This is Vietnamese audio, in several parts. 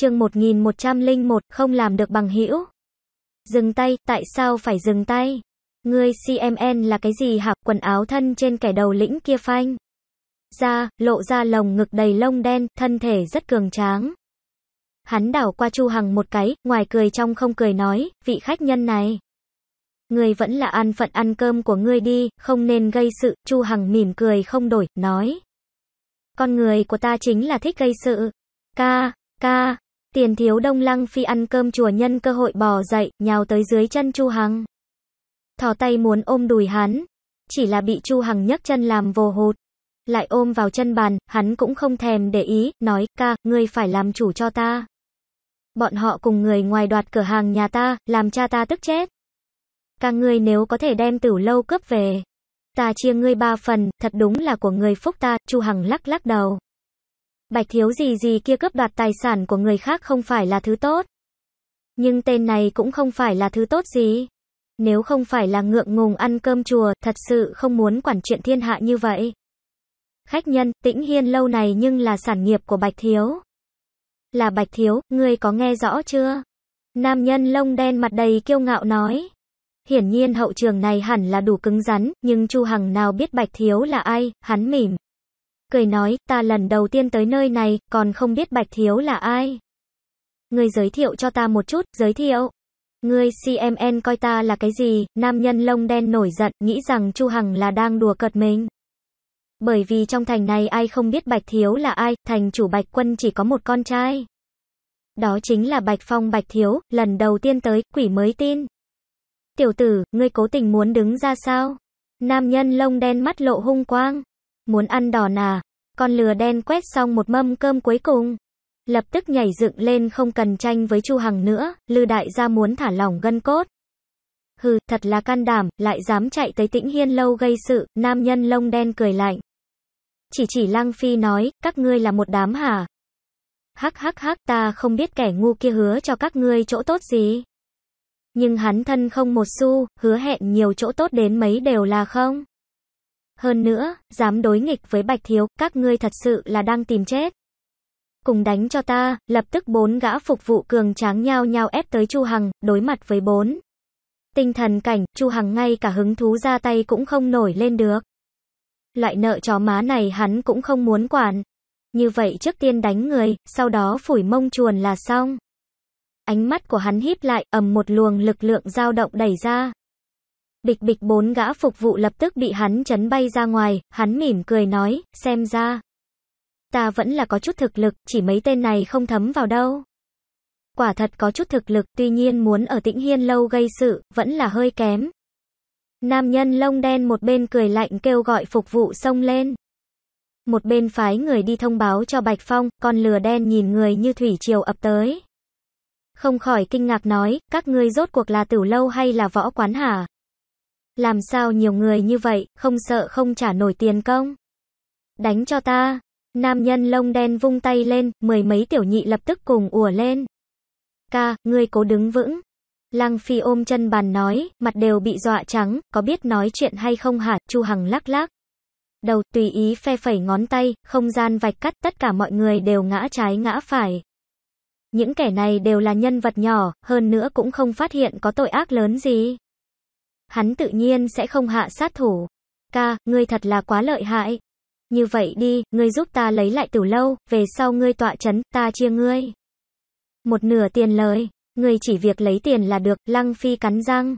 chương 1101, không làm được bằng hữu. Dừng tay, tại sao phải dừng tay? Ngươi CMN là cái gì hả? Quần áo thân trên kẻ đầu lĩnh kia phanh. Ra, lộ ra lồng ngực đầy lông đen, thân thể rất cường tráng. Hắn đảo qua Chu Hằng một cái, ngoài cười trong không cười nói, vị khách nhân này. Ngươi vẫn là ăn phận ăn cơm của ngươi đi, không nên gây sự, Chu Hằng mỉm cười không đổi, nói. Con người của ta chính là thích gây sự. Ca, ca, Tiền thiếu đông lăng phi ăn cơm chùa nhân cơ hội bò dậy, nhào tới dưới chân Chu Hằng. Thỏ tay muốn ôm đùi hắn, chỉ là bị Chu Hằng nhấc chân làm vồ hụt. Lại ôm vào chân bàn, hắn cũng không thèm để ý, nói, ca, ngươi phải làm chủ cho ta. Bọn họ cùng người ngoài đoạt cửa hàng nhà ta, làm cha ta tức chết. Ca ngươi nếu có thể đem tử lâu cướp về. Ta chia ngươi ba phần, thật đúng là của người phúc ta, Chu Hằng lắc lắc đầu. Bạch thiếu gì gì kia cướp đoạt tài sản của người khác không phải là thứ tốt. Nhưng tên này cũng không phải là thứ tốt gì. Nếu không phải là ngượng ngùng ăn cơm chùa, thật sự không muốn quản chuyện thiên hạ như vậy. Khách nhân, tĩnh hiên lâu này nhưng là sản nghiệp của Bạch Thiếu. Là Bạch Thiếu, ngươi có nghe rõ chưa? Nam nhân lông đen mặt đầy kiêu ngạo nói. Hiển nhiên hậu trường này hẳn là đủ cứng rắn, nhưng Chu Hằng nào biết Bạch Thiếu là ai, hắn mỉm cười nói, ta lần đầu tiên tới nơi này, còn không biết Bạch Thiếu là ai. người giới thiệu cho ta một chút, giới thiệu. Ngươi CMN coi ta là cái gì, nam nhân lông đen nổi giận, nghĩ rằng Chu Hằng là đang đùa cợt mình. Bởi vì trong thành này ai không biết Bạch Thiếu là ai, thành chủ Bạch Quân chỉ có một con trai. Đó chính là Bạch Phong Bạch Thiếu, lần đầu tiên tới, quỷ mới tin. Tiểu tử, ngươi cố tình muốn đứng ra sao? Nam nhân lông đen mắt lộ hung quang. Muốn ăn đòn à? Con lừa đen quét xong một mâm cơm cuối cùng, lập tức nhảy dựng lên không cần tranh với Chu Hằng nữa, Lư đại gia muốn thả lỏng gân cốt. Hừ, thật là can đảm, lại dám chạy tới Tĩnh Hiên lâu gây sự, nam nhân lông đen cười lạnh. Chỉ chỉ Lăng Phi nói, các ngươi là một đám hả? Hắc hắc hắc, ta không biết kẻ ngu kia hứa cho các ngươi chỗ tốt gì. Nhưng hắn thân không một xu, hứa hẹn nhiều chỗ tốt đến mấy đều là không. Hơn nữa, dám đối nghịch với Bạch Thiếu, các ngươi thật sự là đang tìm chết. Cùng đánh cho ta, lập tức bốn gã phục vụ cường tráng nhau nhau ép tới Chu Hằng, đối mặt với bốn. Tinh thần cảnh, Chu Hằng ngay cả hứng thú ra tay cũng không nổi lên được. Loại nợ chó má này hắn cũng không muốn quản. Như vậy trước tiên đánh người, sau đó phủi mông chuồn là xong. Ánh mắt của hắn híp lại, ầm một luồng lực lượng dao động đẩy ra. Bịch bịch bốn gã phục vụ lập tức bị hắn chấn bay ra ngoài, hắn mỉm cười nói, xem ra. Ta vẫn là có chút thực lực, chỉ mấy tên này không thấm vào đâu. Quả thật có chút thực lực, tuy nhiên muốn ở tĩnh hiên lâu gây sự, vẫn là hơi kém. Nam nhân lông đen một bên cười lạnh kêu gọi phục vụ xông lên. Một bên phái người đi thông báo cho Bạch Phong, con lừa đen nhìn người như thủy triều ập tới. Không khỏi kinh ngạc nói, các ngươi rốt cuộc là tử lâu hay là võ quán hả? Làm sao nhiều người như vậy, không sợ không trả nổi tiền công? Đánh cho ta. Nam nhân lông đen vung tay lên, mười mấy tiểu nhị lập tức cùng ùa lên. Ca, ngươi cố đứng vững. Lăng Phi ôm chân bàn nói, mặt đều bị dọa trắng, có biết nói chuyện hay không hả? Chu Hằng lắc lắc. Đầu tùy ý phe phẩy ngón tay, không gian vạch cắt tất cả mọi người đều ngã trái ngã phải. Những kẻ này đều là nhân vật nhỏ, hơn nữa cũng không phát hiện có tội ác lớn gì hắn tự nhiên sẽ không hạ sát thủ. Ca, ngươi thật là quá lợi hại. Như vậy đi, ngươi giúp ta lấy lại tử lâu, về sau ngươi tọa chấn, ta chia ngươi. Một nửa tiền lời, ngươi chỉ việc lấy tiền là được, lăng phi cắn răng.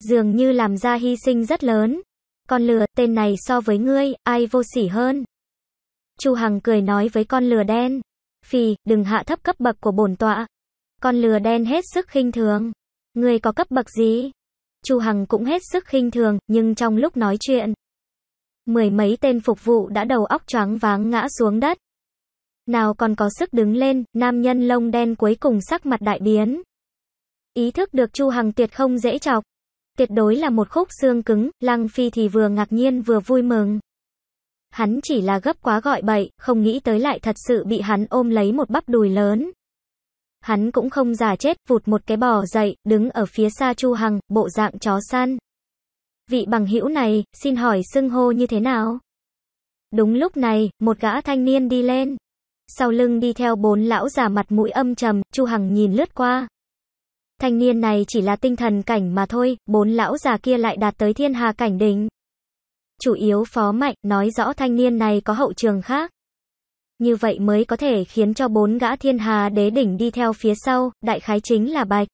Dường như làm ra hy sinh rất lớn. Con lừa, tên này so với ngươi, ai vô sỉ hơn. Chu Hằng cười nói với con lừa đen. Phi, đừng hạ thấp cấp bậc của bổn tọa. Con lừa đen hết sức khinh thường. Ngươi có cấp bậc gì? Chu Hằng cũng hết sức khinh thường, nhưng trong lúc nói chuyện, mười mấy tên phục vụ đã đầu óc choáng váng ngã xuống đất. Nào còn có sức đứng lên, nam nhân lông đen cuối cùng sắc mặt đại biến. Ý thức được Chu Hằng tuyệt không dễ chọc, tuyệt đối là một khúc xương cứng, Lăng Phi thì vừa ngạc nhiên vừa vui mừng. Hắn chỉ là gấp quá gọi bậy, không nghĩ tới lại thật sự bị hắn ôm lấy một bắp đùi lớn. Hắn cũng không giả chết, vụt một cái bò dậy, đứng ở phía xa Chu Hằng, bộ dạng chó săn. Vị bằng hữu này, xin hỏi xưng hô như thế nào? Đúng lúc này, một gã thanh niên đi lên. Sau lưng đi theo bốn lão già mặt mũi âm trầm, Chu Hằng nhìn lướt qua. Thanh niên này chỉ là tinh thần cảnh mà thôi, bốn lão già kia lại đạt tới thiên hà cảnh đỉnh. Chủ yếu phó mạnh, nói rõ thanh niên này có hậu trường khác như vậy mới có thể khiến cho bốn gã thiên hà đế đỉnh đi theo phía sau, đại khái chính là bạch.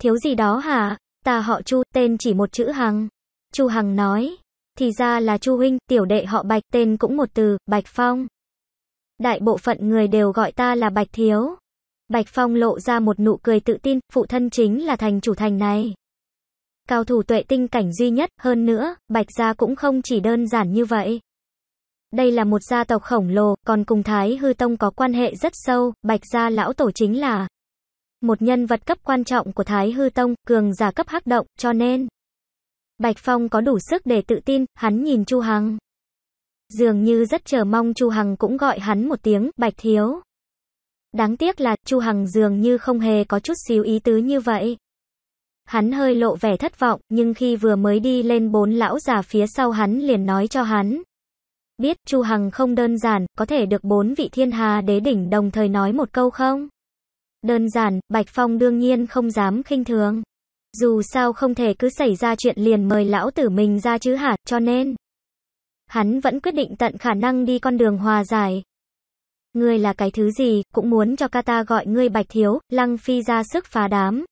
Thiếu gì đó hả? Ta họ Chu, tên chỉ một chữ Hằng. Chu Hằng nói, thì ra là Chu huynh, tiểu đệ họ Bạch, tên cũng một từ, Bạch Phong. Đại bộ phận người đều gọi ta là Bạch Thiếu. Bạch Phong lộ ra một nụ cười tự tin, phụ thân chính là thành chủ thành này. Cao thủ tuệ tinh cảnh duy nhất, hơn nữa, Bạch gia cũng không chỉ đơn giản như vậy. Đây là một gia tộc khổng lồ, còn cùng Thái Hư Tông có quan hệ rất sâu, Bạch Gia Lão Tổ chính là một nhân vật cấp quan trọng của Thái Hư Tông, cường giả cấp hắc động, cho nên Bạch Phong có đủ sức để tự tin, hắn nhìn Chu Hằng. Dường như rất chờ mong Chu Hằng cũng gọi hắn một tiếng, Bạch Thiếu. Đáng tiếc là, Chu Hằng dường như không hề có chút xíu ý tứ như vậy. Hắn hơi lộ vẻ thất vọng, nhưng khi vừa mới đi lên bốn lão già phía sau hắn liền nói cho hắn biết Chu Hằng không đơn giản, có thể được bốn vị thiên hà đế đỉnh đồng thời nói một câu không? Đơn giản, Bạch Phong đương nhiên không dám khinh thường. Dù sao không thể cứ xảy ra chuyện liền mời lão tử mình ra chứ hả, cho nên. Hắn vẫn quyết định tận khả năng đi con đường hòa giải. Ngươi là cái thứ gì, cũng muốn cho ca ta gọi ngươi Bạch Thiếu, Lăng Phi ra sức phá đám.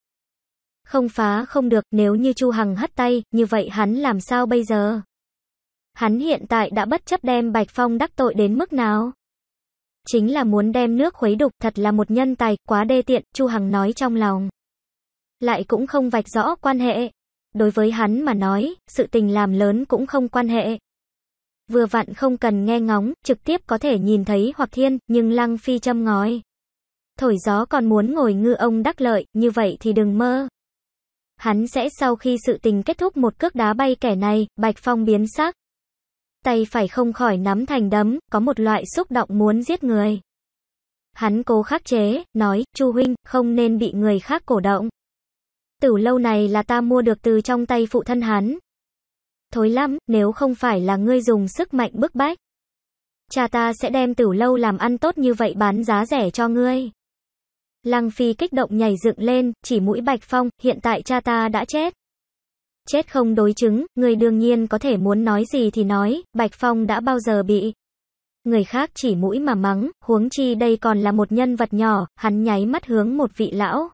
Không phá không được, nếu như Chu Hằng hất tay, như vậy hắn làm sao bây giờ? Hắn hiện tại đã bất chấp đem Bạch Phong đắc tội đến mức nào? Chính là muốn đem nước khuấy đục thật là một nhân tài, quá đê tiện, Chu Hằng nói trong lòng. Lại cũng không vạch rõ quan hệ. Đối với hắn mà nói, sự tình làm lớn cũng không quan hệ. Vừa vặn không cần nghe ngóng, trực tiếp có thể nhìn thấy hoặc thiên, nhưng lăng phi châm ngói. Thổi gió còn muốn ngồi ngư ông đắc lợi, như vậy thì đừng mơ hắn sẽ sau khi sự tình kết thúc một cước đá bay kẻ này, Bạch Phong biến sắc tay phải không khỏi nắm thành đấm, có một loại xúc động muốn giết người. Hắn cố khắc chế, nói, Chu huynh, không nên bị người khác cổ động. Tử lâu này là ta mua được từ trong tay phụ thân hắn. Thối lắm, nếu không phải là ngươi dùng sức mạnh bức bách. Cha ta sẽ đem tử lâu làm ăn tốt như vậy bán giá rẻ cho ngươi. Lăng Phi kích động nhảy dựng lên, chỉ mũi Bạch Phong, hiện tại cha ta đã chết chết không đối chứng, người đương nhiên có thể muốn nói gì thì nói, Bạch Phong đã bao giờ bị người khác chỉ mũi mà mắng, huống chi đây còn là một nhân vật nhỏ, hắn nháy mắt hướng một vị lão.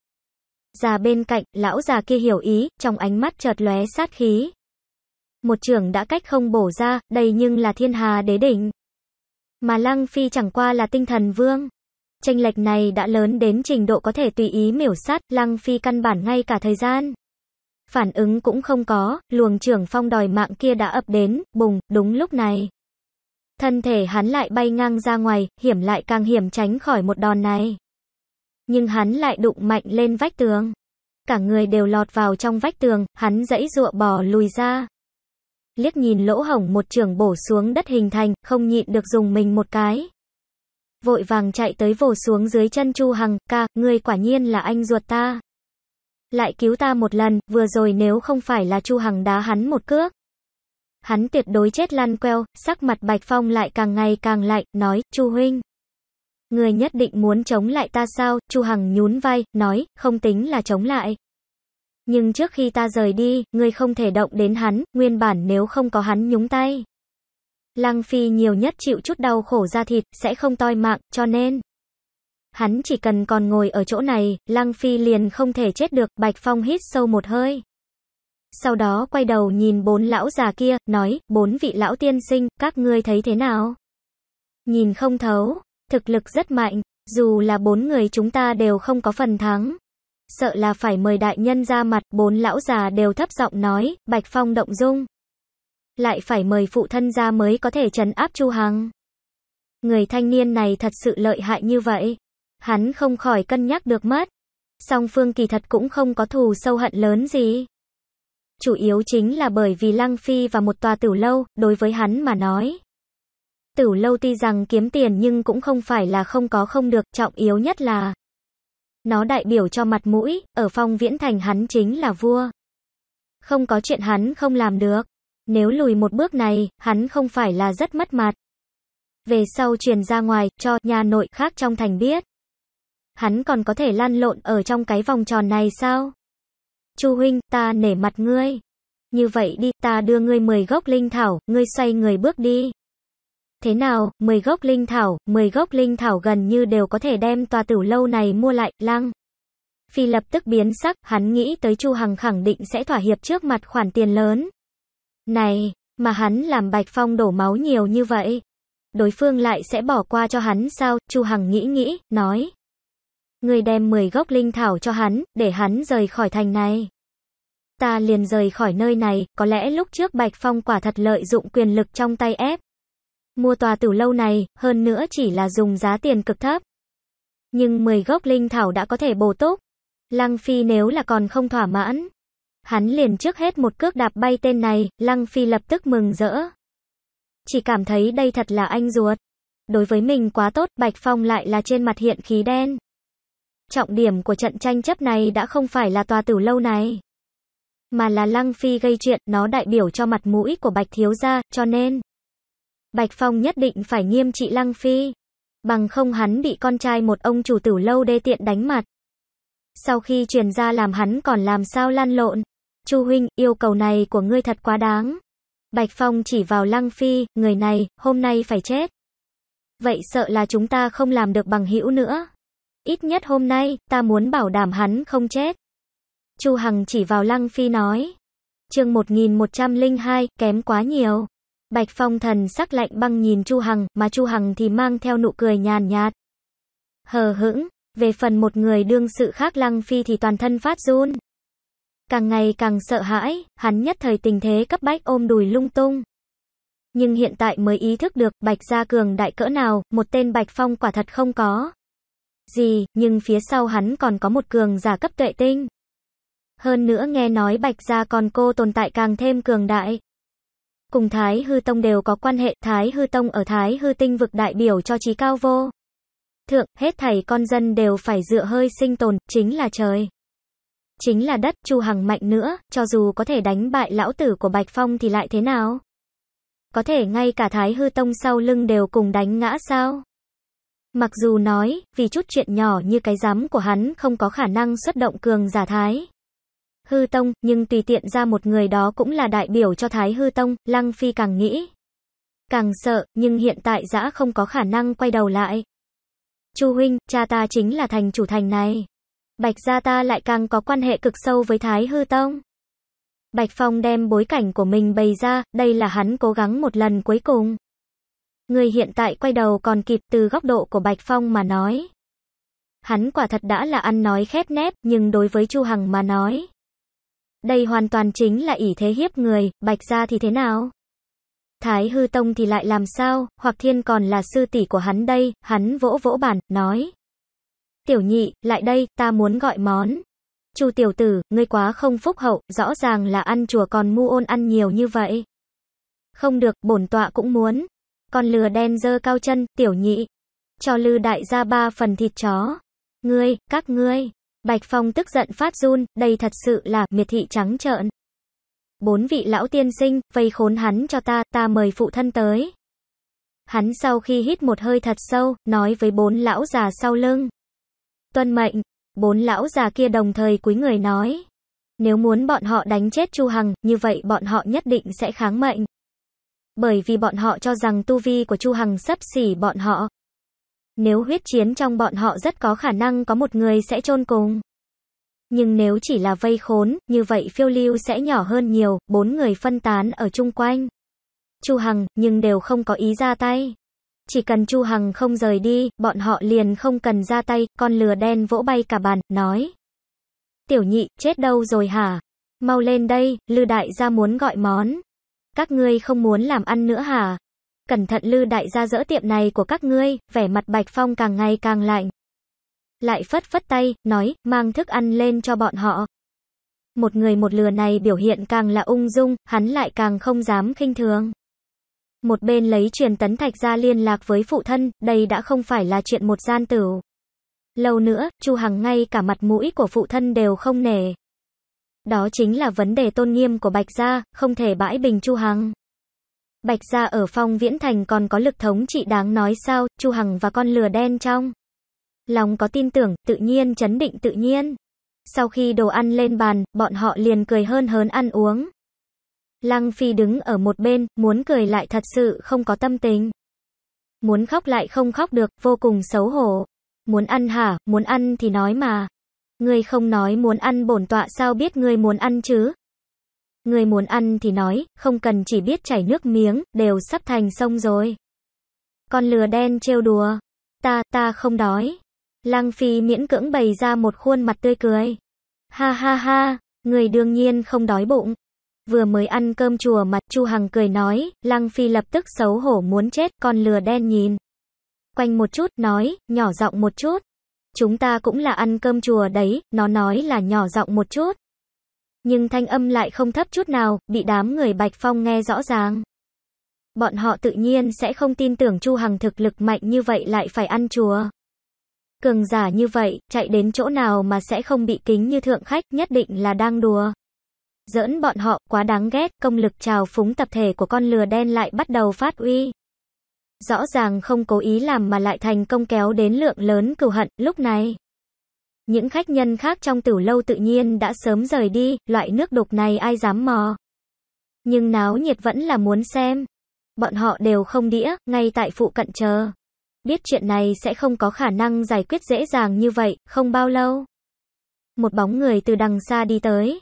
Già bên cạnh, lão già kia hiểu ý, trong ánh mắt chợt lóe sát khí. Một trưởng đã cách không bổ ra, đây nhưng là thiên hà đế đỉnh. Mà Lăng Phi chẳng qua là tinh thần vương. Tranh lệch này đã lớn đến trình độ có thể tùy ý miểu sát, Lăng Phi căn bản ngay cả thời gian phản ứng cũng không có, luồng trưởng phong đòi mạng kia đã ập đến, bùng, đúng lúc này. Thân thể hắn lại bay ngang ra ngoài, hiểm lại càng hiểm tránh khỏi một đòn này. Nhưng hắn lại đụng mạnh lên vách tường. Cả người đều lọt vào trong vách tường, hắn dãy dụa bỏ lùi ra. Liếc nhìn lỗ hổng một trường bổ xuống đất hình thành, không nhịn được dùng mình một cái. Vội vàng chạy tới vổ xuống dưới chân Chu Hằng, ca, ngươi quả nhiên là anh ruột ta. Lại cứu ta một lần, vừa rồi nếu không phải là Chu Hằng đá hắn một cước. Hắn tuyệt đối chết lăn queo, sắc mặt Bạch Phong lại càng ngày càng lạnh, nói, Chu Huynh. Người nhất định muốn chống lại ta sao, Chu Hằng nhún vai, nói, không tính là chống lại. Nhưng trước khi ta rời đi, người không thể động đến hắn, nguyên bản nếu không có hắn nhúng tay. Lăng Phi nhiều nhất chịu chút đau khổ ra thịt, sẽ không toi mạng, cho nên. Hắn chỉ cần còn ngồi ở chỗ này, Lăng Phi liền không thể chết được, Bạch Phong hít sâu một hơi. Sau đó quay đầu nhìn bốn lão già kia, nói, bốn vị lão tiên sinh, các ngươi thấy thế nào? Nhìn không thấu, thực lực rất mạnh, dù là bốn người chúng ta đều không có phần thắng. Sợ là phải mời đại nhân ra mặt, bốn lão già đều thấp giọng nói, Bạch Phong động dung. Lại phải mời phụ thân ra mới có thể trấn áp Chu Hằng. Người thanh niên này thật sự lợi hại như vậy hắn không khỏi cân nhắc được mất. Song phương kỳ thật cũng không có thù sâu hận lớn gì. Chủ yếu chính là bởi vì Lăng Phi và một tòa tử lâu, đối với hắn mà nói. Tử lâu tuy rằng kiếm tiền nhưng cũng không phải là không có không được, trọng yếu nhất là nó đại biểu cho mặt mũi, ở phong viễn thành hắn chính là vua. Không có chuyện hắn không làm được. Nếu lùi một bước này, hắn không phải là rất mất mặt. Về sau truyền ra ngoài, cho nhà nội khác trong thành biết hắn còn có thể lan lộn ở trong cái vòng tròn này sao? Chu huynh, ta nể mặt ngươi. Như vậy đi, ta đưa ngươi 10 gốc linh thảo, ngươi xoay người bước đi. Thế nào, 10 gốc linh thảo, 10 gốc linh thảo gần như đều có thể đem tòa tử lâu này mua lại, lăng. Phi lập tức biến sắc, hắn nghĩ tới Chu Hằng khẳng định sẽ thỏa hiệp trước mặt khoản tiền lớn. Này, mà hắn làm Bạch Phong đổ máu nhiều như vậy. Đối phương lại sẽ bỏ qua cho hắn sao, Chu Hằng nghĩ nghĩ, nói. Người đem 10 gốc linh thảo cho hắn, để hắn rời khỏi thành này. Ta liền rời khỏi nơi này, có lẽ lúc trước Bạch Phong quả thật lợi dụng quyền lực trong tay ép. Mua tòa tử lâu này, hơn nữa chỉ là dùng giá tiền cực thấp. Nhưng 10 gốc linh thảo đã có thể bổ túc. Lăng Phi nếu là còn không thỏa mãn. Hắn liền trước hết một cước đạp bay tên này, Lăng Phi lập tức mừng rỡ. Chỉ cảm thấy đây thật là anh ruột. Đối với mình quá tốt, Bạch Phong lại là trên mặt hiện khí đen. Trọng điểm của trận tranh chấp này đã không phải là tòa tử lâu này, mà là Lăng Phi gây chuyện, nó đại biểu cho mặt mũi của Bạch Thiếu Gia, cho nên Bạch Phong nhất định phải nghiêm trị Lăng Phi, bằng không hắn bị con trai một ông chủ tử lâu đê tiện đánh mặt. Sau khi truyền ra làm hắn còn làm sao lan lộn, Chu Huynh, yêu cầu này của ngươi thật quá đáng. Bạch Phong chỉ vào Lăng Phi, người này, hôm nay phải chết. Vậy sợ là chúng ta không làm được bằng hữu nữa ít nhất hôm nay, ta muốn bảo đảm hắn không chết. Chu Hằng chỉ vào Lăng Phi nói. Chương 1102, kém quá nhiều. Bạch Phong thần sắc lạnh băng nhìn Chu Hằng, mà Chu Hằng thì mang theo nụ cười nhàn nhạt. Hờ hững, về phần một người đương sự khác Lăng Phi thì toàn thân phát run. Càng ngày càng sợ hãi, hắn nhất thời tình thế cấp bách ôm đùi lung tung. Nhưng hiện tại mới ý thức được Bạch Gia Cường đại cỡ nào, một tên Bạch Phong quả thật không có gì, nhưng phía sau hắn còn có một cường giả cấp tuệ tinh. Hơn nữa nghe nói bạch gia còn cô tồn tại càng thêm cường đại. Cùng Thái Hư Tông đều có quan hệ, Thái Hư Tông ở Thái Hư Tinh vực đại biểu cho trí cao vô. Thượng, hết thảy con dân đều phải dựa hơi sinh tồn, chính là trời. Chính là đất, Chu Hằng mạnh nữa, cho dù có thể đánh bại lão tử của Bạch Phong thì lại thế nào? Có thể ngay cả Thái Hư Tông sau lưng đều cùng đánh ngã sao? Mặc dù nói, vì chút chuyện nhỏ như cái giám của hắn không có khả năng xuất động cường giả Thái. Hư Tông, nhưng tùy tiện ra một người đó cũng là đại biểu cho Thái Hư Tông, Lăng Phi càng nghĩ. Càng sợ, nhưng hiện tại dã không có khả năng quay đầu lại. Chu huynh, cha ta chính là thành chủ thành này. Bạch gia ta lại càng có quan hệ cực sâu với Thái Hư Tông. Bạch Phong đem bối cảnh của mình bày ra, đây là hắn cố gắng một lần cuối cùng. Người hiện tại quay đầu còn kịp từ góc độ của Bạch Phong mà nói. Hắn quả thật đã là ăn nói khép nép, nhưng đối với Chu Hằng mà nói. Đây hoàn toàn chính là ỷ thế hiếp người, Bạch gia thì thế nào? Thái hư tông thì lại làm sao, hoặc thiên còn là sư tỷ của hắn đây, hắn vỗ vỗ bản, nói. Tiểu nhị, lại đây, ta muốn gọi món. Chu tiểu tử, ngươi quá không phúc hậu, rõ ràng là ăn chùa còn mu ôn ăn nhiều như vậy. Không được, bổn tọa cũng muốn, con lừa đen dơ cao chân, tiểu nhị. Cho lư đại ra ba phần thịt chó. Ngươi, các ngươi. Bạch Phong tức giận phát run, đây thật sự là miệt thị trắng trợn. Bốn vị lão tiên sinh, vây khốn hắn cho ta, ta mời phụ thân tới. Hắn sau khi hít một hơi thật sâu, nói với bốn lão già sau lưng. Tuân mệnh, bốn lão già kia đồng thời quý người nói. Nếu muốn bọn họ đánh chết Chu Hằng, như vậy bọn họ nhất định sẽ kháng mệnh bởi vì bọn họ cho rằng tu vi của Chu Hằng sấp xỉ bọn họ. Nếu huyết chiến trong bọn họ rất có khả năng có một người sẽ chôn cùng. Nhưng nếu chỉ là vây khốn, như vậy phiêu lưu sẽ nhỏ hơn nhiều, bốn người phân tán ở chung quanh. Chu Hằng, nhưng đều không có ý ra tay. Chỉ cần Chu Hằng không rời đi, bọn họ liền không cần ra tay, con lừa đen vỗ bay cả bàn, nói. Tiểu nhị, chết đâu rồi hả? Mau lên đây, Lư Đại gia muốn gọi món các ngươi không muốn làm ăn nữa hả? Cẩn thận lư đại gia dỡ tiệm này của các ngươi, vẻ mặt Bạch Phong càng ngày càng lạnh. Lại phất phất tay, nói, mang thức ăn lên cho bọn họ. Một người một lừa này biểu hiện càng là ung dung, hắn lại càng không dám khinh thường. Một bên lấy truyền tấn thạch ra liên lạc với phụ thân, đây đã không phải là chuyện một gian tử. Lâu nữa, Chu Hằng ngay cả mặt mũi của phụ thân đều không nể. Đó chính là vấn đề tôn nghiêm của Bạch Gia, không thể bãi bình Chu Hằng. Bạch Gia ở phong viễn thành còn có lực thống trị đáng nói sao, Chu Hằng và con lừa đen trong. Lòng có tin tưởng, tự nhiên chấn định tự nhiên. Sau khi đồ ăn lên bàn, bọn họ liền cười hơn hớn ăn uống. Lăng Phi đứng ở một bên, muốn cười lại thật sự không có tâm tình. Muốn khóc lại không khóc được, vô cùng xấu hổ. Muốn ăn hả, muốn ăn thì nói mà. Ngươi không nói muốn ăn bổn tọa sao biết ngươi muốn ăn chứ? Ngươi muốn ăn thì nói, không cần chỉ biết chảy nước miếng, đều sắp thành sông rồi. Con lừa đen trêu đùa. Ta, ta không đói. Lăng Phi miễn cưỡng bày ra một khuôn mặt tươi cười. Ha ha ha, người đương nhiên không đói bụng. Vừa mới ăn cơm chùa mặt Chu Hằng cười nói, Lăng Phi lập tức xấu hổ muốn chết, con lừa đen nhìn. Quanh một chút, nói, nhỏ giọng một chút, chúng ta cũng là ăn cơm chùa đấy, nó nói là nhỏ giọng một chút. Nhưng thanh âm lại không thấp chút nào, bị đám người Bạch Phong nghe rõ ràng. Bọn họ tự nhiên sẽ không tin tưởng Chu Hằng thực lực mạnh như vậy lại phải ăn chùa. Cường giả như vậy, chạy đến chỗ nào mà sẽ không bị kính như thượng khách, nhất định là đang đùa. Giỡn bọn họ, quá đáng ghét, công lực trào phúng tập thể của con lừa đen lại bắt đầu phát uy rõ ràng không cố ý làm mà lại thành công kéo đến lượng lớn cừu hận lúc này. Những khách nhân khác trong tử lâu tự nhiên đã sớm rời đi, loại nước đục này ai dám mò. Nhưng náo nhiệt vẫn là muốn xem. Bọn họ đều không đĩa, ngay tại phụ cận chờ. Biết chuyện này sẽ không có khả năng giải quyết dễ dàng như vậy, không bao lâu. Một bóng người từ đằng xa đi tới.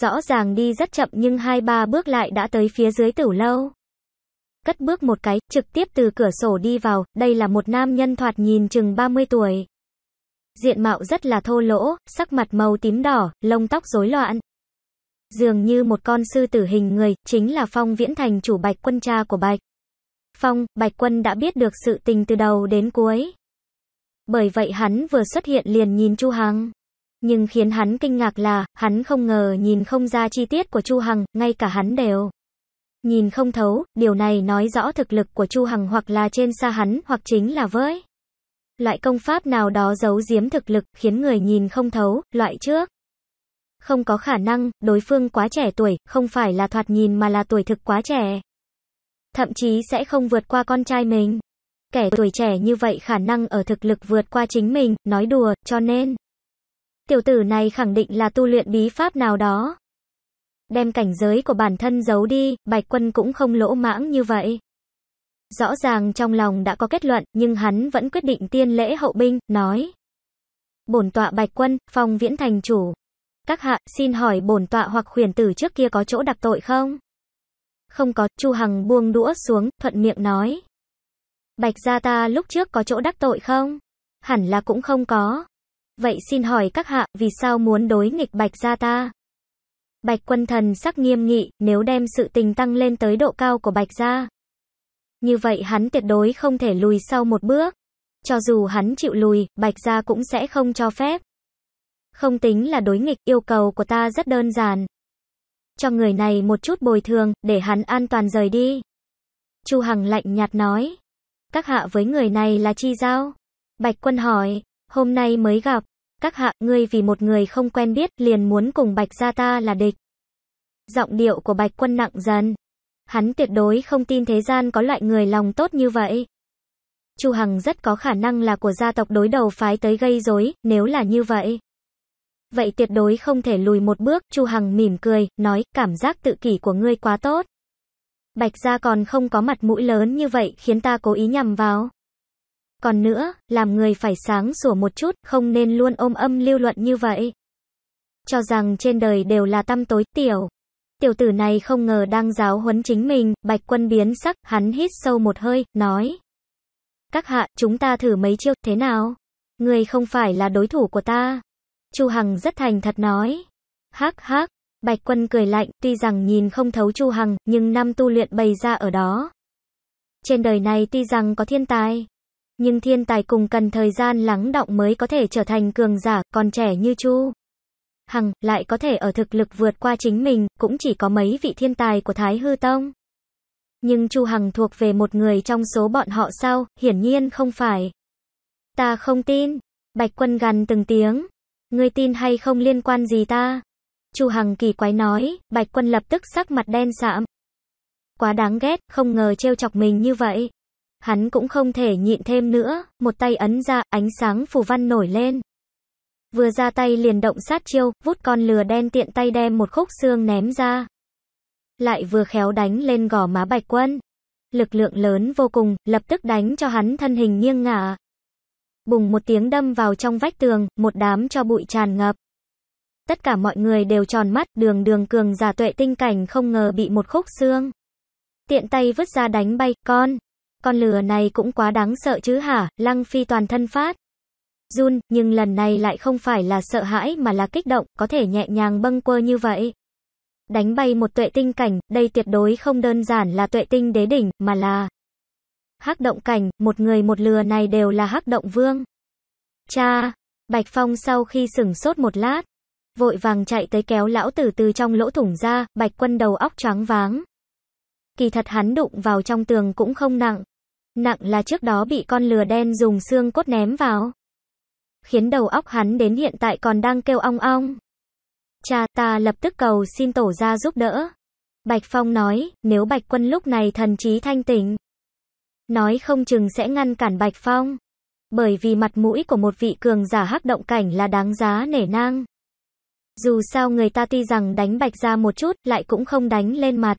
Rõ ràng đi rất chậm nhưng hai ba bước lại đã tới phía dưới tử lâu cất bước một cái, trực tiếp từ cửa sổ đi vào, đây là một nam nhân thoạt nhìn chừng 30 tuổi. Diện mạo rất là thô lỗ, sắc mặt màu tím đỏ, lông tóc rối loạn. Dường như một con sư tử hình người, chính là Phong Viễn Thành chủ Bạch Quân cha của Bạch. Phong, Bạch Quân đã biết được sự tình từ đầu đến cuối. Bởi vậy hắn vừa xuất hiện liền nhìn Chu Hằng. Nhưng khiến hắn kinh ngạc là, hắn không ngờ nhìn không ra chi tiết của Chu Hằng, ngay cả hắn đều nhìn không thấu, điều này nói rõ thực lực của Chu Hằng hoặc là trên xa hắn, hoặc chính là với. Loại công pháp nào đó giấu giếm thực lực, khiến người nhìn không thấu, loại trước. Không có khả năng, đối phương quá trẻ tuổi, không phải là thoạt nhìn mà là tuổi thực quá trẻ. Thậm chí sẽ không vượt qua con trai mình. Kẻ tuổi trẻ như vậy khả năng ở thực lực vượt qua chính mình, nói đùa, cho nên. Tiểu tử này khẳng định là tu luyện bí pháp nào đó đem cảnh giới của bản thân giấu đi, Bạch Quân cũng không lỗ mãng như vậy. Rõ ràng trong lòng đã có kết luận, nhưng hắn vẫn quyết định tiên lễ hậu binh, nói. Bổn tọa Bạch Quân, phong viễn thành chủ. Các hạ, xin hỏi bổn tọa hoặc khuyển tử trước kia có chỗ đặc tội không? Không có, Chu Hằng buông đũa xuống, thuận miệng nói. Bạch gia ta lúc trước có chỗ đắc tội không? Hẳn là cũng không có. Vậy xin hỏi các hạ, vì sao muốn đối nghịch bạch gia ta? Bạch Quân Thần sắc nghiêm nghị, nếu đem sự tình tăng lên tới độ cao của Bạch gia. Như vậy hắn tuyệt đối không thể lùi sau một bước. Cho dù hắn chịu lùi, Bạch gia cũng sẽ không cho phép. Không tính là đối nghịch, yêu cầu của ta rất đơn giản. Cho người này một chút bồi thường, để hắn an toàn rời đi. Chu Hằng lạnh nhạt nói. Các hạ với người này là chi giao? Bạch Quân hỏi, hôm nay mới gặp, các hạ, ngươi vì một người không quen biết liền muốn cùng Bạch gia ta là địch. Giọng điệu của Bạch quân nặng dần. Hắn tuyệt đối không tin thế gian có loại người lòng tốt như vậy. Chu Hằng rất có khả năng là của gia tộc đối đầu phái tới gây rối, nếu là như vậy. Vậy tuyệt đối không thể lùi một bước, Chu Hằng mỉm cười, nói, cảm giác tự kỷ của ngươi quá tốt. Bạch gia còn không có mặt mũi lớn như vậy khiến ta cố ý nhằm vào. Còn nữa, làm người phải sáng sủa một chút, không nên luôn ôm âm lưu luận như vậy. Cho rằng trên đời đều là tâm tối tiểu. Tiểu tử này không ngờ đang giáo huấn chính mình, bạch quân biến sắc, hắn hít sâu một hơi, nói. Các hạ, chúng ta thử mấy chiêu, thế nào? Người không phải là đối thủ của ta. Chu Hằng rất thành thật nói. Hắc hắc, bạch quân cười lạnh, tuy rằng nhìn không thấu Chu Hằng, nhưng năm tu luyện bày ra ở đó. Trên đời này tuy rằng có thiên tài, nhưng thiên tài cùng cần thời gian lắng động mới có thể trở thành cường giả, còn trẻ như Chu. Hằng, lại có thể ở thực lực vượt qua chính mình, cũng chỉ có mấy vị thiên tài của Thái Hư Tông. Nhưng Chu Hằng thuộc về một người trong số bọn họ sao, hiển nhiên không phải. Ta không tin. Bạch quân gằn từng tiếng. Ngươi tin hay không liên quan gì ta? Chu Hằng kỳ quái nói, Bạch quân lập tức sắc mặt đen sạm. Quá đáng ghét, không ngờ trêu chọc mình như vậy. Hắn cũng không thể nhịn thêm nữa, một tay ấn ra, ánh sáng phù văn nổi lên. Vừa ra tay liền động sát chiêu, vút con lừa đen tiện tay đem một khúc xương ném ra. Lại vừa khéo đánh lên gò má bạch quân. Lực lượng lớn vô cùng, lập tức đánh cho hắn thân hình nghiêng ngả. Bùng một tiếng đâm vào trong vách tường, một đám cho bụi tràn ngập. Tất cả mọi người đều tròn mắt, đường đường cường giả tuệ tinh cảnh không ngờ bị một khúc xương. Tiện tay vứt ra đánh bay, con con lừa này cũng quá đáng sợ chứ hả, Lăng Phi toàn thân phát. Run, nhưng lần này lại không phải là sợ hãi mà là kích động, có thể nhẹ nhàng bâng quơ như vậy. Đánh bay một tuệ tinh cảnh, đây tuyệt đối không đơn giản là tuệ tinh đế đỉnh, mà là hắc động cảnh, một người một lừa này đều là hắc động vương. Cha, Bạch Phong sau khi sửng sốt một lát, vội vàng chạy tới kéo lão tử từ trong lỗ thủng ra, Bạch Quân đầu óc choáng váng. Kỳ thật hắn đụng vào trong tường cũng không nặng, Nặng là trước đó bị con lừa đen dùng xương cốt ném vào. Khiến đầu óc hắn đến hiện tại còn đang kêu ong ong. Cha ta lập tức cầu xin tổ ra giúp đỡ. Bạch Phong nói, nếu Bạch Quân lúc này thần trí thanh tỉnh. Nói không chừng sẽ ngăn cản Bạch Phong. Bởi vì mặt mũi của một vị cường giả hắc động cảnh là đáng giá nể nang. Dù sao người ta tuy rằng đánh Bạch ra một chút, lại cũng không đánh lên mặt.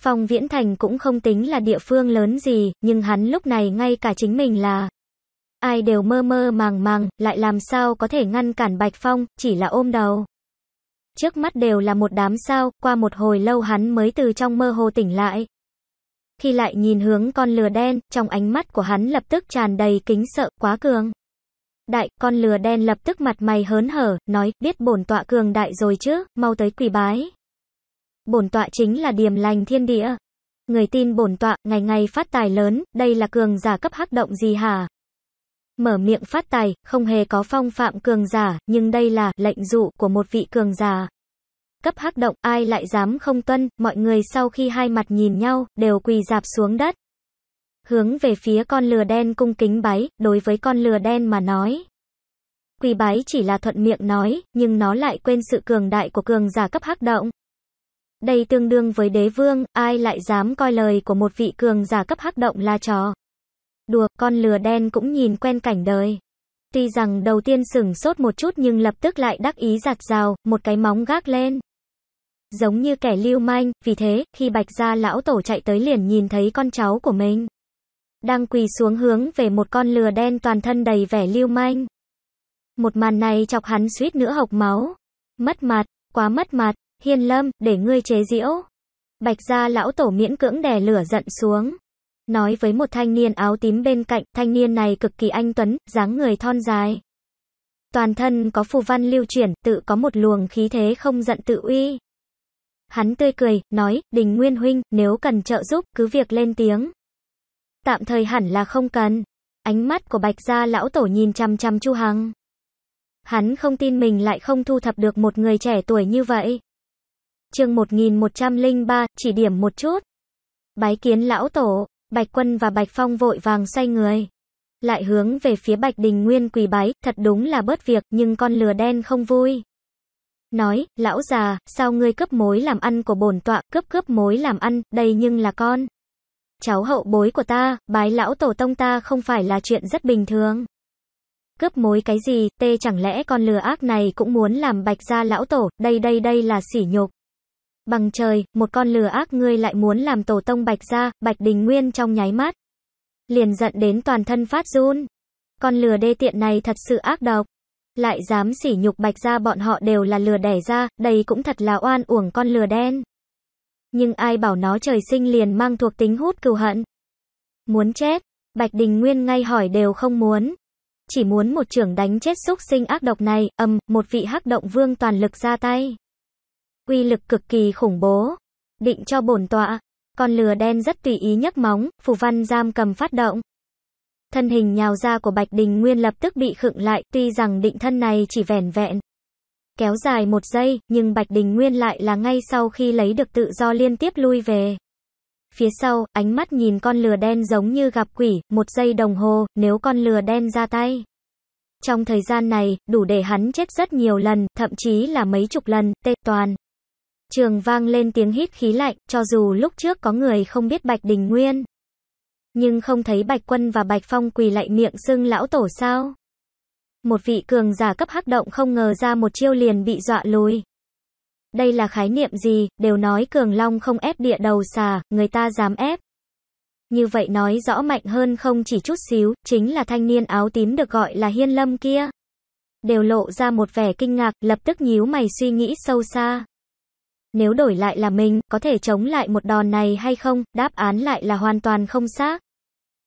Phong Viễn Thành cũng không tính là địa phương lớn gì, nhưng hắn lúc này ngay cả chính mình là ai đều mơ mơ màng màng, lại làm sao có thể ngăn cản Bạch Phong, chỉ là ôm đầu. Trước mắt đều là một đám sao, qua một hồi lâu hắn mới từ trong mơ hồ tỉnh lại. Khi lại nhìn hướng con lừa đen, trong ánh mắt của hắn lập tức tràn đầy kính sợ, quá cường. Đại, con lừa đen lập tức mặt mày hớn hở, nói, biết bổn tọa cường đại rồi chứ, mau tới quỳ bái. Bổn tọa chính là điềm lành thiên địa. Người tin bổn tọa, ngày ngày phát tài lớn, đây là cường giả cấp hắc động gì hả? Mở miệng phát tài, không hề có phong phạm cường giả, nhưng đây là lệnh dụ của một vị cường giả. Cấp hắc động, ai lại dám không tuân, mọi người sau khi hai mặt nhìn nhau, đều quỳ dạp xuống đất. Hướng về phía con lừa đen cung kính bái, đối với con lừa đen mà nói. Quỳ bái chỉ là thuận miệng nói, nhưng nó lại quên sự cường đại của cường giả cấp hắc động. Đây tương đương với đế vương, ai lại dám coi lời của một vị cường giả cấp hắc động là trò. Đùa, con lừa đen cũng nhìn quen cảnh đời. Tuy rằng đầu tiên sửng sốt một chút nhưng lập tức lại đắc ý giạt rào, một cái móng gác lên. Giống như kẻ lưu manh, vì thế, khi bạch gia lão tổ chạy tới liền nhìn thấy con cháu của mình. Đang quỳ xuống hướng về một con lừa đen toàn thân đầy vẻ lưu manh. Một màn này chọc hắn suýt nữa hộc máu. Mất mặt, quá mất mặt, Hiền Lâm, để ngươi chế diễu. Bạch gia lão tổ miễn cưỡng đè lửa giận xuống. Nói với một thanh niên áo tím bên cạnh, thanh niên này cực kỳ anh tuấn, dáng người thon dài. Toàn thân có phù văn lưu chuyển, tự có một luồng khí thế không giận tự uy. Hắn tươi cười, nói, đình nguyên huynh, nếu cần trợ giúp, cứ việc lên tiếng. Tạm thời hẳn là không cần. Ánh mắt của bạch gia lão tổ nhìn chăm chăm chu hằng. Hắn không tin mình lại không thu thập được một người trẻ tuổi như vậy chương 1103, chỉ điểm một chút. Bái kiến lão tổ, Bạch Quân và Bạch Phong vội vàng xoay người. Lại hướng về phía Bạch Đình Nguyên quỳ bái, thật đúng là bớt việc, nhưng con lừa đen không vui. Nói, lão già, sao ngươi cướp mối làm ăn của bổn tọa, cướp cướp mối làm ăn, đây nhưng là con. Cháu hậu bối của ta, bái lão tổ tông ta không phải là chuyện rất bình thường. Cướp mối cái gì, tê chẳng lẽ con lừa ác này cũng muốn làm bạch gia lão tổ, đây đây đây là sỉ nhục. Bằng trời, một con lừa ác ngươi lại muốn làm tổ tông Bạch gia, Bạch Đình Nguyên trong nháy mắt. Liền giận đến toàn thân phát run. Con lừa đê tiện này thật sự ác độc. Lại dám sỉ nhục Bạch gia bọn họ đều là lừa đẻ ra, đây cũng thật là oan uổng con lừa đen. Nhưng ai bảo nó trời sinh liền mang thuộc tính hút cừu hận. Muốn chết, Bạch Đình Nguyên ngay hỏi đều không muốn. Chỉ muốn một trưởng đánh chết xúc sinh ác độc này, ầm, một vị hắc động vương toàn lực ra tay. Quy lực cực kỳ khủng bố. Định cho bổn tọa. Con lừa đen rất tùy ý nhấc móng, phù văn giam cầm phát động. Thân hình nhào ra của Bạch Đình Nguyên lập tức bị khựng lại, tuy rằng định thân này chỉ vẻn vẹn. Kéo dài một giây, nhưng Bạch Đình Nguyên lại là ngay sau khi lấy được tự do liên tiếp lui về. Phía sau, ánh mắt nhìn con lừa đen giống như gặp quỷ, một giây đồng hồ, nếu con lừa đen ra tay. Trong thời gian này, đủ để hắn chết rất nhiều lần, thậm chí là mấy chục lần, tê toàn. Trường vang lên tiếng hít khí lạnh, cho dù lúc trước có người không biết Bạch Đình Nguyên. Nhưng không thấy Bạch Quân và Bạch Phong quỳ lại miệng xưng lão tổ sao. Một vị cường giả cấp hắc động không ngờ ra một chiêu liền bị dọa lùi. Đây là khái niệm gì, đều nói cường long không ép địa đầu xà, người ta dám ép. Như vậy nói rõ mạnh hơn không chỉ chút xíu, chính là thanh niên áo tím được gọi là hiên lâm kia. Đều lộ ra một vẻ kinh ngạc, lập tức nhíu mày suy nghĩ sâu xa. Nếu đổi lại là mình, có thể chống lại một đòn này hay không, đáp án lại là hoàn toàn không xác.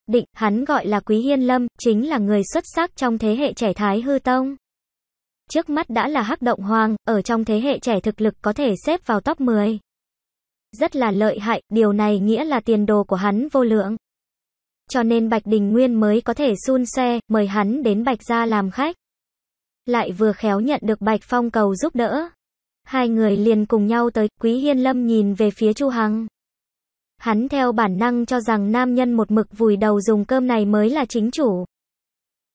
Định, hắn gọi là Quý Hiên Lâm, chính là người xuất sắc trong thế hệ trẻ Thái Hư Tông. Trước mắt đã là Hắc Động Hoàng, ở trong thế hệ trẻ thực lực có thể xếp vào top 10. Rất là lợi hại, điều này nghĩa là tiền đồ của hắn vô lượng. Cho nên Bạch Đình Nguyên mới có thể xun xe, mời hắn đến Bạch gia làm khách. Lại vừa khéo nhận được Bạch Phong cầu giúp đỡ hai người liền cùng nhau tới, Quý Hiên Lâm nhìn về phía Chu Hằng. Hắn theo bản năng cho rằng nam nhân một mực vùi đầu dùng cơm này mới là chính chủ.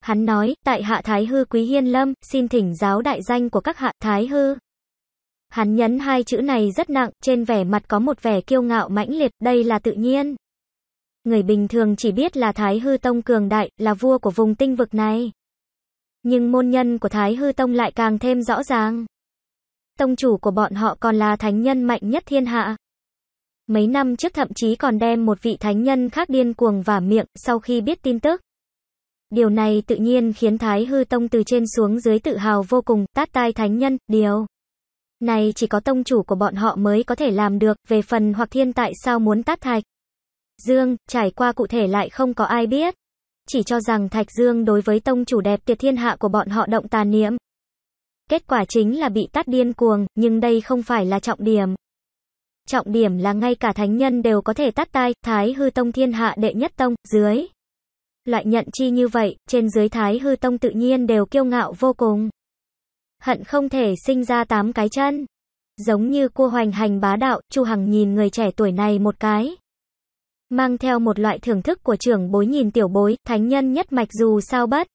Hắn nói, tại hạ Thái Hư Quý Hiên Lâm, xin thỉnh giáo đại danh của các hạ Thái Hư. Hắn nhấn hai chữ này rất nặng, trên vẻ mặt có một vẻ kiêu ngạo mãnh liệt, đây là tự nhiên. Người bình thường chỉ biết là Thái Hư Tông cường đại, là vua của vùng tinh vực này. Nhưng môn nhân của Thái Hư Tông lại càng thêm rõ ràng tông chủ của bọn họ còn là thánh nhân mạnh nhất thiên hạ. Mấy năm trước thậm chí còn đem một vị thánh nhân khác điên cuồng vả miệng sau khi biết tin tức. Điều này tự nhiên khiến Thái Hư Tông từ trên xuống dưới tự hào vô cùng, tát tai thánh nhân, điều. Này chỉ có tông chủ của bọn họ mới có thể làm được, về phần hoặc thiên tại sao muốn tát thạch. Dương, trải qua cụ thể lại không có ai biết. Chỉ cho rằng Thạch Dương đối với tông chủ đẹp tuyệt thiên hạ của bọn họ động tà niệm. Kết quả chính là bị tát điên cuồng, nhưng đây không phải là trọng điểm. Trọng điểm là ngay cả thánh nhân đều có thể tát tai, Thái Hư Tông thiên hạ đệ nhất tông, dưới. Loại nhận chi như vậy, trên dưới Thái Hư Tông tự nhiên đều kiêu ngạo vô cùng. Hận không thể sinh ra tám cái chân. Giống như cua hoành hành bá đạo, Chu Hằng nhìn người trẻ tuổi này một cái. Mang theo một loại thưởng thức của trưởng bối nhìn tiểu bối, thánh nhân nhất mạch dù sao bất.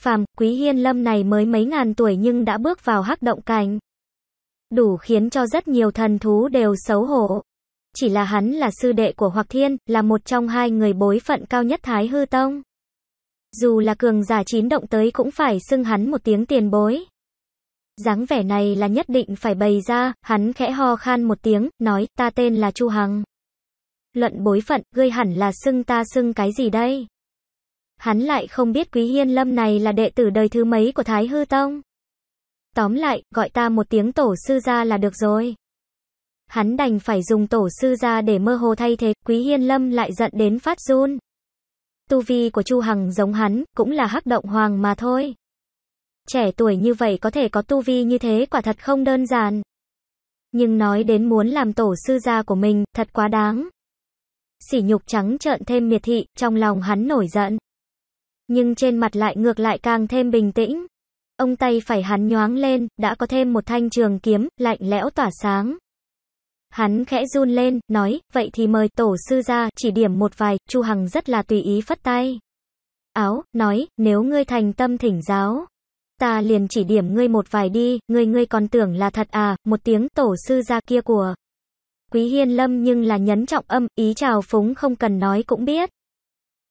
Phàm, Quý Hiên Lâm này mới mấy ngàn tuổi nhưng đã bước vào hắc động cảnh. Đủ khiến cho rất nhiều thần thú đều xấu hổ. Chỉ là hắn là sư đệ của Hoặc Thiên, là một trong hai người bối phận cao nhất Thái Hư Tông. Dù là cường giả chín động tới cũng phải xưng hắn một tiếng tiền bối. dáng vẻ này là nhất định phải bày ra, hắn khẽ ho khan một tiếng, nói, ta tên là Chu Hằng. Luận bối phận, ngươi hẳn là xưng ta xưng cái gì đây? hắn lại không biết Quý Hiên Lâm này là đệ tử đời thứ mấy của Thái Hư Tông. Tóm lại, gọi ta một tiếng tổ sư gia là được rồi. Hắn đành phải dùng tổ sư gia để mơ hồ thay thế, Quý Hiên Lâm lại giận đến phát run. Tu vi của Chu Hằng giống hắn, cũng là hắc động hoàng mà thôi. Trẻ tuổi như vậy có thể có tu vi như thế quả thật không đơn giản. Nhưng nói đến muốn làm tổ sư gia của mình, thật quá đáng. Sỉ nhục trắng trợn thêm miệt thị, trong lòng hắn nổi giận nhưng trên mặt lại ngược lại càng thêm bình tĩnh. Ông tay phải hắn nhoáng lên, đã có thêm một thanh trường kiếm, lạnh lẽo tỏa sáng. Hắn khẽ run lên, nói, vậy thì mời tổ sư ra, chỉ điểm một vài, Chu Hằng rất là tùy ý phất tay. Áo, nói, nếu ngươi thành tâm thỉnh giáo, ta liền chỉ điểm ngươi một vài đi, ngươi ngươi còn tưởng là thật à, một tiếng tổ sư ra kia của. Quý Hiên Lâm nhưng là nhấn trọng âm, ý chào phúng không cần nói cũng biết.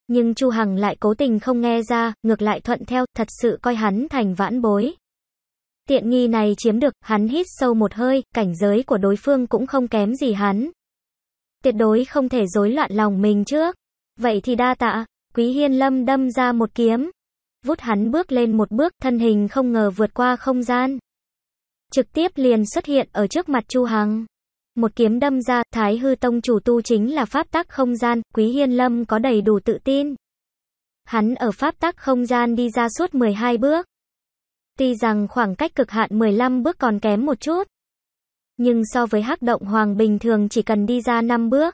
Nhưng Chu Hằng lại cố tình không nghe ra, ngược lại thuận theo, thật sự coi hắn thành vãn bối. Tiện nghi này chiếm được, hắn hít sâu một hơi, cảnh giới của đối phương cũng không kém gì hắn. Tuyệt đối không thể rối loạn lòng mình trước. Vậy thì đa tạ, Quý Hiên Lâm đâm ra một kiếm. Vút hắn bước lên một bước, thân hình không ngờ vượt qua không gian. Trực tiếp liền xuất hiện ở trước mặt Chu Hằng một kiếm đâm ra, Thái Hư Tông chủ tu chính là pháp tắc không gian, Quý Hiên Lâm có đầy đủ tự tin. Hắn ở pháp tắc không gian đi ra suốt 12 bước. Tuy rằng khoảng cách cực hạn 15 bước còn kém một chút. Nhưng so với hắc động hoàng bình thường chỉ cần đi ra 5 bước.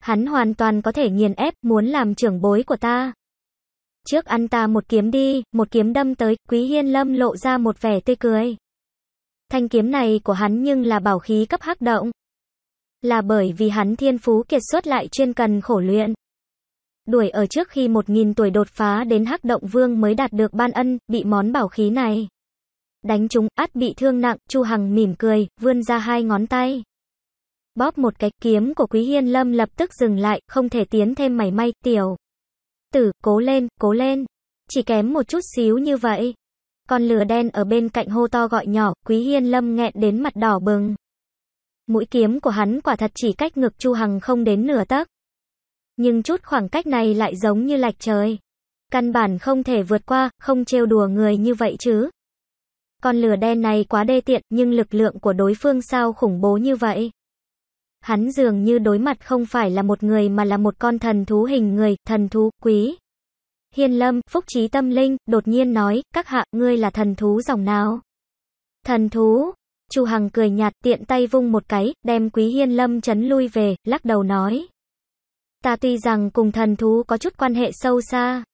Hắn hoàn toàn có thể nghiền ép muốn làm trưởng bối của ta. Trước ăn ta một kiếm đi, một kiếm đâm tới, Quý Hiên Lâm lộ ra một vẻ tươi cười. Thanh kiếm này của hắn nhưng là bảo khí cấp hắc động. Là bởi vì hắn thiên phú kiệt xuất lại chuyên cần khổ luyện. Đuổi ở trước khi một nghìn tuổi đột phá đến hắc động vương mới đạt được ban ân, bị món bảo khí này. Đánh chúng, át bị thương nặng, Chu Hằng mỉm cười, vươn ra hai ngón tay. Bóp một cái kiếm của Quý Hiên Lâm lập tức dừng lại, không thể tiến thêm mảy may, tiểu. Tử, cố lên, cố lên. Chỉ kém một chút xíu như vậy. Con lừa đen ở bên cạnh hô to gọi nhỏ, Quý Hiên Lâm nghẹn đến mặt đỏ bừng. Mũi kiếm của hắn quả thật chỉ cách ngực Chu Hằng không đến nửa tấc. Nhưng chút khoảng cách này lại giống như lạch trời. Căn bản không thể vượt qua, không trêu đùa người như vậy chứ. Con lửa đen này quá đê tiện, nhưng lực lượng của đối phương sao khủng bố như vậy? Hắn dường như đối mặt không phải là một người mà là một con thần thú hình người, thần thú, quý. Hiên Lâm, Phúc Trí Tâm Linh, đột nhiên nói, các hạ, ngươi là thần thú dòng nào? Thần thú? Chu Hằng cười nhạt tiện tay vung một cái, đem Quý Hiên Lâm chấn lui về, lắc đầu nói. Ta tuy rằng cùng thần thú có chút quan hệ sâu xa,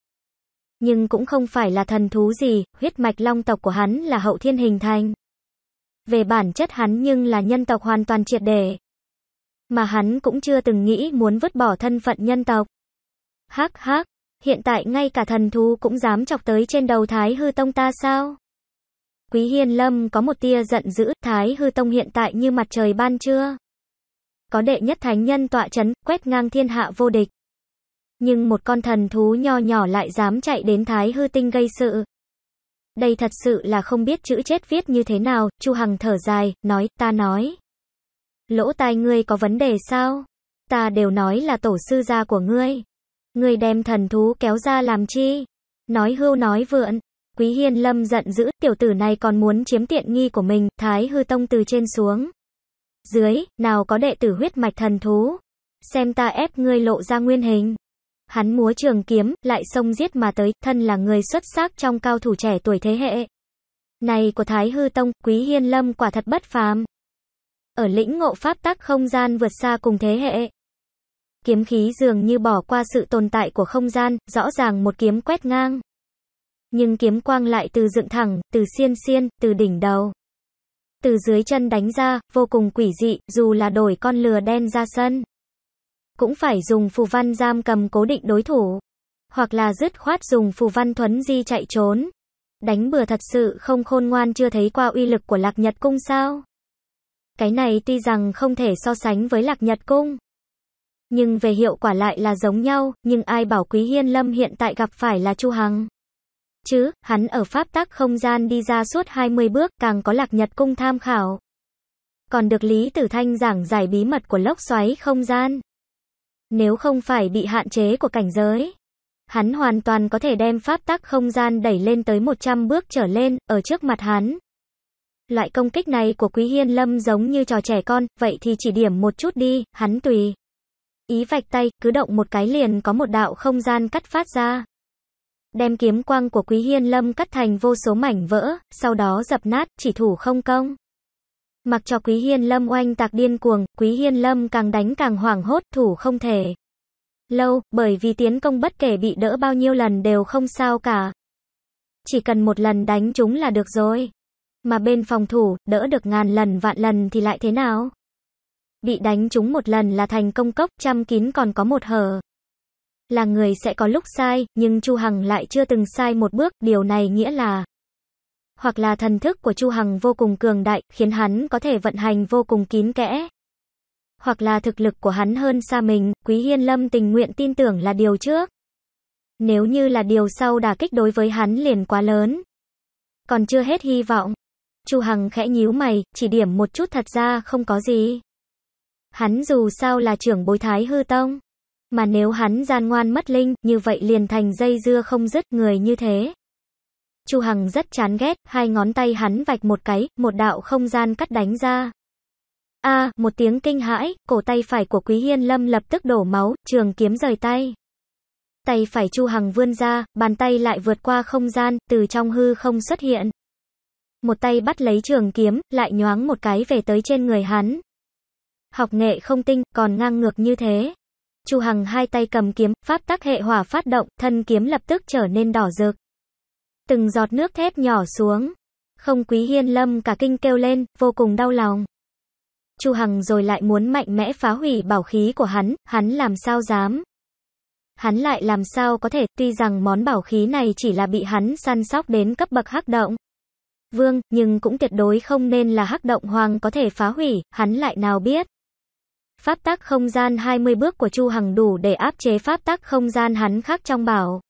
nhưng cũng không phải là thần thú gì, huyết mạch long tộc của hắn là hậu thiên hình thành. Về bản chất hắn nhưng là nhân tộc hoàn toàn triệt đề Mà hắn cũng chưa từng nghĩ muốn vứt bỏ thân phận nhân tộc. Hắc hắc, Hiện tại ngay cả thần thú cũng dám chọc tới trên đầu Thái Hư Tông ta sao? Quý Hiền Lâm có một tia giận dữ, Thái Hư Tông hiện tại như mặt trời ban trưa. Có đệ nhất thánh nhân tọa chấn, quét ngang thiên hạ vô địch. Nhưng một con thần thú nho nhỏ lại dám chạy đến Thái Hư Tinh gây sự. Đây thật sự là không biết chữ chết viết như thế nào, Chu Hằng thở dài, nói, ta nói. Lỗ tai ngươi có vấn đề sao? Ta đều nói là tổ sư gia của ngươi. Người đem thần thú kéo ra làm chi? Nói hưu nói vượn. Quý Hiên Lâm giận dữ, tiểu tử này còn muốn chiếm tiện nghi của mình, Thái Hư Tông từ trên xuống. Dưới, nào có đệ tử huyết mạch thần thú. Xem ta ép ngươi lộ ra nguyên hình. Hắn múa trường kiếm, lại xông giết mà tới, thân là người xuất sắc trong cao thủ trẻ tuổi thế hệ. Này của Thái Hư Tông, Quý Hiên Lâm quả thật bất phàm. Ở lĩnh ngộ pháp tắc không gian vượt xa cùng thế hệ kiếm khí dường như bỏ qua sự tồn tại của không gian, rõ ràng một kiếm quét ngang. Nhưng kiếm quang lại từ dựng thẳng, từ xiên xiên, từ đỉnh đầu. Từ dưới chân đánh ra, vô cùng quỷ dị, dù là đổi con lừa đen ra sân. Cũng phải dùng phù văn giam cầm cố định đối thủ. Hoặc là dứt khoát dùng phù văn thuấn di chạy trốn. Đánh bừa thật sự không khôn ngoan chưa thấy qua uy lực của lạc nhật cung sao. Cái này tuy rằng không thể so sánh với lạc nhật cung. Nhưng về hiệu quả lại là giống nhau, nhưng ai bảo Quý Hiên Lâm hiện tại gặp phải là Chu Hằng. Chứ, hắn ở pháp tắc không gian đi ra suốt 20 bước, càng có lạc nhật cung tham khảo. Còn được Lý Tử Thanh giảng giải bí mật của lốc xoáy không gian. Nếu không phải bị hạn chế của cảnh giới, hắn hoàn toàn có thể đem pháp tắc không gian đẩy lên tới 100 bước trở lên, ở trước mặt hắn. Loại công kích này của Quý Hiên Lâm giống như trò trẻ con, vậy thì chỉ điểm một chút đi, hắn tùy. Ý vạch tay, cứ động một cái liền có một đạo không gian cắt phát ra. Đem kiếm quang của Quý Hiên Lâm cắt thành vô số mảnh vỡ, sau đó dập nát, chỉ thủ không công. Mặc cho Quý Hiên Lâm oanh tạc điên cuồng, Quý Hiên Lâm càng đánh càng hoảng hốt, thủ không thể. Lâu, bởi vì tiến công bất kể bị đỡ bao nhiêu lần đều không sao cả. Chỉ cần một lần đánh chúng là được rồi. Mà bên phòng thủ, đỡ được ngàn lần vạn lần thì lại thế nào? Bị đánh trúng một lần là thành công cốc, chăm kín còn có một hở. Là người sẽ có lúc sai, nhưng Chu Hằng lại chưa từng sai một bước, điều này nghĩa là hoặc là thần thức của Chu Hằng vô cùng cường đại, khiến hắn có thể vận hành vô cùng kín kẽ. Hoặc là thực lực của hắn hơn xa mình, Quý Hiên Lâm tình nguyện tin tưởng là điều trước. Nếu như là điều sau đả kích đối với hắn liền quá lớn. Còn chưa hết hy vọng. Chu Hằng khẽ nhíu mày, chỉ điểm một chút thật ra không có gì. Hắn dù sao là trưởng bối thái hư tông. Mà nếu hắn gian ngoan mất linh, như vậy liền thành dây dưa không dứt người như thế. Chu Hằng rất chán ghét, hai ngón tay hắn vạch một cái, một đạo không gian cắt đánh ra. A, một tiếng kinh hãi, cổ tay phải của Quý Hiên Lâm lập tức đổ máu, trường kiếm rời tay. Tay phải Chu Hằng vươn ra, bàn tay lại vượt qua không gian, từ trong hư không xuất hiện. Một tay bắt lấy trường kiếm, lại nhoáng một cái về tới trên người hắn học nghệ không tinh, còn ngang ngược như thế. Chu Hằng hai tay cầm kiếm, pháp tắc hệ hỏa phát động, thân kiếm lập tức trở nên đỏ rực. Từng giọt nước thép nhỏ xuống. Không Quý Hiên Lâm cả kinh kêu lên, vô cùng đau lòng. Chu Hằng rồi lại muốn mạnh mẽ phá hủy bảo khí của hắn, hắn làm sao dám. Hắn lại làm sao có thể, tuy rằng món bảo khí này chỉ là bị hắn săn sóc đến cấp bậc hắc động. Vương, nhưng cũng tuyệt đối không nên là hắc động hoàng có thể phá hủy, hắn lại nào biết. Pháp tắc không gian 20 bước của Chu Hằng đủ để áp chế pháp tắc không gian hắn khác trong bảo.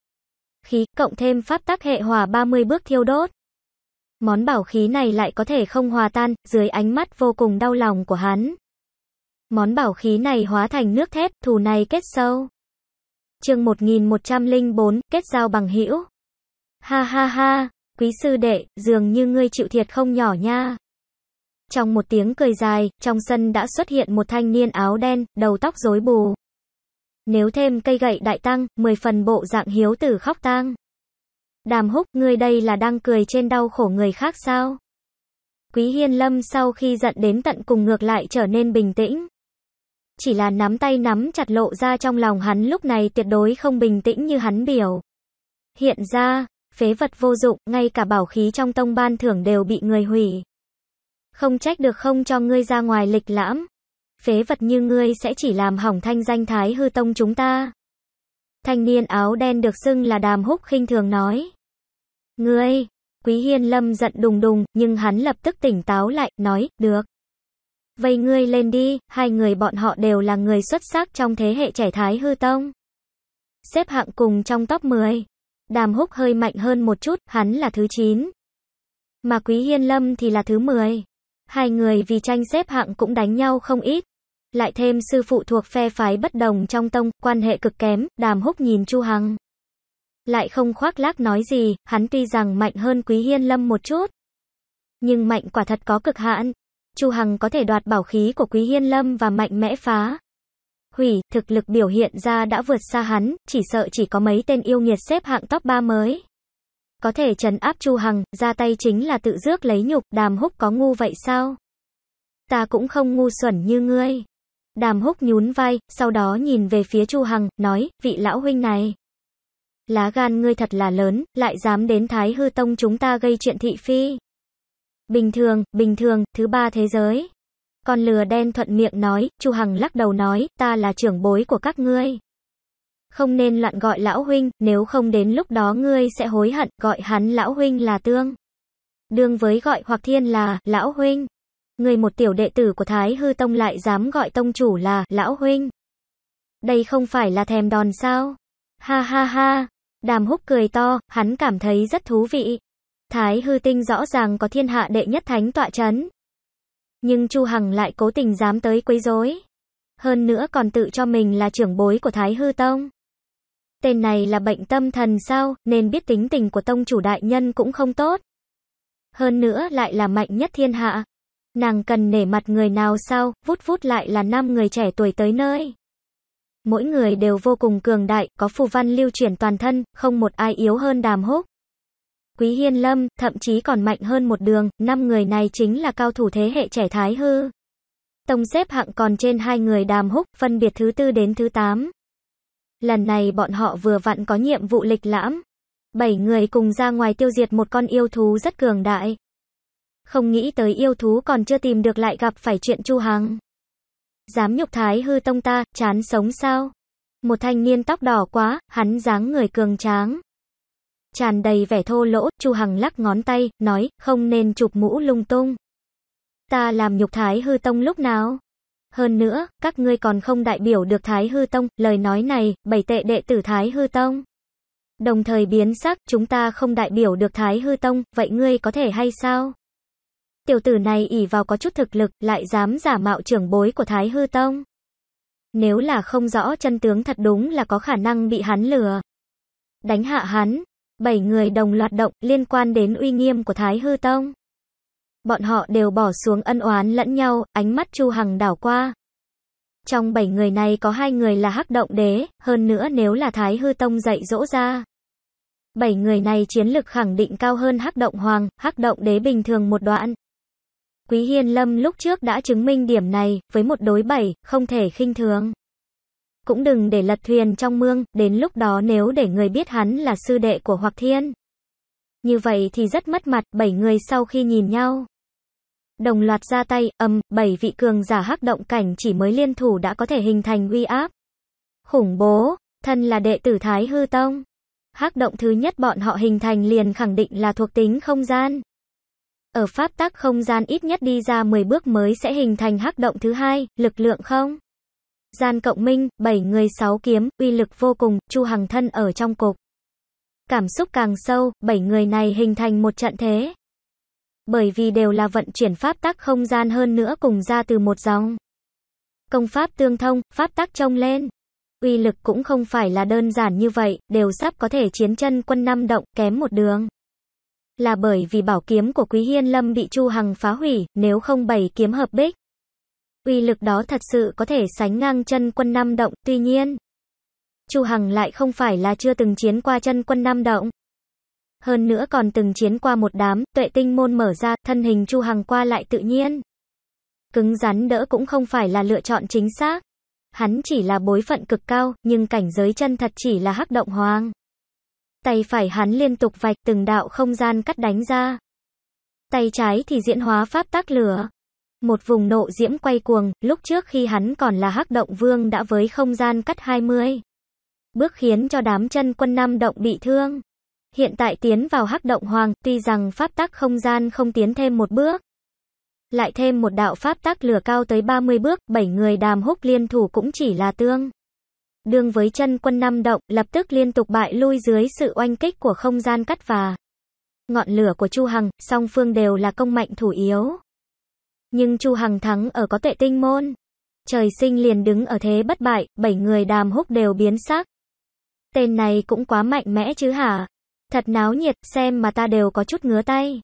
Khí cộng thêm pháp tắc hệ hỏa 30 bước thiêu đốt. Món bảo khí này lại có thể không hòa tan, dưới ánh mắt vô cùng đau lòng của hắn. Món bảo khí này hóa thành nước thép, thù này kết sâu. Chương 1104, kết giao bằng hữu. Ha ha ha, quý sư đệ, dường như ngươi chịu thiệt không nhỏ nha. Trong một tiếng cười dài, trong sân đã xuất hiện một thanh niên áo đen, đầu tóc rối bù. Nếu thêm cây gậy đại tăng, 10 phần bộ dạng hiếu tử khóc tang. Đàm húc, ngươi đây là đang cười trên đau khổ người khác sao? Quý Hiên Lâm sau khi giận đến tận cùng ngược lại trở nên bình tĩnh. Chỉ là nắm tay nắm chặt lộ ra trong lòng hắn lúc này tuyệt đối không bình tĩnh như hắn biểu. Hiện ra, phế vật vô dụng, ngay cả bảo khí trong tông ban thưởng đều bị người hủy. Không trách được không cho ngươi ra ngoài lịch lãm. Phế vật như ngươi sẽ chỉ làm hỏng thanh danh thái hư tông chúng ta. Thanh niên áo đen được xưng là đàm húc khinh thường nói. Ngươi, Quý Hiên Lâm giận đùng đùng, nhưng hắn lập tức tỉnh táo lại, nói, được. Vậy ngươi lên đi, hai người bọn họ đều là người xuất sắc trong thế hệ trẻ thái hư tông. Xếp hạng cùng trong top 10. Đàm húc hơi mạnh hơn một chút, hắn là thứ 9. Mà Quý Hiên Lâm thì là thứ 10. Hai người vì tranh xếp hạng cũng đánh nhau không ít. Lại thêm sư phụ thuộc phe phái bất đồng trong tông, quan hệ cực kém, đàm húc nhìn Chu Hằng. Lại không khoác lác nói gì, hắn tuy rằng mạnh hơn Quý Hiên Lâm một chút. Nhưng mạnh quả thật có cực hạn. Chu Hằng có thể đoạt bảo khí của Quý Hiên Lâm và mạnh mẽ phá. Hủy, thực lực biểu hiện ra đã vượt xa hắn, chỉ sợ chỉ có mấy tên yêu nghiệt xếp hạng top 3 mới. Có thể trấn áp Chu Hằng, ra tay chính là tự dước lấy nhục, đàm húc có ngu vậy sao? Ta cũng không ngu xuẩn như ngươi. Đàm húc nhún vai, sau đó nhìn về phía Chu Hằng, nói, vị lão huynh này. Lá gan ngươi thật là lớn, lại dám đến Thái Hư Tông chúng ta gây chuyện thị phi. Bình thường, bình thường, thứ ba thế giới. Con lừa đen thuận miệng nói, Chu Hằng lắc đầu nói, ta là trưởng bối của các ngươi. Không nên loạn gọi lão huynh, nếu không đến lúc đó ngươi sẽ hối hận, gọi hắn lão huynh là tương. Đương với gọi hoặc thiên là, lão huynh. Người một tiểu đệ tử của Thái Hư Tông lại dám gọi tông chủ là, lão huynh. Đây không phải là thèm đòn sao? Ha ha ha, đàm húc cười to, hắn cảm thấy rất thú vị. Thái Hư Tinh rõ ràng có thiên hạ đệ nhất thánh tọa chấn. Nhưng Chu Hằng lại cố tình dám tới quấy rối. Hơn nữa còn tự cho mình là trưởng bối của Thái Hư Tông. Tên này là bệnh tâm thần sao, nên biết tính tình của tông chủ đại nhân cũng không tốt. Hơn nữa lại là mạnh nhất thiên hạ. Nàng cần nể mặt người nào sao, vút vút lại là năm người trẻ tuổi tới nơi. Mỗi người đều vô cùng cường đại, có phù văn lưu chuyển toàn thân, không một ai yếu hơn đàm húc. Quý Hiên Lâm, thậm chí còn mạnh hơn một đường, năm người này chính là cao thủ thế hệ trẻ Thái Hư. Tông xếp hạng còn trên hai người đàm húc, phân biệt thứ tư đến thứ tám. Lần này bọn họ vừa vặn có nhiệm vụ lịch lãm. Bảy người cùng ra ngoài tiêu diệt một con yêu thú rất cường đại. Không nghĩ tới yêu thú còn chưa tìm được lại gặp phải chuyện Chu Hằng. Dám nhục thái hư tông ta, chán sống sao? Một thanh niên tóc đỏ quá, hắn dáng người cường tráng. Tràn đầy vẻ thô lỗ, Chu Hằng lắc ngón tay, nói, không nên chụp mũ lung tung. Ta làm nhục thái hư tông lúc nào? Hơn nữa, các ngươi còn không đại biểu được Thái Hư Tông, lời nói này, bảy tệ đệ tử Thái Hư Tông. Đồng thời biến sắc, chúng ta không đại biểu được Thái Hư Tông, vậy ngươi có thể hay sao? Tiểu tử này ỉ vào có chút thực lực, lại dám giả mạo trưởng bối của Thái Hư Tông. Nếu là không rõ chân tướng thật đúng là có khả năng bị hắn lừa. Đánh hạ hắn, bảy người đồng loạt động liên quan đến uy nghiêm của Thái Hư Tông bọn họ đều bỏ xuống ân oán lẫn nhau, ánh mắt Chu Hằng đảo qua. Trong bảy người này có hai người là Hắc Động Đế, hơn nữa nếu là Thái Hư Tông dạy dỗ ra. Bảy người này chiến lực khẳng định cao hơn Hắc Động Hoàng, Hắc Động Đế bình thường một đoạn. Quý Hiên Lâm lúc trước đã chứng minh điểm này, với một đối bảy, không thể khinh thường. Cũng đừng để lật thuyền trong mương, đến lúc đó nếu để người biết hắn là sư đệ của Hoặc Thiên. Như vậy thì rất mất mặt, bảy người sau khi nhìn nhau đồng loạt ra tay, âm bảy vị cường giả hắc động cảnh chỉ mới liên thủ đã có thể hình thành uy áp. Khủng bố, thân là đệ tử Thái Hư Tông. Hắc động thứ nhất bọn họ hình thành liền khẳng định là thuộc tính không gian. Ở pháp tắc không gian ít nhất đi ra 10 bước mới sẽ hình thành hắc động thứ hai, lực lượng không. Gian cộng minh, bảy người sáu kiếm, uy lực vô cùng, Chu Hằng thân ở trong cục. Cảm xúc càng sâu, bảy người này hình thành một trận thế bởi vì đều là vận chuyển pháp tắc không gian hơn nữa cùng ra từ một dòng. Công pháp tương thông, pháp tắc trông lên. Uy lực cũng không phải là đơn giản như vậy, đều sắp có thể chiến chân quân năm động, kém một đường. Là bởi vì bảo kiếm của Quý Hiên Lâm bị Chu Hằng phá hủy, nếu không bảy kiếm hợp bích. Uy lực đó thật sự có thể sánh ngang chân quân năm động, tuy nhiên. Chu Hằng lại không phải là chưa từng chiến qua chân quân năm động. Hơn nữa còn từng chiến qua một đám, tuệ tinh môn mở ra, thân hình Chu Hằng qua lại tự nhiên. Cứng rắn đỡ cũng không phải là lựa chọn chính xác. Hắn chỉ là bối phận cực cao, nhưng cảnh giới chân thật chỉ là hắc động hoàng. Tay phải hắn liên tục vạch từng đạo không gian cắt đánh ra. Tay trái thì diễn hóa pháp tác lửa. Một vùng nộ diễm quay cuồng, lúc trước khi hắn còn là hắc động vương đã với không gian cắt 20. Bước khiến cho đám chân quân năm động bị thương. Hiện tại tiến vào hắc động hoàng, tuy rằng pháp tắc không gian không tiến thêm một bước. Lại thêm một đạo pháp tắc lửa cao tới 30 bước, 7 người đàm húc liên thủ cũng chỉ là tương. Đương với chân quân năm động, lập tức liên tục bại lui dưới sự oanh kích của không gian cắt và ngọn lửa của Chu Hằng, song phương đều là công mạnh thủ yếu. Nhưng Chu Hằng thắng ở có tệ tinh môn. Trời sinh liền đứng ở thế bất bại, bảy người đàm húc đều biến sắc. Tên này cũng quá mạnh mẽ chứ hả? Thật náo nhiệt, xem mà ta đều có chút ngứa tay.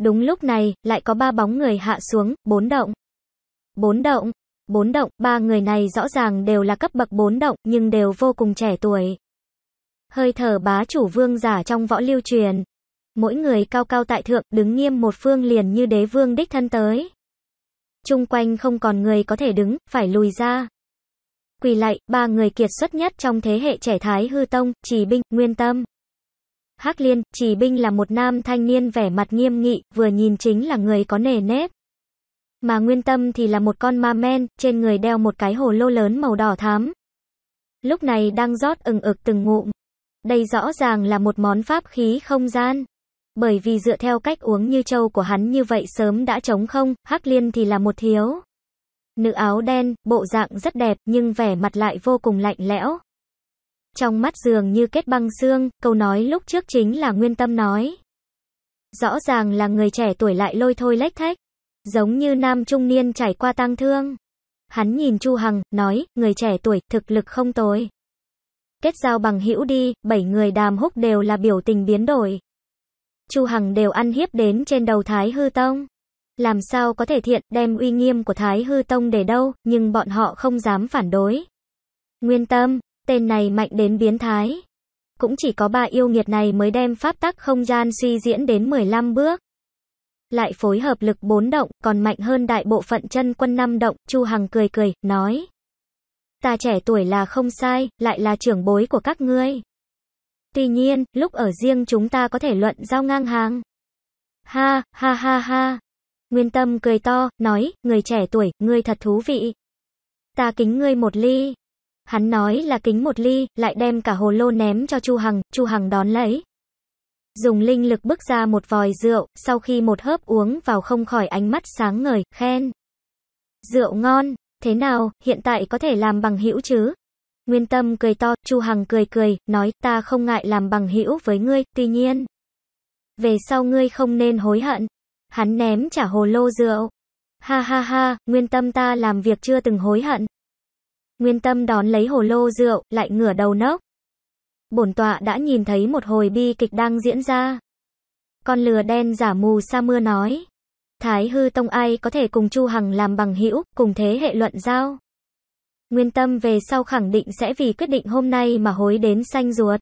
Đúng lúc này, lại có ba bóng người hạ xuống, bốn động. Bốn động, bốn động, ba người này rõ ràng đều là cấp bậc bốn động, nhưng đều vô cùng trẻ tuổi. Hơi thở bá chủ vương giả trong võ lưu truyền. Mỗi người cao cao tại thượng, đứng nghiêm một phương liền như đế vương đích thân tới. Trung quanh không còn người có thể đứng, phải lùi ra. Quỳ lạy, ba người kiệt xuất nhất trong thế hệ trẻ Thái Hư Tông, Trì Binh, Nguyên Tâm. Hắc Liên, Trì Binh là một nam thanh niên vẻ mặt nghiêm nghị, vừa nhìn chính là người có nề nếp. Mà Nguyên Tâm thì là một con ma men, trên người đeo một cái hồ lô lớn màu đỏ thắm. Lúc này đang rót ừng ực từng ngụm. Đây rõ ràng là một món pháp khí không gian. Bởi vì dựa theo cách uống như trâu của hắn như vậy sớm đã trống không, Hắc Liên thì là một thiếu. Nữ áo đen, bộ dạng rất đẹp nhưng vẻ mặt lại vô cùng lạnh lẽo trong mắt dường như kết băng xương, câu nói lúc trước chính là nguyên tâm nói. Rõ ràng là người trẻ tuổi lại lôi thôi lách thách, giống như nam trung niên trải qua tang thương. Hắn nhìn Chu Hằng, nói, người trẻ tuổi, thực lực không tồi. Kết giao bằng hữu đi, bảy người đàm húc đều là biểu tình biến đổi. Chu Hằng đều ăn hiếp đến trên đầu Thái Hư Tông. Làm sao có thể thiện đem uy nghiêm của Thái Hư Tông để đâu, nhưng bọn họ không dám phản đối. Nguyên tâm, Tên này mạnh đến biến thái. Cũng chỉ có ba yêu nghiệt này mới đem pháp tắc không gian suy diễn đến 15 bước. Lại phối hợp lực bốn động, còn mạnh hơn đại bộ phận chân quân năm động, Chu Hằng cười cười, nói. Ta trẻ tuổi là không sai, lại là trưởng bối của các ngươi. Tuy nhiên, lúc ở riêng chúng ta có thể luận giao ngang hàng. Ha, ha ha ha. Nguyên tâm cười to, nói, người trẻ tuổi, ngươi thật thú vị. Ta kính ngươi một ly. Hắn nói là kính một ly, lại đem cả hồ lô ném cho Chu Hằng, Chu Hằng đón lấy. Dùng linh lực bức ra một vòi rượu, sau khi một hớp uống vào không khỏi ánh mắt sáng ngời, khen. Rượu ngon, thế nào, hiện tại có thể làm bằng hữu chứ? Nguyên Tâm cười to, Chu Hằng cười cười, nói ta không ngại làm bằng hữu với ngươi, tuy nhiên. Về sau ngươi không nên hối hận. Hắn ném trả hồ lô rượu. Ha ha ha, Nguyên Tâm ta làm việc chưa từng hối hận. Nguyên Tâm đón lấy hồ lô rượu, lại ngửa đầu nốc. Bổn tọa đã nhìn thấy một hồi bi kịch đang diễn ra. Con lừa đen giả mù sa mưa nói. Thái hư tông ai có thể cùng Chu Hằng làm bằng hữu, cùng thế hệ luận giao. Nguyên Tâm về sau khẳng định sẽ vì quyết định hôm nay mà hối đến xanh ruột.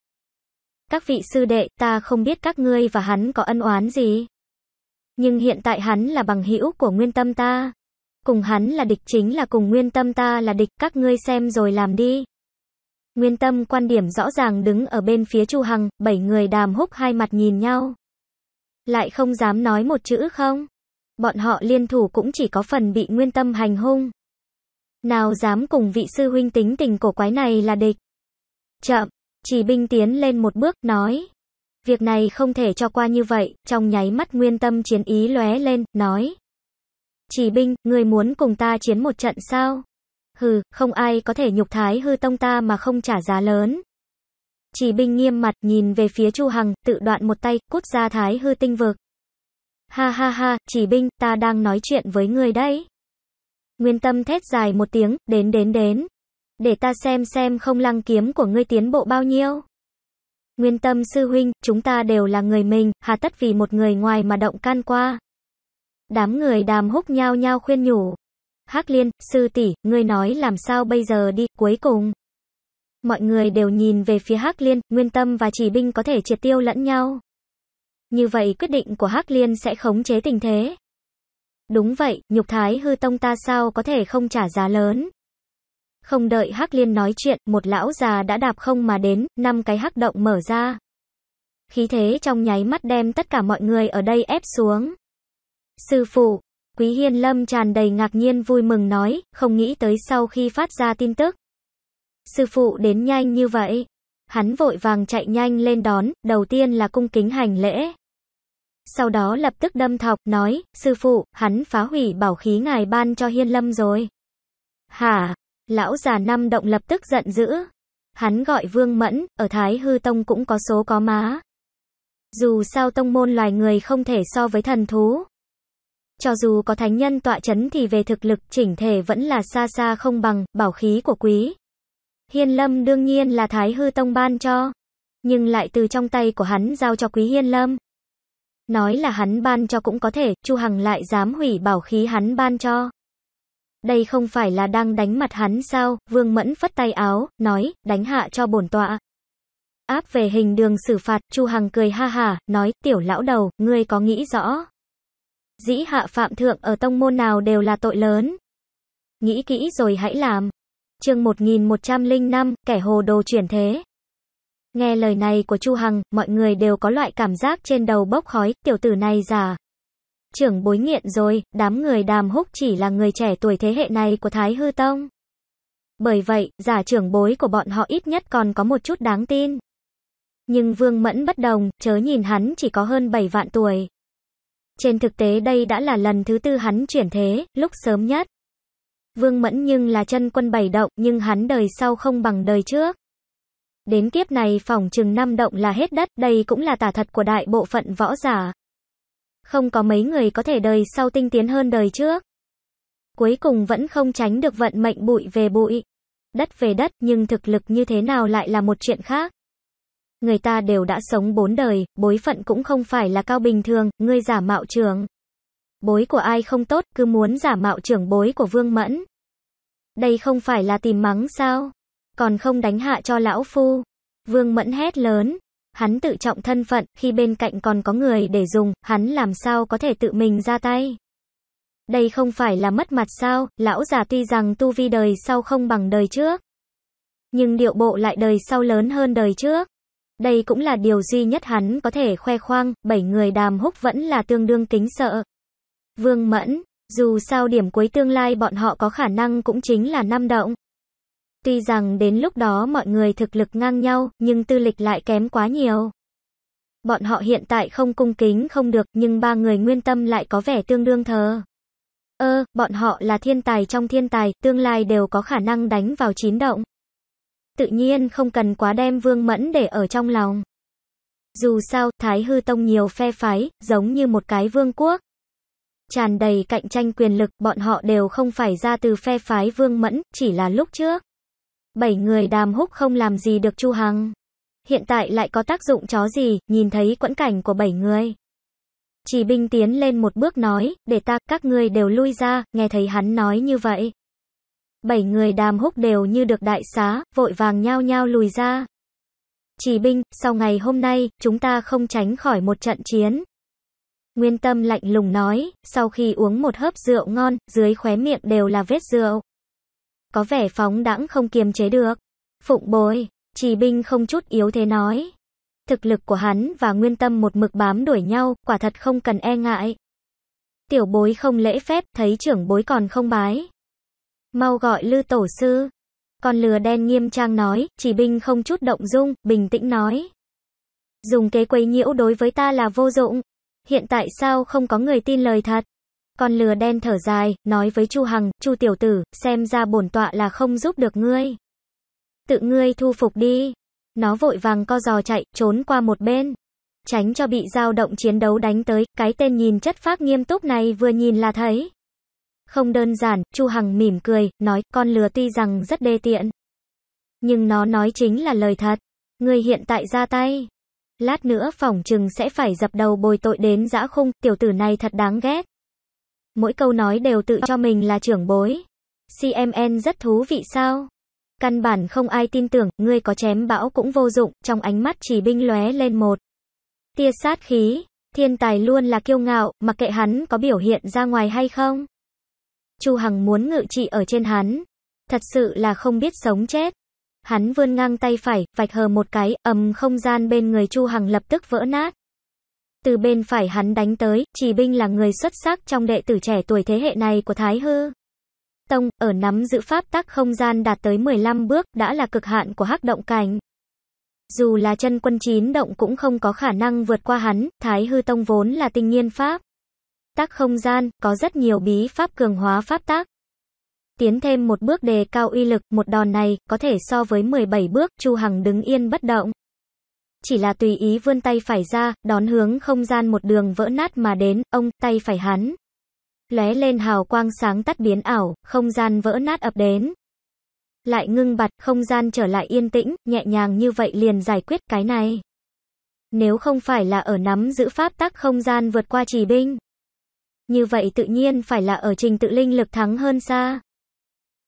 Các vị sư đệ, ta không biết các ngươi và hắn có ân oán gì. Nhưng hiện tại hắn là bằng hữu của Nguyên Tâm ta cùng hắn là địch chính là cùng nguyên tâm ta là địch, các ngươi xem rồi làm đi. Nguyên tâm quan điểm rõ ràng đứng ở bên phía Chu Hằng, bảy người đàm húc hai mặt nhìn nhau. Lại không dám nói một chữ không? Bọn họ liên thủ cũng chỉ có phần bị nguyên tâm hành hung. Nào dám cùng vị sư huynh tính tình cổ quái này là địch. Chậm, chỉ binh tiến lên một bước, nói. Việc này không thể cho qua như vậy, trong nháy mắt nguyên tâm chiến ý lóe lên, nói. Chỉ binh, người muốn cùng ta chiến một trận sao? Hừ, không ai có thể nhục thái hư tông ta mà không trả giá lớn. Chỉ binh nghiêm mặt nhìn về phía Chu Hằng, tự đoạn một tay, cút ra thái hư tinh vực. Ha ha ha, chỉ binh, ta đang nói chuyện với người đấy. Nguyên tâm thét dài một tiếng, đến đến đến. Để ta xem xem không lăng kiếm của ngươi tiến bộ bao nhiêu. Nguyên tâm sư huynh, chúng ta đều là người mình, hà tất vì một người ngoài mà động can qua. Đám người đàm húc nhau nhau khuyên nhủ. Hắc liên, sư tỷ, ngươi nói làm sao bây giờ đi, cuối cùng. Mọi người đều nhìn về phía Hắc liên, nguyên tâm và chỉ binh có thể triệt tiêu lẫn nhau. Như vậy quyết định của Hắc liên sẽ khống chế tình thế. Đúng vậy, nhục thái hư tông ta sao có thể không trả giá lớn. Không đợi Hắc Liên nói chuyện, một lão già đã đạp không mà đến, năm cái hắc động mở ra. Khí thế trong nháy mắt đem tất cả mọi người ở đây ép xuống. Sư phụ, Quý Hiên Lâm tràn đầy ngạc nhiên vui mừng nói, không nghĩ tới sau khi phát ra tin tức. Sư phụ đến nhanh như vậy. Hắn vội vàng chạy nhanh lên đón, đầu tiên là cung kính hành lễ. Sau đó lập tức đâm thọc, nói, sư phụ, hắn phá hủy bảo khí ngài ban cho Hiên Lâm rồi. Hả? Lão già năm động lập tức giận dữ. Hắn gọi Vương Mẫn, ở Thái Hư Tông cũng có số có má. Dù sao tông môn loài người không thể so với thần thú. Cho dù có thánh nhân tọa chấn thì về thực lực chỉnh thể vẫn là xa xa không bằng bảo khí của quý. Hiên Lâm đương nhiên là Thái Hư Tông ban cho, nhưng lại từ trong tay của hắn giao cho Quý Hiên Lâm. Nói là hắn ban cho cũng có thể, Chu Hằng lại dám hủy bảo khí hắn ban cho. Đây không phải là đang đánh mặt hắn sao? Vương Mẫn phất tay áo, nói, đánh hạ cho bổn tọa. Áp về hình đường xử phạt, Chu Hằng cười ha hà, nói, tiểu lão đầu, ngươi có nghĩ rõ? Dĩ hạ phạm thượng ở tông môn nào đều là tội lớn. Nghĩ kỹ rồi hãy làm. Chương 1105, kẻ hồ đồ chuyển thế. Nghe lời này của Chu Hằng, mọi người đều có loại cảm giác trên đầu bốc khói, tiểu tử này già. Trưởng bối nghiện rồi, đám người đàm húc chỉ là người trẻ tuổi thế hệ này của Thái Hư Tông. Bởi vậy, giả trưởng bối của bọn họ ít nhất còn có một chút đáng tin. Nhưng Vương Mẫn bất đồng, chớ nhìn hắn chỉ có hơn 7 vạn tuổi. Trên thực tế đây đã là lần thứ tư hắn chuyển thế, lúc sớm nhất. Vương Mẫn nhưng là chân quân bảy động, nhưng hắn đời sau không bằng đời trước. Đến kiếp này phòng chừng năm động là hết đất, đây cũng là tả thật của đại bộ phận võ giả. Không có mấy người có thể đời sau tinh tiến hơn đời trước. Cuối cùng vẫn không tránh được vận mệnh bụi về bụi, đất về đất, nhưng thực lực như thế nào lại là một chuyện khác người ta đều đã sống bốn đời, bối phận cũng không phải là cao bình thường, ngươi giả mạo trưởng. Bối của ai không tốt, cứ muốn giả mạo trưởng bối của Vương Mẫn. Đây không phải là tìm mắng sao? Còn không đánh hạ cho lão phu. Vương Mẫn hét lớn. Hắn tự trọng thân phận, khi bên cạnh còn có người để dùng, hắn làm sao có thể tự mình ra tay. Đây không phải là mất mặt sao, lão già tuy rằng tu vi đời sau không bằng đời trước. Nhưng điệu bộ lại đời sau lớn hơn đời trước. Đây cũng là điều duy nhất hắn có thể khoe khoang, bảy người đàm húc vẫn là tương đương kính sợ. Vương Mẫn, dù sao điểm cuối tương lai bọn họ có khả năng cũng chính là năm động. Tuy rằng đến lúc đó mọi người thực lực ngang nhau, nhưng tư lịch lại kém quá nhiều. Bọn họ hiện tại không cung kính không được, nhưng ba người nguyên tâm lại có vẻ tương đương thờ. Ơ, bọn họ là thiên tài trong thiên tài, tương lai đều có khả năng đánh vào chín động. Tự nhiên không cần quá đem Vương Mẫn để ở trong lòng. Dù sao, Thái Hư Tông nhiều phe phái, giống như một cái vương quốc. Tràn đầy cạnh tranh quyền lực, bọn họ đều không phải ra từ phe phái Vương Mẫn, chỉ là lúc trước. Bảy người đàm húc không làm gì được Chu Hằng. Hiện tại lại có tác dụng chó gì, nhìn thấy quẫn cảnh của bảy người. Chỉ binh tiến lên một bước nói, để ta, các người đều lui ra, nghe thấy hắn nói như vậy bảy người đàm húc đều như được đại xá, vội vàng nhao nhao lùi ra. Chỉ binh, sau ngày hôm nay, chúng ta không tránh khỏi một trận chiến. Nguyên tâm lạnh lùng nói, sau khi uống một hớp rượu ngon, dưới khóe miệng đều là vết rượu. Có vẻ phóng đãng không kiềm chế được. Phụng bồi, chỉ binh không chút yếu thế nói. Thực lực của hắn và nguyên tâm một mực bám đuổi nhau, quả thật không cần e ngại. Tiểu bối không lễ phép, thấy trưởng bối còn không bái. Mau gọi Lư Tổ Sư. Con lừa đen nghiêm trang nói, chỉ binh không chút động dung, bình tĩnh nói. Dùng kế quấy nhiễu đối với ta là vô dụng. Hiện tại sao không có người tin lời thật? Con lừa đen thở dài, nói với Chu Hằng, Chu tiểu tử, xem ra bổn tọa là không giúp được ngươi. Tự ngươi thu phục đi. Nó vội vàng co giò chạy, trốn qua một bên. Tránh cho bị dao động chiến đấu đánh tới, cái tên nhìn chất phác nghiêm túc này vừa nhìn là thấy. Không đơn giản, Chu Hằng mỉm cười, nói, con lừa tuy rằng rất đê tiện. Nhưng nó nói chính là lời thật. Người hiện tại ra tay. Lát nữa phỏng chừng sẽ phải dập đầu bồi tội đến dã khung, tiểu tử này thật đáng ghét. Mỗi câu nói đều tự cho mình là trưởng bối. CMN rất thú vị sao? Căn bản không ai tin tưởng, ngươi có chém bão cũng vô dụng, trong ánh mắt chỉ binh lóe lên một. Tia sát khí, thiên tài luôn là kiêu ngạo, mặc kệ hắn có biểu hiện ra ngoài hay không. Chu Hằng muốn ngự trị ở trên hắn. Thật sự là không biết sống chết. Hắn vươn ngang tay phải, vạch hờ một cái, ầm không gian bên người Chu Hằng lập tức vỡ nát. Từ bên phải hắn đánh tới, chỉ Binh là người xuất sắc trong đệ tử trẻ tuổi thế hệ này của Thái Hư. Tông, ở nắm giữ pháp tắc không gian đạt tới 15 bước, đã là cực hạn của hắc động cảnh. Dù là chân quân chín động cũng không có khả năng vượt qua hắn, Thái Hư Tông vốn là tinh nhiên pháp tác không gian, có rất nhiều bí pháp cường hóa pháp tác. Tiến thêm một bước đề cao uy lực, một đòn này, có thể so với 17 bước, Chu Hằng đứng yên bất động. Chỉ là tùy ý vươn tay phải ra, đón hướng không gian một đường vỡ nát mà đến, ông, tay phải hắn. Lóe lên hào quang sáng tắt biến ảo, không gian vỡ nát ập đến. Lại ngưng bặt, không gian trở lại yên tĩnh, nhẹ nhàng như vậy liền giải quyết cái này. Nếu không phải là ở nắm giữ pháp tắc không gian vượt qua trì binh như vậy tự nhiên phải là ở trình tự linh lực thắng hơn xa.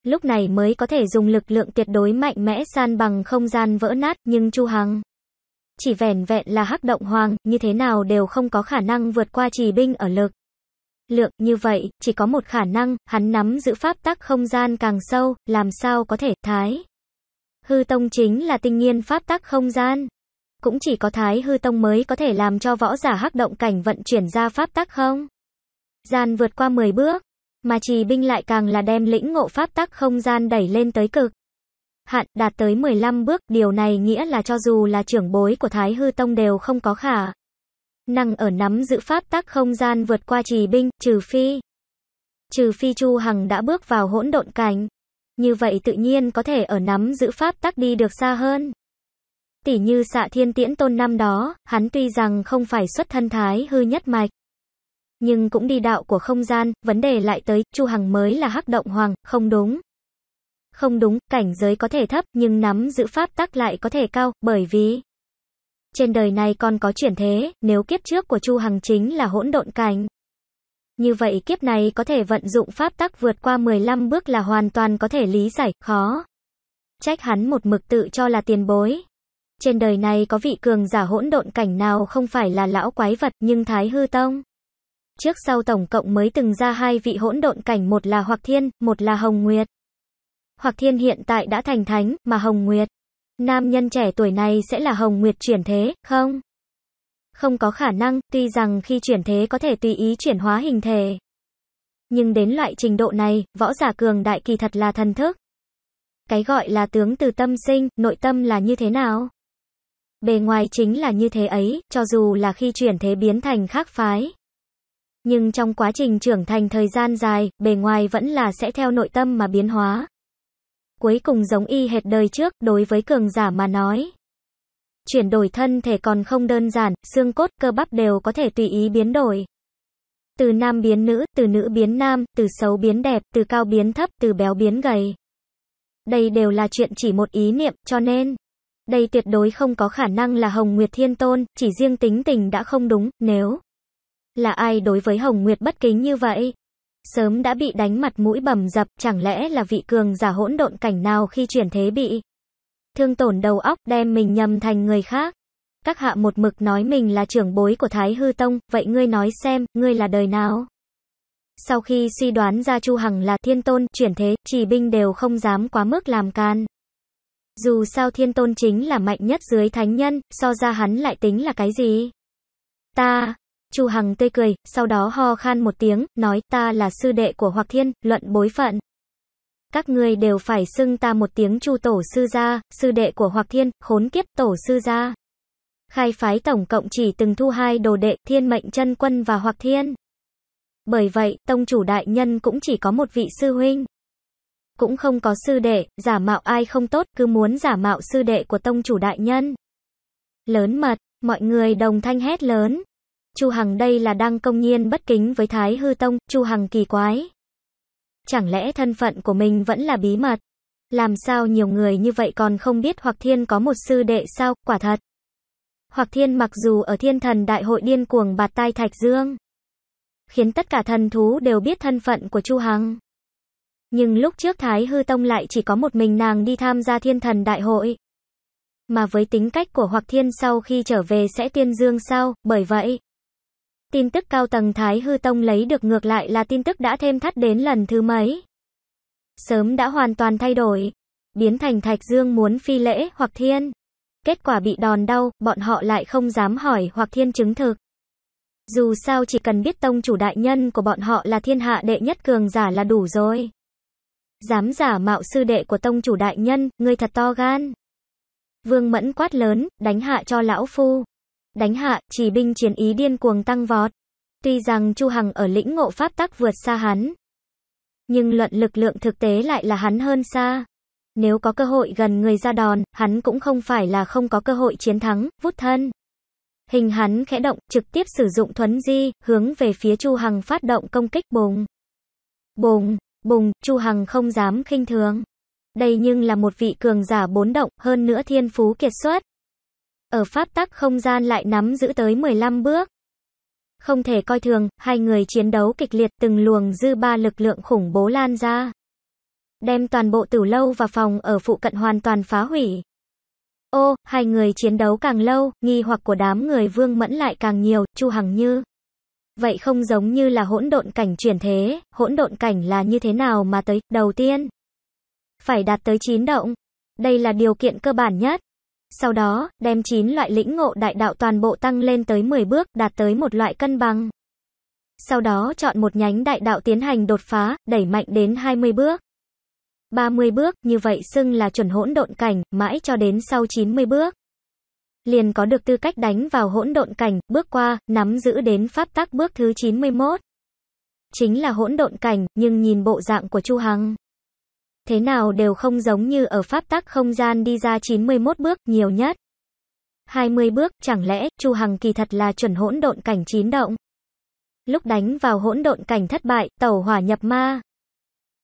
Lúc này mới có thể dùng lực lượng tuyệt đối mạnh mẽ san bằng không gian vỡ nát, nhưng Chu Hằng chỉ vẻn vẹn là hắc động hoàng, như thế nào đều không có khả năng vượt qua trì binh ở lực. Lượng như vậy, chỉ có một khả năng, hắn nắm giữ pháp tắc không gian càng sâu, làm sao có thể thái. Hư tông chính là tinh nhiên pháp tắc không gian. Cũng chỉ có thái hư tông mới có thể làm cho võ giả hắc động cảnh vận chuyển ra pháp tắc không? gian vượt qua 10 bước, mà trì binh lại càng là đem lĩnh ngộ pháp tắc không gian đẩy lên tới cực. Hạn đạt tới 15 bước, điều này nghĩa là cho dù là trưởng bối của Thái Hư Tông đều không có khả năng ở nắm giữ pháp tắc không gian vượt qua trì binh, trừ phi. Trừ phi Chu Hằng đã bước vào hỗn độn cảnh. Như vậy tự nhiên có thể ở nắm giữ pháp tắc đi được xa hơn. Tỷ như xạ thiên tiễn tôn năm đó, hắn tuy rằng không phải xuất thân thái hư nhất mạch nhưng cũng đi đạo của không gian, vấn đề lại tới, Chu Hằng mới là hắc động hoàng, không đúng. Không đúng, cảnh giới có thể thấp, nhưng nắm giữ pháp tắc lại có thể cao, bởi vì trên đời này còn có chuyển thế, nếu kiếp trước của Chu Hằng chính là hỗn độn cảnh. Như vậy kiếp này có thể vận dụng pháp tắc vượt qua 15 bước là hoàn toàn có thể lý giải, khó. Trách hắn một mực tự cho là tiền bối. Trên đời này có vị cường giả hỗn độn cảnh nào không phải là lão quái vật nhưng Thái Hư Tông. Trước sau tổng cộng mới từng ra hai vị hỗn độn cảnh một là Hoặc Thiên, một là Hồng Nguyệt. Hoặc Thiên hiện tại đã thành thánh, mà Hồng Nguyệt. Nam nhân trẻ tuổi này sẽ là Hồng Nguyệt chuyển thế, không? Không có khả năng, tuy rằng khi chuyển thế có thể tùy ý chuyển hóa hình thể. Nhưng đến loại trình độ này, võ giả cường đại kỳ thật là thần thức. Cái gọi là tướng từ tâm sinh, nội tâm là như thế nào? Bề ngoài chính là như thế ấy, cho dù là khi chuyển thế biến thành khác phái nhưng trong quá trình trưởng thành thời gian dài, bề ngoài vẫn là sẽ theo nội tâm mà biến hóa. Cuối cùng giống y hệt đời trước, đối với cường giả mà nói. Chuyển đổi thân thể còn không đơn giản, xương cốt, cơ bắp đều có thể tùy ý biến đổi. Từ nam biến nữ, từ nữ biến nam, từ xấu biến đẹp, từ cao biến thấp, từ béo biến gầy. Đây đều là chuyện chỉ một ý niệm, cho nên, đây tuyệt đối không có khả năng là Hồng Nguyệt Thiên Tôn, chỉ riêng tính tình đã không đúng, nếu là ai đối với Hồng Nguyệt bất kính như vậy? Sớm đã bị đánh mặt mũi bầm dập, chẳng lẽ là vị cường giả hỗn độn cảnh nào khi chuyển thế bị thương tổn đầu óc đem mình nhầm thành người khác? Các hạ một mực nói mình là trưởng bối của Thái Hư Tông, vậy ngươi nói xem, ngươi là đời nào? Sau khi suy đoán ra Chu Hằng là thiên tôn, chuyển thế, chỉ binh đều không dám quá mức làm can. Dù sao thiên tôn chính là mạnh nhất dưới thánh nhân, so ra hắn lại tính là cái gì? Ta, Chu Hằng tươi cười, sau đó ho khan một tiếng, nói ta là sư đệ của Hoặc Thiên, luận bối phận. Các người đều phải xưng ta một tiếng Chu Tổ Sư Gia, sư đệ của Hoặc Thiên, khốn kiếp Tổ Sư Gia. Khai phái tổng cộng chỉ từng thu hai đồ đệ, Thiên Mệnh chân Quân và Hoặc Thiên. Bởi vậy, tông chủ đại nhân cũng chỉ có một vị sư huynh. Cũng không có sư đệ, giả mạo ai không tốt, cứ muốn giả mạo sư đệ của tông chủ đại nhân. Lớn mật, mọi người đồng thanh hét lớn. Chu Hằng đây là đang công nhiên bất kính với Thái Hư Tông, Chu Hằng kỳ quái. Chẳng lẽ thân phận của mình vẫn là bí mật? Làm sao nhiều người như vậy còn không biết Hoặc Thiên có một sư đệ sao, quả thật. Hoặc Thiên mặc dù ở thiên thần đại hội điên cuồng bạt tai Thạch Dương, khiến tất cả thần thú đều biết thân phận của Chu Hằng. Nhưng lúc trước Thái Hư Tông lại chỉ có một mình nàng đi tham gia thiên thần đại hội. Mà với tính cách của Hoặc Thiên sau khi trở về sẽ tiên dương sao, bởi vậy tin tức cao tầng Thái Hư Tông lấy được ngược lại là tin tức đã thêm thắt đến lần thứ mấy. Sớm đã hoàn toàn thay đổi, biến thành Thạch Dương muốn phi lễ hoặc thiên. Kết quả bị đòn đau, bọn họ lại không dám hỏi hoặc thiên chứng thực. Dù sao chỉ cần biết tông chủ đại nhân của bọn họ là thiên hạ đệ nhất cường giả là đủ rồi. Dám giả mạo sư đệ của tông chủ đại nhân, ngươi thật to gan. Vương Mẫn quát lớn, đánh hạ cho lão phu đánh hạ, chỉ binh chiến ý điên cuồng tăng vọt. Tuy rằng Chu Hằng ở lĩnh ngộ pháp tắc vượt xa hắn, nhưng luận lực lượng thực tế lại là hắn hơn xa. Nếu có cơ hội gần người ra đòn, hắn cũng không phải là không có cơ hội chiến thắng, vút thân. Hình hắn khẽ động, trực tiếp sử dụng thuấn di, hướng về phía Chu Hằng phát động công kích bùng. Bùng, bùng, Chu Hằng không dám khinh thường. Đây nhưng là một vị cường giả bốn động, hơn nữa thiên phú kiệt xuất. Ở pháp tắc không gian lại nắm giữ tới 15 bước. Không thể coi thường, hai người chiến đấu kịch liệt từng luồng dư ba lực lượng khủng bố lan ra. Đem toàn bộ tử lâu và phòng ở phụ cận hoàn toàn phá hủy. Ô, hai người chiến đấu càng lâu, nghi hoặc của đám người vương mẫn lại càng nhiều, chu hằng như. Vậy không giống như là hỗn độn cảnh chuyển thế, hỗn độn cảnh là như thế nào mà tới, đầu tiên. Phải đạt tới chín động. Đây là điều kiện cơ bản nhất. Sau đó, đem 9 loại lĩnh ngộ đại đạo toàn bộ tăng lên tới 10 bước, đạt tới một loại cân bằng. Sau đó chọn một nhánh đại đạo tiến hành đột phá, đẩy mạnh đến 20 bước. 30 bước, như vậy xưng là chuẩn hỗn độn cảnh, mãi cho đến sau 90 bước. Liền có được tư cách đánh vào hỗn độn cảnh, bước qua, nắm giữ đến pháp tắc bước thứ 91. Chính là hỗn độn cảnh, nhưng nhìn bộ dạng của Chu Hằng, thế nào đều không giống như ở pháp tắc không gian đi ra 91 bước, nhiều nhất. 20 bước, chẳng lẽ, Chu Hằng kỳ thật là chuẩn hỗn độn cảnh chín động. Lúc đánh vào hỗn độn cảnh thất bại, tẩu hỏa nhập ma.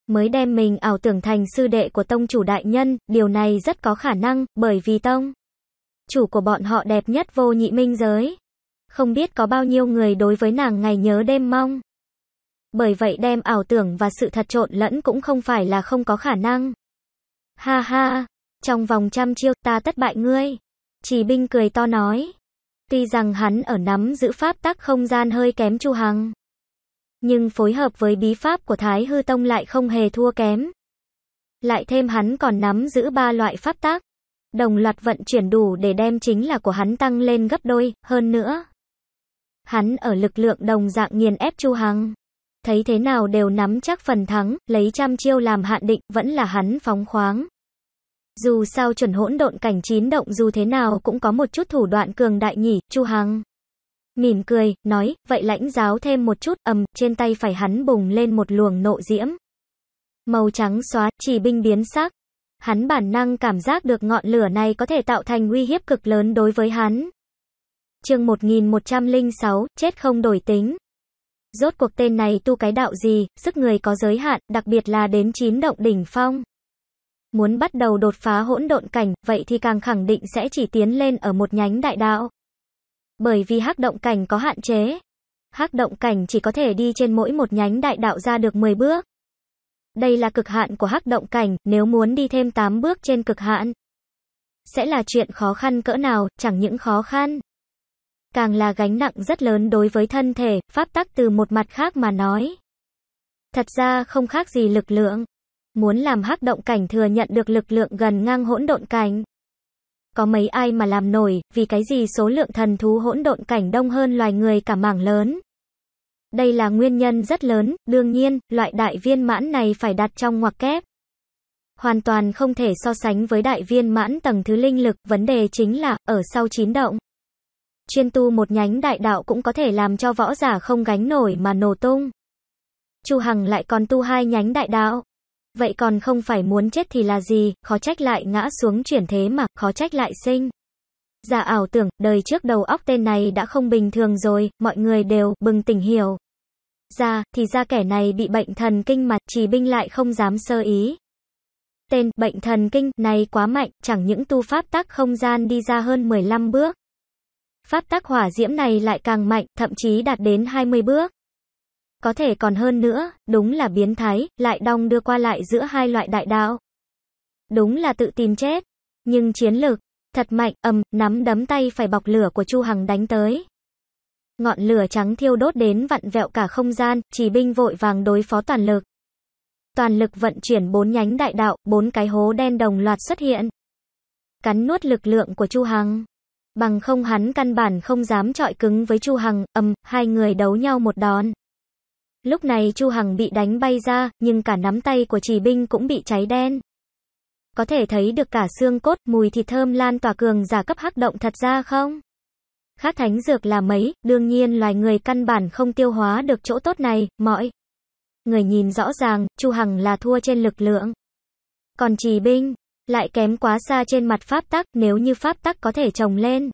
Mới đem mình ảo tưởng thành sư đệ của tông chủ đại nhân, điều này rất có khả năng, bởi vì tông. Chủ của bọn họ đẹp nhất vô nhị minh giới. Không biết có bao nhiêu người đối với nàng ngày nhớ đêm mong. Bởi vậy đem ảo tưởng và sự thật trộn lẫn cũng không phải là không có khả năng. Ha ha, trong vòng trăm chiêu ta tất bại ngươi. Chỉ binh cười to nói. Tuy rằng hắn ở nắm giữ pháp tắc không gian hơi kém Chu Hằng. Nhưng phối hợp với bí pháp của Thái Hư Tông lại không hề thua kém. Lại thêm hắn còn nắm giữ ba loại pháp tắc. Đồng loạt vận chuyển đủ để đem chính là của hắn tăng lên gấp đôi, hơn nữa. Hắn ở lực lượng đồng dạng nghiền ép Chu Hằng thấy thế nào đều nắm chắc phần thắng, lấy trăm chiêu làm hạn định, vẫn là hắn phóng khoáng. Dù sao chuẩn hỗn độn cảnh chín động dù thế nào cũng có một chút thủ đoạn cường đại nhỉ, Chu Hằng. Mỉm cười, nói, vậy lãnh giáo thêm một chút, ầm, trên tay phải hắn bùng lên một luồng nộ diễm. Màu trắng xóa, chỉ binh biến sắc. Hắn bản năng cảm giác được ngọn lửa này có thể tạo thành uy hiếp cực lớn đối với hắn. Chương 1106, chết không đổi tính. Rốt cuộc tên này tu cái đạo gì, sức người có giới hạn, đặc biệt là đến chín động đỉnh phong. Muốn bắt đầu đột phá hỗn độn cảnh, vậy thì càng khẳng định sẽ chỉ tiến lên ở một nhánh đại đạo. Bởi vì hắc động cảnh có hạn chế. Hắc động cảnh chỉ có thể đi trên mỗi một nhánh đại đạo ra được 10 bước. Đây là cực hạn của hắc động cảnh, nếu muốn đi thêm 8 bước trên cực hạn. Sẽ là chuyện khó khăn cỡ nào, chẳng những khó khăn, càng là gánh nặng rất lớn đối với thân thể, pháp tắc từ một mặt khác mà nói. Thật ra không khác gì lực lượng. Muốn làm hắc động cảnh thừa nhận được lực lượng gần ngang hỗn độn cảnh. Có mấy ai mà làm nổi, vì cái gì số lượng thần thú hỗn độn cảnh đông hơn loài người cả mảng lớn. Đây là nguyên nhân rất lớn, đương nhiên, loại đại viên mãn này phải đặt trong ngoặc kép. Hoàn toàn không thể so sánh với đại viên mãn tầng thứ linh lực, vấn đề chính là, ở sau chín động chuyên tu một nhánh đại đạo cũng có thể làm cho võ giả không gánh nổi mà nổ tung. Chu Hằng lại còn tu hai nhánh đại đạo. Vậy còn không phải muốn chết thì là gì, khó trách lại ngã xuống chuyển thế mà, khó trách lại sinh. Giả ảo tưởng, đời trước đầu óc tên này đã không bình thường rồi, mọi người đều bừng tỉnh hiểu. Ra, thì ra kẻ này bị bệnh thần kinh mặt, trì binh lại không dám sơ ý. Tên, bệnh thần kinh, này quá mạnh, chẳng những tu pháp tắc không gian đi ra hơn 15 bước. Pháp tác hỏa diễm này lại càng mạnh, thậm chí đạt đến 20 bước. Có thể còn hơn nữa, đúng là biến thái, lại đong đưa qua lại giữa hai loại đại đạo. Đúng là tự tìm chết, nhưng chiến lược, thật mạnh, ầm, nắm đấm tay phải bọc lửa của Chu Hằng đánh tới. Ngọn lửa trắng thiêu đốt đến vặn vẹo cả không gian, chỉ binh vội vàng đối phó toàn lực. Toàn lực vận chuyển bốn nhánh đại đạo, bốn cái hố đen đồng loạt xuất hiện. Cắn nuốt lực lượng của Chu Hằng. Bằng không hắn căn bản không dám chọi cứng với Chu Hằng, ầm, hai người đấu nhau một đòn. Lúc này Chu Hằng bị đánh bay ra, nhưng cả nắm tay của Trì Binh cũng bị cháy đen. Có thể thấy được cả xương cốt, mùi thịt thơm lan tỏa cường giả cấp hắc động thật ra không? Khác thánh dược là mấy, đương nhiên loài người căn bản không tiêu hóa được chỗ tốt này, mọi. Người nhìn rõ ràng, Chu Hằng là thua trên lực lượng. Còn Trì Binh, lại kém quá xa trên mặt pháp tắc nếu như pháp tắc có thể trồng lên.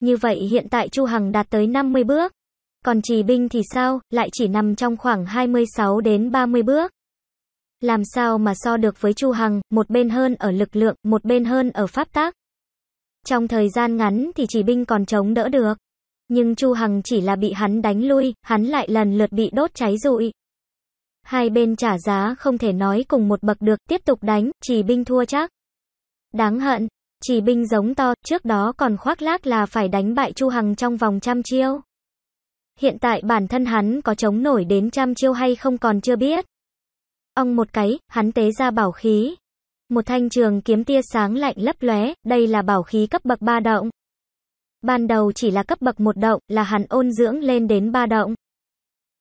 Như vậy hiện tại Chu Hằng đạt tới 50 bước. Còn trì binh thì sao, lại chỉ nằm trong khoảng 26 đến 30 bước. Làm sao mà so được với Chu Hằng, một bên hơn ở lực lượng, một bên hơn ở pháp tắc Trong thời gian ngắn thì trì binh còn chống đỡ được. Nhưng Chu Hằng chỉ là bị hắn đánh lui, hắn lại lần lượt bị đốt cháy rụi. Hai bên trả giá không thể nói cùng một bậc được, tiếp tục đánh, chỉ binh thua chắc. Đáng hận, chỉ binh giống to, trước đó còn khoác lác là phải đánh bại Chu Hằng trong vòng trăm chiêu. Hiện tại bản thân hắn có chống nổi đến trăm chiêu hay không còn chưa biết. Ông một cái, hắn tế ra bảo khí. Một thanh trường kiếm tia sáng lạnh lấp lóe, đây là bảo khí cấp bậc ba động. Ban đầu chỉ là cấp bậc một động, là hắn ôn dưỡng lên đến ba động.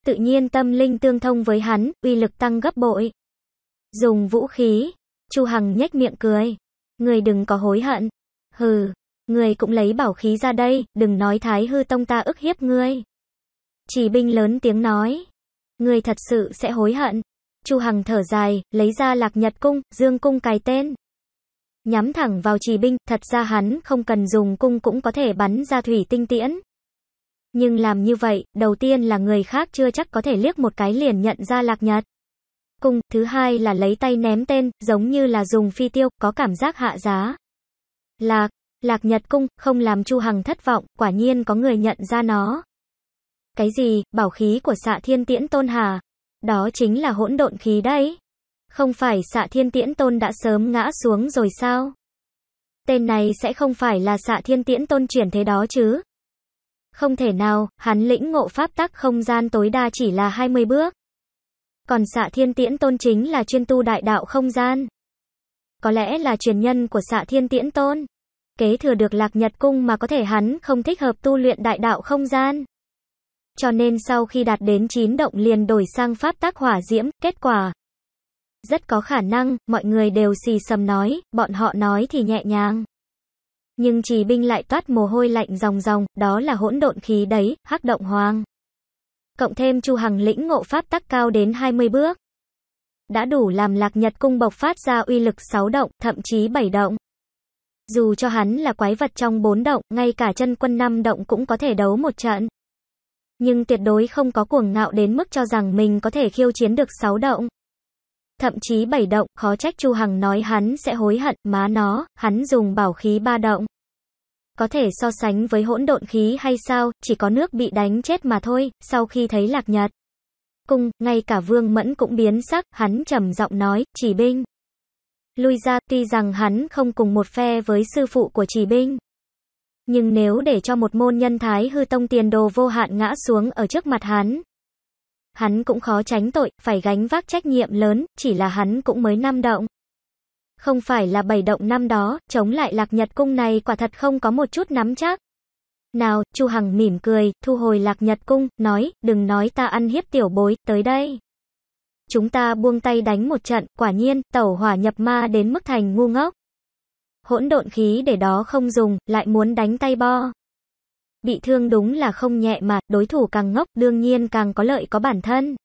Tự nhiên tâm linh tương thông với hắn, uy lực tăng gấp bội. Dùng vũ khí, Chu Hằng nhếch miệng cười. Người đừng có hối hận. Hừ, người cũng lấy bảo khí ra đây, đừng nói thái hư tông ta ức hiếp ngươi. Chỉ binh lớn tiếng nói. Người thật sự sẽ hối hận. Chu Hằng thở dài, lấy ra lạc nhật cung, dương cung cài tên. Nhắm thẳng vào chỉ binh, thật ra hắn không cần dùng cung cũng có thể bắn ra thủy tinh tiễn. Nhưng làm như vậy, đầu tiên là người khác chưa chắc có thể liếc một cái liền nhận ra lạc nhật. Cung, thứ hai là lấy tay ném tên, giống như là dùng phi tiêu, có cảm giác hạ giá. Lạc, lạc nhật cung, không làm Chu Hằng thất vọng, quả nhiên có người nhận ra nó. Cái gì, bảo khí của xạ thiên tiễn tôn hà? Đó chính là hỗn độn khí đấy. Không phải xạ thiên tiễn tôn đã sớm ngã xuống rồi sao? Tên này sẽ không phải là xạ thiên tiễn tôn chuyển thế đó chứ? Không thể nào, hắn lĩnh ngộ pháp tắc không gian tối đa chỉ là 20 bước. Còn xạ thiên tiễn tôn chính là chuyên tu đại đạo không gian. Có lẽ là truyền nhân của xạ thiên tiễn tôn. Kế thừa được lạc nhật cung mà có thể hắn không thích hợp tu luyện đại đạo không gian. Cho nên sau khi đạt đến chín động liền đổi sang pháp tác hỏa diễm, kết quả. Rất có khả năng, mọi người đều xì sầm nói, bọn họ nói thì nhẹ nhàng nhưng trì binh lại toát mồ hôi lạnh ròng ròng, đó là hỗn độn khí đấy, hắc động hoang Cộng thêm Chu Hằng lĩnh ngộ pháp tắc cao đến 20 bước. Đã đủ làm lạc nhật cung bộc phát ra uy lực 6 động, thậm chí 7 động. Dù cho hắn là quái vật trong 4 động, ngay cả chân quân 5 động cũng có thể đấu một trận. Nhưng tuyệt đối không có cuồng ngạo đến mức cho rằng mình có thể khiêu chiến được 6 động thậm chí bảy động, khó trách Chu Hằng nói hắn sẽ hối hận, má nó, hắn dùng bảo khí ba động có thể so sánh với hỗn độn khí hay sao, chỉ có nước bị đánh chết mà thôi, sau khi thấy lạc nhật. cùng ngay cả vương mẫn cũng biến sắc, hắn trầm giọng nói, chỉ binh. Lui ra, tuy rằng hắn không cùng một phe với sư phụ của chỉ binh. Nhưng nếu để cho một môn nhân thái hư tông tiền đồ vô hạn ngã xuống ở trước mặt hắn, hắn cũng khó tránh tội, phải gánh vác trách nhiệm lớn, chỉ là hắn cũng mới năm động. Không phải là bảy động năm đó, chống lại lạc nhật cung này quả thật không có một chút nắm chắc. Nào, Chu Hằng mỉm cười, thu hồi lạc nhật cung, nói, đừng nói ta ăn hiếp tiểu bối, tới đây. Chúng ta buông tay đánh một trận, quả nhiên, tẩu hỏa nhập ma đến mức thành ngu ngốc. Hỗn độn khí để đó không dùng, lại muốn đánh tay bo. Bị thương đúng là không nhẹ mà, đối thủ càng ngốc đương nhiên càng có lợi có bản thân.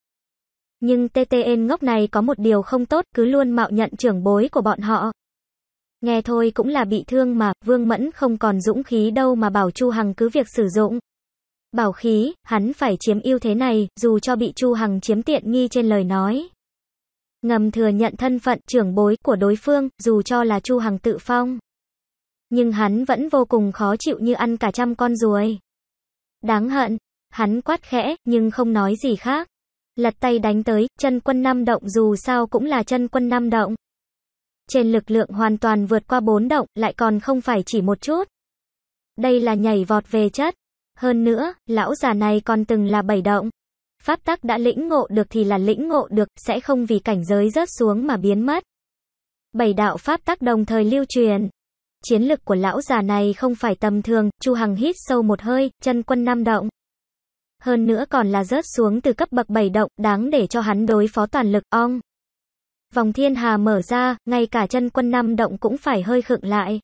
Nhưng TTN ngốc này có một điều không tốt, cứ luôn mạo nhận trưởng bối của bọn họ. Nghe thôi cũng là bị thương mà, Vương Mẫn không còn dũng khí đâu mà bảo Chu Hằng cứ việc sử dụng. Bảo khí, hắn phải chiếm ưu thế này, dù cho bị Chu Hằng chiếm tiện nghi trên lời nói. Ngầm thừa nhận thân phận trưởng bối của đối phương, dù cho là Chu Hằng tự phong. Nhưng hắn vẫn vô cùng khó chịu như ăn cả trăm con ruồi. Đáng hận, hắn quát khẽ, nhưng không nói gì khác lật tay đánh tới, chân quân năm động dù sao cũng là chân quân năm động. Trên lực lượng hoàn toàn vượt qua bốn động, lại còn không phải chỉ một chút. Đây là nhảy vọt về chất. Hơn nữa, lão già này còn từng là bảy động. Pháp tắc đã lĩnh ngộ được thì là lĩnh ngộ được, sẽ không vì cảnh giới rớt xuống mà biến mất. Bảy đạo pháp tắc đồng thời lưu truyền. Chiến lực của lão già này không phải tầm thường, Chu Hằng hít sâu một hơi, chân quân năm động hơn nữa còn là rớt xuống từ cấp bậc 7 động, đáng để cho hắn đối phó toàn lực ong. Vòng thiên hà mở ra, ngay cả chân quân năm động cũng phải hơi khựng lại.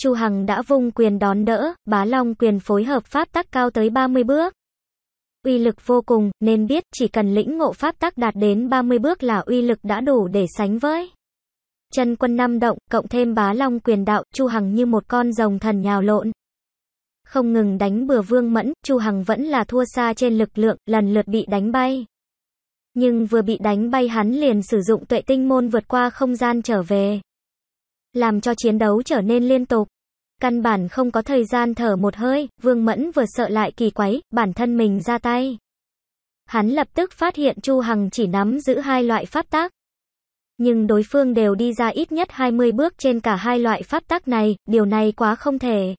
Chu Hằng đã vung quyền đón đỡ, bá long quyền phối hợp pháp tắc cao tới 30 bước. Uy lực vô cùng, nên biết chỉ cần lĩnh ngộ pháp tắc đạt đến 30 bước là uy lực đã đủ để sánh với. Chân quân năm động, cộng thêm bá long quyền đạo, Chu Hằng như một con rồng thần nhào lộn không ngừng đánh bừa Vương Mẫn, Chu Hằng vẫn là thua xa trên lực lượng, lần lượt bị đánh bay. Nhưng vừa bị đánh bay hắn liền sử dụng tuệ tinh môn vượt qua không gian trở về. Làm cho chiến đấu trở nên liên tục. Căn bản không có thời gian thở một hơi, Vương Mẫn vừa sợ lại kỳ quái bản thân mình ra tay. Hắn lập tức phát hiện Chu Hằng chỉ nắm giữ hai loại pháp tác. Nhưng đối phương đều đi ra ít nhất 20 bước trên cả hai loại pháp tác này, điều này quá không thể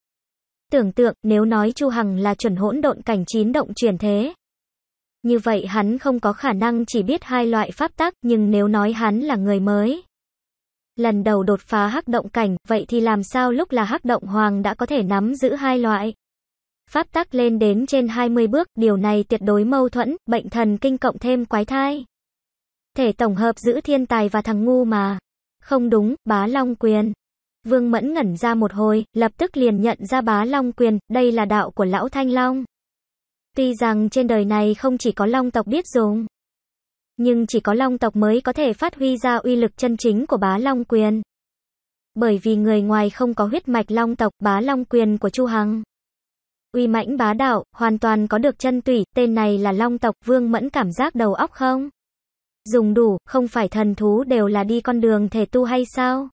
tưởng tượng nếu nói Chu Hằng là chuẩn hỗn độn cảnh chín động chuyển thế. Như vậy hắn không có khả năng chỉ biết hai loại pháp tắc nhưng nếu nói hắn là người mới. Lần đầu đột phá hắc động cảnh, vậy thì làm sao lúc là hắc động hoàng đã có thể nắm giữ hai loại? Pháp tắc lên đến trên 20 bước, điều này tuyệt đối mâu thuẫn, bệnh thần kinh cộng thêm quái thai. Thể tổng hợp giữ thiên tài và thằng ngu mà. Không đúng, bá long quyền. Vương Mẫn ngẩn ra một hồi, lập tức liền nhận ra bá Long Quyền, đây là đạo của lão Thanh Long. Tuy rằng trên đời này không chỉ có Long tộc biết dùng, nhưng chỉ có Long tộc mới có thể phát huy ra uy lực chân chính của bá Long Quyền. Bởi vì người ngoài không có huyết mạch Long tộc, bá Long Quyền của Chu Hằng. Uy mãnh bá đạo, hoàn toàn có được chân tủy, tên này là Long tộc, Vương Mẫn cảm giác đầu óc không? Dùng đủ, không phải thần thú đều là đi con đường thể tu hay sao?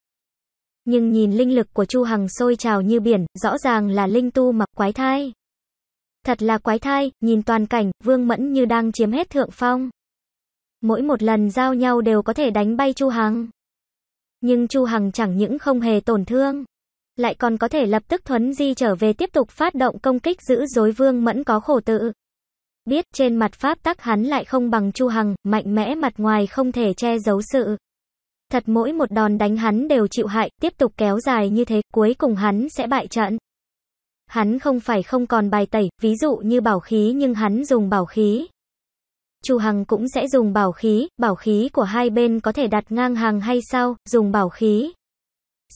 Nhưng nhìn linh lực của Chu Hằng sôi trào như biển, rõ ràng là linh tu mặc quái thai. Thật là quái thai, nhìn toàn cảnh, Vương Mẫn như đang chiếm hết thượng phong. Mỗi một lần giao nhau đều có thể đánh bay Chu Hằng. Nhưng Chu Hằng chẳng những không hề tổn thương, lại còn có thể lập tức thuấn di trở về tiếp tục phát động công kích giữ dối Vương Mẫn có khổ tự. Biết trên mặt pháp tắc hắn lại không bằng Chu Hằng, mạnh mẽ mặt ngoài không thể che giấu sự Thật mỗi một đòn đánh hắn đều chịu hại, tiếp tục kéo dài như thế, cuối cùng hắn sẽ bại trận. Hắn không phải không còn bài tẩy, ví dụ như bảo khí nhưng hắn dùng bảo khí. Chu Hằng cũng sẽ dùng bảo khí, bảo khí của hai bên có thể đặt ngang hàng hay sao, dùng bảo khí.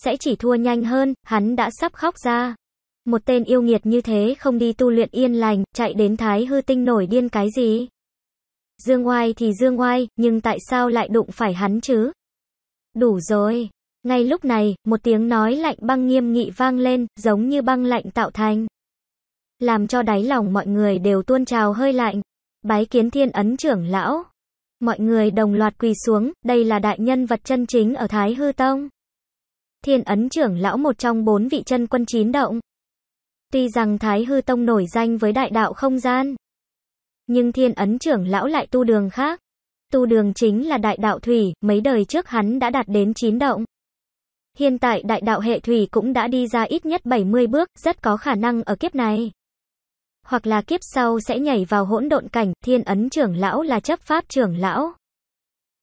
Sẽ chỉ thua nhanh hơn, hắn đã sắp khóc ra. Một tên yêu nghiệt như thế không đi tu luyện yên lành, chạy đến thái hư tinh nổi điên cái gì? Dương oai thì dương oai, nhưng tại sao lại đụng phải hắn chứ? Đủ rồi. Ngay lúc này, một tiếng nói lạnh băng nghiêm nghị vang lên, giống như băng lạnh tạo thành. Làm cho đáy lòng mọi người đều tuôn trào hơi lạnh. Bái kiến thiên ấn trưởng lão. Mọi người đồng loạt quỳ xuống, đây là đại nhân vật chân chính ở Thái Hư Tông. Thiên ấn trưởng lão một trong bốn vị chân quân chín động. Tuy rằng Thái Hư Tông nổi danh với đại đạo không gian. Nhưng thiên ấn trưởng lão lại tu đường khác tu đường chính là đại đạo thủy, mấy đời trước hắn đã đạt đến chín động. Hiện tại đại đạo hệ thủy cũng đã đi ra ít nhất 70 bước, rất có khả năng ở kiếp này. Hoặc là kiếp sau sẽ nhảy vào hỗn độn cảnh, thiên ấn trưởng lão là chấp pháp trưởng lão.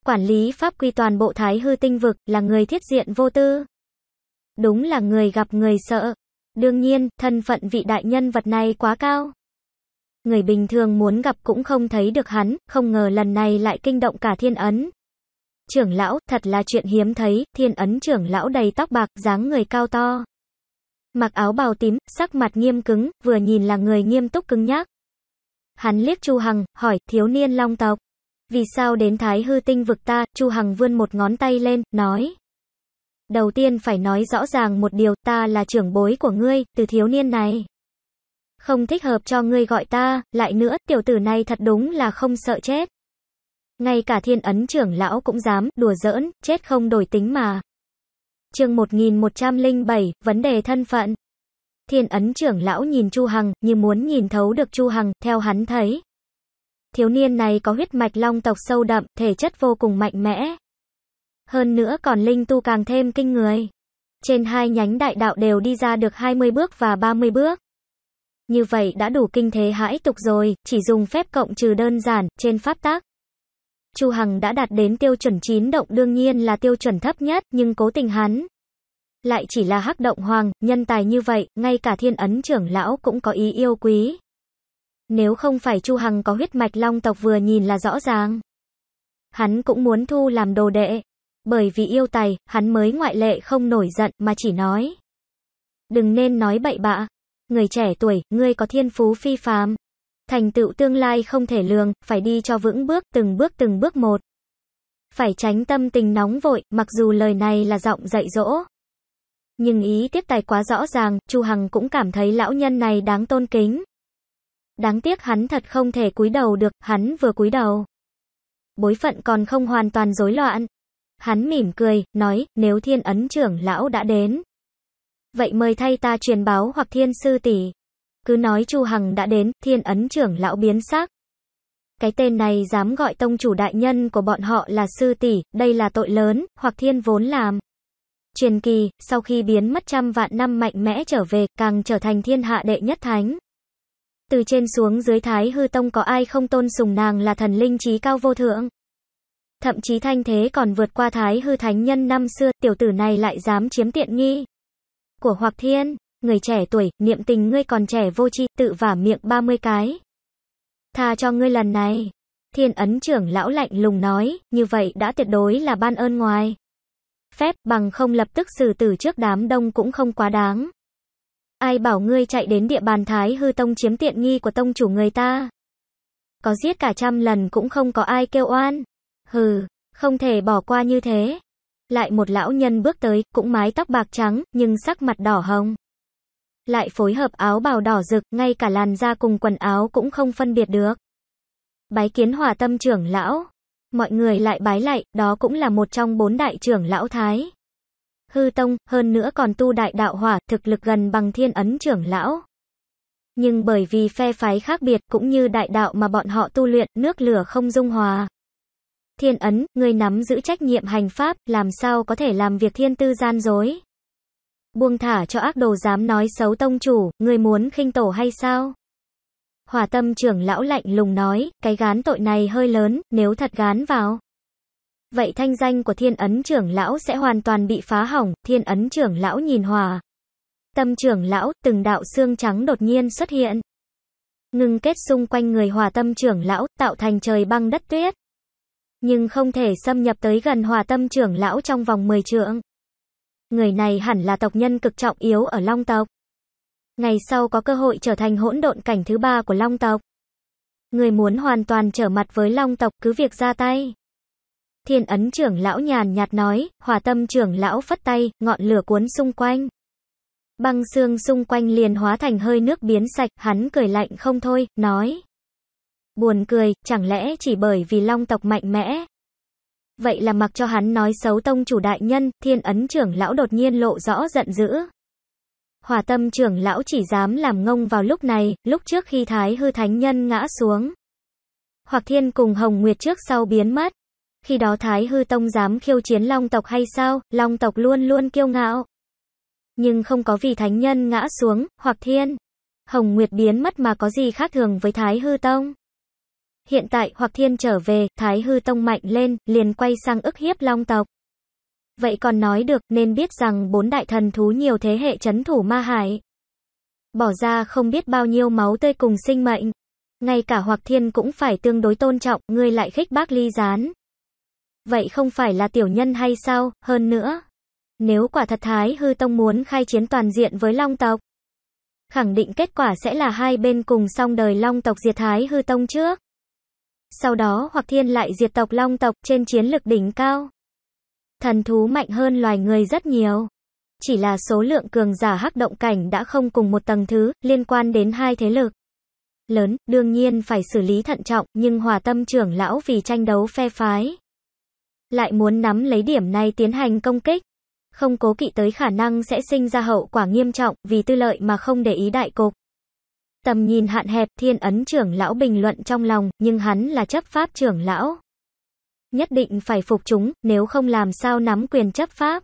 Quản lý pháp quy toàn bộ thái hư tinh vực là người thiết diện vô tư. Đúng là người gặp người sợ. Đương nhiên, thân phận vị đại nhân vật này quá cao người bình thường muốn gặp cũng không thấy được hắn, không ngờ lần này lại kinh động cả thiên ấn. Trưởng lão, thật là chuyện hiếm thấy, thiên ấn trưởng lão đầy tóc bạc, dáng người cao to. Mặc áo bào tím, sắc mặt nghiêm cứng, vừa nhìn là người nghiêm túc cứng nhắc. Hắn liếc Chu Hằng, hỏi, thiếu niên long tộc. Vì sao đến thái hư tinh vực ta, Chu Hằng vươn một ngón tay lên, nói. Đầu tiên phải nói rõ ràng một điều, ta là trưởng bối của ngươi, từ thiếu niên này không thích hợp cho ngươi gọi ta, lại nữa, tiểu tử này thật đúng là không sợ chết. Ngay cả thiên ấn trưởng lão cũng dám, đùa giỡn, chết không đổi tính mà. chương 1107, vấn đề thân phận. Thiên ấn trưởng lão nhìn Chu Hằng, như muốn nhìn thấu được Chu Hằng, theo hắn thấy. Thiếu niên này có huyết mạch long tộc sâu đậm, thể chất vô cùng mạnh mẽ. Hơn nữa còn linh tu càng thêm kinh người. Trên hai nhánh đại đạo đều đi ra được 20 bước và 30 bước. Như vậy đã đủ kinh thế hãi tục rồi, chỉ dùng phép cộng trừ đơn giản, trên pháp tác. Chu Hằng đã đạt đến tiêu chuẩn chín động đương nhiên là tiêu chuẩn thấp nhất, nhưng cố tình hắn. Lại chỉ là hắc động hoàng, nhân tài như vậy, ngay cả thiên ấn trưởng lão cũng có ý yêu quý. Nếu không phải Chu Hằng có huyết mạch long tộc vừa nhìn là rõ ràng. Hắn cũng muốn thu làm đồ đệ. Bởi vì yêu tài, hắn mới ngoại lệ không nổi giận mà chỉ nói. Đừng nên nói bậy bạ, người trẻ tuổi, ngươi có thiên phú phi phàm. Thành tựu tương lai không thể lường, phải đi cho vững bước, từng bước từng bước một. Phải tránh tâm tình nóng vội, mặc dù lời này là giọng dạy dỗ. Nhưng ý tiếp tài quá rõ ràng, Chu Hằng cũng cảm thấy lão nhân này đáng tôn kính. Đáng tiếc hắn thật không thể cúi đầu được, hắn vừa cúi đầu. Bối phận còn không hoàn toàn rối loạn. Hắn mỉm cười, nói, nếu thiên ấn trưởng lão đã đến, vậy mời thay ta truyền báo hoặc thiên sư tỷ. Cứ nói Chu Hằng đã đến, thiên ấn trưởng lão biến sắc Cái tên này dám gọi tông chủ đại nhân của bọn họ là sư tỷ, đây là tội lớn, hoặc thiên vốn làm. Truyền kỳ, sau khi biến mất trăm vạn năm mạnh mẽ trở về, càng trở thành thiên hạ đệ nhất thánh. Từ trên xuống dưới thái hư tông có ai không tôn sùng nàng là thần linh trí cao vô thượng. Thậm chí thanh thế còn vượt qua thái hư thánh nhân năm xưa, tiểu tử này lại dám chiếm tiện nghi của Hoặc Thiên. Người trẻ tuổi, niệm tình ngươi còn trẻ vô tri, tự vả miệng 30 cái. Tha cho ngươi lần này. Thiên ấn trưởng lão lạnh lùng nói, như vậy đã tuyệt đối là ban ơn ngoài. Phép bằng không lập tức xử tử trước đám đông cũng không quá đáng. Ai bảo ngươi chạy đến địa bàn Thái hư tông chiếm tiện nghi của tông chủ người ta. Có giết cả trăm lần cũng không có ai kêu oan. Hừ, không thể bỏ qua như thế. Lại một lão nhân bước tới, cũng mái tóc bạc trắng, nhưng sắc mặt đỏ hồng. Lại phối hợp áo bào đỏ rực, ngay cả làn da cùng quần áo cũng không phân biệt được. Bái kiến hòa tâm trưởng lão. Mọi người lại bái lại, đó cũng là một trong bốn đại trưởng lão Thái. Hư Tông, hơn nữa còn tu đại đạo hỏa, thực lực gần bằng thiên ấn trưởng lão. Nhưng bởi vì phe phái khác biệt cũng như đại đạo mà bọn họ tu luyện, nước lửa không dung hòa thiên ấn, người nắm giữ trách nhiệm hành pháp, làm sao có thể làm việc thiên tư gian dối. Buông thả cho ác đồ dám nói xấu tông chủ, người muốn khinh tổ hay sao? Hỏa tâm trưởng lão lạnh lùng nói, cái gán tội này hơi lớn, nếu thật gán vào. Vậy thanh danh của thiên ấn trưởng lão sẽ hoàn toàn bị phá hỏng, thiên ấn trưởng lão nhìn hòa. Tâm trưởng lão, từng đạo xương trắng đột nhiên xuất hiện. Ngừng kết xung quanh người hòa tâm trưởng lão, tạo thành trời băng đất tuyết nhưng không thể xâm nhập tới gần hòa tâm trưởng lão trong vòng 10 trượng. Người này hẳn là tộc nhân cực trọng yếu ở Long tộc. Ngày sau có cơ hội trở thành hỗn độn cảnh thứ ba của Long tộc. Người muốn hoàn toàn trở mặt với Long tộc cứ việc ra tay. Thiên ấn trưởng lão nhàn nhạt nói, hòa tâm trưởng lão phất tay, ngọn lửa cuốn xung quanh. Băng xương xung quanh liền hóa thành hơi nước biến sạch, hắn cười lạnh không thôi, nói. Buồn cười, chẳng lẽ chỉ bởi vì long tộc mạnh mẽ? Vậy là mặc cho hắn nói xấu tông chủ đại nhân, thiên ấn trưởng lão đột nhiên lộ rõ giận dữ. hòa tâm trưởng lão chỉ dám làm ngông vào lúc này, lúc trước khi thái hư thánh nhân ngã xuống. Hoặc thiên cùng hồng nguyệt trước sau biến mất. Khi đó thái hư tông dám khiêu chiến long tộc hay sao, long tộc luôn luôn kiêu ngạo. Nhưng không có vì thánh nhân ngã xuống, hoặc thiên. Hồng Nguyệt biến mất mà có gì khác thường với Thái Hư Tông. Hiện tại hoặc thiên trở về, thái hư tông mạnh lên, liền quay sang ức hiếp long tộc. Vậy còn nói được, nên biết rằng bốn đại thần thú nhiều thế hệ chấn thủ ma hải. Bỏ ra không biết bao nhiêu máu tươi cùng sinh mệnh. Ngay cả hoặc thiên cũng phải tương đối tôn trọng, người lại khích bác ly gián. Vậy không phải là tiểu nhân hay sao, hơn nữa. Nếu quả thật Thái Hư Tông muốn khai chiến toàn diện với Long Tộc, khẳng định kết quả sẽ là hai bên cùng xong đời Long Tộc diệt Thái Hư Tông trước. Sau đó hoặc thiên lại diệt tộc long tộc trên chiến lực đỉnh cao. Thần thú mạnh hơn loài người rất nhiều. Chỉ là số lượng cường giả hắc động cảnh đã không cùng một tầng thứ, liên quan đến hai thế lực lớn, đương nhiên phải xử lý thận trọng, nhưng hòa tâm trưởng lão vì tranh đấu phe phái. Lại muốn nắm lấy điểm này tiến hành công kích. Không cố kỵ tới khả năng sẽ sinh ra hậu quả nghiêm trọng, vì tư lợi mà không để ý đại cục. Tầm nhìn hạn hẹp thiên ấn trưởng lão bình luận trong lòng, nhưng hắn là chấp pháp trưởng lão. Nhất định phải phục chúng, nếu không làm sao nắm quyền chấp pháp.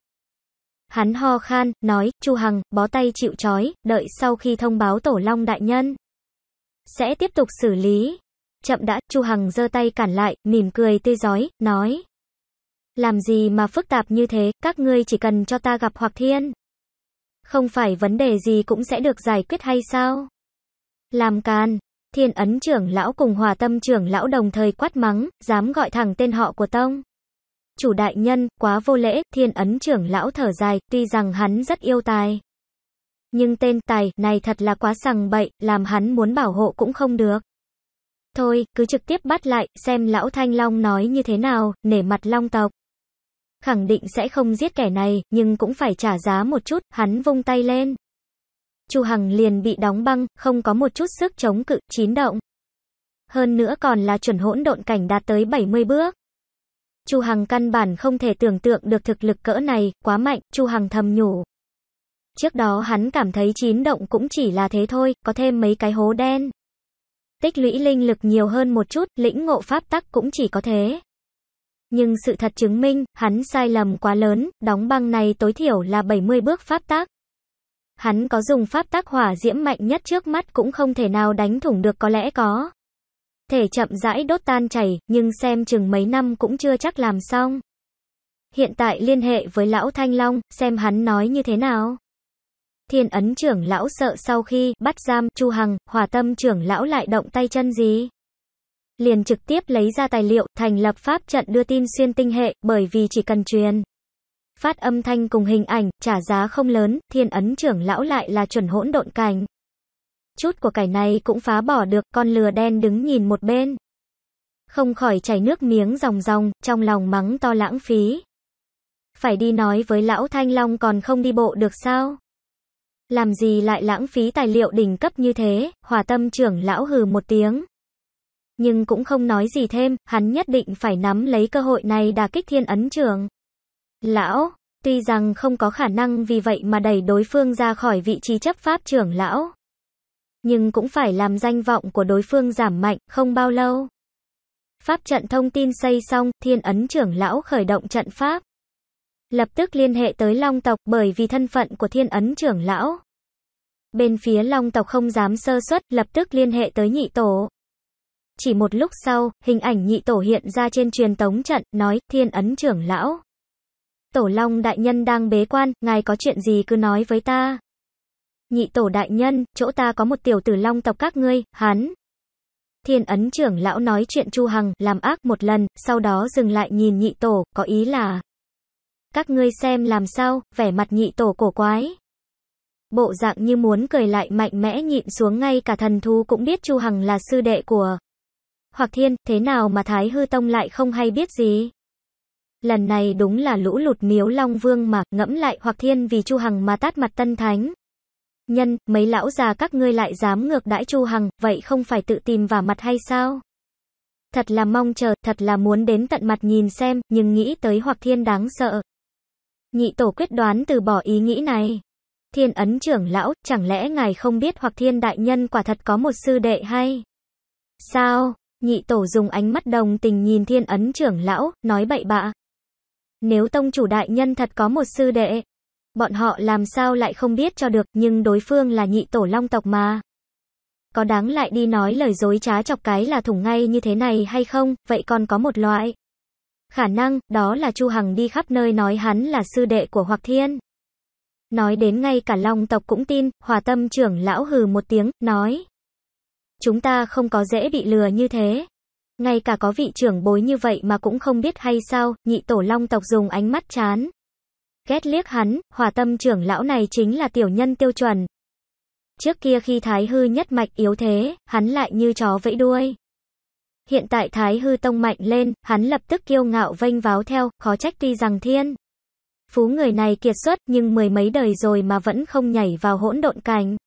Hắn ho khan, nói, Chu Hằng, bó tay chịu chói đợi sau khi thông báo tổ long đại nhân. Sẽ tiếp tục xử lý. Chậm đã, Chu Hằng giơ tay cản lại, mỉm cười tươi giói, nói. Làm gì mà phức tạp như thế, các ngươi chỉ cần cho ta gặp hoặc thiên. Không phải vấn đề gì cũng sẽ được giải quyết hay sao? Làm can. Thiên ấn trưởng lão cùng hòa tâm trưởng lão đồng thời quát mắng, dám gọi thẳng tên họ của tông. Chủ đại nhân, quá vô lễ, thiên ấn trưởng lão thở dài, tuy rằng hắn rất yêu tài. Nhưng tên tài này thật là quá sằng bậy, làm hắn muốn bảo hộ cũng không được. Thôi, cứ trực tiếp bắt lại, xem lão Thanh Long nói như thế nào, nể mặt Long tộc. Khẳng định sẽ không giết kẻ này, nhưng cũng phải trả giá một chút, hắn vung tay lên. Chu Hằng liền bị đóng băng, không có một chút sức chống cự, chín động. Hơn nữa còn là chuẩn hỗn độn cảnh đạt tới 70 bước. Chu Hằng căn bản không thể tưởng tượng được thực lực cỡ này, quá mạnh, Chu Hằng thầm nhủ. Trước đó hắn cảm thấy chín động cũng chỉ là thế thôi, có thêm mấy cái hố đen. Tích lũy linh lực nhiều hơn một chút, lĩnh ngộ pháp tắc cũng chỉ có thế. Nhưng sự thật chứng minh, hắn sai lầm quá lớn, đóng băng này tối thiểu là 70 bước pháp tắc hắn có dùng pháp tác hỏa diễm mạnh nhất trước mắt cũng không thể nào đánh thủng được có lẽ có. Thể chậm rãi đốt tan chảy, nhưng xem chừng mấy năm cũng chưa chắc làm xong. Hiện tại liên hệ với lão Thanh Long, xem hắn nói như thế nào. Thiên ấn trưởng lão sợ sau khi bắt giam Chu Hằng, hòa tâm trưởng lão lại động tay chân gì. Liền trực tiếp lấy ra tài liệu, thành lập pháp trận đưa tin xuyên tinh hệ, bởi vì chỉ cần truyền. Phát âm thanh cùng hình ảnh, trả giá không lớn, thiên ấn trưởng lão lại là chuẩn hỗn độn cảnh. Chút của cải này cũng phá bỏ được, con lừa đen đứng nhìn một bên. Không khỏi chảy nước miếng ròng ròng, trong lòng mắng to lãng phí. Phải đi nói với lão Thanh Long còn không đi bộ được sao? Làm gì lại lãng phí tài liệu đỉnh cấp như thế, hòa tâm trưởng lão hừ một tiếng. Nhưng cũng không nói gì thêm, hắn nhất định phải nắm lấy cơ hội này đà kích thiên ấn trưởng lão, tuy rằng không có khả năng vì vậy mà đẩy đối phương ra khỏi vị trí chấp pháp trưởng lão. Nhưng cũng phải làm danh vọng của đối phương giảm mạnh, không bao lâu. Pháp trận thông tin xây xong, thiên ấn trưởng lão khởi động trận pháp. Lập tức liên hệ tới long tộc bởi vì thân phận của thiên ấn trưởng lão. Bên phía long tộc không dám sơ suất, lập tức liên hệ tới nhị tổ. Chỉ một lúc sau, hình ảnh nhị tổ hiện ra trên truyền tống trận, nói thiên ấn trưởng lão tổ long đại nhân đang bế quan, ngài có chuyện gì cứ nói với ta. Nhị tổ đại nhân, chỗ ta có một tiểu tử long tộc các ngươi, hắn. Thiên ấn trưởng lão nói chuyện Chu Hằng, làm ác một lần, sau đó dừng lại nhìn nhị tổ, có ý là. Các ngươi xem làm sao, vẻ mặt nhị tổ cổ quái. Bộ dạng như muốn cười lại mạnh mẽ nhịn xuống ngay cả thần thú cũng biết Chu Hằng là sư đệ của. Hoặc thiên, thế nào mà Thái Hư Tông lại không hay biết gì? Lần này đúng là lũ lụt miếu Long Vương mà, ngẫm lại hoặc thiên vì Chu Hằng mà tát mặt Tân Thánh. Nhân, mấy lão già các ngươi lại dám ngược đãi Chu Hằng, vậy không phải tự tìm vào mặt hay sao? Thật là mong chờ, thật là muốn đến tận mặt nhìn xem, nhưng nghĩ tới hoặc thiên đáng sợ. Nhị tổ quyết đoán từ bỏ ý nghĩ này. Thiên ấn trưởng lão, chẳng lẽ ngài không biết hoặc thiên đại nhân quả thật có một sư đệ hay? Sao? Nhị tổ dùng ánh mắt đồng tình nhìn thiên ấn trưởng lão, nói bậy bạ. Nếu tông chủ đại nhân thật có một sư đệ, bọn họ làm sao lại không biết cho được, nhưng đối phương là nhị tổ long tộc mà. Có đáng lại đi nói lời dối trá chọc cái là thủng ngay như thế này hay không, vậy còn có một loại. Khả năng, đó là Chu Hằng đi khắp nơi nói hắn là sư đệ của Hoặc Thiên. Nói đến ngay cả Long tộc cũng tin, hòa tâm trưởng lão hừ một tiếng, nói. Chúng ta không có dễ bị lừa như thế. Ngay cả có vị trưởng bối như vậy mà cũng không biết hay sao, nhị tổ long tộc dùng ánh mắt chán. Ghét liếc hắn, Hòa tâm trưởng lão này chính là tiểu nhân tiêu chuẩn. Trước kia khi thái hư nhất mạch yếu thế, hắn lại như chó vẫy đuôi. Hiện tại thái hư tông mạnh lên, hắn lập tức kiêu ngạo vênh váo theo, khó trách tuy rằng thiên. Phú người này kiệt xuất nhưng mười mấy đời rồi mà vẫn không nhảy vào hỗn độn cành.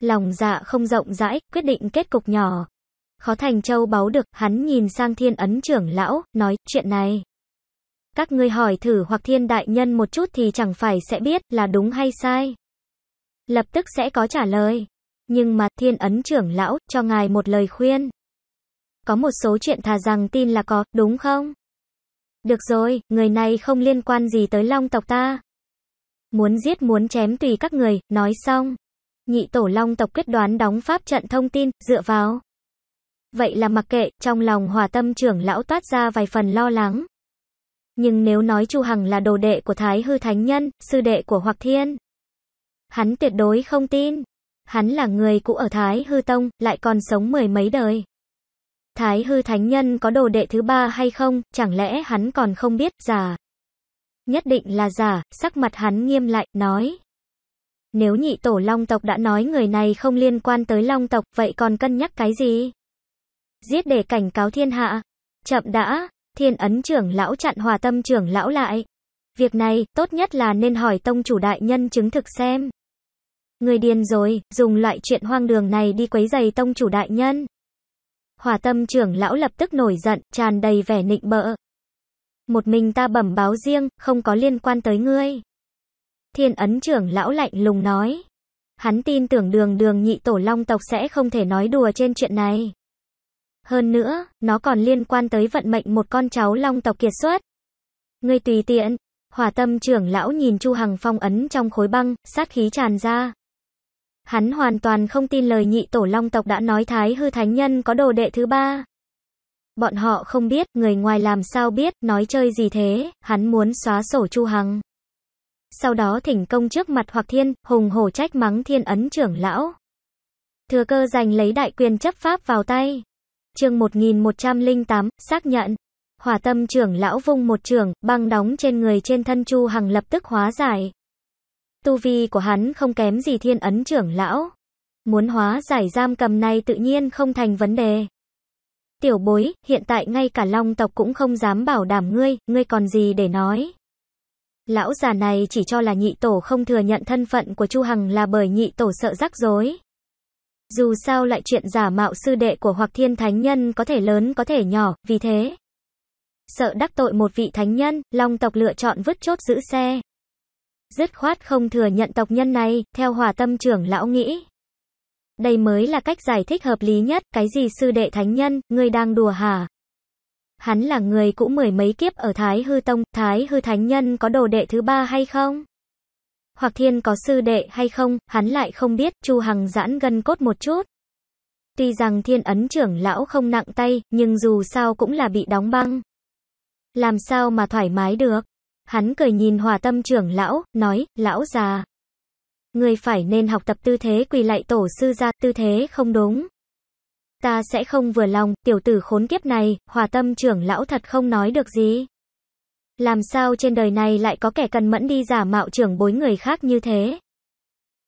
Lòng dạ không rộng rãi, quyết định kết cục nhỏ, khó thành châu báu được, hắn nhìn sang thiên ấn trưởng lão, nói, chuyện này. Các ngươi hỏi thử hoặc thiên đại nhân một chút thì chẳng phải sẽ biết là đúng hay sai. Lập tức sẽ có trả lời. Nhưng mà thiên ấn trưởng lão, cho ngài một lời khuyên. Có một số chuyện thà rằng tin là có, đúng không? Được rồi, người này không liên quan gì tới long tộc ta. Muốn giết muốn chém tùy các người, nói xong. Nhị tổ long tộc quyết đoán đóng pháp trận thông tin, dựa vào. Vậy là mặc kệ, trong lòng hòa tâm trưởng lão toát ra vài phần lo lắng. Nhưng nếu nói Chu Hằng là đồ đệ của Thái Hư Thánh Nhân, sư đệ của Hoặc Thiên, hắn tuyệt đối không tin. Hắn là người cũ ở Thái Hư Tông, lại còn sống mười mấy đời. Thái Hư Thánh Nhân có đồ đệ thứ ba hay không, chẳng lẽ hắn còn không biết, giả. Nhất định là giả, sắc mặt hắn nghiêm lại, nói. Nếu nhị tổ long tộc đã nói người này không liên quan tới long tộc, vậy còn cân nhắc cái gì? giết để cảnh cáo thiên hạ. Chậm đã, thiên ấn trưởng lão chặn hòa tâm trưởng lão lại. Việc này, tốt nhất là nên hỏi tông chủ đại nhân chứng thực xem. Người điên rồi, dùng loại chuyện hoang đường này đi quấy giày tông chủ đại nhân. Hòa tâm trưởng lão lập tức nổi giận, tràn đầy vẻ nịnh bợ. Một mình ta bẩm báo riêng, không có liên quan tới ngươi. Thiên ấn trưởng lão lạnh lùng nói. Hắn tin tưởng đường đường nhị tổ long tộc sẽ không thể nói đùa trên chuyện này. Hơn nữa, nó còn liên quan tới vận mệnh một con cháu long tộc kiệt xuất. Ngươi tùy tiện. hòa tâm trưởng lão nhìn Chu Hằng phong ấn trong khối băng, sát khí tràn ra. Hắn hoàn toàn không tin lời nhị tổ long tộc đã nói thái hư thánh nhân có đồ đệ thứ ba. Bọn họ không biết, người ngoài làm sao biết, nói chơi gì thế, hắn muốn xóa sổ Chu Hằng. Sau đó thỉnh công trước mặt hoặc thiên, hùng hổ trách mắng thiên ấn trưởng lão. Thừa cơ giành lấy đại quyền chấp pháp vào tay. Chương 1108, xác nhận. Hỏa Tâm trưởng lão vung một trường, băng đóng trên người trên thân Chu Hằng lập tức hóa giải. Tu vi của hắn không kém gì Thiên Ấn trưởng lão. Muốn hóa giải giam cầm này tự nhiên không thành vấn đề. Tiểu bối, hiện tại ngay cả Long tộc cũng không dám bảo đảm ngươi, ngươi còn gì để nói. Lão già này chỉ cho là nhị tổ không thừa nhận thân phận của Chu Hằng là bởi nhị tổ sợ rắc rối. Dù sao lại chuyện giả mạo sư đệ của hoặc thiên thánh nhân có thể lớn có thể nhỏ, vì thế. Sợ đắc tội một vị thánh nhân, long tộc lựa chọn vứt chốt giữ xe. Dứt khoát không thừa nhận tộc nhân này, theo hòa tâm trưởng lão nghĩ. Đây mới là cách giải thích hợp lý nhất, cái gì sư đệ thánh nhân, ngươi đang đùa hả? Hắn là người cũ mười mấy kiếp ở Thái Hư Tông, Thái Hư Thánh Nhân có đồ đệ thứ ba hay không? hoặc thiên có sư đệ hay không, hắn lại không biết, Chu Hằng giãn gân cốt một chút. Tuy rằng thiên ấn trưởng lão không nặng tay, nhưng dù sao cũng là bị đóng băng. Làm sao mà thoải mái được? Hắn cười nhìn hòa tâm trưởng lão, nói, lão già. Người phải nên học tập tư thế quỳ lại tổ sư ra, tư thế không đúng. Ta sẽ không vừa lòng, tiểu tử khốn kiếp này, hòa tâm trưởng lão thật không nói được gì. Làm sao trên đời này lại có kẻ cần mẫn đi giả mạo trưởng bối người khác như thế?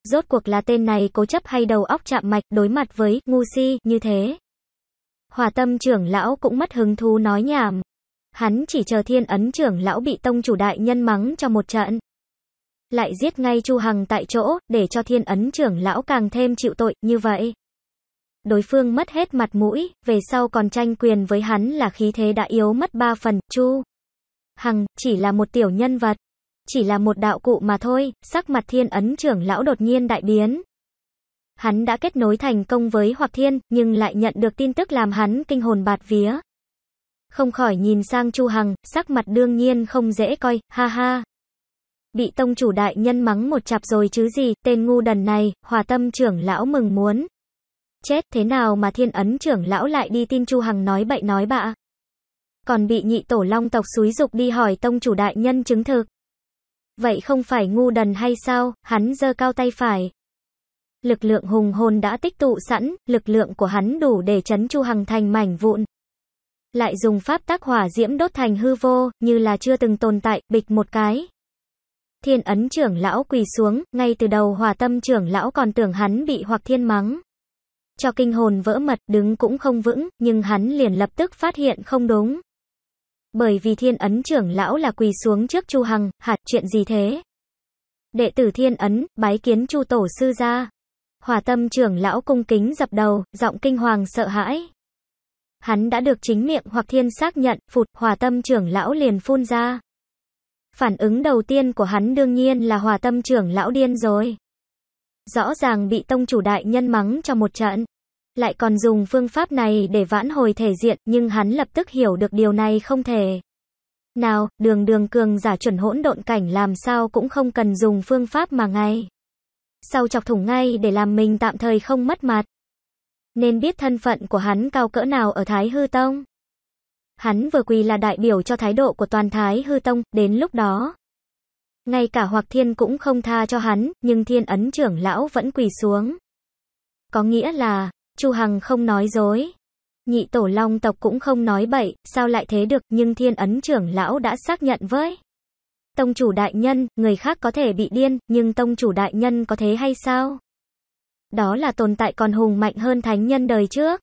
Rốt cuộc là tên này cố chấp hay đầu óc chạm mạch đối mặt với ngu si như thế? Hòa tâm trưởng lão cũng mất hứng thú nói nhảm. Hắn chỉ chờ thiên ấn trưởng lão bị tông chủ đại nhân mắng cho một trận. Lại giết ngay Chu Hằng tại chỗ, để cho thiên ấn trưởng lão càng thêm chịu tội, như vậy. Đối phương mất hết mặt mũi, về sau còn tranh quyền với hắn là khí thế đã yếu mất ba phần, Chu. Hằng, chỉ là một tiểu nhân vật. Chỉ là một đạo cụ mà thôi, sắc mặt thiên ấn trưởng lão đột nhiên đại biến. Hắn đã kết nối thành công với Hoặc Thiên, nhưng lại nhận được tin tức làm hắn kinh hồn bạt vía. Không khỏi nhìn sang Chu Hằng, sắc mặt đương nhiên không dễ coi, ha ha. Bị tông chủ đại nhân mắng một chạp rồi chứ gì, tên ngu đần này, hòa tâm trưởng lão mừng muốn. Chết thế nào mà thiên ấn trưởng lão lại đi tin Chu Hằng nói bậy nói bạ còn bị nhị tổ long tộc xúi dục đi hỏi tông chủ đại nhân chứng thực. Vậy không phải ngu đần hay sao, hắn giơ cao tay phải. Lực lượng hùng hồn đã tích tụ sẵn, lực lượng của hắn đủ để chấn Chu Hằng thành mảnh vụn. Lại dùng pháp tác hỏa diễm đốt thành hư vô, như là chưa từng tồn tại, bịch một cái. Thiên ấn trưởng lão quỳ xuống, ngay từ đầu hòa tâm trưởng lão còn tưởng hắn bị hoặc thiên mắng. Cho kinh hồn vỡ mật đứng cũng không vững, nhưng hắn liền lập tức phát hiện không đúng. Bởi vì thiên ấn trưởng lão là quỳ xuống trước Chu Hằng, hạt chuyện gì thế? Đệ tử thiên ấn, bái kiến Chu Tổ Sư gia Hòa tâm trưởng lão cung kính dập đầu, giọng kinh hoàng sợ hãi. Hắn đã được chính miệng hoặc thiên xác nhận, phụt, hòa tâm trưởng lão liền phun ra. Phản ứng đầu tiên của hắn đương nhiên là hòa tâm trưởng lão điên rồi. Rõ ràng bị tông chủ đại nhân mắng cho một trận lại còn dùng phương pháp này để vãn hồi thể diện, nhưng hắn lập tức hiểu được điều này không thể. Nào, đường đường cường giả chuẩn hỗn độn cảnh làm sao cũng không cần dùng phương pháp mà ngay. Sau chọc thủng ngay để làm mình tạm thời không mất mặt. Nên biết thân phận của hắn cao cỡ nào ở Thái Hư Tông. Hắn vừa quỳ là đại biểu cho thái độ của toàn Thái Hư Tông, đến lúc đó. Ngay cả Hoặc Thiên cũng không tha cho hắn, nhưng Thiên Ấn trưởng lão vẫn quỳ xuống. Có nghĩa là, Chu Hằng không nói dối. Nhị tổ long tộc cũng không nói bậy, sao lại thế được, nhưng thiên ấn trưởng lão đã xác nhận với. Tông chủ đại nhân, người khác có thể bị điên, nhưng tông chủ đại nhân có thế hay sao? Đó là tồn tại còn hùng mạnh hơn thánh nhân đời trước.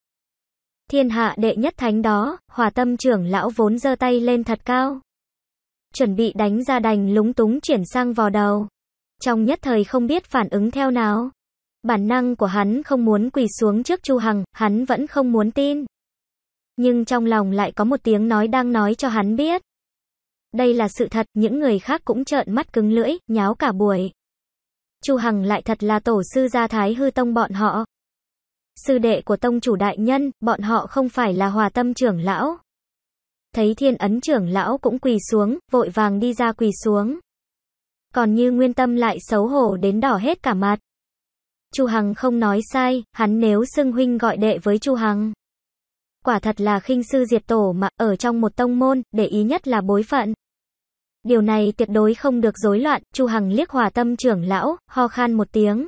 Thiên hạ đệ nhất thánh đó, hòa tâm trưởng lão vốn giơ tay lên thật cao. Chuẩn bị đánh ra đành lúng túng chuyển sang vò đầu. Trong nhất thời không biết phản ứng theo nào. Bản năng của hắn không muốn quỳ xuống trước Chu Hằng, hắn vẫn không muốn tin. Nhưng trong lòng lại có một tiếng nói đang nói cho hắn biết. Đây là sự thật, những người khác cũng trợn mắt cứng lưỡi, nháo cả buổi. Chu Hằng lại thật là tổ sư gia thái hư tông bọn họ. Sư đệ của tông chủ đại nhân, bọn họ không phải là hòa tâm trưởng lão. Thấy thiên ấn trưởng lão cũng quỳ xuống, vội vàng đi ra quỳ xuống. Còn như nguyên tâm lại xấu hổ đến đỏ hết cả mặt. Chu Hằng không nói sai, hắn nếu xưng huynh gọi đệ với Chu Hằng. Quả thật là khinh sư diệt tổ mà, ở trong một tông môn, để ý nhất là bối phận. Điều này tuyệt đối không được rối loạn, Chu Hằng liếc hòa tâm trưởng lão, ho khan một tiếng.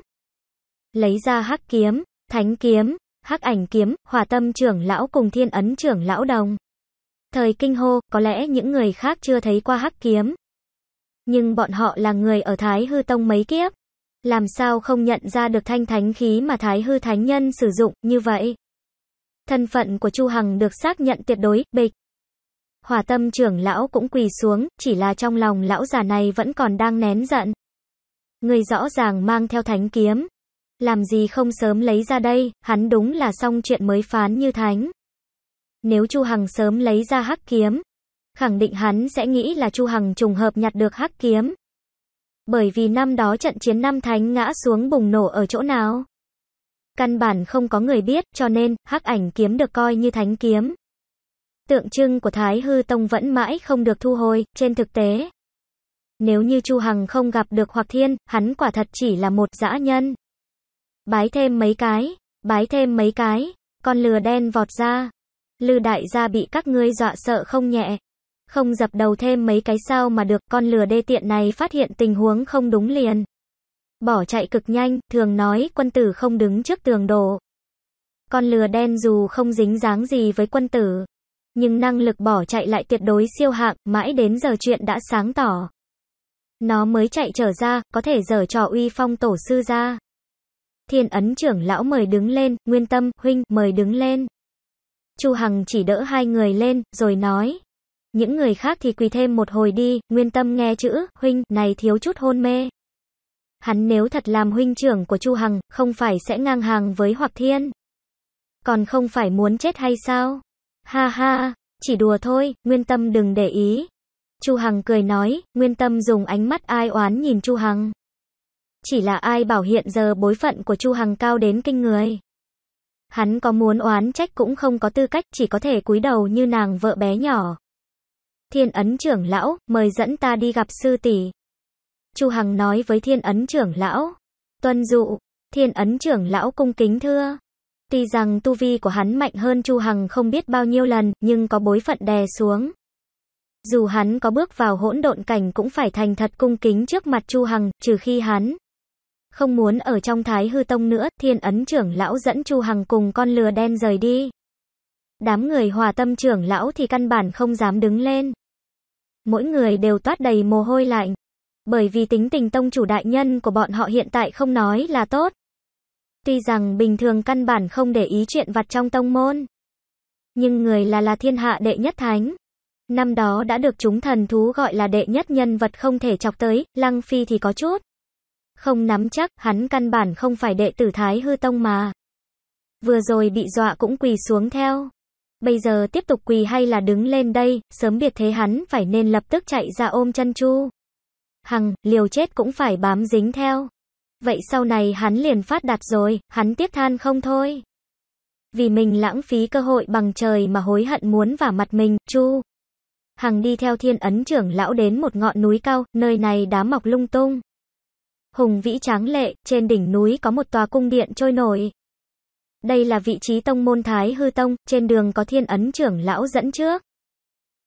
Lấy ra hắc kiếm, thánh kiếm, hắc ảnh kiếm, hòa tâm trưởng lão cùng thiên ấn trưởng lão đồng. Thời kinh hô, có lẽ những người khác chưa thấy qua hắc kiếm. Nhưng bọn họ là người ở Thái Hư Tông mấy kiếp. Làm sao không nhận ra được thanh thánh khí mà Thái Hư Thánh Nhân sử dụng như vậy? Thân phận của Chu Hằng được xác nhận tuyệt đối, bịch. Hòa tâm trưởng lão cũng quỳ xuống, chỉ là trong lòng lão già này vẫn còn đang nén giận. Người rõ ràng mang theo thánh kiếm. Làm gì không sớm lấy ra đây, hắn đúng là xong chuyện mới phán như thánh. Nếu Chu Hằng sớm lấy ra hắc kiếm, khẳng định hắn sẽ nghĩ là Chu Hằng trùng hợp nhặt được hắc kiếm, bởi vì năm đó trận chiến năm thánh ngã xuống bùng nổ ở chỗ nào? Căn bản không có người biết, cho nên, hắc ảnh kiếm được coi như thánh kiếm. Tượng trưng của Thái Hư Tông vẫn mãi không được thu hồi, trên thực tế. Nếu như Chu Hằng không gặp được Hoặc Thiên, hắn quả thật chỉ là một dã nhân. Bái thêm mấy cái, bái thêm mấy cái, con lừa đen vọt ra. Lư đại gia bị các ngươi dọa sợ không nhẹ không dập đầu thêm mấy cái sao mà được, con lừa đê tiện này phát hiện tình huống không đúng liền. Bỏ chạy cực nhanh, thường nói quân tử không đứng trước tường đổ. Con lừa đen dù không dính dáng gì với quân tử, nhưng năng lực bỏ chạy lại tuyệt đối siêu hạng, mãi đến giờ chuyện đã sáng tỏ. Nó mới chạy trở ra, có thể dở trò uy phong tổ sư ra. Thiên ấn trưởng lão mời đứng lên, Nguyên Tâm, Huynh, mời đứng lên. Chu Hằng chỉ đỡ hai người lên, rồi nói. Những người khác thì quỳ thêm một hồi đi, nguyên tâm nghe chữ, huynh, này thiếu chút hôn mê. Hắn nếu thật làm huynh trưởng của Chu Hằng, không phải sẽ ngang hàng với Hoặc Thiên. Còn không phải muốn chết hay sao? Ha ha, chỉ đùa thôi, nguyên tâm đừng để ý. Chu Hằng cười nói, nguyên tâm dùng ánh mắt ai oán nhìn Chu Hằng. Chỉ là ai bảo hiện giờ bối phận của Chu Hằng cao đến kinh người. Hắn có muốn oán trách cũng không có tư cách, chỉ có thể cúi đầu như nàng vợ bé nhỏ. Thiên ấn trưởng lão, mời dẫn ta đi gặp sư tỷ. Chu Hằng nói với thiên ấn trưởng lão. Tuân dụ, thiên ấn trưởng lão cung kính thưa. Tuy rằng tu vi của hắn mạnh hơn Chu Hằng không biết bao nhiêu lần, nhưng có bối phận đè xuống. Dù hắn có bước vào hỗn độn cảnh cũng phải thành thật cung kính trước mặt Chu Hằng, trừ khi hắn không muốn ở trong Thái Hư Tông nữa, thiên ấn trưởng lão dẫn Chu Hằng cùng con lừa đen rời đi. Đám người hòa tâm trưởng lão thì căn bản không dám đứng lên mỗi người đều toát đầy mồ hôi lạnh. Bởi vì tính tình tông chủ đại nhân của bọn họ hiện tại không nói là tốt. Tuy rằng bình thường căn bản không để ý chuyện vặt trong tông môn. Nhưng người là là thiên hạ đệ nhất thánh. Năm đó đã được chúng thần thú gọi là đệ nhất nhân vật không thể chọc tới, lăng phi thì có chút. Không nắm chắc, hắn căn bản không phải đệ tử thái hư tông mà. Vừa rồi bị dọa cũng quỳ xuống theo. Bây giờ tiếp tục quỳ hay là đứng lên đây, sớm biệt thế hắn phải nên lập tức chạy ra ôm chân chu. Hằng, liều chết cũng phải bám dính theo. Vậy sau này hắn liền phát đạt rồi, hắn tiếc than không thôi. Vì mình lãng phí cơ hội bằng trời mà hối hận muốn vả mặt mình, chu. Hằng đi theo thiên ấn trưởng lão đến một ngọn núi cao, nơi này đá mọc lung tung. Hùng vĩ tráng lệ, trên đỉnh núi có một tòa cung điện trôi nổi. Đây là vị trí tông môn Thái Hư Tông, trên đường có thiên ấn trưởng lão dẫn trước.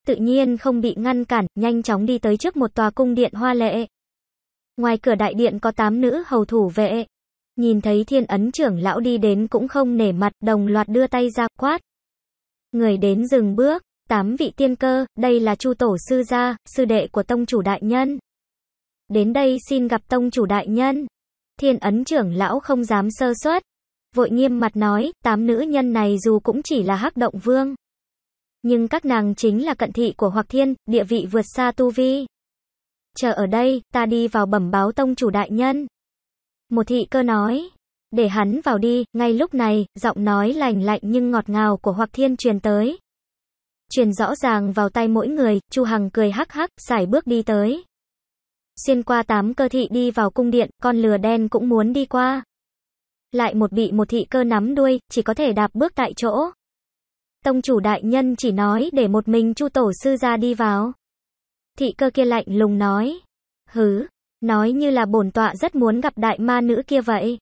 Tự nhiên không bị ngăn cản, nhanh chóng đi tới trước một tòa cung điện hoa lệ. Ngoài cửa đại điện có tám nữ hầu thủ vệ. Nhìn thấy thiên ấn trưởng lão đi đến cũng không nể mặt, đồng loạt đưa tay ra quát. Người đến dừng bước, tám vị tiên cơ, đây là chu tổ sư gia, sư đệ của tông chủ đại nhân. Đến đây xin gặp tông chủ đại nhân. Thiên ấn trưởng lão không dám sơ suất, vội nghiêm mặt nói, tám nữ nhân này dù cũng chỉ là hắc động vương. Nhưng các nàng chính là cận thị của Hoặc Thiên, địa vị vượt xa tu vi. Chờ ở đây, ta đi vào bẩm báo tông chủ đại nhân. Một thị cơ nói, để hắn vào đi, ngay lúc này, giọng nói lành lạnh nhưng ngọt ngào của Hoặc Thiên truyền tới. Truyền rõ ràng vào tay mỗi người, Chu Hằng cười hắc hắc, xài bước đi tới. Xuyên qua tám cơ thị đi vào cung điện, con lừa đen cũng muốn đi qua lại một bị một thị cơ nắm đuôi, chỉ có thể đạp bước tại chỗ. Tông chủ đại nhân chỉ nói để một mình chu tổ sư ra đi vào. Thị cơ kia lạnh lùng nói. Hứ, nói như là bổn tọa rất muốn gặp đại ma nữ kia vậy.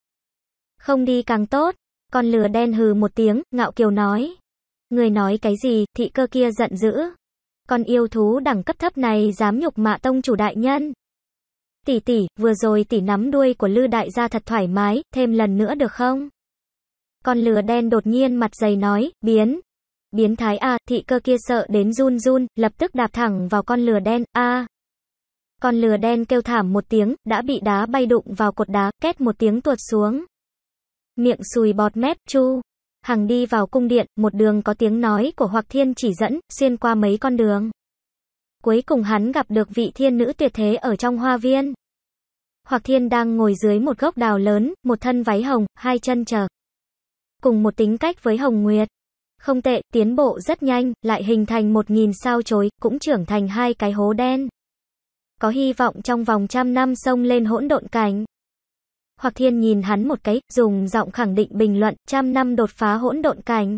Không đi càng tốt, con lừa đen hừ một tiếng, ngạo kiều nói. Người nói cái gì, thị cơ kia giận dữ. Con yêu thú đẳng cấp thấp này dám nhục mạ tông chủ đại nhân. Tỷ tỷ, vừa rồi tỷ nắm đuôi của Lư đại gia thật thoải mái, thêm lần nữa được không? Con lừa đen đột nhiên mặt dày nói, biến. Biến thái a, à, thị cơ kia sợ đến run run, lập tức đạp thẳng vào con lừa đen, a. Con lừa đen kêu thảm một tiếng, đã bị đá bay đụng vào cột đá, két một tiếng tuột xuống. Miệng sùi bọt mép, chu. Hằng đi vào cung điện, một đường có tiếng nói của Hoặc Thiên chỉ dẫn, xuyên qua mấy con đường. Cuối cùng hắn gặp được vị thiên nữ tuyệt thế ở trong hoa viên. Hoặc thiên đang ngồi dưới một gốc đào lớn, một thân váy hồng, hai chân chờ. Cùng một tính cách với Hồng Nguyệt. Không tệ, tiến bộ rất nhanh, lại hình thành một nghìn sao chối, cũng trưởng thành hai cái hố đen. Có hy vọng trong vòng trăm năm sông lên hỗn độn cảnh. Hoặc thiên nhìn hắn một cái, dùng giọng khẳng định bình luận, trăm năm đột phá hỗn độn cảnh.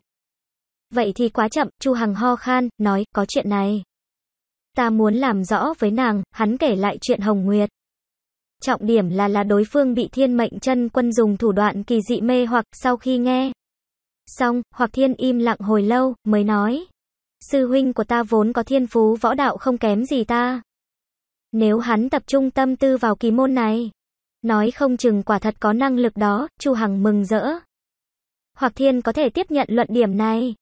Vậy thì quá chậm, Chu Hằng ho khan, nói, có chuyện này. Ta muốn làm rõ với nàng, hắn kể lại chuyện Hồng Nguyệt. Trọng điểm là là đối phương bị thiên mệnh chân quân dùng thủ đoạn kỳ dị mê hoặc sau khi nghe. Xong, hoặc thiên im lặng hồi lâu, mới nói. Sư huynh của ta vốn có thiên phú võ đạo không kém gì ta. Nếu hắn tập trung tâm tư vào kỳ môn này, nói không chừng quả thật có năng lực đó, Chu Hằng mừng rỡ. Hoặc thiên có thể tiếp nhận luận điểm này.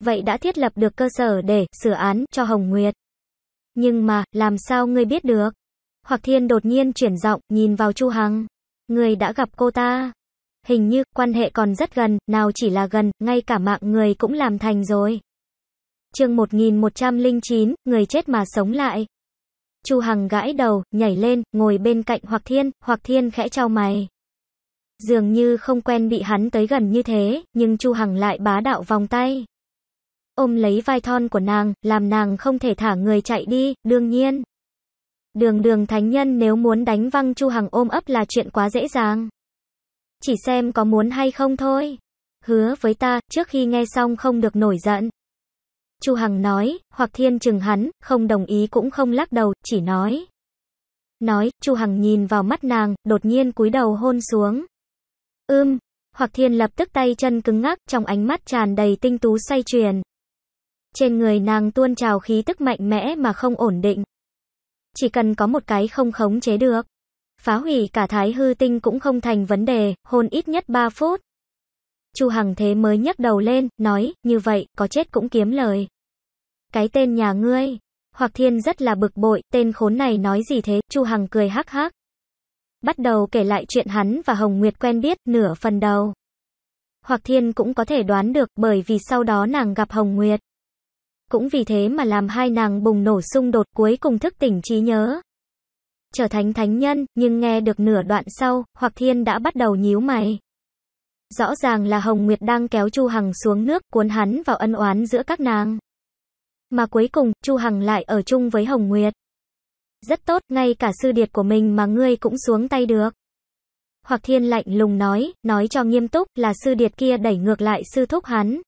Vậy đã thiết lập được cơ sở để sửa án cho Hồng Nguyệt. Nhưng mà, làm sao ngươi biết được? Hoặc thiên đột nhiên chuyển giọng, nhìn vào Chu Hằng. Người đã gặp cô ta. Hình như, quan hệ còn rất gần, nào chỉ là gần, ngay cả mạng người cũng làm thành rồi. chương 1109, người chết mà sống lại. Chu Hằng gãi đầu, nhảy lên, ngồi bên cạnh Hoặc Thiên, Hoặc Thiên khẽ trao mày. Dường như không quen bị hắn tới gần như thế, nhưng Chu Hằng lại bá đạo vòng tay ôm lấy vai thon của nàng, làm nàng không thể thả người chạy đi, đương nhiên. Đường đường thánh nhân nếu muốn đánh văng Chu Hằng ôm ấp là chuyện quá dễ dàng. Chỉ xem có muốn hay không thôi. Hứa với ta, trước khi nghe xong không được nổi giận. Chu Hằng nói, hoặc thiên chừng hắn, không đồng ý cũng không lắc đầu, chỉ nói. Nói, Chu Hằng nhìn vào mắt nàng, đột nhiên cúi đầu hôn xuống. Ưm, Hoặc Thiên lập tức tay chân cứng ngắc, trong ánh mắt tràn đầy tinh tú say truyền. Trên người nàng tuôn trào khí tức mạnh mẽ mà không ổn định. Chỉ cần có một cái không khống chế được. Phá hủy cả thái hư tinh cũng không thành vấn đề, hôn ít nhất 3 phút. Chu Hằng thế mới nhấc đầu lên, nói, như vậy, có chết cũng kiếm lời. Cái tên nhà ngươi, Hoặc Thiên rất là bực bội, tên khốn này nói gì thế, Chu Hằng cười hắc hắc. Bắt đầu kể lại chuyện hắn và Hồng Nguyệt quen biết, nửa phần đầu. Hoặc Thiên cũng có thể đoán được, bởi vì sau đó nàng gặp Hồng Nguyệt. Cũng vì thế mà làm hai nàng bùng nổ xung đột cuối cùng thức tỉnh trí nhớ. Trở thành thánh nhân, nhưng nghe được nửa đoạn sau, Hoặc Thiên đã bắt đầu nhíu mày. Rõ ràng là Hồng Nguyệt đang kéo Chu Hằng xuống nước, cuốn hắn vào ân oán giữa các nàng. Mà cuối cùng, Chu Hằng lại ở chung với Hồng Nguyệt. Rất tốt, ngay cả sư điệt của mình mà ngươi cũng xuống tay được. Hoặc thiên lạnh lùng nói, nói cho nghiêm túc là sư điệt kia đẩy ngược lại sư thúc hắn.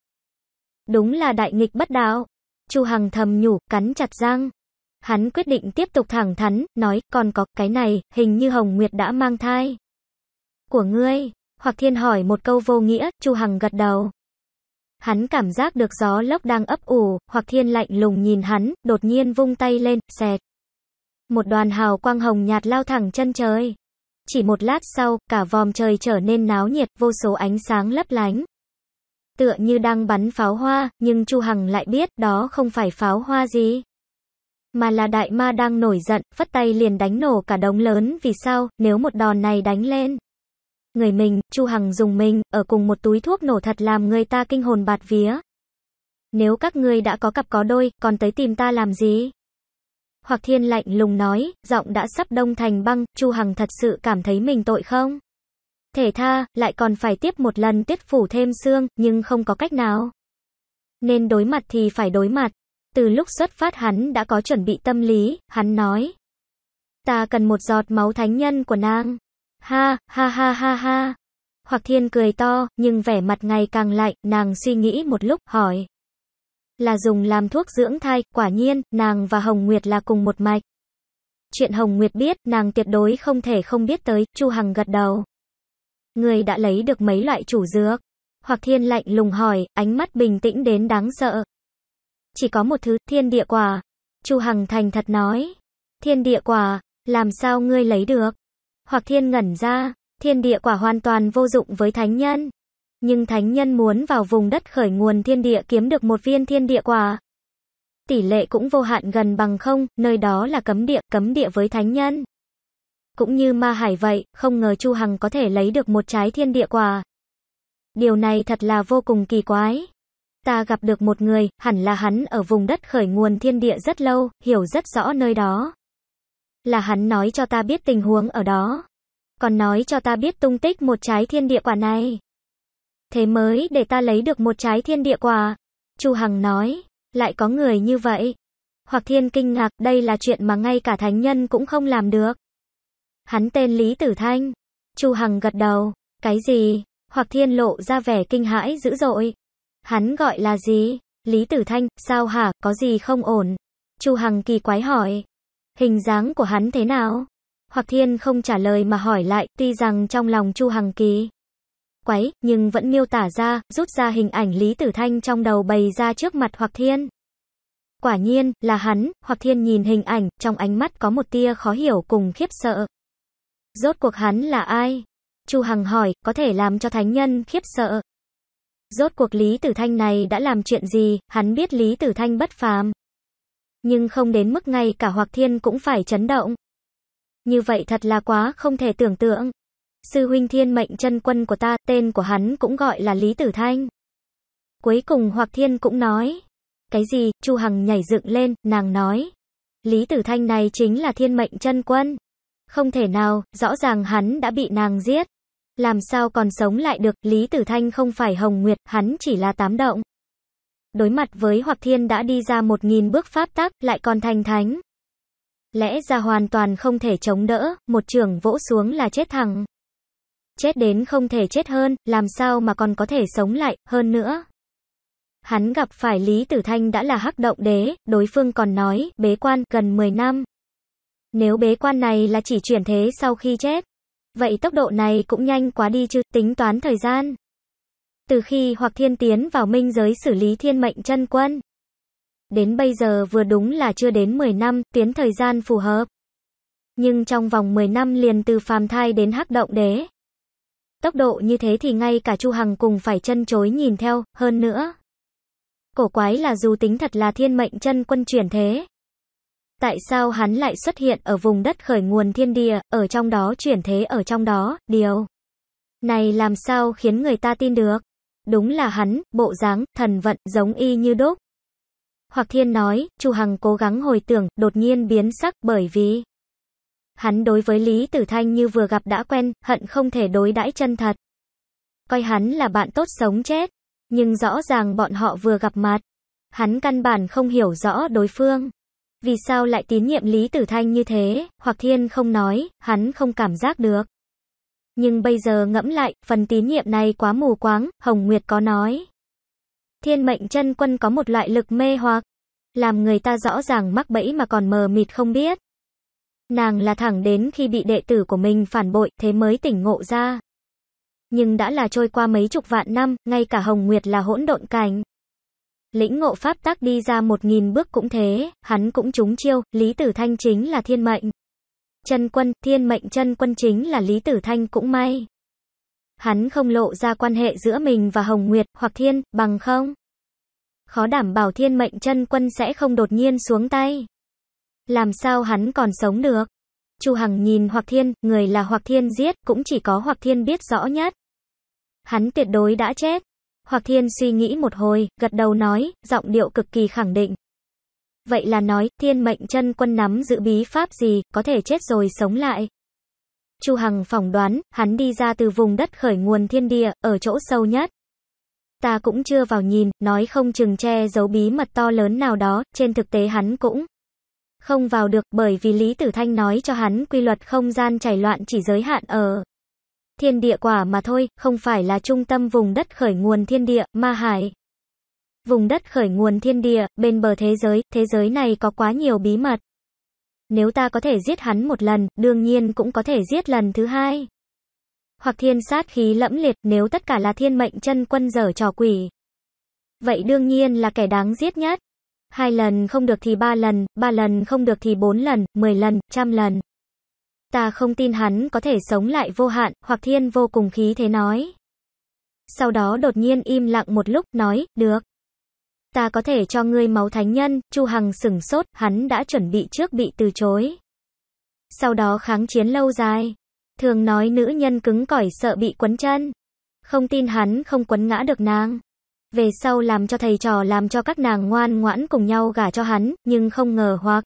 Đúng là đại nghịch bất đạo. Chu Hằng thầm nhủ, cắn chặt răng. Hắn quyết định tiếp tục thẳng thắn, nói, còn có cái này, hình như Hồng Nguyệt đã mang thai. Của ngươi, hoặc thiên hỏi một câu vô nghĩa, Chu Hằng gật đầu. Hắn cảm giác được gió lốc đang ấp ủ, hoặc thiên lạnh lùng nhìn hắn, đột nhiên vung tay lên, xẹt. Một đoàn hào quang hồng nhạt lao thẳng chân trời. Chỉ một lát sau, cả vòm trời trở nên náo nhiệt, vô số ánh sáng lấp lánh tựa như đang bắn pháo hoa, nhưng Chu Hằng lại biết đó không phải pháo hoa gì. Mà là đại ma đang nổi giận, phất tay liền đánh nổ cả đống lớn vì sao, nếu một đòn này đánh lên. Người mình, Chu Hằng dùng mình, ở cùng một túi thuốc nổ thật làm người ta kinh hồn bạt vía. Nếu các người đã có cặp có đôi, còn tới tìm ta làm gì? Hoặc thiên lạnh lùng nói, giọng đã sắp đông thành băng, Chu Hằng thật sự cảm thấy mình tội không? thể tha, lại còn phải tiếp một lần tiết phủ thêm xương, nhưng không có cách nào. Nên đối mặt thì phải đối mặt. Từ lúc xuất phát hắn đã có chuẩn bị tâm lý, hắn nói. Ta cần một giọt máu thánh nhân của nàng. Ha, ha ha ha ha. Hoặc thiên cười to, nhưng vẻ mặt ngày càng lạnh, nàng suy nghĩ một lúc, hỏi. Là dùng làm thuốc dưỡng thai, quả nhiên, nàng và Hồng Nguyệt là cùng một mạch. Chuyện Hồng Nguyệt biết, nàng tuyệt đối không thể không biết tới, Chu Hằng gật đầu. Người đã lấy được mấy loại chủ dược? Hoặc thiên lạnh lùng hỏi, ánh mắt bình tĩnh đến đáng sợ. Chỉ có một thứ, thiên địa quả. Chu Hằng thành thật nói. Thiên địa quả, làm sao ngươi lấy được? Hoặc thiên ngẩn ra, thiên địa quả hoàn toàn vô dụng với thánh nhân. Nhưng thánh nhân muốn vào vùng đất khởi nguồn thiên địa kiếm được một viên thiên địa quả. Tỷ lệ cũng vô hạn gần bằng không, nơi đó là cấm địa, cấm địa với thánh nhân cũng như ma hải vậy, không ngờ Chu Hằng có thể lấy được một trái thiên địa quà, Điều này thật là vô cùng kỳ quái. Ta gặp được một người, hẳn là hắn ở vùng đất khởi nguồn thiên địa rất lâu, hiểu rất rõ nơi đó. Là hắn nói cho ta biết tình huống ở đó. Còn nói cho ta biết tung tích một trái thiên địa quả này. Thế mới để ta lấy được một trái thiên địa quả. Chu Hằng nói, lại có người như vậy. Hoặc thiên kinh ngạc, đây là chuyện mà ngay cả thánh nhân cũng không làm được. Hắn tên Lý Tử Thanh. Chu Hằng gật đầu. Cái gì? Hoặc Thiên lộ ra vẻ kinh hãi dữ dội. Hắn gọi là gì? Lý Tử Thanh, sao hả, có gì không ổn? Chu Hằng kỳ quái hỏi. Hình dáng của hắn thế nào? Hoặc Thiên không trả lời mà hỏi lại, tuy rằng trong lòng Chu Hằng kỳ quái, nhưng vẫn miêu tả ra, rút ra hình ảnh Lý Tử Thanh trong đầu bày ra trước mặt Hoặc Thiên. Quả nhiên, là hắn, Hoặc Thiên nhìn hình ảnh, trong ánh mắt có một tia khó hiểu cùng khiếp sợ. Rốt cuộc hắn là ai? Chu Hằng hỏi, có thể làm cho thánh nhân khiếp sợ. Rốt cuộc Lý Tử Thanh này đã làm chuyện gì, hắn biết Lý Tử Thanh bất phàm. Nhưng không đến mức ngay cả Hoặc Thiên cũng phải chấn động. Như vậy thật là quá không thể tưởng tượng. Sư huynh thiên mệnh chân quân của ta, tên của hắn cũng gọi là Lý Tử Thanh. Cuối cùng Hoặc Thiên cũng nói. Cái gì, Chu Hằng nhảy dựng lên, nàng nói. Lý Tử Thanh này chính là thiên mệnh chân quân. Không thể nào, rõ ràng hắn đã bị nàng giết. Làm sao còn sống lại được, Lý Tử Thanh không phải Hồng Nguyệt, hắn chỉ là tám động. Đối mặt với Hoặc Thiên đã đi ra một nghìn bước pháp tác, lại còn thanh thánh. Lẽ ra hoàn toàn không thể chống đỡ, một trường vỗ xuống là chết thẳng. Chết đến không thể chết hơn, làm sao mà còn có thể sống lại, hơn nữa. Hắn gặp phải Lý Tử Thanh đã là hắc động đế, đối phương còn nói, bế quan, gần 10 năm. Nếu bế quan này là chỉ chuyển thế sau khi chết, vậy tốc độ này cũng nhanh quá đi chứ, tính toán thời gian. Từ khi hoặc thiên tiến vào minh giới xử lý thiên mệnh chân quân, đến bây giờ vừa đúng là chưa đến 10 năm, tiến thời gian phù hợp. Nhưng trong vòng 10 năm liền từ phàm thai đến hắc động đế. Tốc độ như thế thì ngay cả Chu Hằng cùng phải chân chối nhìn theo, hơn nữa. Cổ quái là dù tính thật là thiên mệnh chân quân chuyển thế. Tại sao hắn lại xuất hiện ở vùng đất khởi nguồn thiên địa, ở trong đó chuyển thế ở trong đó, điều này làm sao khiến người ta tin được? Đúng là hắn, bộ dáng, thần vận, giống y như đúc. Hoặc thiên nói, Chu Hằng cố gắng hồi tưởng, đột nhiên biến sắc bởi vì hắn đối với Lý Tử Thanh như vừa gặp đã quen, hận không thể đối đãi chân thật. Coi hắn là bạn tốt sống chết, nhưng rõ ràng bọn họ vừa gặp mặt. Hắn căn bản không hiểu rõ đối phương. Vì sao lại tín nhiệm Lý Tử Thanh như thế, hoặc thiên không nói, hắn không cảm giác được. Nhưng bây giờ ngẫm lại, phần tín nhiệm này quá mù quáng, Hồng Nguyệt có nói. Thiên mệnh chân quân có một loại lực mê hoặc, làm người ta rõ ràng mắc bẫy mà còn mờ mịt không biết. Nàng là thẳng đến khi bị đệ tử của mình phản bội, thế mới tỉnh ngộ ra. Nhưng đã là trôi qua mấy chục vạn năm, ngay cả Hồng Nguyệt là hỗn độn cảnh lĩnh ngộ pháp tắc đi ra một nghìn bước cũng thế, hắn cũng trúng chiêu, Lý Tử Thanh chính là thiên mệnh. Chân quân, thiên mệnh chân quân chính là Lý Tử Thanh cũng may. Hắn không lộ ra quan hệ giữa mình và Hồng Nguyệt, hoặc thiên, bằng không. Khó đảm bảo thiên mệnh chân quân sẽ không đột nhiên xuống tay. Làm sao hắn còn sống được? Chu Hằng nhìn Hoặc Thiên, người là Hoặc Thiên giết, cũng chỉ có Hoặc Thiên biết rõ nhất. Hắn tuyệt đối đã chết. Hoặc Thiên suy nghĩ một hồi, gật đầu nói, giọng điệu cực kỳ khẳng định. Vậy là nói, thiên mệnh chân quân nắm giữ bí pháp gì, có thể chết rồi sống lại. Chu Hằng phỏng đoán, hắn đi ra từ vùng đất khởi nguồn thiên địa, ở chỗ sâu nhất. Ta cũng chưa vào nhìn, nói không chừng che giấu bí mật to lớn nào đó, trên thực tế hắn cũng không vào được bởi vì Lý Tử Thanh nói cho hắn quy luật không gian chảy loạn chỉ giới hạn ở thiên địa quả mà thôi, không phải là trung tâm vùng đất khởi nguồn thiên địa, ma hải. Vùng đất khởi nguồn thiên địa, bên bờ thế giới, thế giới này có quá nhiều bí mật. Nếu ta có thể giết hắn một lần, đương nhiên cũng có thể giết lần thứ hai. Hoặc thiên sát khí lẫm liệt, nếu tất cả là thiên mệnh chân quân dở trò quỷ. Vậy đương nhiên là kẻ đáng giết nhất. Hai lần không được thì ba lần, ba lần không được thì bốn lần, mười lần, trăm lần. Ta không tin hắn có thể sống lại vô hạn, hoặc thiên vô cùng khí thế nói. Sau đó đột nhiên im lặng một lúc, nói, được. Ta có thể cho ngươi máu thánh nhân, Chu Hằng sửng sốt, hắn đã chuẩn bị trước bị từ chối. Sau đó kháng chiến lâu dài. Thường nói nữ nhân cứng cỏi sợ bị quấn chân. Không tin hắn không quấn ngã được nàng. Về sau làm cho thầy trò làm cho các nàng ngoan ngoãn cùng nhau gả cho hắn, nhưng không ngờ hoặc.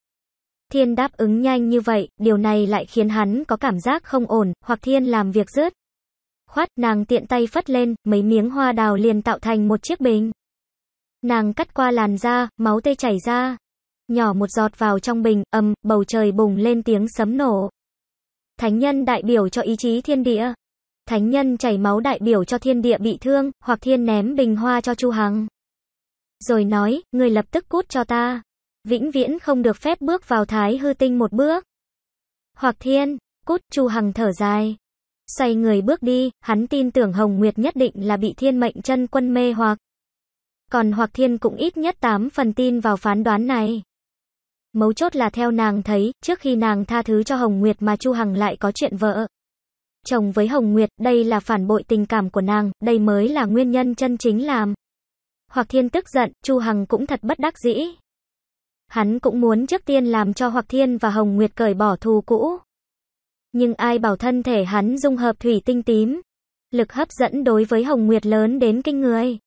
Thiên đáp ứng nhanh như vậy, điều này lại khiến hắn có cảm giác không ổn, hoặc Thiên làm việc rớt. Khoát, nàng tiện tay phất lên, mấy miếng hoa đào liền tạo thành một chiếc bình. Nàng cắt qua làn da, máu tê chảy ra. Nhỏ một giọt vào trong bình, ầm, bầu trời bùng lên tiếng sấm nổ. Thánh nhân đại biểu cho ý chí thiên địa. Thánh nhân chảy máu đại biểu cho thiên địa bị thương, hoặc thiên ném bình hoa cho Chu Hằng. Rồi nói, người lập tức cút cho ta vĩnh viễn không được phép bước vào thái hư tinh một bước. Hoặc thiên, cút Chu Hằng thở dài. Xoay người bước đi, hắn tin tưởng Hồng Nguyệt nhất định là bị thiên mệnh chân quân mê hoặc. Còn hoặc thiên cũng ít nhất 8 phần tin vào phán đoán này. Mấu chốt là theo nàng thấy, trước khi nàng tha thứ cho Hồng Nguyệt mà Chu Hằng lại có chuyện vợ. Chồng với Hồng Nguyệt, đây là phản bội tình cảm của nàng, đây mới là nguyên nhân chân chính làm. Hoặc thiên tức giận, Chu Hằng cũng thật bất đắc dĩ. Hắn cũng muốn trước tiên làm cho Hoặc Thiên và Hồng Nguyệt cởi bỏ thù cũ. Nhưng ai bảo thân thể hắn dung hợp thủy tinh tím. Lực hấp dẫn đối với Hồng Nguyệt lớn đến kinh người.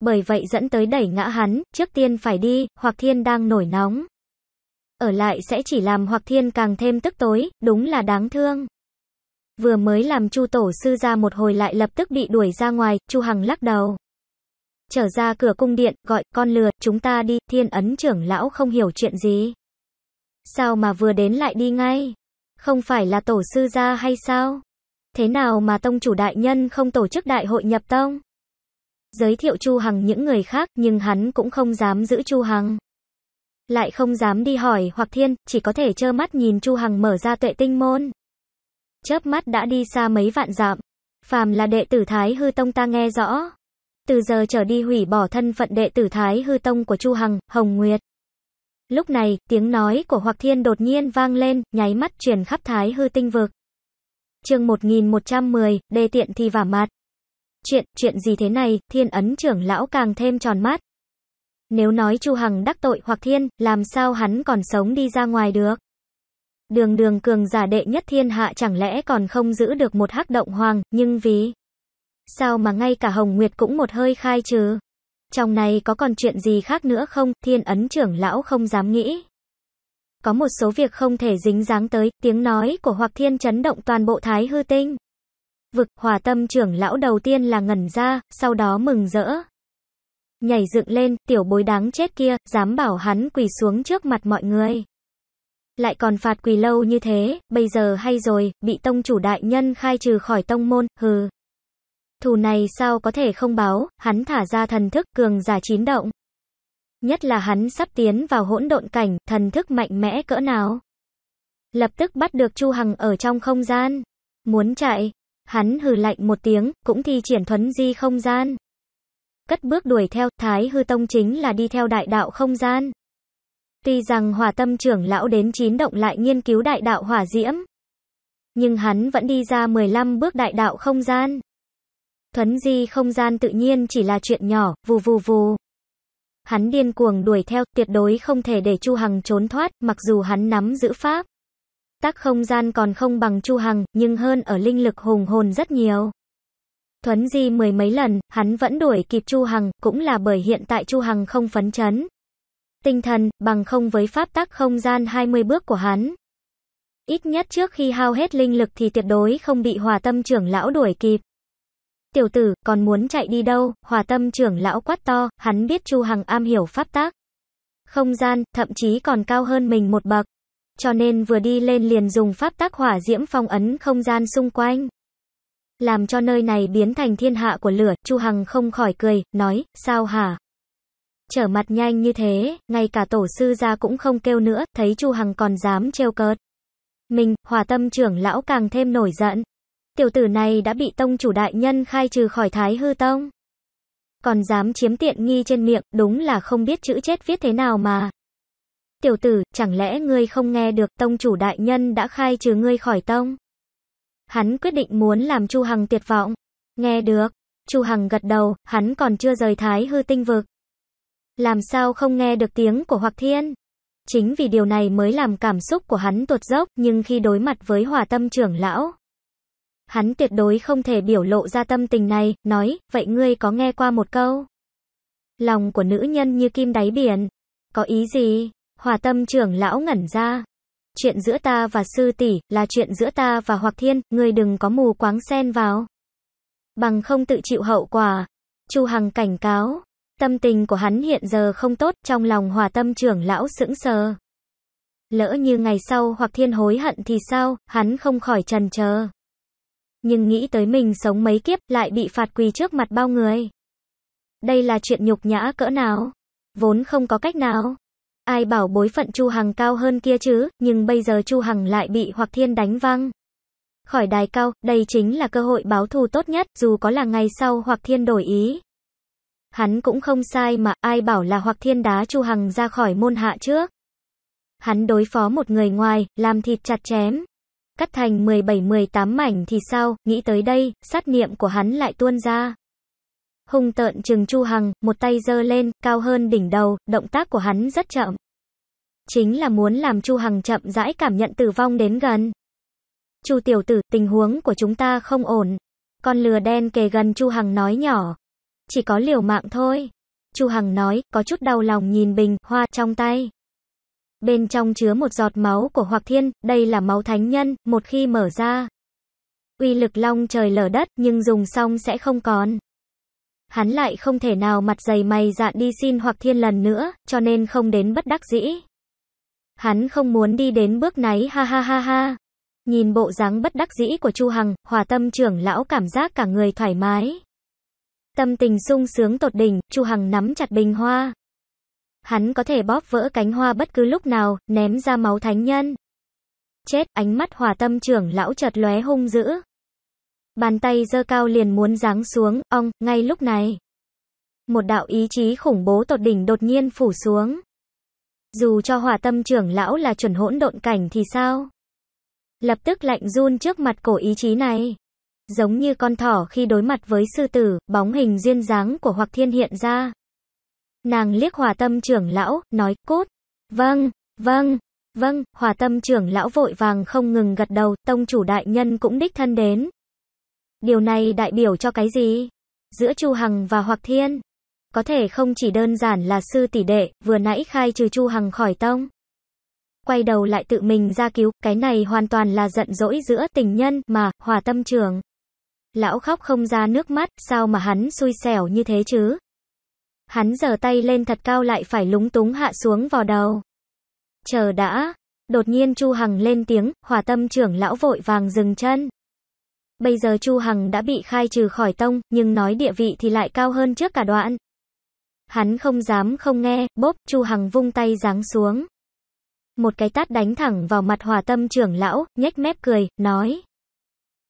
Bởi vậy dẫn tới đẩy ngã hắn, trước tiên phải đi, Hoặc Thiên đang nổi nóng. Ở lại sẽ chỉ làm Hoặc Thiên càng thêm tức tối, đúng là đáng thương. Vừa mới làm Chu Tổ sư ra một hồi lại lập tức bị đuổi ra ngoài, Chu Hằng lắc đầu. Trở ra cửa cung điện, gọi, con lừa, chúng ta đi, thiên ấn trưởng lão không hiểu chuyện gì. Sao mà vừa đến lại đi ngay? Không phải là tổ sư ra hay sao? Thế nào mà tông chủ đại nhân không tổ chức đại hội nhập tông? Giới thiệu Chu Hằng những người khác nhưng hắn cũng không dám giữ Chu Hằng. Lại không dám đi hỏi hoặc thiên, chỉ có thể trơ mắt nhìn Chu Hằng mở ra tuệ tinh môn. Chớp mắt đã đi xa mấy vạn dặm. Phàm là đệ tử Thái Hư Tông ta nghe rõ từ giờ trở đi hủy bỏ thân phận đệ tử Thái Hư Tông của Chu Hằng, Hồng Nguyệt. Lúc này, tiếng nói của hoặc Thiên đột nhiên vang lên, nháy mắt truyền khắp Thái Hư Tinh vực. Chương 1110, đề tiện thì vả mặt. Chuyện, chuyện gì thế này, Thiên ấn trưởng lão càng thêm tròn mắt. Nếu nói Chu Hằng đắc tội hoặc Thiên, làm sao hắn còn sống đi ra ngoài được? Đường đường cường giả đệ nhất thiên hạ chẳng lẽ còn không giữ được một hắc động hoàng, nhưng vì Sao mà ngay cả Hồng Nguyệt cũng một hơi khai trừ? Trong này có còn chuyện gì khác nữa không? Thiên ấn trưởng lão không dám nghĩ. Có một số việc không thể dính dáng tới, tiếng nói của Hoặc Thiên chấn động toàn bộ thái hư tinh. Vực, hòa tâm trưởng lão đầu tiên là ngẩn ra, sau đó mừng rỡ. Nhảy dựng lên, tiểu bối đáng chết kia, dám bảo hắn quỳ xuống trước mặt mọi người. Lại còn phạt quỳ lâu như thế, bây giờ hay rồi, bị tông chủ đại nhân khai trừ khỏi tông môn, hừ thù này sao có thể không báo, hắn thả ra thần thức cường giả chín động. Nhất là hắn sắp tiến vào hỗn độn cảnh, thần thức mạnh mẽ cỡ nào. Lập tức bắt được Chu Hằng ở trong không gian. Muốn chạy, hắn hừ lạnh một tiếng, cũng thi triển thuấn di không gian. Cất bước đuổi theo, Thái Hư Tông chính là đi theo đại đạo không gian. Tuy rằng hỏa tâm trưởng lão đến chín động lại nghiên cứu đại đạo hỏa diễm. Nhưng hắn vẫn đi ra 15 bước đại đạo không gian. Thuấn di không gian tự nhiên chỉ là chuyện nhỏ, vù vù vù. Hắn điên cuồng đuổi theo, tuyệt đối không thể để Chu Hằng trốn thoát, mặc dù hắn nắm giữ pháp. Tắc không gian còn không bằng Chu Hằng, nhưng hơn ở linh lực hùng hồn rất nhiều. Thuấn di mười mấy lần, hắn vẫn đuổi kịp Chu Hằng, cũng là bởi hiện tại Chu Hằng không phấn chấn. Tinh thần, bằng không với pháp tắc không gian 20 bước của hắn. Ít nhất trước khi hao hết linh lực thì tuyệt đối không bị hòa tâm trưởng lão đuổi kịp tiểu tử, còn muốn chạy đi đâu, hòa tâm trưởng lão quát to, hắn biết Chu Hằng am hiểu pháp tác. Không gian, thậm chí còn cao hơn mình một bậc. Cho nên vừa đi lên liền dùng pháp tác hỏa diễm phong ấn không gian xung quanh. Làm cho nơi này biến thành thiên hạ của lửa, Chu Hằng không khỏi cười, nói, sao hả? Trở mặt nhanh như thế, ngay cả tổ sư gia cũng không kêu nữa, thấy Chu Hằng còn dám trêu cợt. Mình, hòa tâm trưởng lão càng thêm nổi giận tiểu tử này đã bị tông chủ đại nhân khai trừ khỏi thái hư tông. Còn dám chiếm tiện nghi trên miệng, đúng là không biết chữ chết viết thế nào mà. Tiểu tử, chẳng lẽ ngươi không nghe được tông chủ đại nhân đã khai trừ ngươi khỏi tông? Hắn quyết định muốn làm Chu Hằng tuyệt vọng. Nghe được, Chu Hằng gật đầu, hắn còn chưa rời thái hư tinh vực. Làm sao không nghe được tiếng của Hoặc Thiên? Chính vì điều này mới làm cảm xúc của hắn tuột dốc, nhưng khi đối mặt với hòa tâm trưởng lão, Hắn tuyệt đối không thể biểu lộ ra tâm tình này, nói, vậy ngươi có nghe qua một câu? Lòng của nữ nhân như kim đáy biển. Có ý gì? Hòa tâm trưởng lão ngẩn ra. Chuyện giữa ta và sư tỷ là chuyện giữa ta và Hoặc Thiên, ngươi đừng có mù quáng xen vào. Bằng không tự chịu hậu quả. Chu Hằng cảnh cáo. Tâm tình của hắn hiện giờ không tốt, trong lòng hòa tâm trưởng lão sững sờ. Lỡ như ngày sau hoặc thiên hối hận thì sao, hắn không khỏi trần chờ nhưng nghĩ tới mình sống mấy kiếp lại bị phạt quỳ trước mặt bao người. Đây là chuyện nhục nhã cỡ nào? Vốn không có cách nào. Ai bảo bối phận Chu Hằng cao hơn kia chứ, nhưng bây giờ Chu Hằng lại bị Hoặc Thiên đánh văng. Khỏi đài cao, đây chính là cơ hội báo thù tốt nhất, dù có là ngày sau Hoặc Thiên đổi ý. Hắn cũng không sai mà, ai bảo là Hoặc Thiên đá Chu Hằng ra khỏi môn hạ trước. Hắn đối phó một người ngoài, làm thịt chặt chém cắt thành 17-18 mảnh thì sao, nghĩ tới đây, sát niệm của hắn lại tuôn ra. hùng tợn trừng Chu Hằng, một tay giơ lên, cao hơn đỉnh đầu, động tác của hắn rất chậm. Chính là muốn làm Chu Hằng chậm rãi cảm nhận tử vong đến gần. Chu tiểu tử, tình huống của chúng ta không ổn. Con lừa đen kề gần Chu Hằng nói nhỏ. Chỉ có liều mạng thôi. Chu Hằng nói, có chút đau lòng nhìn bình hoa trong tay. Bên trong chứa một giọt máu của Hoặc Thiên, đây là máu thánh nhân, một khi mở ra. Uy lực long trời lở đất, nhưng dùng xong sẽ không còn. Hắn lại không thể nào mặt dày mày dạn đi xin Hoặc Thiên lần nữa, cho nên không đến bất đắc dĩ. Hắn không muốn đi đến bước náy ha ha ha ha. Nhìn bộ dáng bất đắc dĩ của Chu Hằng, hòa tâm trưởng lão cảm giác cả người thoải mái. Tâm tình sung sướng tột đỉnh, Chu Hằng nắm chặt bình hoa, hắn có thể bóp vỡ cánh hoa bất cứ lúc nào, ném ra máu thánh nhân. Chết, ánh mắt hòa tâm trưởng lão chợt lóe hung dữ. Bàn tay giơ cao liền muốn giáng xuống, ong, ngay lúc này. Một đạo ý chí khủng bố tột đỉnh đột nhiên phủ xuống. Dù cho hòa tâm trưởng lão là chuẩn hỗn độn cảnh thì sao? Lập tức lạnh run trước mặt cổ ý chí này. Giống như con thỏ khi đối mặt với sư tử, bóng hình duyên dáng của Hoặc Thiên hiện ra. Nàng liếc hòa tâm trưởng lão, nói, cốt. Vâng, vâng, vâng, hòa tâm trưởng lão vội vàng không ngừng gật đầu, tông chủ đại nhân cũng đích thân đến. Điều này đại biểu cho cái gì? Giữa Chu Hằng và Hoặc Thiên, có thể không chỉ đơn giản là sư tỷ đệ, vừa nãy khai trừ Chu Hằng khỏi tông. Quay đầu lại tự mình ra cứu, cái này hoàn toàn là giận dỗi giữa tình nhân mà, hòa tâm trưởng. Lão khóc không ra nước mắt, sao mà hắn xui xẻo như thế chứ? Hắn giở tay lên thật cao lại phải lúng túng hạ xuống vào đầu. Chờ đã, đột nhiên Chu Hằng lên tiếng, Hòa Tâm trưởng lão vội vàng dừng chân. Bây giờ Chu Hằng đã bị khai trừ khỏi tông, nhưng nói địa vị thì lại cao hơn trước cả đoạn. Hắn không dám không nghe, bốp, Chu Hằng vung tay giáng xuống. Một cái tát đánh thẳng vào mặt Hòa Tâm trưởng lão, nhếch mép cười, nói: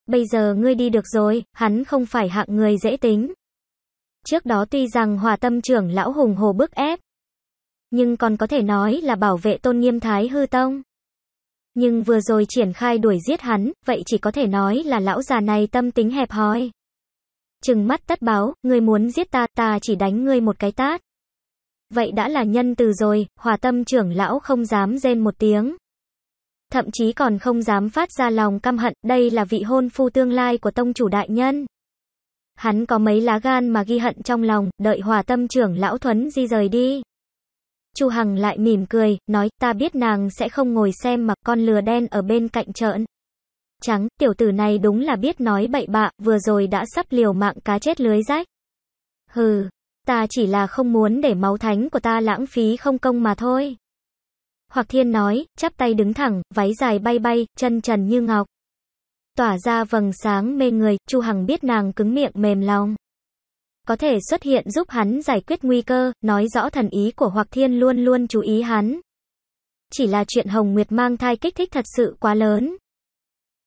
"Bây giờ ngươi đi được rồi, hắn không phải hạng người dễ tính." Trước đó tuy rằng hòa tâm trưởng lão hùng hồ bức ép, nhưng còn có thể nói là bảo vệ tôn nghiêm thái hư tông. Nhưng vừa rồi triển khai đuổi giết hắn, vậy chỉ có thể nói là lão già này tâm tính hẹp hòi. Trừng mắt tất báo, người muốn giết ta, ta chỉ đánh ngươi một cái tát. Vậy đã là nhân từ rồi, hòa tâm trưởng lão không dám rên một tiếng. Thậm chí còn không dám phát ra lòng căm hận, đây là vị hôn phu tương lai của tông chủ đại nhân. Hắn có mấy lá gan mà ghi hận trong lòng, đợi hòa tâm trưởng lão Thuấn Di rời đi. Chu Hằng lại mỉm cười, nói, ta biết nàng sẽ không ngồi xem mà con lừa đen ở bên cạnh trợn. Trắng, tiểu tử này đúng là biết nói bậy bạ, vừa rồi đã sắp liều mạng cá chết lưới rách. Hừ, ta chỉ là không muốn để máu thánh của ta lãng phí không công mà thôi. Hoặc thiên nói, chắp tay đứng thẳng, váy dài bay bay, chân trần như ngọc tỏa ra vầng sáng mê người, Chu Hằng biết nàng cứng miệng mềm lòng. Có thể xuất hiện giúp hắn giải quyết nguy cơ, nói rõ thần ý của Hoặc Thiên luôn luôn chú ý hắn. Chỉ là chuyện Hồng Nguyệt mang thai kích thích thật sự quá lớn.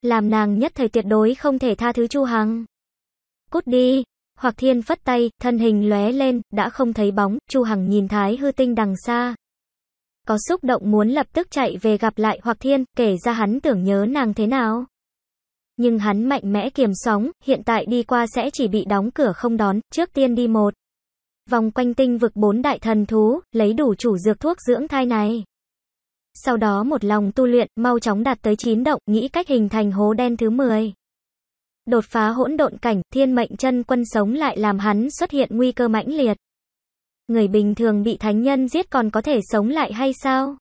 Làm nàng nhất thời tuyệt đối không thể tha thứ Chu Hằng. Cút đi, Hoặc Thiên phất tay, thân hình lóe lên, đã không thấy bóng, Chu Hằng nhìn Thái Hư Tinh đằng xa, có xúc động muốn lập tức chạy về gặp lại Hoặc Thiên, kể ra hắn tưởng nhớ nàng thế nào nhưng hắn mạnh mẽ kiềm sóng, hiện tại đi qua sẽ chỉ bị đóng cửa không đón, trước tiên đi một. Vòng quanh tinh vực bốn đại thần thú, lấy đủ chủ dược thuốc dưỡng thai này. Sau đó một lòng tu luyện, mau chóng đạt tới chín động, nghĩ cách hình thành hố đen thứ 10. Đột phá hỗn độn cảnh, thiên mệnh chân quân sống lại làm hắn xuất hiện nguy cơ mãnh liệt. Người bình thường bị thánh nhân giết còn có thể sống lại hay sao?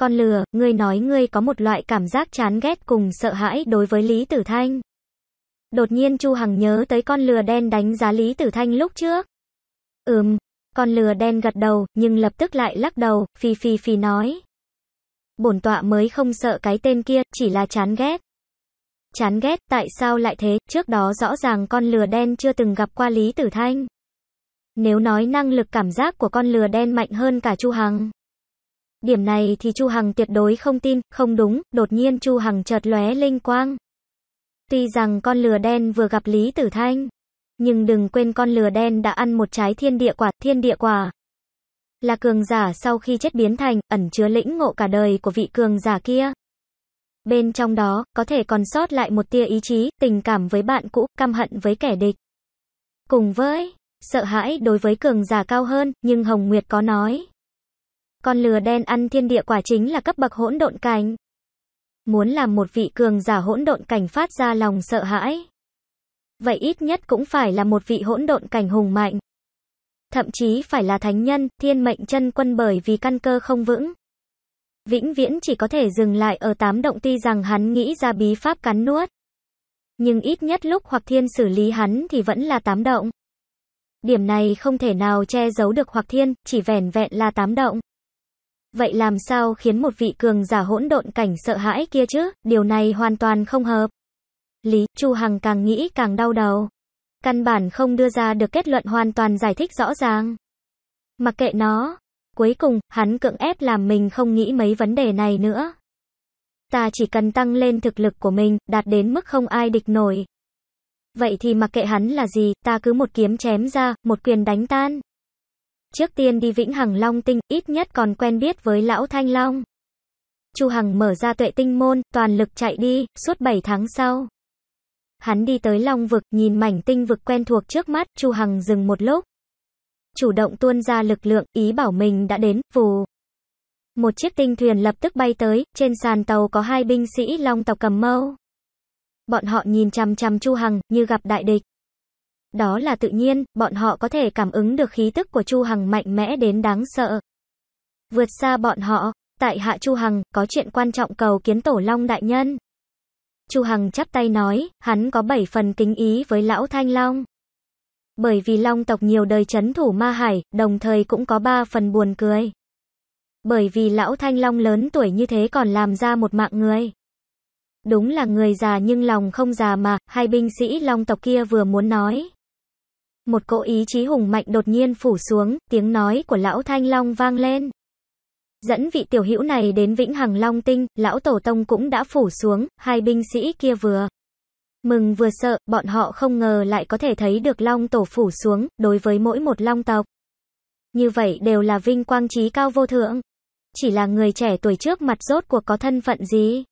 Con lừa, ngươi nói ngươi có một loại cảm giác chán ghét cùng sợ hãi đối với Lý Tử Thanh. Đột nhiên Chu Hằng nhớ tới con lừa đen đánh giá Lý Tử Thanh lúc trước. Ừm, con lừa đen gật đầu, nhưng lập tức lại lắc đầu, phi phi phi nói. Bổn tọa mới không sợ cái tên kia, chỉ là chán ghét. Chán ghét, tại sao lại thế, trước đó rõ ràng con lừa đen chưa từng gặp qua Lý Tử Thanh. Nếu nói năng lực cảm giác của con lừa đen mạnh hơn cả Chu Hằng. Điểm này thì Chu Hằng tuyệt đối không tin, không đúng, đột nhiên Chu Hằng chợt lóe linh quang. Tuy rằng con lừa đen vừa gặp Lý Tử Thanh, nhưng đừng quên con lừa đen đã ăn một trái thiên địa quả, thiên địa quả. Là cường giả sau khi chết biến thành, ẩn chứa lĩnh ngộ cả đời của vị cường giả kia. Bên trong đó, có thể còn sót lại một tia ý chí, tình cảm với bạn cũ, căm hận với kẻ địch. Cùng với, sợ hãi đối với cường giả cao hơn, nhưng Hồng Nguyệt có nói con lừa đen ăn thiên địa quả chính là cấp bậc hỗn độn cảnh. Muốn làm một vị cường giả hỗn độn cảnh phát ra lòng sợ hãi. Vậy ít nhất cũng phải là một vị hỗn độn cảnh hùng mạnh. Thậm chí phải là thánh nhân, thiên mệnh chân quân bởi vì căn cơ không vững. Vĩnh viễn chỉ có thể dừng lại ở tám động tuy rằng hắn nghĩ ra bí pháp cắn nuốt. Nhưng ít nhất lúc hoặc thiên xử lý hắn thì vẫn là tám động. Điểm này không thể nào che giấu được hoặc thiên, chỉ vẻn vẹn là tám động. Vậy làm sao khiến một vị cường giả hỗn độn cảnh sợ hãi kia chứ? Điều này hoàn toàn không hợp. Lý, Chu Hằng càng nghĩ càng đau đầu. Căn bản không đưa ra được kết luận hoàn toàn giải thích rõ ràng. Mặc kệ nó. Cuối cùng, hắn cưỡng ép làm mình không nghĩ mấy vấn đề này nữa. Ta chỉ cần tăng lên thực lực của mình, đạt đến mức không ai địch nổi. Vậy thì mặc kệ hắn là gì, ta cứ một kiếm chém ra, một quyền đánh tan. Trước tiên đi Vĩnh Hằng Long Tinh, ít nhất còn quen biết với lão Thanh Long. Chu Hằng mở ra tuệ tinh môn, toàn lực chạy đi, suốt 7 tháng sau. Hắn đi tới Long vực, nhìn mảnh tinh vực quen thuộc trước mắt, Chu Hằng dừng một lúc. Chủ động tuôn ra lực lượng, ý bảo mình đã đến, phù Một chiếc tinh thuyền lập tức bay tới, trên sàn tàu có hai binh sĩ Long tộc cầm mâu. Bọn họ nhìn chằm chằm Chu Hằng, như gặp đại địch. Đó là tự nhiên, bọn họ có thể cảm ứng được khí tức của Chu Hằng mạnh mẽ đến đáng sợ. Vượt xa bọn họ, tại Hạ Chu Hằng, có chuyện quan trọng cầu kiến Tổ Long Đại Nhân. Chu Hằng chắp tay nói, hắn có bảy phần kính ý với Lão Thanh Long. Bởi vì Long tộc nhiều đời chấn thủ ma hải, đồng thời cũng có ba phần buồn cười. Bởi vì Lão Thanh Long lớn tuổi như thế còn làm ra một mạng người. Đúng là người già nhưng lòng không già mà, hai binh sĩ Long tộc kia vừa muốn nói. Một cỗ ý chí hùng mạnh đột nhiên phủ xuống, tiếng nói của lão Thanh Long vang lên. Dẫn vị tiểu hữu này đến Vĩnh Hằng Long Tinh, lão Tổ Tông cũng đã phủ xuống, hai binh sĩ kia vừa. Mừng vừa sợ, bọn họ không ngờ lại có thể thấy được Long Tổ phủ xuống, đối với mỗi một Long tộc. Như vậy đều là vinh quang trí cao vô thượng. Chỉ là người trẻ tuổi trước mặt rốt cuộc có thân phận gì?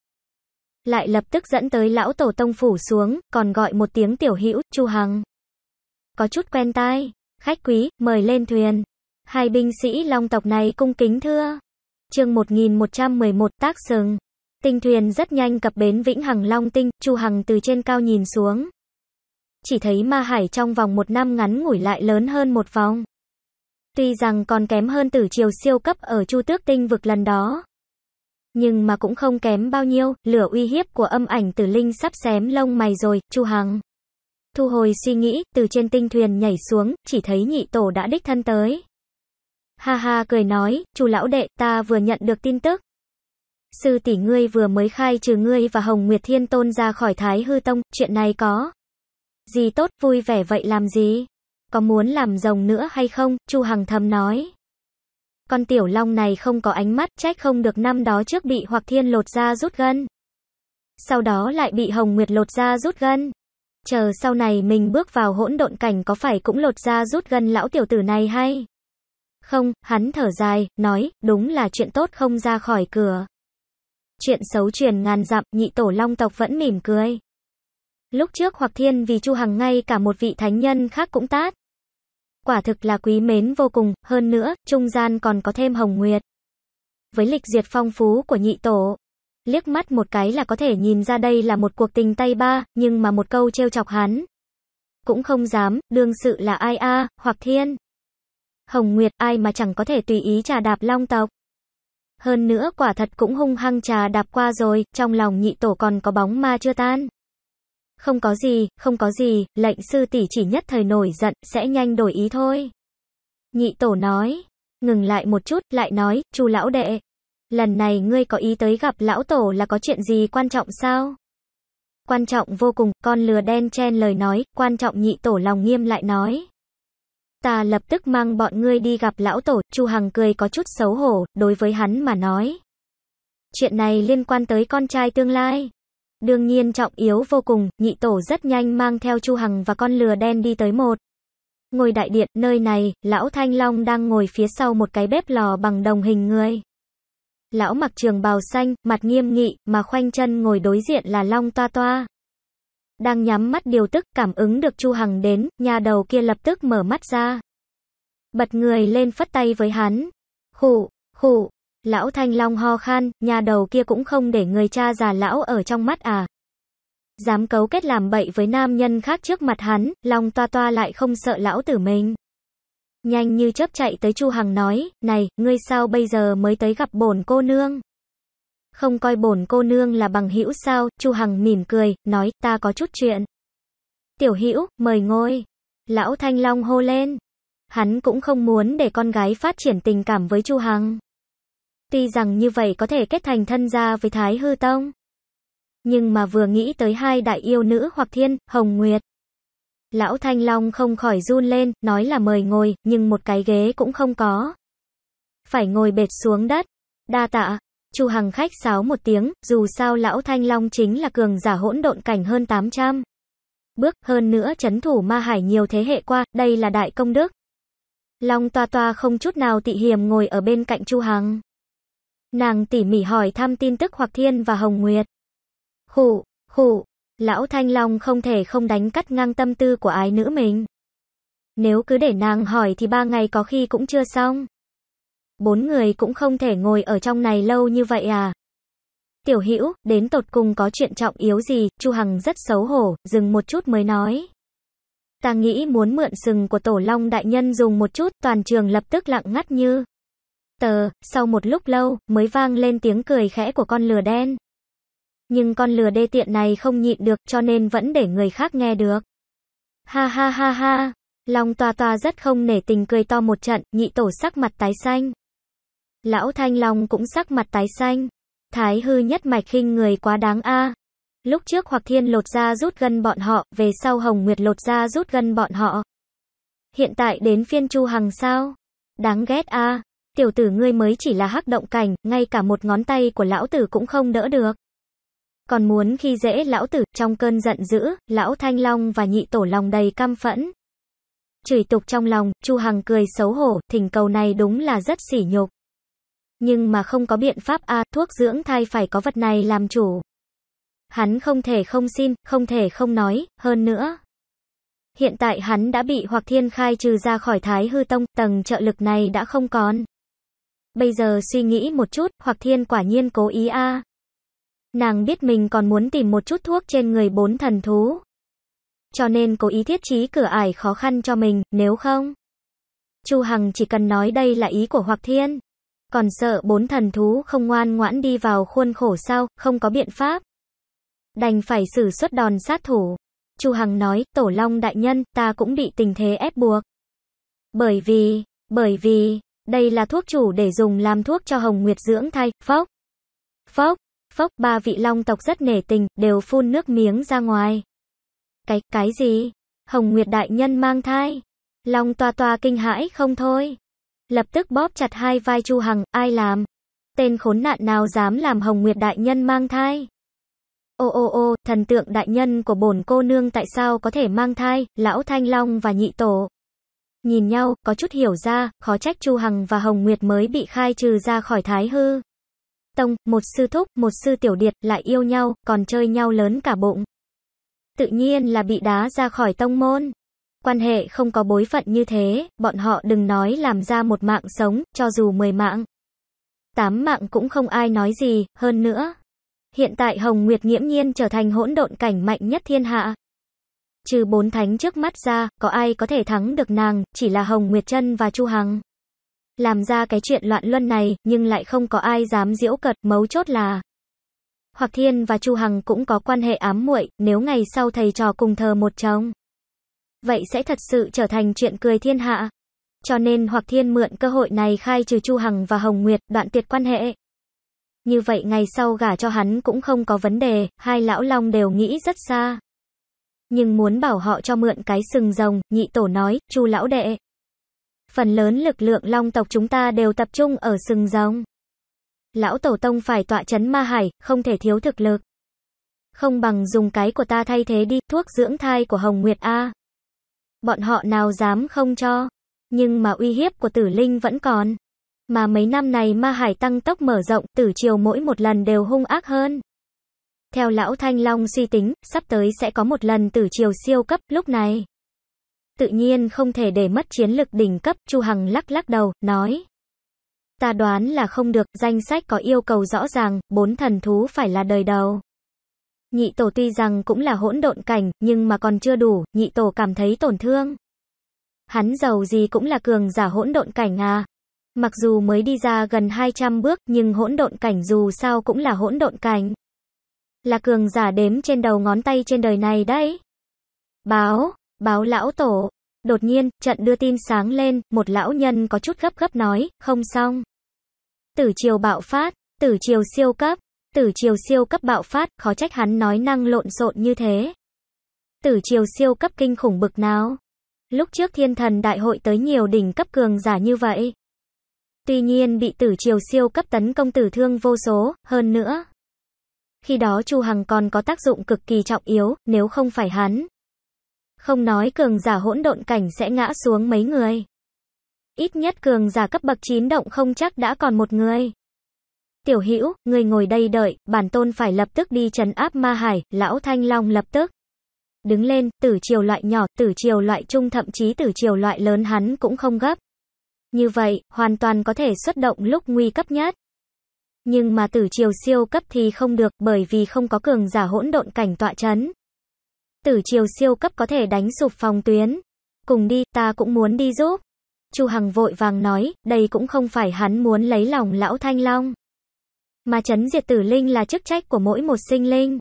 Lại lập tức dẫn tới lão Tổ Tông phủ xuống, còn gọi một tiếng tiểu hữu, Chu Hằng có chút quen tai. Khách quý, mời lên thuyền. Hai binh sĩ long tộc này cung kính thưa. Chương 1111 tác sừng. Tinh thuyền rất nhanh cập bến Vĩnh Hằng Long Tinh, Chu Hằng từ trên cao nhìn xuống. Chỉ thấy ma hải trong vòng một năm ngắn ngủi lại lớn hơn một vòng. Tuy rằng còn kém hơn tử chiều siêu cấp ở Chu Tước Tinh vực lần đó. Nhưng mà cũng không kém bao nhiêu, lửa uy hiếp của âm ảnh tử linh sắp xém lông mày rồi, Chu Hằng thu hồi suy nghĩ, từ trên tinh thuyền nhảy xuống, chỉ thấy nhị tổ đã đích thân tới. Ha ha cười nói, chu lão đệ, ta vừa nhận được tin tức. Sư tỷ ngươi vừa mới khai trừ ngươi và Hồng Nguyệt Thiên Tôn ra khỏi Thái Hư Tông, chuyện này có. Gì tốt, vui vẻ vậy làm gì? Có muốn làm rồng nữa hay không? Chu Hằng thầm nói. Con tiểu long này không có ánh mắt, trách không được năm đó trước bị Hoặc Thiên lột ra rút gân. Sau đó lại bị Hồng Nguyệt lột ra rút gân chờ sau này mình bước vào hỗn độn cảnh có phải cũng lột ra rút gân lão tiểu tử này hay? Không, hắn thở dài, nói, đúng là chuyện tốt không ra khỏi cửa. Chuyện xấu truyền ngàn dặm, nhị tổ long tộc vẫn mỉm cười. Lúc trước hoặc thiên vì chu hằng ngay cả một vị thánh nhân khác cũng tát. Quả thực là quý mến vô cùng, hơn nữa, trung gian còn có thêm hồng nguyệt. Với lịch diệt phong phú của nhị tổ, liếc mắt một cái là có thể nhìn ra đây là một cuộc tình tay ba, nhưng mà một câu trêu chọc hắn. Cũng không dám, đương sự là ai a, hoặc thiên. Hồng Nguyệt ai mà chẳng có thể tùy ý trà đạp long tộc. Hơn nữa quả thật cũng hung hăng trà đạp qua rồi, trong lòng nhị tổ còn có bóng ma chưa tan. Không có gì, không có gì, lệnh sư tỷ chỉ nhất thời nổi giận, sẽ nhanh đổi ý thôi. Nhị tổ nói, ngừng lại một chút, lại nói, chu lão đệ, lần này ngươi có ý tới gặp lão tổ là có chuyện gì quan trọng sao? Quan trọng vô cùng, con lừa đen chen lời nói, quan trọng nhị tổ lòng nghiêm lại nói. Ta lập tức mang bọn ngươi đi gặp lão tổ, Chu Hằng cười có chút xấu hổ, đối với hắn mà nói. Chuyện này liên quan tới con trai tương lai. Đương nhiên trọng yếu vô cùng, nhị tổ rất nhanh mang theo Chu Hằng và con lừa đen đi tới một. Ngồi đại điện, nơi này, lão Thanh Long đang ngồi phía sau một cái bếp lò bằng đồng hình người lão mặc trường bào xanh, mặt nghiêm nghị, mà khoanh chân ngồi đối diện là Long Toa Toa. Đang nhắm mắt điều tức, cảm ứng được Chu Hằng đến, nhà đầu kia lập tức mở mắt ra. Bật người lên phất tay với hắn. Khủ, khủ, lão thanh long ho khan, nhà đầu kia cũng không để người cha già lão ở trong mắt à. Dám cấu kết làm bậy với nam nhân khác trước mặt hắn, Long Toa Toa lại không sợ lão tử mình. Nhanh như chớp chạy tới Chu Hằng nói, này, ngươi sao bây giờ mới tới gặp bổn cô nương? Không coi bổn cô nương là bằng hữu sao, Chu Hằng mỉm cười, nói, ta có chút chuyện. Tiểu hữu mời ngồi. Lão Thanh Long hô lên. Hắn cũng không muốn để con gái phát triển tình cảm với Chu Hằng. Tuy rằng như vậy có thể kết thành thân gia với Thái Hư Tông. Nhưng mà vừa nghĩ tới hai đại yêu nữ hoặc thiên, Hồng Nguyệt. Lão Thanh Long không khỏi run lên, nói là mời ngồi, nhưng một cái ghế cũng không có. Phải ngồi bệt xuống đất. Đa tạ. Chu Hằng khách sáo một tiếng, dù sao lão Thanh Long chính là cường giả hỗn độn cảnh hơn 800. Bước hơn nữa chấn thủ ma hải nhiều thế hệ qua, đây là đại công đức. Long toa toa không chút nào tị hiềm ngồi ở bên cạnh Chu Hằng. Nàng tỉ mỉ hỏi thăm tin tức Hoặc Thiên và Hồng Nguyệt. Khụ, khụ, Lão Thanh Long không thể không đánh cắt ngang tâm tư của ái nữ mình. Nếu cứ để nàng hỏi thì ba ngày có khi cũng chưa xong. Bốn người cũng không thể ngồi ở trong này lâu như vậy à. Tiểu Hữu đến tột cùng có chuyện trọng yếu gì, Chu Hằng rất xấu hổ, dừng một chút mới nói. Ta nghĩ muốn mượn sừng của Tổ Long Đại Nhân dùng một chút, toàn trường lập tức lặng ngắt như. Tờ, sau một lúc lâu, mới vang lên tiếng cười khẽ của con lừa đen nhưng con lừa đê tiện này không nhịn được cho nên vẫn để người khác nghe được. Ha ha ha ha, Long Toa Toa rất không nể tình cười to một trận, nhị tổ sắc mặt tái xanh. Lão Thanh Long cũng sắc mặt tái xanh. Thái hư nhất mạch khinh người quá đáng a. Lúc trước hoặc thiên lột ra rút gân bọn họ, về sau hồng nguyệt lột ra rút gân bọn họ. Hiện tại đến phiên chu hằng sao? Đáng ghét a. Tiểu tử ngươi mới chỉ là hắc động cảnh, ngay cả một ngón tay của lão tử cũng không đỡ được. Còn muốn khi dễ lão tử, trong cơn giận dữ, lão Thanh Long và nhị tổ lòng đầy căm phẫn. Chửi tục trong lòng, Chu Hằng cười xấu hổ, thỉnh cầu này đúng là rất sỉ nhục. Nhưng mà không có biện pháp a, thuốc dưỡng thai phải có vật này làm chủ. Hắn không thể không xin, không thể không nói, hơn nữa. Hiện tại hắn đã bị Hoặc Thiên khai trừ ra khỏi Thái Hư Tông, tầng trợ lực này đã không còn. Bây giờ suy nghĩ một chút, Hoặc Thiên quả nhiên cố ý a. Nàng biết mình còn muốn tìm một chút thuốc trên người bốn thần thú. Cho nên cố ý thiết trí cửa ải khó khăn cho mình, nếu không. Chu Hằng chỉ cần nói đây là ý của Hoặc Thiên. Còn sợ bốn thần thú không ngoan ngoãn đi vào khuôn khổ sao, không có biện pháp. Đành phải xử xuất đòn sát thủ. Chu Hằng nói, Tổ Long đại nhân, ta cũng bị tình thế ép buộc. Bởi vì, bởi vì, đây là thuốc chủ để dùng làm thuốc cho Hồng Nguyệt dưỡng thai, phốc. Phốc, Phốc ba vị long tộc rất nể tình, đều phun nước miếng ra ngoài. Cái, cái gì? Hồng Nguyệt Đại Nhân mang thai. Long toa toa kinh hãi không thôi. Lập tức bóp chặt hai vai Chu Hằng, ai làm? Tên khốn nạn nào dám làm Hồng Nguyệt Đại Nhân mang thai? Ô ô ô, thần tượng đại nhân của bổn cô nương tại sao có thể mang thai, lão Thanh Long và nhị tổ. Nhìn nhau, có chút hiểu ra, khó trách Chu Hằng và Hồng Nguyệt mới bị khai trừ ra khỏi thái hư tông, một sư thúc, một sư tiểu điệt lại yêu nhau, còn chơi nhau lớn cả bụng. Tự nhiên là bị đá ra khỏi tông môn. Quan hệ không có bối phận như thế, bọn họ đừng nói làm ra một mạng sống, cho dù mười mạng. Tám mạng cũng không ai nói gì, hơn nữa. Hiện tại Hồng Nguyệt nghiễm nhiên trở thành hỗn độn cảnh mạnh nhất thiên hạ. Trừ bốn thánh trước mắt ra, có ai có thể thắng được nàng, chỉ là Hồng Nguyệt chân và Chu Hằng làm ra cái chuyện loạn luân này, nhưng lại không có ai dám diễu cợt, mấu chốt là Hoặc Thiên và Chu Hằng cũng có quan hệ ám muội, nếu ngày sau thầy trò cùng thờ một chồng. Vậy sẽ thật sự trở thành chuyện cười thiên hạ. Cho nên Hoặc Thiên mượn cơ hội này khai trừ Chu Hằng và Hồng Nguyệt, đoạn tuyệt quan hệ. Như vậy ngày sau gả cho hắn cũng không có vấn đề, hai lão long đều nghĩ rất xa. Nhưng muốn bảo họ cho mượn cái sừng rồng, nhị tổ nói, Chu lão đệ, phần lớn lực lượng long tộc chúng ta đều tập trung ở sừng rồng. Lão Tổ Tông phải tọa chấn ma hải, không thể thiếu thực lực. Không bằng dùng cái của ta thay thế đi, thuốc dưỡng thai của Hồng Nguyệt A. Bọn họ nào dám không cho. Nhưng mà uy hiếp của tử linh vẫn còn. Mà mấy năm này ma hải tăng tốc mở rộng, tử chiều mỗi một lần đều hung ác hơn. Theo lão Thanh Long suy tính, sắp tới sẽ có một lần tử chiều siêu cấp, lúc này. Tự nhiên không thể để mất chiến lực đỉnh cấp, Chu Hằng lắc lắc đầu, nói. Ta đoán là không được, danh sách có yêu cầu rõ ràng, bốn thần thú phải là đời đầu. Nhị tổ tuy rằng cũng là hỗn độn cảnh, nhưng mà còn chưa đủ, nhị tổ cảm thấy tổn thương. Hắn giàu gì cũng là cường giả hỗn độn cảnh à. Mặc dù mới đi ra gần 200 bước, nhưng hỗn độn cảnh dù sao cũng là hỗn độn cảnh. Là cường giả đếm trên đầu ngón tay trên đời này đấy. Báo, Báo lão tổ. Đột nhiên, trận đưa tin sáng lên, một lão nhân có chút gấp gấp nói, không xong. Tử triều bạo phát, tử triều siêu cấp, tử triều siêu cấp bạo phát, khó trách hắn nói năng lộn xộn như thế. Tử triều siêu cấp kinh khủng bực nào. Lúc trước thiên thần đại hội tới nhiều đỉnh cấp cường giả như vậy. Tuy nhiên bị tử triều siêu cấp tấn công tử thương vô số, hơn nữa. Khi đó Chu Hằng còn có tác dụng cực kỳ trọng yếu, nếu không phải hắn. Không nói cường giả hỗn độn cảnh sẽ ngã xuống mấy người. Ít nhất cường giả cấp bậc 9 động không chắc đã còn một người. Tiểu Hữu, người ngồi đây đợi, bản tôn phải lập tức đi trấn áp Ma Hải, lão Thanh Long lập tức. Đứng lên, tử triều loại nhỏ, tử triều loại trung thậm chí tử triều loại lớn hắn cũng không gấp. Như vậy, hoàn toàn có thể xuất động lúc nguy cấp nhất. Nhưng mà tử triều siêu cấp thì không được bởi vì không có cường giả hỗn độn cảnh tọa chấn. Tử triều siêu cấp có thể đánh sụp phòng tuyến. Cùng đi, ta cũng muốn đi giúp. Chu Hằng vội vàng nói, đây cũng không phải hắn muốn lấy lòng lão Thanh Long. Mà chấn diệt tử linh là chức trách của mỗi một sinh linh.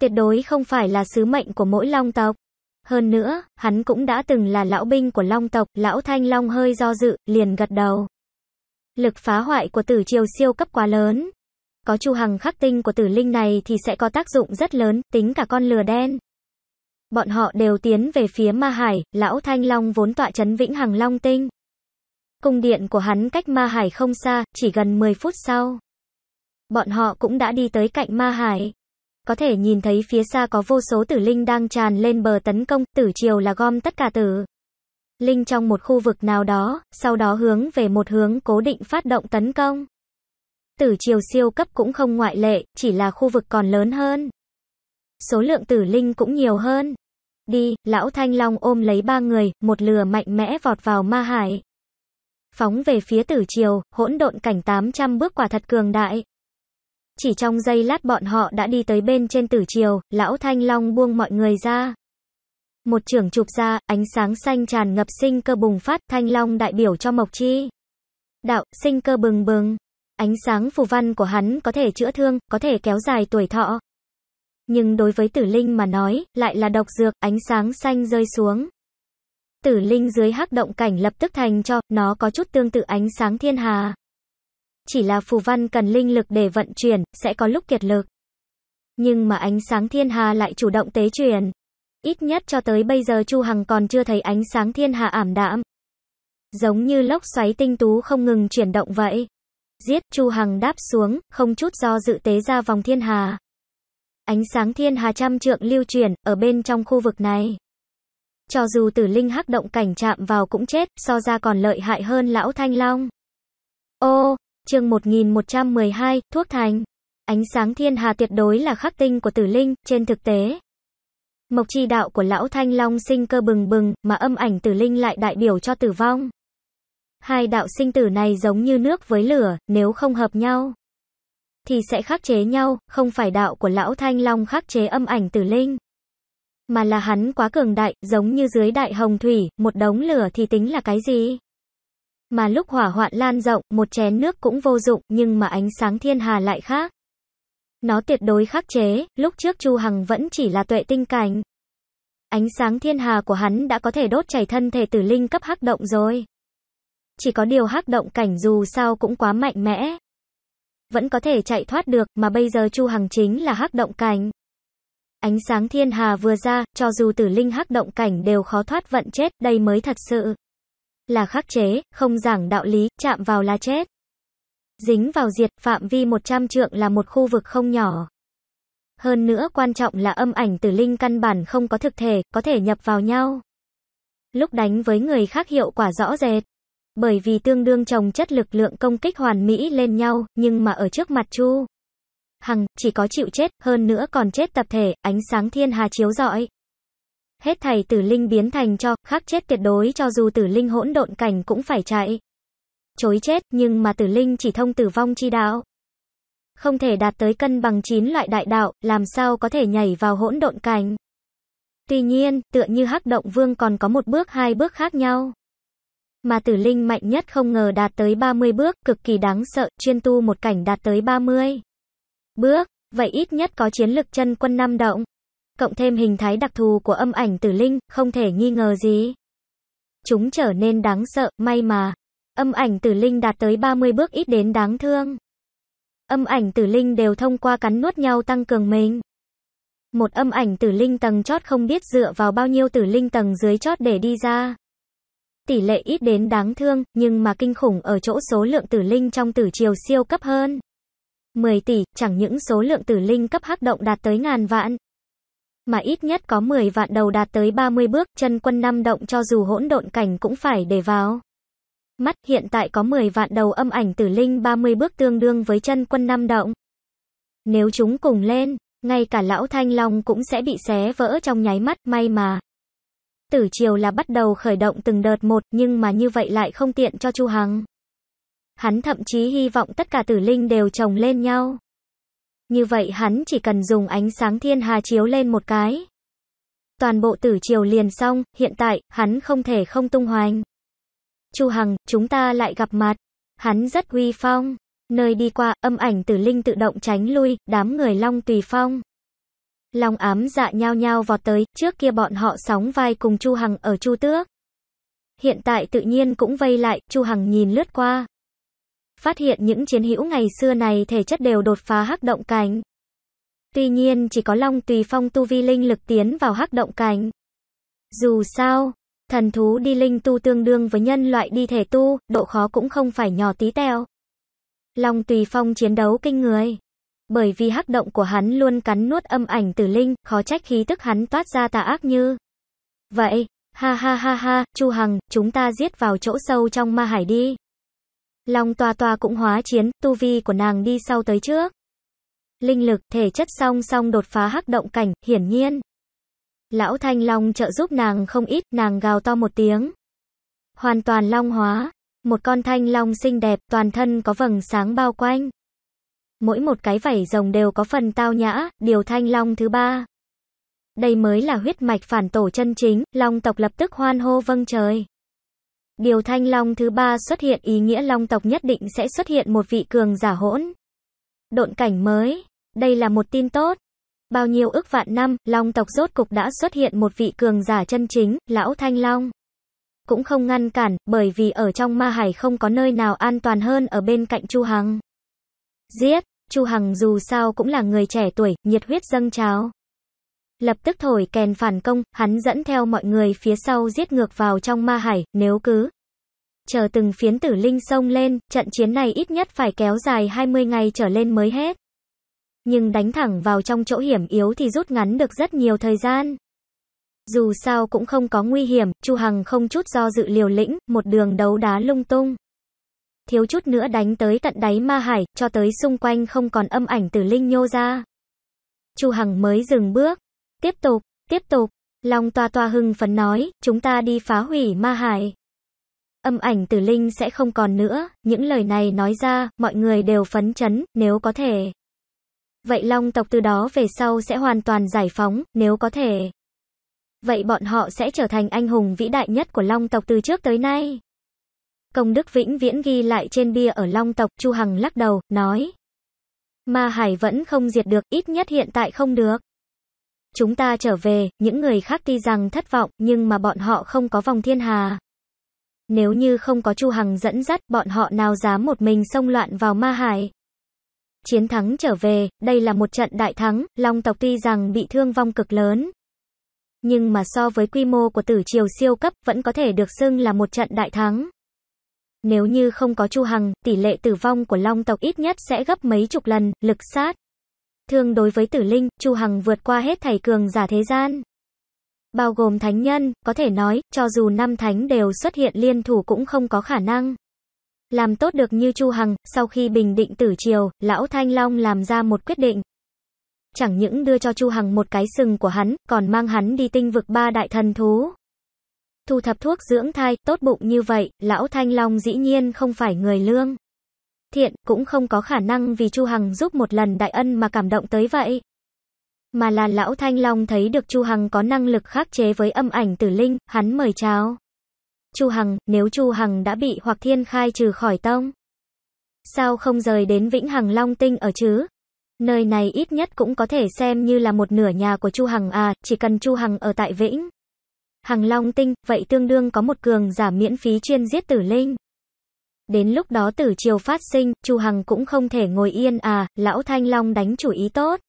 Tuyệt đối không phải là sứ mệnh của mỗi long tộc. Hơn nữa, hắn cũng đã từng là lão binh của long tộc, lão Thanh Long hơi do dự, liền gật đầu. Lực phá hoại của tử triều siêu cấp quá lớn. Có chu hằng khắc tinh của tử linh này thì sẽ có tác dụng rất lớn, tính cả con lừa đen. Bọn họ đều tiến về phía Ma Hải, lão Thanh Long vốn tọa chấn Vĩnh Hằng Long Tinh. Cung điện của hắn cách Ma Hải không xa, chỉ gần 10 phút sau. Bọn họ cũng đã đi tới cạnh Ma Hải. Có thể nhìn thấy phía xa có vô số tử linh đang tràn lên bờ tấn công, tử triều là gom tất cả tử. Linh trong một khu vực nào đó, sau đó hướng về một hướng cố định phát động tấn công. Tử triều siêu cấp cũng không ngoại lệ, chỉ là khu vực còn lớn hơn. Số lượng tử linh cũng nhiều hơn đi, lão Thanh Long ôm lấy ba người, một lừa mạnh mẽ vọt vào ma hải. Phóng về phía tử triều hỗn độn cảnh 800 bước quả thật cường đại. Chỉ trong giây lát bọn họ đã đi tới bên trên tử triều lão Thanh Long buông mọi người ra. Một trưởng chụp ra, ánh sáng xanh tràn ngập sinh cơ bùng phát, Thanh Long đại biểu cho Mộc Chi. Đạo, sinh cơ bừng bừng. Ánh sáng phù văn của hắn có thể chữa thương, có thể kéo dài tuổi thọ nhưng đối với tử linh mà nói, lại là độc dược, ánh sáng xanh rơi xuống. Tử linh dưới hắc động cảnh lập tức thành cho, nó có chút tương tự ánh sáng thiên hà. Chỉ là phù văn cần linh lực để vận chuyển, sẽ có lúc kiệt lực. Nhưng mà ánh sáng thiên hà lại chủ động tế truyền Ít nhất cho tới bây giờ Chu Hằng còn chưa thấy ánh sáng thiên hà ảm đạm. Giống như lốc xoáy tinh tú không ngừng chuyển động vậy. Giết Chu Hằng đáp xuống, không chút do dự tế ra vòng thiên hà. Ánh sáng thiên hà trăm trượng lưu chuyển ở bên trong khu vực này. Cho dù tử linh hắc động cảnh chạm vào cũng chết, so ra còn lợi hại hơn lão thanh long. Ô, chương 1112, thuốc thành. Ánh sáng thiên hà tuyệt đối là khắc tinh của tử linh, trên thực tế. Mộc chi đạo của lão thanh long sinh cơ bừng bừng, mà âm ảnh tử linh lại đại biểu cho tử vong. Hai đạo sinh tử này giống như nước với lửa, nếu không hợp nhau thì sẽ khắc chế nhau, không phải đạo của lão Thanh Long khắc chế âm ảnh tử linh. Mà là hắn quá cường đại, giống như dưới đại hồng thủy, một đống lửa thì tính là cái gì? Mà lúc hỏa hoạn lan rộng, một chén nước cũng vô dụng, nhưng mà ánh sáng thiên hà lại khác. Nó tuyệt đối khắc chế, lúc trước Chu Hằng vẫn chỉ là tuệ tinh cảnh. Ánh sáng thiên hà của hắn đã có thể đốt chảy thân thể tử linh cấp hắc động rồi. Chỉ có điều hắc động cảnh dù sao cũng quá mạnh mẽ, vẫn có thể chạy thoát được, mà bây giờ Chu Hằng chính là hắc động cảnh. Ánh sáng thiên hà vừa ra, cho dù tử linh hắc động cảnh đều khó thoát vận chết, đây mới thật sự là khắc chế, không giảng đạo lý, chạm vào là chết. Dính vào diệt, phạm vi 100 trượng là một khu vực không nhỏ. Hơn nữa quan trọng là âm ảnh tử linh căn bản không có thực thể, có thể nhập vào nhau. Lúc đánh với người khác hiệu quả rõ rệt bởi vì tương đương trồng chất lực lượng công kích hoàn mỹ lên nhau, nhưng mà ở trước mặt Chu Hằng chỉ có chịu chết, hơn nữa còn chết tập thể, ánh sáng thiên hà chiếu rọi. Hết thầy tử linh biến thành cho, khắc chết tuyệt đối cho dù tử linh hỗn độn cảnh cũng phải chạy. Chối chết, nhưng mà tử linh chỉ thông tử vong chi đạo. Không thể đạt tới cân bằng 9 loại đại đạo, làm sao có thể nhảy vào hỗn độn cảnh. Tuy nhiên, tựa như hắc động vương còn có một bước hai bước khác nhau. Mà tử linh mạnh nhất không ngờ đạt tới 30 bước, cực kỳ đáng sợ, chuyên tu một cảnh đạt tới 30 bước, vậy ít nhất có chiến lực chân quân năm động. Cộng thêm hình thái đặc thù của âm ảnh tử linh, không thể nghi ngờ gì. Chúng trở nên đáng sợ, may mà. Âm ảnh tử linh đạt tới 30 bước ít đến đáng thương. Âm ảnh tử linh đều thông qua cắn nuốt nhau tăng cường mình. Một âm ảnh tử linh tầng chót không biết dựa vào bao nhiêu tử linh tầng dưới chót để đi ra tỷ lệ ít đến đáng thương, nhưng mà kinh khủng ở chỗ số lượng tử linh trong tử triều siêu cấp hơn. 10 tỷ, chẳng những số lượng tử linh cấp hắc động đạt tới ngàn vạn, mà ít nhất có 10 vạn đầu đạt tới 30 bước, chân quân năm động cho dù hỗn độn cảnh cũng phải để vào. Mắt hiện tại có 10 vạn đầu âm ảnh tử linh 30 bước tương đương với chân quân năm động. Nếu chúng cùng lên, ngay cả lão Thanh Long cũng sẽ bị xé vỡ trong nháy mắt, may mà, Tử triều là bắt đầu khởi động từng đợt một, nhưng mà như vậy lại không tiện cho Chu Hằng. Hắn thậm chí hy vọng tất cả tử linh đều trồng lên nhau. Như vậy hắn chỉ cần dùng ánh sáng thiên hà chiếu lên một cái. Toàn bộ tử triều liền xong, hiện tại, hắn không thể không tung hoành. Chu Hằng, chúng ta lại gặp mặt. Hắn rất uy phong. Nơi đi qua, âm ảnh tử linh tự động tránh lui, đám người long tùy phong. Long ám dạ nhao nhao vọt tới, trước kia bọn họ sóng vai cùng Chu Hằng ở Chu Tước. Hiện tại tự nhiên cũng vây lại, Chu Hằng nhìn lướt qua. Phát hiện những chiến hữu ngày xưa này thể chất đều đột phá hắc động cảnh. Tuy nhiên chỉ có Long Tùy Phong tu vi linh lực tiến vào hắc động cảnh. Dù sao, thần thú đi linh tu tương đương với nhân loại đi thể tu, độ khó cũng không phải nhỏ tí teo. Long Tùy Phong chiến đấu kinh người bởi vì hắc động của hắn luôn cắn nuốt âm ảnh tử linh, khó trách khí tức hắn toát ra tà ác như. Vậy, ha ha ha ha, Chu Hằng, chúng ta giết vào chỗ sâu trong ma hải đi. Long toa toa cũng hóa chiến, tu vi của nàng đi sau tới trước. Linh lực, thể chất song song đột phá hắc động cảnh, hiển nhiên. Lão Thanh Long trợ giúp nàng không ít, nàng gào to một tiếng. Hoàn toàn long hóa, một con thanh long xinh đẹp, toàn thân có vầng sáng bao quanh. Mỗi một cái vảy rồng đều có phần tao nhã, điều thanh long thứ ba. Đây mới là huyết mạch phản tổ chân chính, long tộc lập tức hoan hô vâng trời. Điều thanh long thứ ba xuất hiện ý nghĩa long tộc nhất định sẽ xuất hiện một vị cường giả hỗn. Độn cảnh mới, đây là một tin tốt. Bao nhiêu ước vạn năm, long tộc rốt cục đã xuất hiện một vị cường giả chân chính, lão thanh long. Cũng không ngăn cản, bởi vì ở trong ma hải không có nơi nào an toàn hơn ở bên cạnh Chu Hằng. Giết, Chu Hằng dù sao cũng là người trẻ tuổi, nhiệt huyết dâng trào. Lập tức thổi kèn phản công, hắn dẫn theo mọi người phía sau giết ngược vào trong ma hải, nếu cứ chờ từng phiến tử linh sông lên, trận chiến này ít nhất phải kéo dài 20 ngày trở lên mới hết. Nhưng đánh thẳng vào trong chỗ hiểm yếu thì rút ngắn được rất nhiều thời gian. Dù sao cũng không có nguy hiểm, Chu Hằng không chút do dự liều lĩnh, một đường đấu đá lung tung thiếu chút nữa đánh tới tận đáy ma hải, cho tới xung quanh không còn âm ảnh tử linh nhô ra. Chu Hằng mới dừng bước. Tiếp tục, tiếp tục, Long Toa Toa hưng phấn nói, chúng ta đi phá hủy ma hải. Âm ảnh tử linh sẽ không còn nữa, những lời này nói ra, mọi người đều phấn chấn, nếu có thể. Vậy Long tộc từ đó về sau sẽ hoàn toàn giải phóng, nếu có thể. Vậy bọn họ sẽ trở thành anh hùng vĩ đại nhất của Long tộc từ trước tới nay. Công đức vĩnh viễn ghi lại trên bia ở Long tộc, Chu Hằng lắc đầu, nói. Ma Hải vẫn không diệt được, ít nhất hiện tại không được. Chúng ta trở về, những người khác tuy rằng thất vọng, nhưng mà bọn họ không có vòng thiên hà. Nếu như không có Chu Hằng dẫn dắt, bọn họ nào dám một mình xông loạn vào Ma Hải. Chiến thắng trở về, đây là một trận đại thắng, Long tộc tuy rằng bị thương vong cực lớn. Nhưng mà so với quy mô của tử triều siêu cấp vẫn có thể được xưng là một trận đại thắng. Nếu như không có Chu Hằng, tỷ lệ tử vong của Long tộc ít nhất sẽ gấp mấy chục lần, lực sát. Thương đối với tử linh, Chu Hằng vượt qua hết thầy cường giả thế gian. Bao gồm thánh nhân, có thể nói, cho dù năm thánh đều xuất hiện liên thủ cũng không có khả năng. Làm tốt được như Chu Hằng, sau khi bình định tử triều, lão Thanh Long làm ra một quyết định. Chẳng những đưa cho Chu Hằng một cái sừng của hắn, còn mang hắn đi tinh vực ba đại thần thú thu thập thuốc dưỡng thai, tốt bụng như vậy, lão Thanh Long dĩ nhiên không phải người lương. Thiện, cũng không có khả năng vì Chu Hằng giúp một lần đại ân mà cảm động tới vậy. Mà là lão Thanh Long thấy được Chu Hằng có năng lực khắc chế với âm ảnh tử linh, hắn mời chào. Chu Hằng, nếu Chu Hằng đã bị hoặc thiên khai trừ khỏi tông. Sao không rời đến Vĩnh Hằng Long Tinh ở chứ? Nơi này ít nhất cũng có thể xem như là một nửa nhà của Chu Hằng à, chỉ cần Chu Hằng ở tại Vĩnh. Hàng Long Tinh, vậy tương đương có một cường giả miễn phí chuyên giết tử linh. Đến lúc đó tử triều phát sinh, Chu Hằng cũng không thể ngồi yên à, lão Thanh Long đánh chủ ý tốt.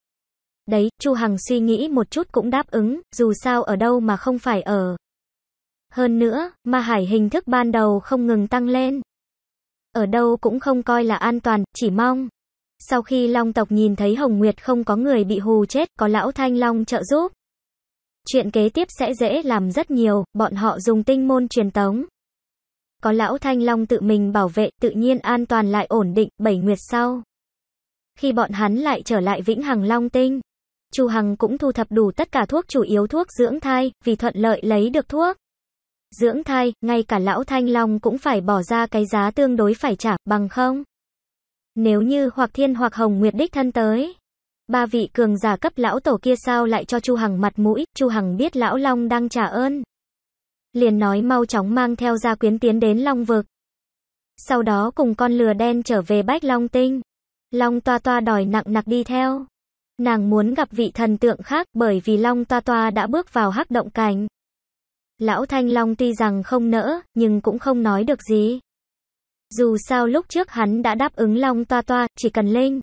Đấy, Chu Hằng suy nghĩ một chút cũng đáp ứng, dù sao ở đâu mà không phải ở. Hơn nữa, ma hải hình thức ban đầu không ngừng tăng lên. Ở đâu cũng không coi là an toàn, chỉ mong. Sau khi Long tộc nhìn thấy Hồng Nguyệt không có người bị hù chết, có lão Thanh Long trợ giúp. Chuyện kế tiếp sẽ dễ làm rất nhiều, bọn họ dùng tinh môn truyền tống. Có lão Thanh Long tự mình bảo vệ, tự nhiên an toàn lại ổn định, bảy nguyệt sau. Khi bọn hắn lại trở lại Vĩnh Hằng Long Tinh, Chu Hằng cũng thu thập đủ tất cả thuốc chủ yếu thuốc dưỡng thai, vì thuận lợi lấy được thuốc. Dưỡng thai, ngay cả lão Thanh Long cũng phải bỏ ra cái giá tương đối phải trả, bằng không. Nếu như hoặc thiên hoặc hồng nguyệt đích thân tới, ba vị cường giả cấp lão tổ kia sao lại cho Chu Hằng mặt mũi, Chu Hằng biết lão Long đang trả ơn. Liền nói mau chóng mang theo gia quyến tiến đến Long vực. Sau đó cùng con lừa đen trở về Bách Long Tinh. Long Toa Toa đòi nặng nặc đi theo. Nàng muốn gặp vị thần tượng khác bởi vì Long Toa Toa đã bước vào hắc động cảnh. Lão Thanh Long tuy rằng không nỡ, nhưng cũng không nói được gì. Dù sao lúc trước hắn đã đáp ứng Long Toa Toa, chỉ cần Linh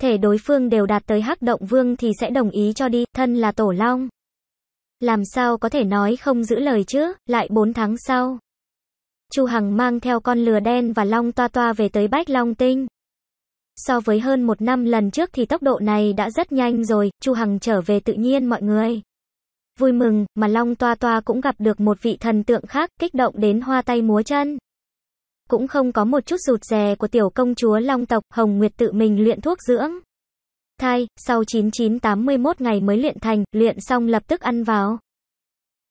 thể đối phương đều đạt tới hắc động vương thì sẽ đồng ý cho đi, thân là tổ long. Làm sao có thể nói không giữ lời chứ, lại 4 tháng sau. Chu Hằng mang theo con lừa đen và long toa toa về tới Bách Long Tinh. So với hơn một năm lần trước thì tốc độ này đã rất nhanh rồi, Chu Hằng trở về tự nhiên mọi người. Vui mừng, mà Long Toa Toa cũng gặp được một vị thần tượng khác, kích động đến hoa tay múa chân cũng không có một chút rụt rè của tiểu công chúa Long tộc, Hồng Nguyệt tự mình luyện thuốc dưỡng. Thai, sau 9981 ngày mới luyện thành, luyện xong lập tức ăn vào.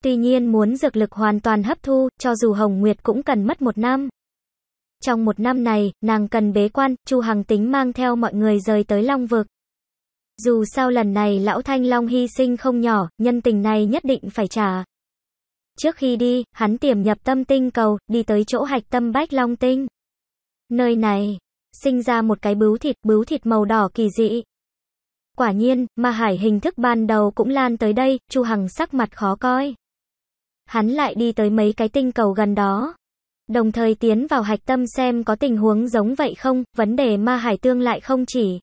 Tuy nhiên muốn dược lực hoàn toàn hấp thu, cho dù Hồng Nguyệt cũng cần mất một năm. Trong một năm này, nàng cần bế quan, Chu Hằng tính mang theo mọi người rời tới Long Vực. Dù sao lần này lão Thanh Long hy sinh không nhỏ, nhân tình này nhất định phải trả. Trước khi đi, hắn tiềm nhập tâm tinh cầu, đi tới chỗ hạch tâm bách long tinh. Nơi này, sinh ra một cái bướu thịt, bướu thịt màu đỏ kỳ dị. Quả nhiên, mà hải hình thức ban đầu cũng lan tới đây, Chu Hằng sắc mặt khó coi. Hắn lại đi tới mấy cái tinh cầu gần đó. Đồng thời tiến vào hạch tâm xem có tình huống giống vậy không, vấn đề ma hải tương lại không chỉ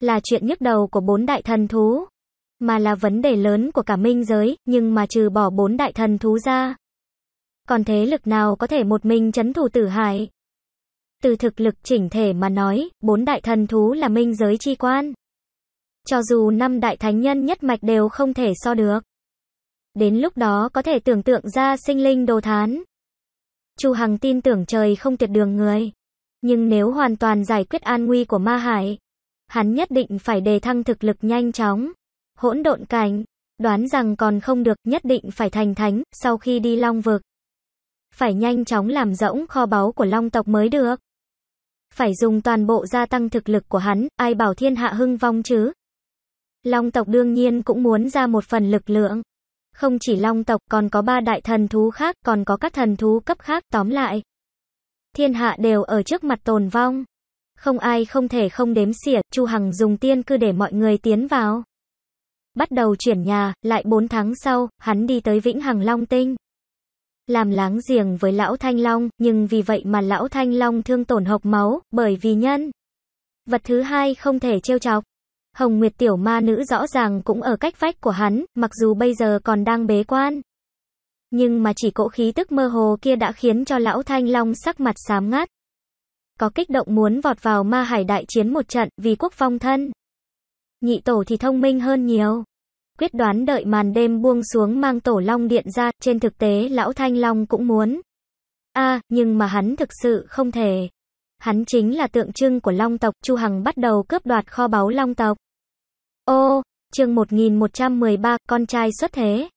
là chuyện nhức đầu của bốn đại thần thú mà là vấn đề lớn của cả minh giới, nhưng mà trừ bỏ bốn đại thần thú ra. Còn thế lực nào có thể một mình chấn thủ tử hải? Từ thực lực chỉnh thể mà nói, bốn đại thần thú là minh giới chi quan. Cho dù năm đại thánh nhân nhất mạch đều không thể so được. Đến lúc đó có thể tưởng tượng ra sinh linh đồ thán. Chu Hằng tin tưởng trời không tuyệt đường người. Nhưng nếu hoàn toàn giải quyết an nguy của ma hải, hắn nhất định phải đề thăng thực lực nhanh chóng hỗn độn cảnh, đoán rằng còn không được, nhất định phải thành thánh, sau khi đi long vực. Phải nhanh chóng làm rỗng kho báu của long tộc mới được. Phải dùng toàn bộ gia tăng thực lực của hắn, ai bảo thiên hạ hưng vong chứ. Long tộc đương nhiên cũng muốn ra một phần lực lượng. Không chỉ long tộc còn có ba đại thần thú khác, còn có các thần thú cấp khác, tóm lại. Thiên hạ đều ở trước mặt tồn vong. Không ai không thể không đếm xỉa, Chu Hằng dùng tiên cư để mọi người tiến vào. Bắt đầu chuyển nhà, lại 4 tháng sau, hắn đi tới Vĩnh Hằng Long Tinh. Làm láng giềng với Lão Thanh Long, nhưng vì vậy mà Lão Thanh Long thương tổn hộc máu, bởi vì nhân. Vật thứ hai không thể trêu chọc. Hồng Nguyệt Tiểu Ma Nữ rõ ràng cũng ở cách vách của hắn, mặc dù bây giờ còn đang bế quan. Nhưng mà chỉ cỗ khí tức mơ hồ kia đã khiến cho Lão Thanh Long sắc mặt xám ngắt. Có kích động muốn vọt vào ma hải đại chiến một trận vì quốc phong thân nhị tổ thì thông minh hơn nhiều. Quyết đoán đợi màn đêm buông xuống mang tổ long điện ra, trên thực tế lão thanh long cũng muốn. a nhưng mà hắn thực sự không thể. Hắn chính là tượng trưng của long tộc, Chu Hằng bắt đầu cướp đoạt kho báu long tộc. Ô, chương 1113, con trai xuất thế.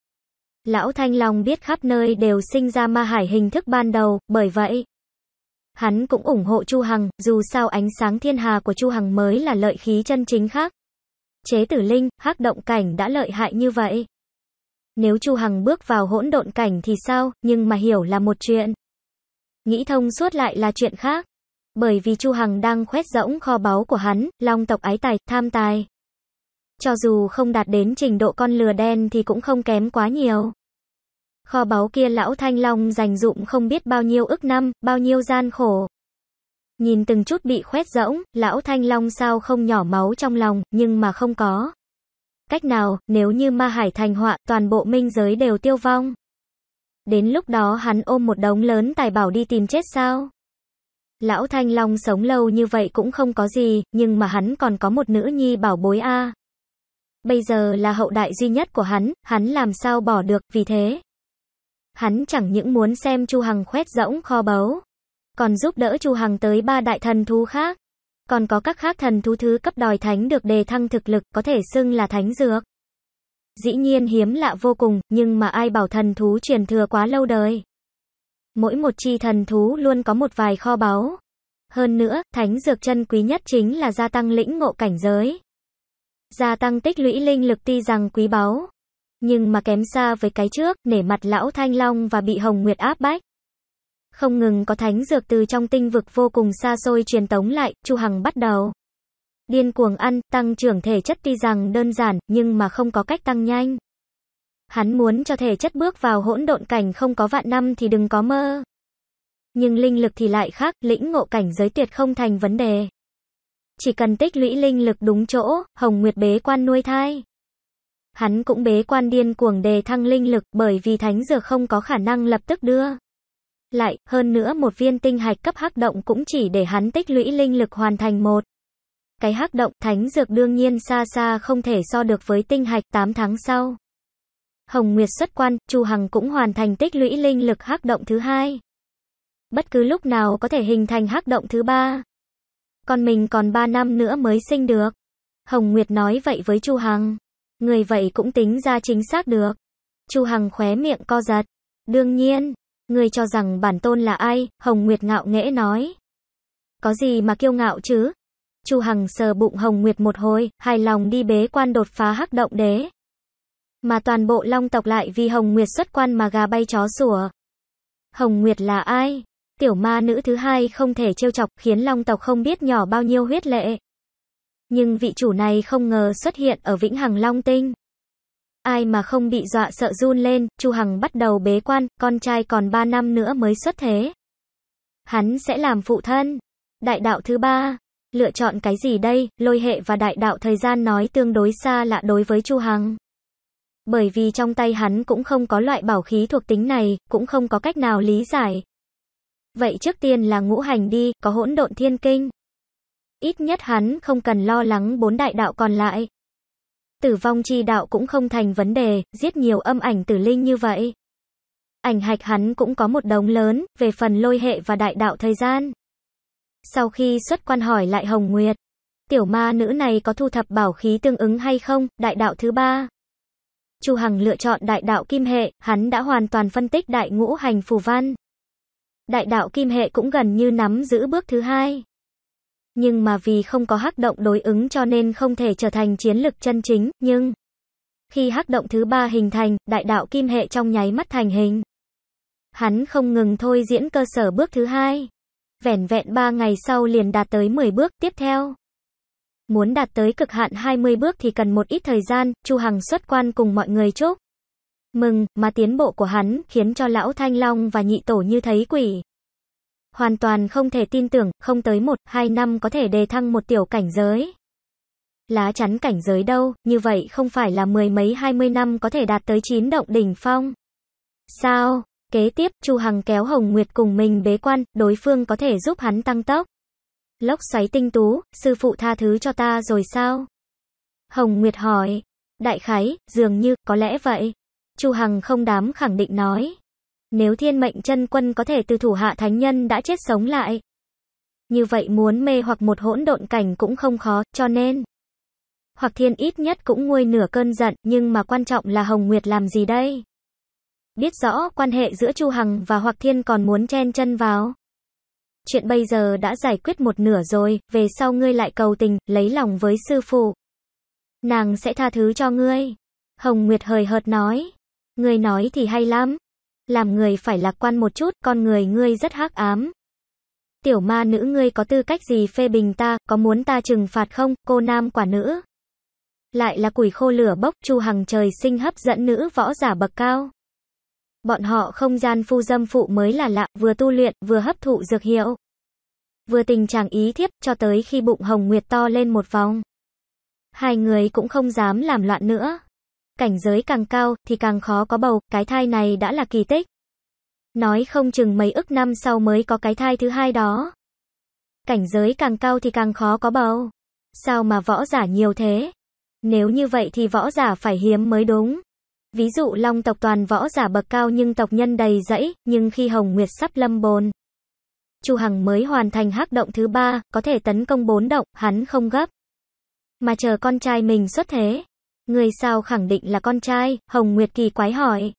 Lão Thanh Long biết khắp nơi đều sinh ra ma hải hình thức ban đầu, bởi vậy. Hắn cũng ủng hộ Chu Hằng, dù sao ánh sáng thiên hà của Chu Hằng mới là lợi khí chân chính khác chế tử linh, hắc động cảnh đã lợi hại như vậy. Nếu Chu Hằng bước vào hỗn độn cảnh thì sao, nhưng mà hiểu là một chuyện. Nghĩ thông suốt lại là chuyện khác. Bởi vì Chu Hằng đang khoét rỗng kho báu của hắn, long tộc ái tài, tham tài. Cho dù không đạt đến trình độ con lừa đen thì cũng không kém quá nhiều. Kho báu kia lão Thanh Long dành dụng không biết bao nhiêu ức năm, bao nhiêu gian khổ. Nhìn từng chút bị khoét rỗng, lão Thanh Long sao không nhỏ máu trong lòng, nhưng mà không có. Cách nào, nếu như ma hải thành họa, toàn bộ minh giới đều tiêu vong. Đến lúc đó hắn ôm một đống lớn tài bảo đi tìm chết sao? Lão Thanh Long sống lâu như vậy cũng không có gì, nhưng mà hắn còn có một nữ nhi bảo bối A. Bây giờ là hậu đại duy nhất của hắn, hắn làm sao bỏ được, vì thế. Hắn chẳng những muốn xem Chu Hằng khoét rỗng kho báu, còn giúp đỡ Chu Hằng tới ba đại thần thú khác. Còn có các khác thần thú thứ cấp đòi thánh được đề thăng thực lực có thể xưng là thánh dược. Dĩ nhiên hiếm lạ vô cùng, nhưng mà ai bảo thần thú truyền thừa quá lâu đời. Mỗi một chi thần thú luôn có một vài kho báu. Hơn nữa, thánh dược chân quý nhất chính là gia tăng lĩnh ngộ cảnh giới. Gia tăng tích lũy linh lực ti rằng quý báu, nhưng mà kém xa với cái trước, nể mặt lão Thanh Long và bị Hồng Nguyệt áp bách. Không ngừng có thánh dược từ trong tinh vực vô cùng xa xôi truyền tống lại, Chu Hằng bắt đầu. Điên cuồng ăn, tăng trưởng thể chất tuy rằng đơn giản, nhưng mà không có cách tăng nhanh. Hắn muốn cho thể chất bước vào hỗn độn cảnh không có vạn năm thì đừng có mơ. Nhưng linh lực thì lại khác, lĩnh ngộ cảnh giới tuyệt không thành vấn đề. Chỉ cần tích lũy linh lực đúng chỗ, Hồng Nguyệt bế quan nuôi thai. Hắn cũng bế quan điên cuồng đề thăng linh lực bởi vì thánh dược không có khả năng lập tức đưa. Lại, hơn nữa một viên tinh hạch cấp hắc động cũng chỉ để hắn tích lũy linh lực hoàn thành một. Cái hắc động thánh dược đương nhiên xa xa không thể so được với tinh hạch 8 tháng sau. Hồng Nguyệt xuất quan, Chu Hằng cũng hoàn thành tích lũy linh lực hắc động thứ hai. Bất cứ lúc nào có thể hình thành hắc động thứ ba. Còn mình còn 3 năm nữa mới sinh được. Hồng Nguyệt nói vậy với Chu Hằng. Người vậy cũng tính ra chính xác được. Chu Hằng khóe miệng co giật. Đương nhiên, Ngươi cho rằng bản tôn là ai? Hồng Nguyệt ngạo nghễ nói. Có gì mà kiêu ngạo chứ? Chu Hằng sờ bụng Hồng Nguyệt một hồi, hài lòng đi bế quan đột phá hắc động đế. Mà toàn bộ long tộc lại vì Hồng Nguyệt xuất quan mà gà bay chó sủa. Hồng Nguyệt là ai? Tiểu ma nữ thứ hai không thể trêu chọc khiến long tộc không biết nhỏ bao nhiêu huyết lệ. Nhưng vị chủ này không ngờ xuất hiện ở Vĩnh Hằng Long Tinh ai mà không bị dọa sợ run lên, Chu Hằng bắt đầu bế quan, con trai còn 3 năm nữa mới xuất thế. Hắn sẽ làm phụ thân. Đại đạo thứ ba, lựa chọn cái gì đây? Lôi hệ và đại đạo thời gian nói tương đối xa lạ đối với Chu Hằng. Bởi vì trong tay hắn cũng không có loại bảo khí thuộc tính này, cũng không có cách nào lý giải. Vậy trước tiên là ngũ hành đi, có hỗn độn thiên kinh. Ít nhất hắn không cần lo lắng bốn đại đạo còn lại. Tử vong chi đạo cũng không thành vấn đề, giết nhiều âm ảnh tử linh như vậy. Ảnh hạch hắn cũng có một đống lớn, về phần lôi hệ và đại đạo thời gian. Sau khi xuất quan hỏi lại Hồng Nguyệt, tiểu ma nữ này có thu thập bảo khí tương ứng hay không, đại đạo thứ ba. Chu Hằng lựa chọn đại đạo kim hệ, hắn đã hoàn toàn phân tích đại ngũ hành phù văn. Đại đạo kim hệ cũng gần như nắm giữ bước thứ hai nhưng mà vì không có hắc động đối ứng cho nên không thể trở thành chiến lực chân chính, nhưng khi hắc động thứ ba hình thành, đại đạo kim hệ trong nháy mắt thành hình. Hắn không ngừng thôi diễn cơ sở bước thứ hai. Vẻn vẹn 3 ngày sau liền đạt tới 10 bước tiếp theo. Muốn đạt tới cực hạn 20 bước thì cần một ít thời gian, Chu Hằng xuất quan cùng mọi người chúc. Mừng, mà tiến bộ của hắn khiến cho lão Thanh Long và nhị tổ như thấy quỷ hoàn toàn không thể tin tưởng, không tới 1, 2 năm có thể đề thăng một tiểu cảnh giới. Lá chắn cảnh giới đâu, như vậy không phải là mười mấy 20 năm có thể đạt tới 9 động đỉnh phong. Sao? Kế tiếp, Chu Hằng kéo Hồng Nguyệt cùng mình bế quan, đối phương có thể giúp hắn tăng tốc. Lốc xoáy tinh tú, sư phụ tha thứ cho ta rồi sao? Hồng Nguyệt hỏi. Đại khái, dường như, có lẽ vậy. Chu Hằng không đám khẳng định nói. Nếu thiên mệnh chân quân có thể từ thủ hạ thánh nhân đã chết sống lại. Như vậy muốn mê hoặc một hỗn độn cảnh cũng không khó, cho nên. Hoặc thiên ít nhất cũng nguôi nửa cơn giận, nhưng mà quan trọng là Hồng Nguyệt làm gì đây? Biết rõ quan hệ giữa Chu Hằng và Hoặc thiên còn muốn chen chân vào. Chuyện bây giờ đã giải quyết một nửa rồi, về sau ngươi lại cầu tình, lấy lòng với sư phụ. Nàng sẽ tha thứ cho ngươi. Hồng Nguyệt hời hợt nói. Ngươi nói thì hay lắm làm người phải lạc quan một chút, con người ngươi rất hắc ám. Tiểu ma nữ ngươi có tư cách gì phê bình ta, có muốn ta trừng phạt không, cô nam quả nữ. Lại là củi khô lửa bốc, Chu Hằng trời sinh hấp dẫn nữ võ giả bậc cao. Bọn họ không gian phu dâm phụ mới là lạ, vừa tu luyện, vừa hấp thụ dược hiệu. Vừa tình trạng ý thiếp, cho tới khi bụng hồng nguyệt to lên một vòng. Hai người cũng không dám làm loạn nữa cảnh giới càng cao thì càng khó có bầu, cái thai này đã là kỳ tích. Nói không chừng mấy ức năm sau mới có cái thai thứ hai đó. Cảnh giới càng cao thì càng khó có bầu. Sao mà võ giả nhiều thế? Nếu như vậy thì võ giả phải hiếm mới đúng. Ví dụ long tộc toàn võ giả bậc cao nhưng tộc nhân đầy dẫy nhưng khi Hồng Nguyệt sắp lâm bồn. Chu Hằng mới hoàn thành hắc động thứ ba, có thể tấn công bốn động, hắn không gấp. Mà chờ con trai mình xuất thế. Người sao khẳng định là con trai, Hồng Nguyệt kỳ quái hỏi.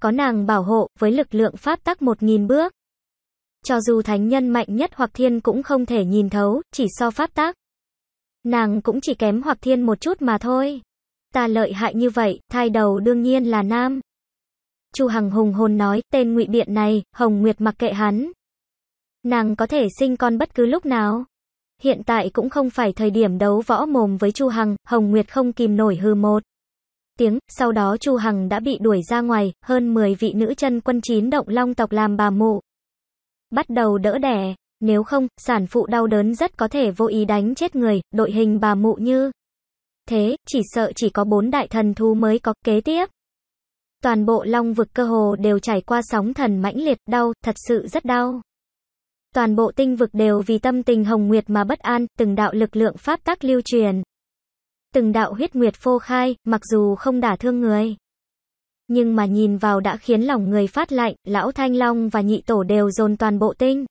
Có nàng bảo hộ, với lực lượng pháp tắc một nghìn bước. Cho dù thánh nhân mạnh nhất hoặc thiên cũng không thể nhìn thấu, chỉ so pháp tắc. Nàng cũng chỉ kém hoặc thiên một chút mà thôi. Ta lợi hại như vậy, thai đầu đương nhiên là nam. Chu Hằng hùng hồn nói, tên ngụy biện này, Hồng Nguyệt mặc kệ hắn. Nàng có thể sinh con bất cứ lúc nào. Hiện tại cũng không phải thời điểm đấu võ mồm với Chu Hằng, Hồng Nguyệt không kìm nổi hư một. Tiếng, sau đó Chu Hằng đã bị đuổi ra ngoài, hơn 10 vị nữ chân quân chín động long tộc làm bà mụ. Bắt đầu đỡ đẻ, nếu không, sản phụ đau đớn rất có thể vô ý đánh chết người, đội hình bà mụ như. Thế, chỉ sợ chỉ có bốn đại thần thú mới có kế tiếp. Toàn bộ long vực cơ hồ đều trải qua sóng thần mãnh liệt đau, thật sự rất đau. Toàn bộ tinh vực đều vì tâm tình hồng nguyệt mà bất an, từng đạo lực lượng pháp tắc lưu truyền. Từng đạo huyết nguyệt phô khai, mặc dù không đả thương người. Nhưng mà nhìn vào đã khiến lòng người phát lạnh, lão Thanh Long và nhị tổ đều dồn toàn bộ tinh.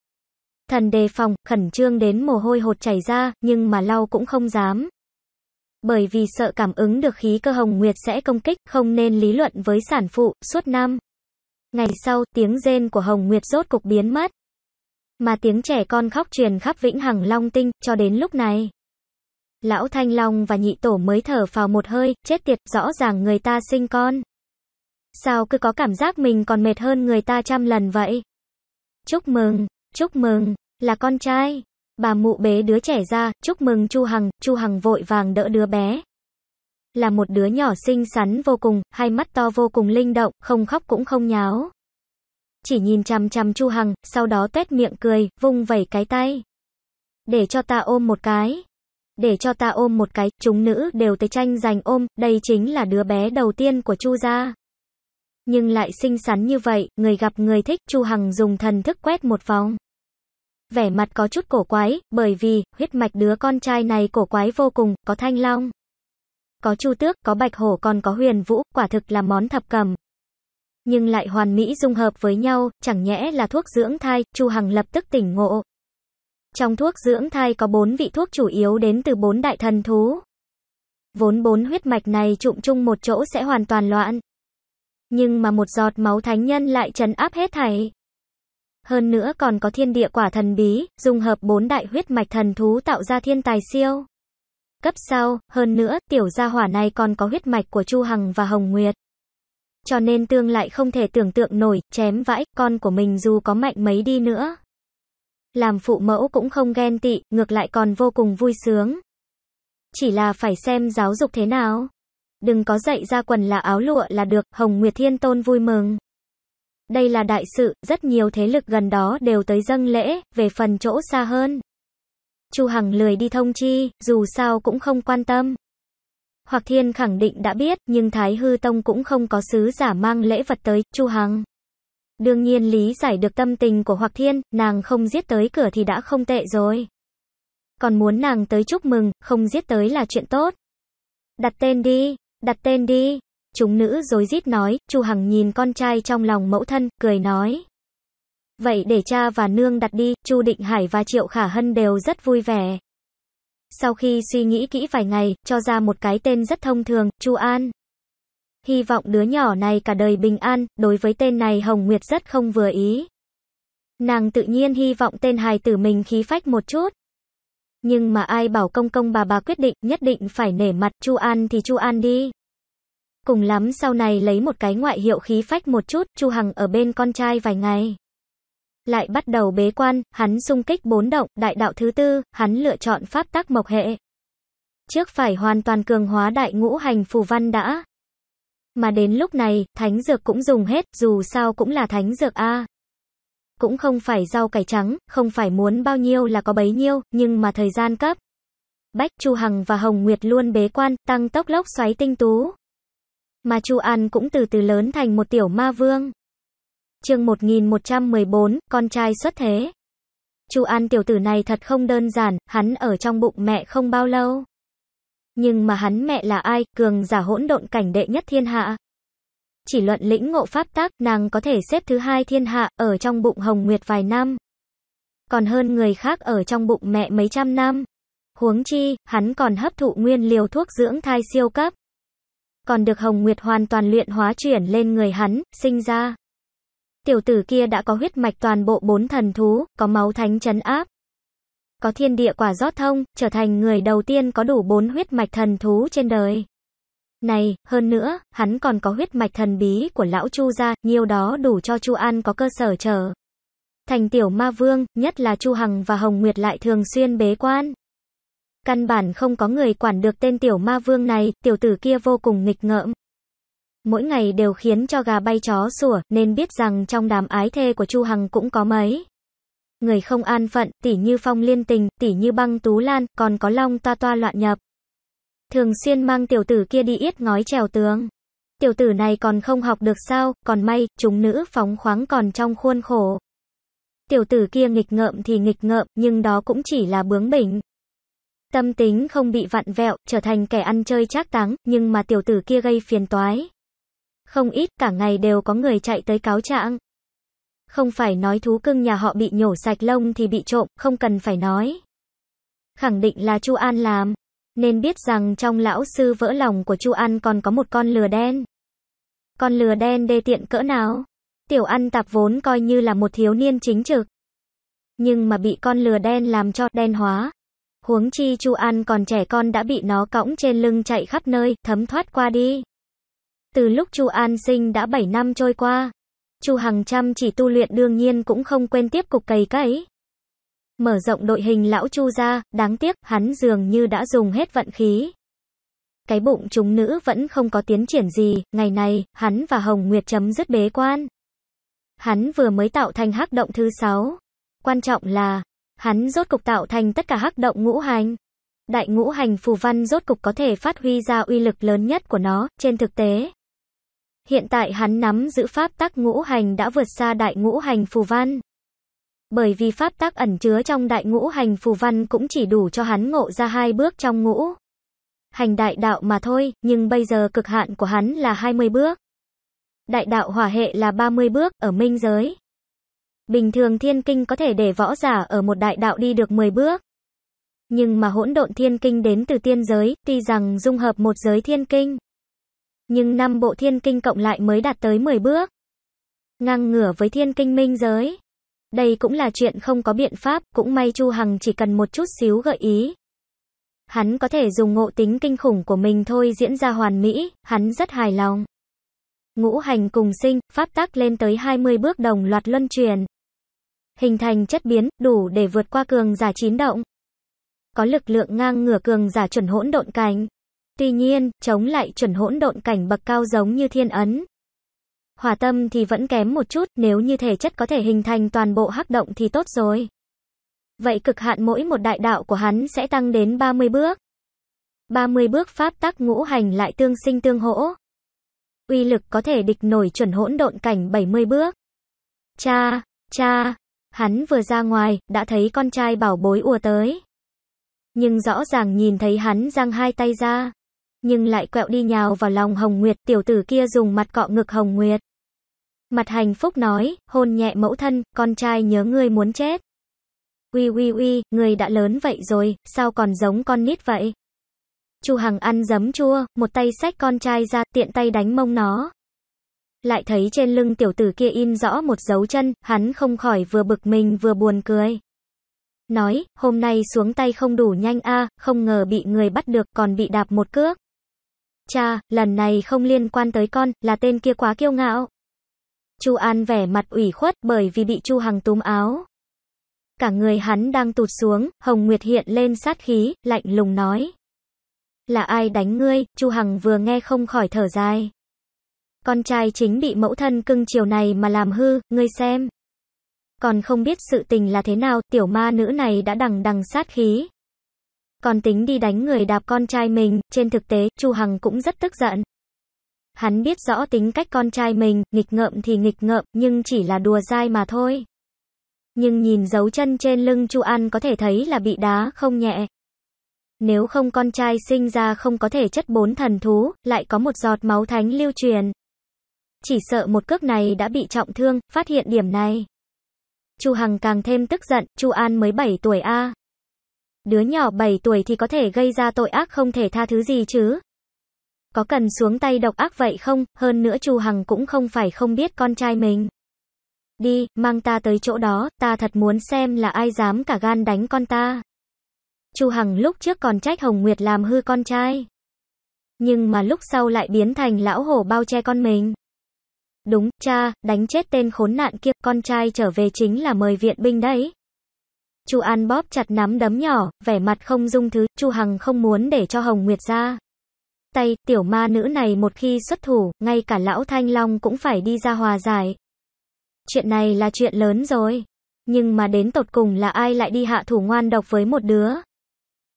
Thần đề phòng, khẩn trương đến mồ hôi hột chảy ra, nhưng mà lau cũng không dám. Bởi vì sợ cảm ứng được khí cơ hồng nguyệt sẽ công kích, không nên lý luận với sản phụ, suốt năm. Ngày sau, tiếng rên của hồng nguyệt rốt cục biến mất mà tiếng trẻ con khóc truyền khắp vĩnh hằng long tinh, cho đến lúc này. Lão Thanh Long và nhị tổ mới thở phào một hơi, chết tiệt, rõ ràng người ta sinh con. Sao cứ có cảm giác mình còn mệt hơn người ta trăm lần vậy? Chúc mừng, chúc mừng, là con trai. Bà mụ bế đứa trẻ ra, chúc mừng Chu Hằng, Chu Hằng vội vàng đỡ đứa bé. Là một đứa nhỏ xinh xắn vô cùng, hai mắt to vô cùng linh động, không khóc cũng không nháo. Chỉ nhìn chằm chằm Chu Hằng, sau đó tét miệng cười, vung vẩy cái tay. Để cho ta ôm một cái. Để cho ta ôm một cái, chúng nữ đều tới tranh giành ôm, đây chính là đứa bé đầu tiên của Chu gia. Nhưng lại xinh xắn như vậy, người gặp người thích, Chu Hằng dùng thần thức quét một vòng. Vẻ mặt có chút cổ quái, bởi vì, huyết mạch đứa con trai này cổ quái vô cùng, có thanh long. Có chu tước, có bạch hổ còn có huyền vũ, quả thực là món thập cầm nhưng lại hoàn mỹ dung hợp với nhau, chẳng nhẽ là thuốc dưỡng thai, Chu Hằng lập tức tỉnh ngộ. Trong thuốc dưỡng thai có 4 vị thuốc chủ yếu đến từ 4 đại thần thú. Vốn 4 huyết mạch này trụng chung một chỗ sẽ hoàn toàn loạn. Nhưng mà một giọt máu thánh nhân lại trấn áp hết thảy. Hơn nữa còn có thiên địa quả thần bí, dung hợp 4 đại huyết mạch thần thú tạo ra thiên tài siêu cấp sau, hơn nữa, tiểu gia hỏa này còn có huyết mạch của Chu Hằng và Hồng Nguyệt. Cho nên tương lại không thể tưởng tượng nổi, chém vãi, con của mình dù có mạnh mấy đi nữa. Làm phụ mẫu cũng không ghen tị, ngược lại còn vô cùng vui sướng. Chỉ là phải xem giáo dục thế nào. Đừng có dạy ra quần là áo lụa là được, Hồng Nguyệt Thiên Tôn vui mừng. Đây là đại sự, rất nhiều thế lực gần đó đều tới dâng lễ, về phần chỗ xa hơn. Chu Hằng lười đi thông chi, dù sao cũng không quan tâm. Hoặc Thiên khẳng định đã biết, nhưng Thái Hư Tông cũng không có sứ giả mang lễ vật tới, Chu Hằng. Đương nhiên lý giải được tâm tình của Hoặc Thiên, nàng không giết tới cửa thì đã không tệ rồi. Còn muốn nàng tới chúc mừng, không giết tới là chuyện tốt. Đặt tên đi, đặt tên đi. Chúng nữ dối rít nói, Chu Hằng nhìn con trai trong lòng mẫu thân, cười nói. Vậy để cha và nương đặt đi, Chu Định Hải và Triệu Khả Hân đều rất vui vẻ. Sau khi suy nghĩ kỹ vài ngày, cho ra một cái tên rất thông thường, Chu An. Hy vọng đứa nhỏ này cả đời bình an, đối với tên này Hồng Nguyệt rất không vừa ý. Nàng tự nhiên hy vọng tên hài tử mình khí phách một chút. Nhưng mà ai bảo công công bà bà quyết định nhất định phải nể mặt Chu An thì Chu An đi. Cùng lắm sau này lấy một cái ngoại hiệu khí phách một chút, Chu Hằng ở bên con trai vài ngày lại bắt đầu bế quan, hắn xung kích bốn động, đại đạo thứ tư, hắn lựa chọn pháp tắc mộc hệ. Trước phải hoàn toàn cường hóa đại ngũ hành phù văn đã. Mà đến lúc này, thánh dược cũng dùng hết, dù sao cũng là thánh dược A. Cũng không phải rau cải trắng, không phải muốn bao nhiêu là có bấy nhiêu, nhưng mà thời gian cấp. Bách, Chu Hằng và Hồng Nguyệt luôn bế quan, tăng tốc lốc xoáy tinh tú. Mà Chu An cũng từ từ lớn thành một tiểu ma vương. Chương 1114, con trai xuất thế. Chu An tiểu tử này thật không đơn giản, hắn ở trong bụng mẹ không bao lâu. Nhưng mà hắn mẹ là ai, cường giả hỗn độn cảnh đệ nhất thiên hạ. Chỉ luận lĩnh ngộ pháp tác, nàng có thể xếp thứ hai thiên hạ, ở trong bụng hồng nguyệt vài năm. Còn hơn người khác ở trong bụng mẹ mấy trăm năm. Huống chi, hắn còn hấp thụ nguyên liều thuốc dưỡng thai siêu cấp. Còn được hồng nguyệt hoàn toàn luyện hóa chuyển lên người hắn, sinh ra. Tiểu tử kia đã có huyết mạch toàn bộ bốn thần thú, có máu thánh chấn áp. Có thiên địa quả rót thông, trở thành người đầu tiên có đủ bốn huyết mạch thần thú trên đời. Này, hơn nữa, hắn còn có huyết mạch thần bí của lão Chu gia, nhiều đó đủ cho Chu An có cơ sở trở. Thành tiểu ma vương, nhất là Chu Hằng và Hồng Nguyệt lại thường xuyên bế quan. Căn bản không có người quản được tên tiểu ma vương này, tiểu tử kia vô cùng nghịch ngợm mỗi ngày đều khiến cho gà bay chó sủa, nên biết rằng trong đám ái thê của Chu Hằng cũng có mấy. Người không an phận, tỉ như phong liên tình, tỉ như băng tú lan, còn có long toa toa loạn nhập. Thường xuyên mang tiểu tử kia đi yết ngói trèo tướng. Tiểu tử này còn không học được sao, còn may, chúng nữ phóng khoáng còn trong khuôn khổ. Tiểu tử kia nghịch ngợm thì nghịch ngợm, nhưng đó cũng chỉ là bướng bỉnh. Tâm tính không bị vặn vẹo, trở thành kẻ ăn chơi trác táng, nhưng mà tiểu tử kia gây phiền toái. Không ít cả ngày đều có người chạy tới cáo trạng. Không phải nói thú cưng nhà họ bị nhổ sạch lông thì bị trộm, không cần phải nói. Khẳng định là Chu An làm. Nên biết rằng trong lão sư vỡ lòng của Chu An còn có một con lừa đen. Con lừa đen đê tiện cỡ nào? Tiểu An tạp vốn coi như là một thiếu niên chính trực. Nhưng mà bị con lừa đen làm cho đen hóa. Huống chi Chu An còn trẻ con đã bị nó cõng trên lưng chạy khắp nơi, thấm thoát qua đi. Từ lúc Chu An sinh đã 7 năm trôi qua, Chu Hằng chăm chỉ tu luyện đương nhiên cũng không quên tiếp cục cày cấy Mở rộng đội hình lão Chu ra, đáng tiếc hắn dường như đã dùng hết vận khí. Cái bụng chúng nữ vẫn không có tiến triển gì, ngày này, hắn và Hồng Nguyệt chấm dứt bế quan. Hắn vừa mới tạo thành hắc động thứ 6. Quan trọng là, hắn rốt cục tạo thành tất cả hắc động ngũ hành. Đại ngũ hành phù văn rốt cục có thể phát huy ra uy lực lớn nhất của nó, trên thực tế. Hiện tại hắn nắm giữ pháp tắc ngũ hành đã vượt xa đại ngũ hành phù văn. Bởi vì pháp tắc ẩn chứa trong đại ngũ hành phù văn cũng chỉ đủ cho hắn ngộ ra hai bước trong ngũ. Hành đại đạo mà thôi, nhưng bây giờ cực hạn của hắn là 20 bước. Đại đạo hỏa hệ là 30 bước ở minh giới. Bình thường thiên kinh có thể để võ giả ở một đại đạo đi được 10 bước. Nhưng mà hỗn độn thiên kinh đến từ tiên giới, tuy rằng dung hợp một giới thiên kinh nhưng năm bộ thiên kinh cộng lại mới đạt tới 10 bước. Ngang ngửa với thiên kinh minh giới. Đây cũng là chuyện không có biện pháp, cũng may Chu Hằng chỉ cần một chút xíu gợi ý. Hắn có thể dùng ngộ tính kinh khủng của mình thôi diễn ra hoàn mỹ, hắn rất hài lòng. Ngũ hành cùng sinh, pháp tắc lên tới 20 bước đồng loạt luân truyền. Hình thành chất biến, đủ để vượt qua cường giả chín động. Có lực lượng ngang ngửa cường giả chuẩn hỗn độn cảnh. Tuy nhiên, chống lại chuẩn hỗn độn cảnh bậc cao giống như thiên ấn. Hỏa tâm thì vẫn kém một chút, nếu như thể chất có thể hình thành toàn bộ hắc động thì tốt rồi. Vậy cực hạn mỗi một đại đạo của hắn sẽ tăng đến 30 bước. 30 bước pháp tắc ngũ hành lại tương sinh tương hỗ. Uy lực có thể địch nổi chuẩn hỗn độn cảnh 70 bước. Cha, cha, hắn vừa ra ngoài, đã thấy con trai bảo bối ùa tới. Nhưng rõ ràng nhìn thấy hắn giang hai tay ra nhưng lại quẹo đi nhào vào lòng Hồng Nguyệt, tiểu tử kia dùng mặt cọ ngực Hồng Nguyệt. Mặt hạnh phúc nói, hôn nhẹ mẫu thân, con trai nhớ ngươi muốn chết. Uy uy uy, ngươi đã lớn vậy rồi, sao còn giống con nít vậy? Chu Hằng ăn giấm chua, một tay xách con trai ra, tiện tay đánh mông nó. Lại thấy trên lưng tiểu tử kia in rõ một dấu chân, hắn không khỏi vừa bực mình vừa buồn cười. Nói, hôm nay xuống tay không đủ nhanh a, không ngờ bị người bắt được còn bị đạp một cước. Cha, lần này không liên quan tới con, là tên kia quá kiêu ngạo. Chu An vẻ mặt ủy khuất bởi vì bị Chu Hằng túm áo. Cả người hắn đang tụt xuống, Hồng Nguyệt hiện lên sát khí, lạnh lùng nói. Là ai đánh ngươi, Chu Hằng vừa nghe không khỏi thở dài. Con trai chính bị mẫu thân cưng chiều này mà làm hư, ngươi xem. Còn không biết sự tình là thế nào, tiểu ma nữ này đã đằng đằng sát khí, còn tính đi đánh người đạp con trai mình, trên thực tế, Chu Hằng cũng rất tức giận. Hắn biết rõ tính cách con trai mình, nghịch ngợm thì nghịch ngợm, nhưng chỉ là đùa dai mà thôi. Nhưng nhìn dấu chân trên lưng Chu An có thể thấy là bị đá không nhẹ. Nếu không con trai sinh ra không có thể chất bốn thần thú, lại có một giọt máu thánh lưu truyền. Chỉ sợ một cước này đã bị trọng thương, phát hiện điểm này. Chu Hằng càng thêm tức giận, Chu An mới 7 tuổi a, Đứa nhỏ 7 tuổi thì có thể gây ra tội ác không thể tha thứ gì chứ. Có cần xuống tay độc ác vậy không? Hơn nữa Chu Hằng cũng không phải không biết con trai mình. Đi, mang ta tới chỗ đó, ta thật muốn xem là ai dám cả gan đánh con ta. Chu Hằng lúc trước còn trách Hồng Nguyệt làm hư con trai. Nhưng mà lúc sau lại biến thành lão hổ bao che con mình. Đúng, cha, đánh chết tên khốn nạn kia, con trai trở về chính là mời viện binh đấy. Chu An bóp chặt nắm đấm nhỏ, vẻ mặt không dung thứ, Chu Hằng không muốn để cho Hồng Nguyệt ra. Tay, tiểu ma nữ này một khi xuất thủ, ngay cả lão Thanh Long cũng phải đi ra hòa giải. Chuyện này là chuyện lớn rồi. Nhưng mà đến tột cùng là ai lại đi hạ thủ ngoan độc với một đứa?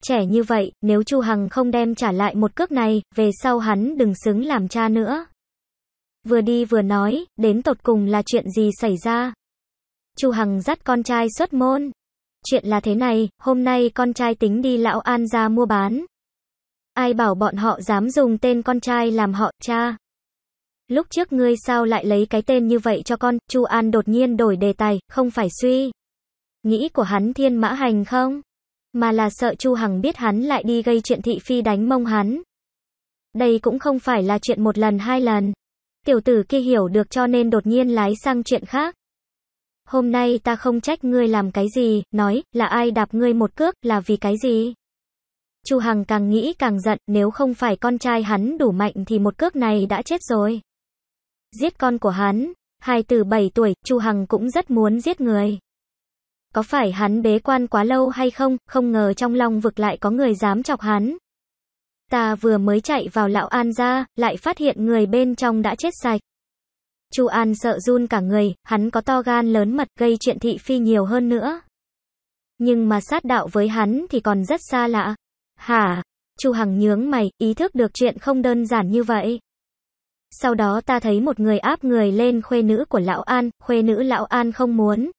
Trẻ như vậy, nếu Chu Hằng không đem trả lại một cước này, về sau hắn đừng xứng làm cha nữa. Vừa đi vừa nói, đến tột cùng là chuyện gì xảy ra? Chu Hằng dắt con trai xuất môn, Chuyện là thế này, hôm nay con trai tính đi lão An ra mua bán. Ai bảo bọn họ dám dùng tên con trai làm họ cha. Lúc trước ngươi sao lại lấy cái tên như vậy cho con, Chu An đột nhiên đổi đề tài, không phải suy. Nghĩ của hắn thiên mã hành không? Mà là sợ Chu Hằng biết hắn lại đi gây chuyện thị phi đánh mông hắn. Đây cũng không phải là chuyện một lần hai lần. Tiểu tử kia hiểu được cho nên đột nhiên lái sang chuyện khác. Hôm nay ta không trách ngươi làm cái gì, nói, là ai đạp ngươi một cước, là vì cái gì? Chu Hằng càng nghĩ càng giận, nếu không phải con trai hắn đủ mạnh thì một cước này đã chết rồi. Giết con của hắn, hai từ bảy tuổi, Chu Hằng cũng rất muốn giết người. Có phải hắn bế quan quá lâu hay không, không ngờ trong lòng vực lại có người dám chọc hắn. Ta vừa mới chạy vào lão an ra, lại phát hiện người bên trong đã chết sạch. Chu An sợ run cả người, hắn có to gan lớn mật gây chuyện thị phi nhiều hơn nữa. Nhưng mà sát đạo với hắn thì còn rất xa lạ. Hả? Chu Hằng nhướng mày, ý thức được chuyện không đơn giản như vậy. Sau đó ta thấy một người áp người lên khuê nữ của lão An, khuê nữ lão An không muốn.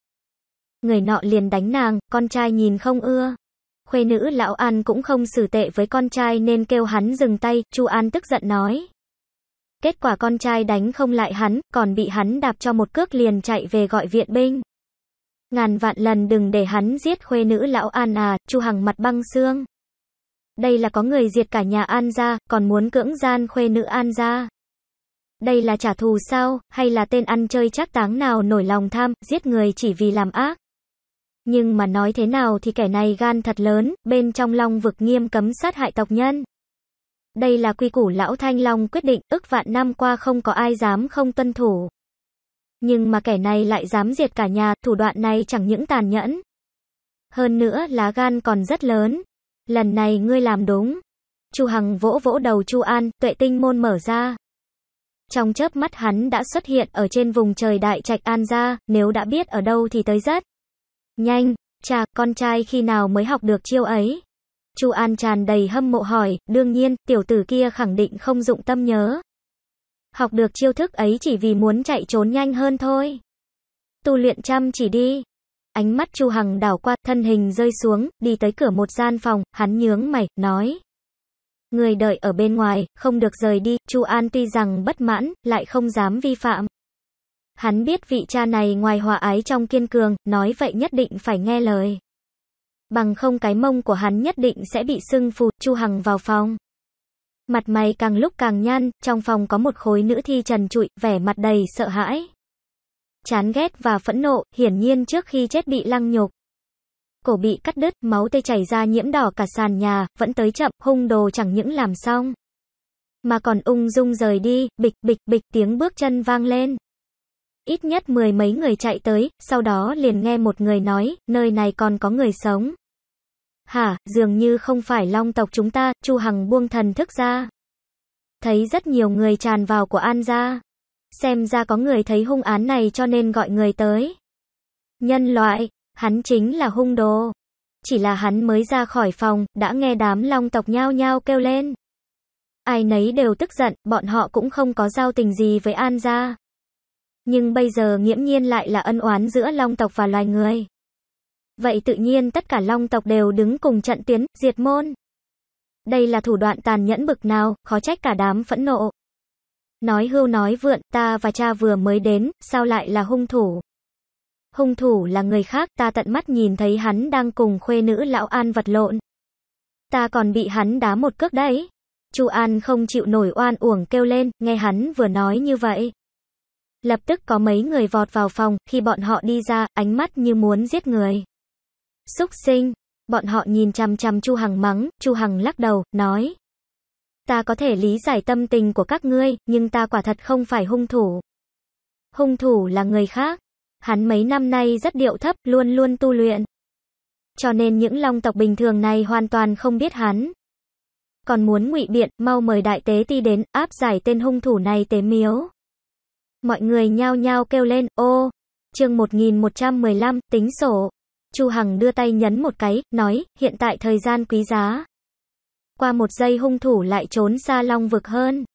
Người nọ liền đánh nàng, con trai nhìn không ưa. Khuê nữ lão An cũng không xử tệ với con trai nên kêu hắn dừng tay, Chu An tức giận nói. Kết quả con trai đánh không lại hắn, còn bị hắn đạp cho một cước liền chạy về gọi viện binh. Ngàn vạn lần đừng để hắn giết khuê nữ lão An à, Chu Hằng mặt băng xương. Đây là có người diệt cả nhà An gia, còn muốn cưỡng gian khuê nữ An gia. Đây là trả thù sao, hay là tên ăn chơi chắc táng nào nổi lòng tham, giết người chỉ vì làm ác. Nhưng mà nói thế nào thì kẻ này gan thật lớn, bên trong long vực nghiêm cấm sát hại tộc nhân. Đây là quy củ lão Thanh Long quyết định, ức vạn năm qua không có ai dám không tuân thủ. Nhưng mà kẻ này lại dám diệt cả nhà, thủ đoạn này chẳng những tàn nhẫn. Hơn nữa lá gan còn rất lớn. Lần này ngươi làm đúng. Chu Hằng vỗ vỗ đầu Chu An, tuệ tinh môn mở ra. Trong chớp mắt hắn đã xuất hiện ở trên vùng trời đại trạch An gia, nếu đã biết ở đâu thì tới rất. Nhanh, cha con trai khi nào mới học được chiêu ấy? Chu An tràn đầy hâm mộ hỏi, đương nhiên, tiểu tử kia khẳng định không dụng tâm nhớ. Học được chiêu thức ấy chỉ vì muốn chạy trốn nhanh hơn thôi. Tu luyện chăm chỉ đi. Ánh mắt Chu Hằng đảo qua, thân hình rơi xuống, đi tới cửa một gian phòng, hắn nhướng mày, nói. Người đợi ở bên ngoài, không được rời đi, Chu An tuy rằng bất mãn, lại không dám vi phạm. Hắn biết vị cha này ngoài hòa ái trong kiên cường, nói vậy nhất định phải nghe lời bằng không cái mông của hắn nhất định sẽ bị sưng phù, Chu Hằng vào phòng. Mặt mày càng lúc càng nhăn, trong phòng có một khối nữ thi trần trụi, vẻ mặt đầy sợ hãi. Chán ghét và phẫn nộ, hiển nhiên trước khi chết bị lăng nhục. Cổ bị cắt đứt, máu tê chảy ra nhiễm đỏ cả sàn nhà, vẫn tới chậm, hung đồ chẳng những làm xong. Mà còn ung dung rời đi, bịch bịch bịch tiếng bước chân vang lên. Ít nhất mười mấy người chạy tới, sau đó liền nghe một người nói, nơi này còn có người sống. Hả, dường như không phải long tộc chúng ta, Chu Hằng buông thần thức ra. Thấy rất nhiều người tràn vào của An gia. Xem ra có người thấy hung án này cho nên gọi người tới. Nhân loại, hắn chính là hung đồ. Chỉ là hắn mới ra khỏi phòng, đã nghe đám long tộc nhao nhao kêu lên. Ai nấy đều tức giận, bọn họ cũng không có giao tình gì với An gia. Nhưng bây giờ nghiễm nhiên lại là ân oán giữa long tộc và loài người. Vậy tự nhiên tất cả long tộc đều đứng cùng trận tiến diệt môn. Đây là thủ đoạn tàn nhẫn bực nào, khó trách cả đám phẫn nộ. Nói hưu nói vượn, ta và cha vừa mới đến, sao lại là hung thủ? Hung thủ là người khác, ta tận mắt nhìn thấy hắn đang cùng khuê nữ lão An vật lộn. Ta còn bị hắn đá một cước đấy. Chu An không chịu nổi oan uổng kêu lên, nghe hắn vừa nói như vậy. Lập tức có mấy người vọt vào phòng, khi bọn họ đi ra, ánh mắt như muốn giết người. Xúc sinh, bọn họ nhìn chằm chằm Chu Hằng mắng, Chu Hằng lắc đầu, nói. Ta có thể lý giải tâm tình của các ngươi, nhưng ta quả thật không phải hung thủ. Hung thủ là người khác. Hắn mấy năm nay rất điệu thấp, luôn luôn tu luyện. Cho nên những long tộc bình thường này hoàn toàn không biết hắn. Còn muốn ngụy biện, mau mời đại tế ti đến, áp giải tên hung thủ này tế miếu. Mọi người nhao nhao kêu lên, ô, chương 1115, tính sổ. Chu Hằng đưa tay nhấn một cái, nói, hiện tại thời gian quý giá. Qua một giây hung thủ lại trốn xa long vực hơn.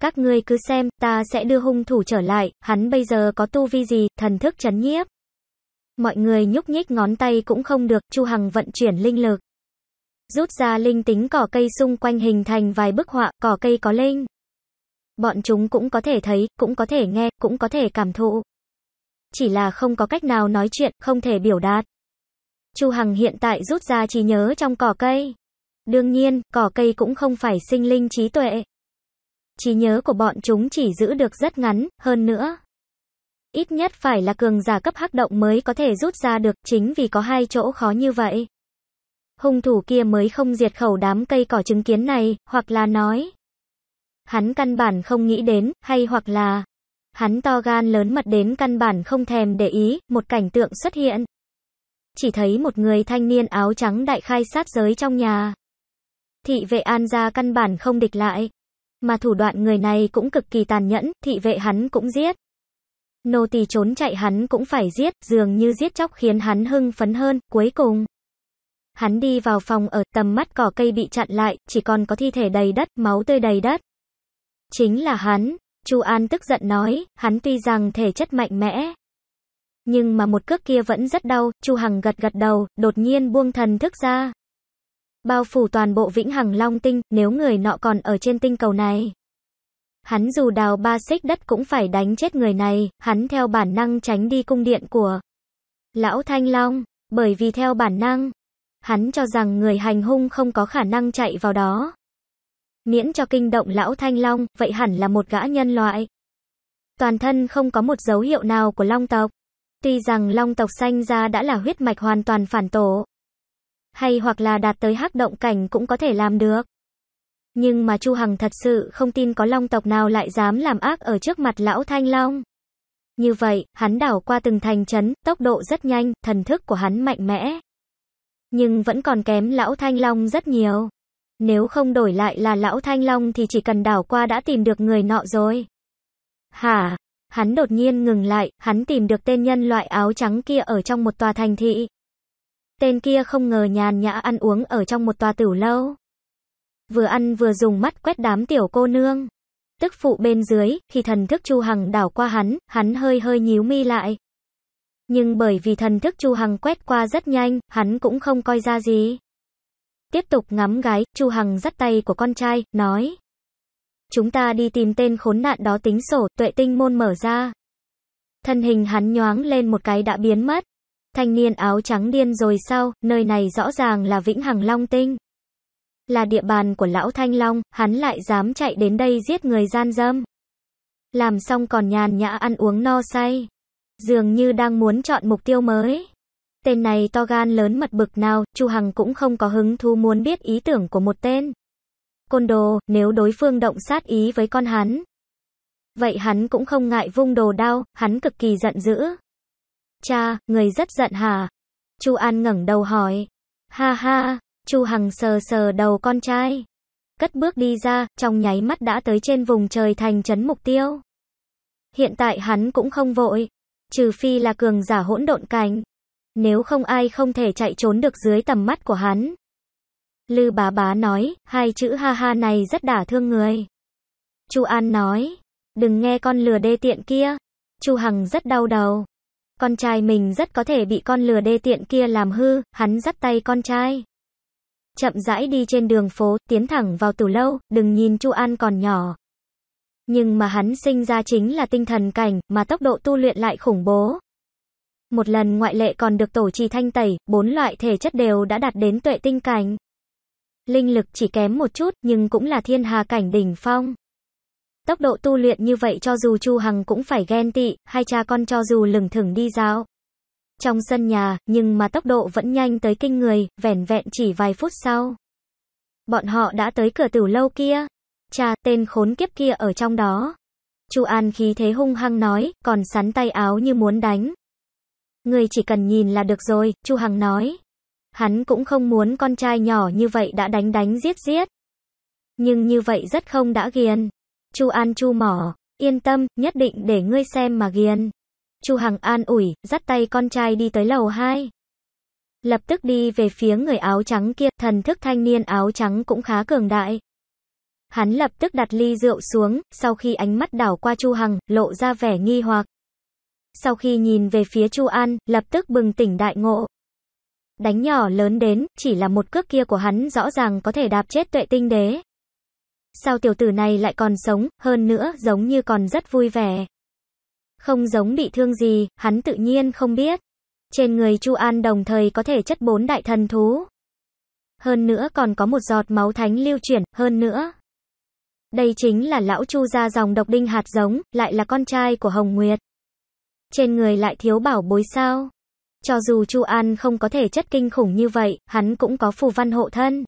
Các ngươi cứ xem, ta sẽ đưa hung thủ trở lại, hắn bây giờ có tu vi gì, thần thức chấn nhiếp. Mọi người nhúc nhích ngón tay cũng không được, Chu Hằng vận chuyển linh lực. Rút ra linh tính cỏ cây xung quanh hình thành vài bức họa, cỏ cây có linh. Bọn chúng cũng có thể thấy, cũng có thể nghe, cũng có thể cảm thụ. Chỉ là không có cách nào nói chuyện, không thể biểu đạt. Chu Hằng hiện tại rút ra trí nhớ trong cỏ cây. Đương nhiên, cỏ cây cũng không phải sinh linh trí tuệ. Trí nhớ của bọn chúng chỉ giữ được rất ngắn, hơn nữa. Ít nhất phải là cường giả cấp hắc động mới có thể rút ra được, chính vì có hai chỗ khó như vậy. Hung thủ kia mới không diệt khẩu đám cây cỏ chứng kiến này, hoặc là nói. Hắn căn bản không nghĩ đến, hay hoặc là. Hắn to gan lớn mật đến căn bản không thèm để ý, một cảnh tượng xuất hiện chỉ thấy một người thanh niên áo trắng đại khai sát giới trong nhà. Thị vệ An gia căn bản không địch lại, mà thủ đoạn người này cũng cực kỳ tàn nhẫn, thị vệ hắn cũng giết. Nô tỳ trốn chạy hắn cũng phải giết, dường như giết chóc khiến hắn hưng phấn hơn, cuối cùng. Hắn đi vào phòng ở, tầm mắt cỏ cây bị chặn lại, chỉ còn có thi thể đầy đất, máu tươi đầy đất. Chính là hắn, Chu An tức giận nói, hắn tuy rằng thể chất mạnh mẽ, nhưng mà một cước kia vẫn rất đau, Chu Hằng gật gật đầu, đột nhiên buông thần thức ra. Bao phủ toàn bộ Vĩnh Hằng Long Tinh, nếu người nọ còn ở trên tinh cầu này. Hắn dù đào ba xích đất cũng phải đánh chết người này, hắn theo bản năng tránh đi cung điện của Lão Thanh Long, bởi vì theo bản năng, hắn cho rằng người hành hung không có khả năng chạy vào đó. Miễn cho kinh động Lão Thanh Long, vậy hẳn là một gã nhân loại. Toàn thân không có một dấu hiệu nào của long tộc. Tuy rằng long tộc sanh ra đã là huyết mạch hoàn toàn phản tổ, hay hoặc là đạt tới hắc động cảnh cũng có thể làm được. Nhưng mà Chu Hằng thật sự không tin có long tộc nào lại dám làm ác ở trước mặt lão Thanh Long. Như vậy, hắn đảo qua từng thành chấn tốc độ rất nhanh, thần thức của hắn mạnh mẽ. Nhưng vẫn còn kém lão Thanh Long rất nhiều. Nếu không đổi lại là lão Thanh Long thì chỉ cần đảo qua đã tìm được người nọ rồi. Hả, Hắn đột nhiên ngừng lại, hắn tìm được tên nhân loại áo trắng kia ở trong một tòa thành thị. Tên kia không ngờ nhàn nhã ăn uống ở trong một tòa tửu lâu. Vừa ăn vừa dùng mắt quét đám tiểu cô nương. Tức phụ bên dưới, khi thần thức Chu Hằng đảo qua hắn, hắn hơi hơi nhíu mi lại. Nhưng bởi vì thần thức Chu Hằng quét qua rất nhanh, hắn cũng không coi ra gì. Tiếp tục ngắm gái, Chu Hằng dắt tay của con trai, nói. Chúng ta đi tìm tên khốn nạn đó tính sổ, tuệ tinh môn mở ra. Thân hình hắn nhoáng lên một cái đã biến mất. Thanh niên áo trắng điên rồi sao, nơi này rõ ràng là Vĩnh Hằng Long Tinh. Là địa bàn của lão Thanh Long, hắn lại dám chạy đến đây giết người gian dâm. Làm xong còn nhàn nhã ăn uống no say. Dường như đang muốn chọn mục tiêu mới. Tên này to gan lớn mật bực nào, Chu Hằng cũng không có hứng thú muốn biết ý tưởng của một tên côn đồ, nếu đối phương động sát ý với con hắn. Vậy hắn cũng không ngại vung đồ đao, hắn cực kỳ giận dữ. Cha, người rất giận hả? Chu An ngẩng đầu hỏi. Ha ha, Chu Hằng sờ sờ đầu con trai. Cất bước đi ra, trong nháy mắt đã tới trên vùng trời thành trấn mục tiêu. Hiện tại hắn cũng không vội, trừ phi là cường giả hỗn độn cảnh. Nếu không ai không thể chạy trốn được dưới tầm mắt của hắn. Lư bá bá nói, hai chữ ha ha này rất đả thương người. Chu An nói, đừng nghe con lừa đê tiện kia. Chu Hằng rất đau đầu. Con trai mình rất có thể bị con lừa đê tiện kia làm hư, hắn dắt tay con trai. Chậm rãi đi trên đường phố, tiến thẳng vào tủ lâu, đừng nhìn Chu An còn nhỏ. Nhưng mà hắn sinh ra chính là tinh thần cảnh, mà tốc độ tu luyện lại khủng bố. Một lần ngoại lệ còn được tổ trì thanh tẩy, bốn loại thể chất đều đã đạt đến tuệ tinh cảnh linh lực chỉ kém một chút nhưng cũng là thiên hà cảnh đỉnh phong. Tốc độ tu luyện như vậy cho dù Chu Hằng cũng phải ghen tị, hai cha con cho dù lừng thừng đi dạo. Trong sân nhà, nhưng mà tốc độ vẫn nhanh tới kinh người, vẻn vẹn chỉ vài phút sau. Bọn họ đã tới cửa tử lâu kia. Cha, tên khốn kiếp kia ở trong đó. Chu An khí thế hung hăng nói, còn sắn tay áo như muốn đánh. Người chỉ cần nhìn là được rồi, Chu Hằng nói. Hắn cũng không muốn con trai nhỏ như vậy đã đánh đánh giết giết. Nhưng như vậy rất không đã ghiền. Chu An Chu mỏ, yên tâm, nhất định để ngươi xem mà ghiền. Chu Hằng an ủi, dắt tay con trai đi tới lầu 2. Lập tức đi về phía người áo trắng kia, thần thức thanh niên áo trắng cũng khá cường đại. Hắn lập tức đặt ly rượu xuống, sau khi ánh mắt đảo qua Chu Hằng, lộ ra vẻ nghi hoặc. Sau khi nhìn về phía Chu An, lập tức bừng tỉnh đại ngộ, đánh nhỏ lớn đến, chỉ là một cước kia của hắn rõ ràng có thể đạp chết tuệ tinh đế. Sao tiểu tử này lại còn sống, hơn nữa giống như còn rất vui vẻ. Không giống bị thương gì, hắn tự nhiên không biết. Trên người Chu An đồng thời có thể chất bốn đại thần thú. Hơn nữa còn có một giọt máu thánh lưu chuyển, hơn nữa. Đây chính là lão Chu gia dòng độc đinh hạt giống, lại là con trai của Hồng Nguyệt. Trên người lại thiếu bảo bối sao? Cho dù Chu An không có thể chất kinh khủng như vậy, hắn cũng có phù văn hộ thân.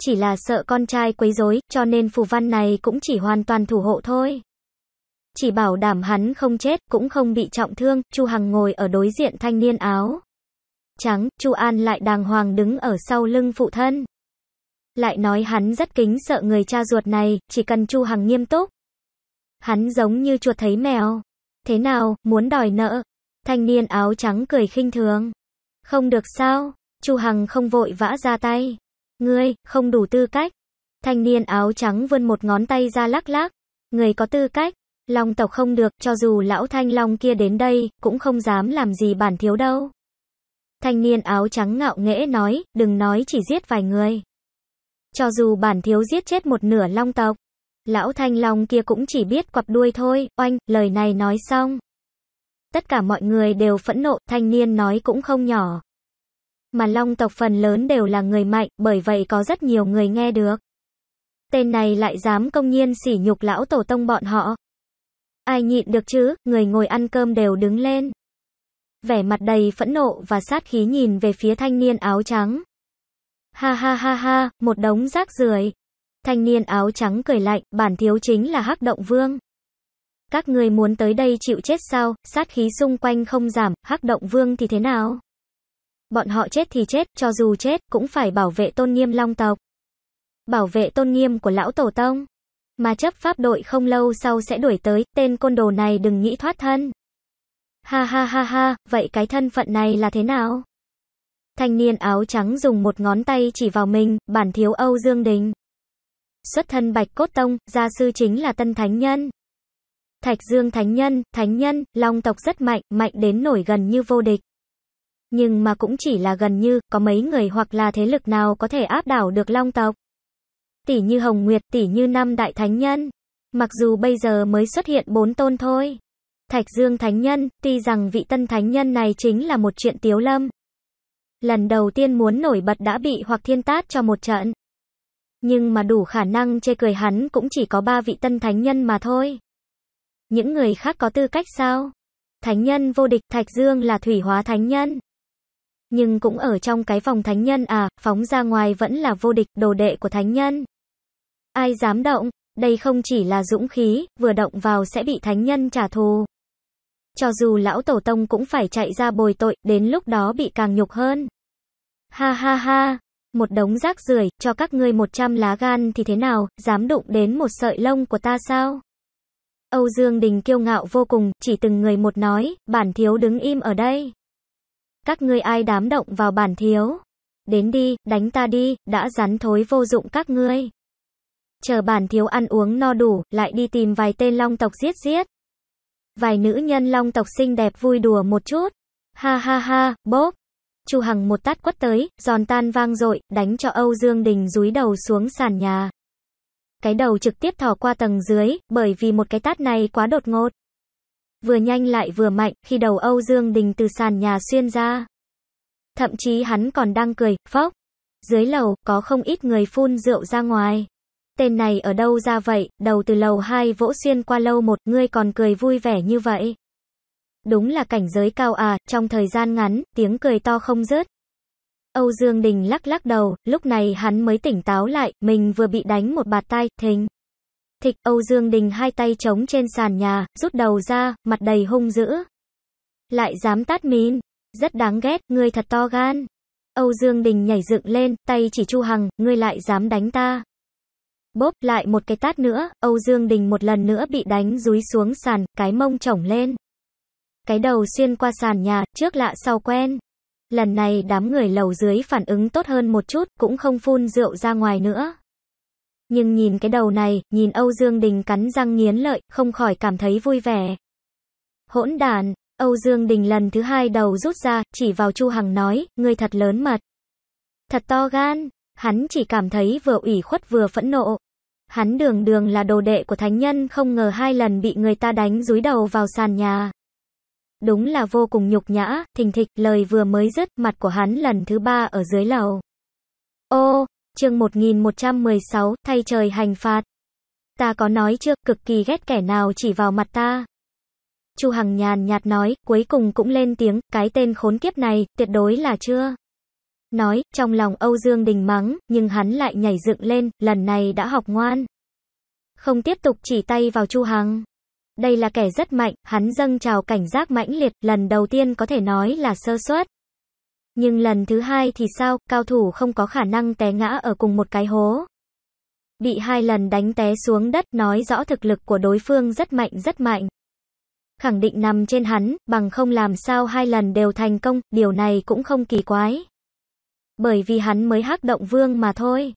Chỉ là sợ con trai quấy rối, cho nên phù văn này cũng chỉ hoàn toàn thủ hộ thôi. Chỉ bảo đảm hắn không chết, cũng không bị trọng thương, Chu Hằng ngồi ở đối diện thanh niên áo. Trắng, Chu An lại đàng hoàng đứng ở sau lưng phụ thân. Lại nói hắn rất kính sợ người cha ruột này, chỉ cần Chu Hằng nghiêm túc. Hắn giống như chuột thấy mèo. Thế nào, muốn đòi nợ, Thanh niên áo trắng cười khinh thường. Không được sao? Chu Hằng không vội vã ra tay. Ngươi, không đủ tư cách. Thanh niên áo trắng vươn một ngón tay ra lắc lắc. Ngươi có tư cách, Long tộc không được, cho dù lão Thanh Long kia đến đây, cũng không dám làm gì bản thiếu đâu. Thanh niên áo trắng ngạo nghễ nói, đừng nói chỉ giết vài người. Cho dù bản thiếu giết chết một nửa Long tộc, lão Thanh Long kia cũng chỉ biết quặp đuôi thôi, oanh, lời này nói xong, Tất cả mọi người đều phẫn nộ, thanh niên nói cũng không nhỏ. Mà long tộc phần lớn đều là người mạnh, bởi vậy có rất nhiều người nghe được. Tên này lại dám công nhiên sỉ nhục lão tổ tông bọn họ. Ai nhịn được chứ, người ngồi ăn cơm đều đứng lên. Vẻ mặt đầy phẫn nộ và sát khí nhìn về phía thanh niên áo trắng. Ha ha ha ha, một đống rác rưởi. Thanh niên áo trắng cười lạnh, bản thiếu chính là hắc động vương. Các người muốn tới đây chịu chết sao, sát khí xung quanh không giảm, hắc động vương thì thế nào? Bọn họ chết thì chết, cho dù chết, cũng phải bảo vệ tôn nghiêm long tộc. Bảo vệ tôn nghiêm của lão tổ tông. Mà chấp pháp đội không lâu sau sẽ đuổi tới, tên côn đồ này đừng nghĩ thoát thân. Ha ha ha ha, vậy cái thân phận này là thế nào? Thanh niên áo trắng dùng một ngón tay chỉ vào mình, bản thiếu Âu Dương Đình. Xuất thân Bạch Cốt Tông, gia sư chính là Tân Thánh Nhân. Thạch Dương Thánh Nhân, Thánh Nhân, Long tộc rất mạnh, mạnh đến nổi gần như vô địch. Nhưng mà cũng chỉ là gần như, có mấy người hoặc là thế lực nào có thể áp đảo được Long tộc. Tỷ như Hồng Nguyệt, tỷ như năm đại thánh nhân. Mặc dù bây giờ mới xuất hiện bốn tôn thôi. Thạch Dương Thánh Nhân, tuy rằng vị tân thánh nhân này chính là một chuyện tiếu lâm. Lần đầu tiên muốn nổi bật đã bị hoặc thiên tát cho một trận. Nhưng mà đủ khả năng chê cười hắn cũng chỉ có ba vị tân thánh nhân mà thôi. Những người khác có tư cách sao? Thánh nhân vô địch Thạch Dương là thủy hóa thánh nhân. Nhưng cũng ở trong cái phòng thánh nhân à, phóng ra ngoài vẫn là vô địch đồ đệ của thánh nhân. Ai dám động, đây không chỉ là dũng khí, vừa động vào sẽ bị thánh nhân trả thù. Cho dù lão tổ tông cũng phải chạy ra bồi tội, đến lúc đó bị càng nhục hơn. Ha ha ha, một đống rác rưởi, cho các ngươi 100 lá gan thì thế nào, dám đụng đến một sợi lông của ta sao? Âu Dương Đình kiêu ngạo vô cùng, chỉ từng người một nói, bản thiếu đứng im ở đây. Các ngươi ai đám động vào bản thiếu? Đến đi, đánh ta đi, đã rắn thối vô dụng các ngươi. Chờ bản thiếu ăn uống no đủ, lại đi tìm vài tên long tộc giết giết. Vài nữ nhân long tộc xinh đẹp vui đùa một chút. Ha ha ha, bốp. Chu Hằng một tát quất tới, giòn tan vang dội, đánh cho Âu Dương Đình rúi đầu xuống sàn nhà cái đầu trực tiếp thò qua tầng dưới, bởi vì một cái tát này quá đột ngột. Vừa nhanh lại vừa mạnh, khi đầu Âu Dương Đình từ sàn nhà xuyên ra. Thậm chí hắn còn đang cười, phốc. Dưới lầu, có không ít người phun rượu ra ngoài. Tên này ở đâu ra vậy, đầu từ lầu 2 vỗ xuyên qua lâu một người còn cười vui vẻ như vậy. Đúng là cảnh giới cao à, trong thời gian ngắn, tiếng cười to không dứt. Âu Dương Đình lắc lắc đầu, lúc này hắn mới tỉnh táo lại, mình vừa bị đánh một bạt tay, thình. Thịch Âu Dương Đình hai tay trống trên sàn nhà, rút đầu ra, mặt đầy hung dữ. Lại dám tát mìn, rất đáng ghét, ngươi thật to gan. Âu Dương Đình nhảy dựng lên, tay chỉ Chu Hằng, ngươi lại dám đánh ta. Bốp lại một cái tát nữa, Âu Dương Đình một lần nữa bị đánh rúi xuống sàn, cái mông trổng lên. Cái đầu xuyên qua sàn nhà, trước lạ sau quen. Lần này đám người lầu dưới phản ứng tốt hơn một chút, cũng không phun rượu ra ngoài nữa. Nhưng nhìn cái đầu này, nhìn Âu Dương Đình cắn răng nghiến lợi, không khỏi cảm thấy vui vẻ. Hỗn đàn, Âu Dương Đình lần thứ hai đầu rút ra, chỉ vào Chu Hằng nói, người thật lớn mật. Thật to gan, hắn chỉ cảm thấy vừa ủy khuất vừa phẫn nộ. Hắn đường đường là đồ đệ của thánh nhân không ngờ hai lần bị người ta đánh dúi đầu vào sàn nhà. Đúng là vô cùng nhục nhã, thình thịch, lời vừa mới dứt, mặt của hắn lần thứ ba ở dưới lầu. Ô, chương 1116, thay trời hành phạt. Ta có nói chưa, cực kỳ ghét kẻ nào chỉ vào mặt ta. Chu Hằng nhàn nhạt nói, cuối cùng cũng lên tiếng, cái tên khốn kiếp này, tuyệt đối là chưa. Nói, trong lòng Âu Dương Đình mắng, nhưng hắn lại nhảy dựng lên, lần này đã học ngoan. Không tiếp tục chỉ tay vào Chu Hằng đây là kẻ rất mạnh, hắn dâng trào cảnh giác mãnh liệt, lần đầu tiên có thể nói là sơ suất. Nhưng lần thứ hai thì sao, cao thủ không có khả năng té ngã ở cùng một cái hố. Bị hai lần đánh té xuống đất nói rõ thực lực của đối phương rất mạnh rất mạnh. Khẳng định nằm trên hắn, bằng không làm sao hai lần đều thành công, điều này cũng không kỳ quái. Bởi vì hắn mới hắc động vương mà thôi.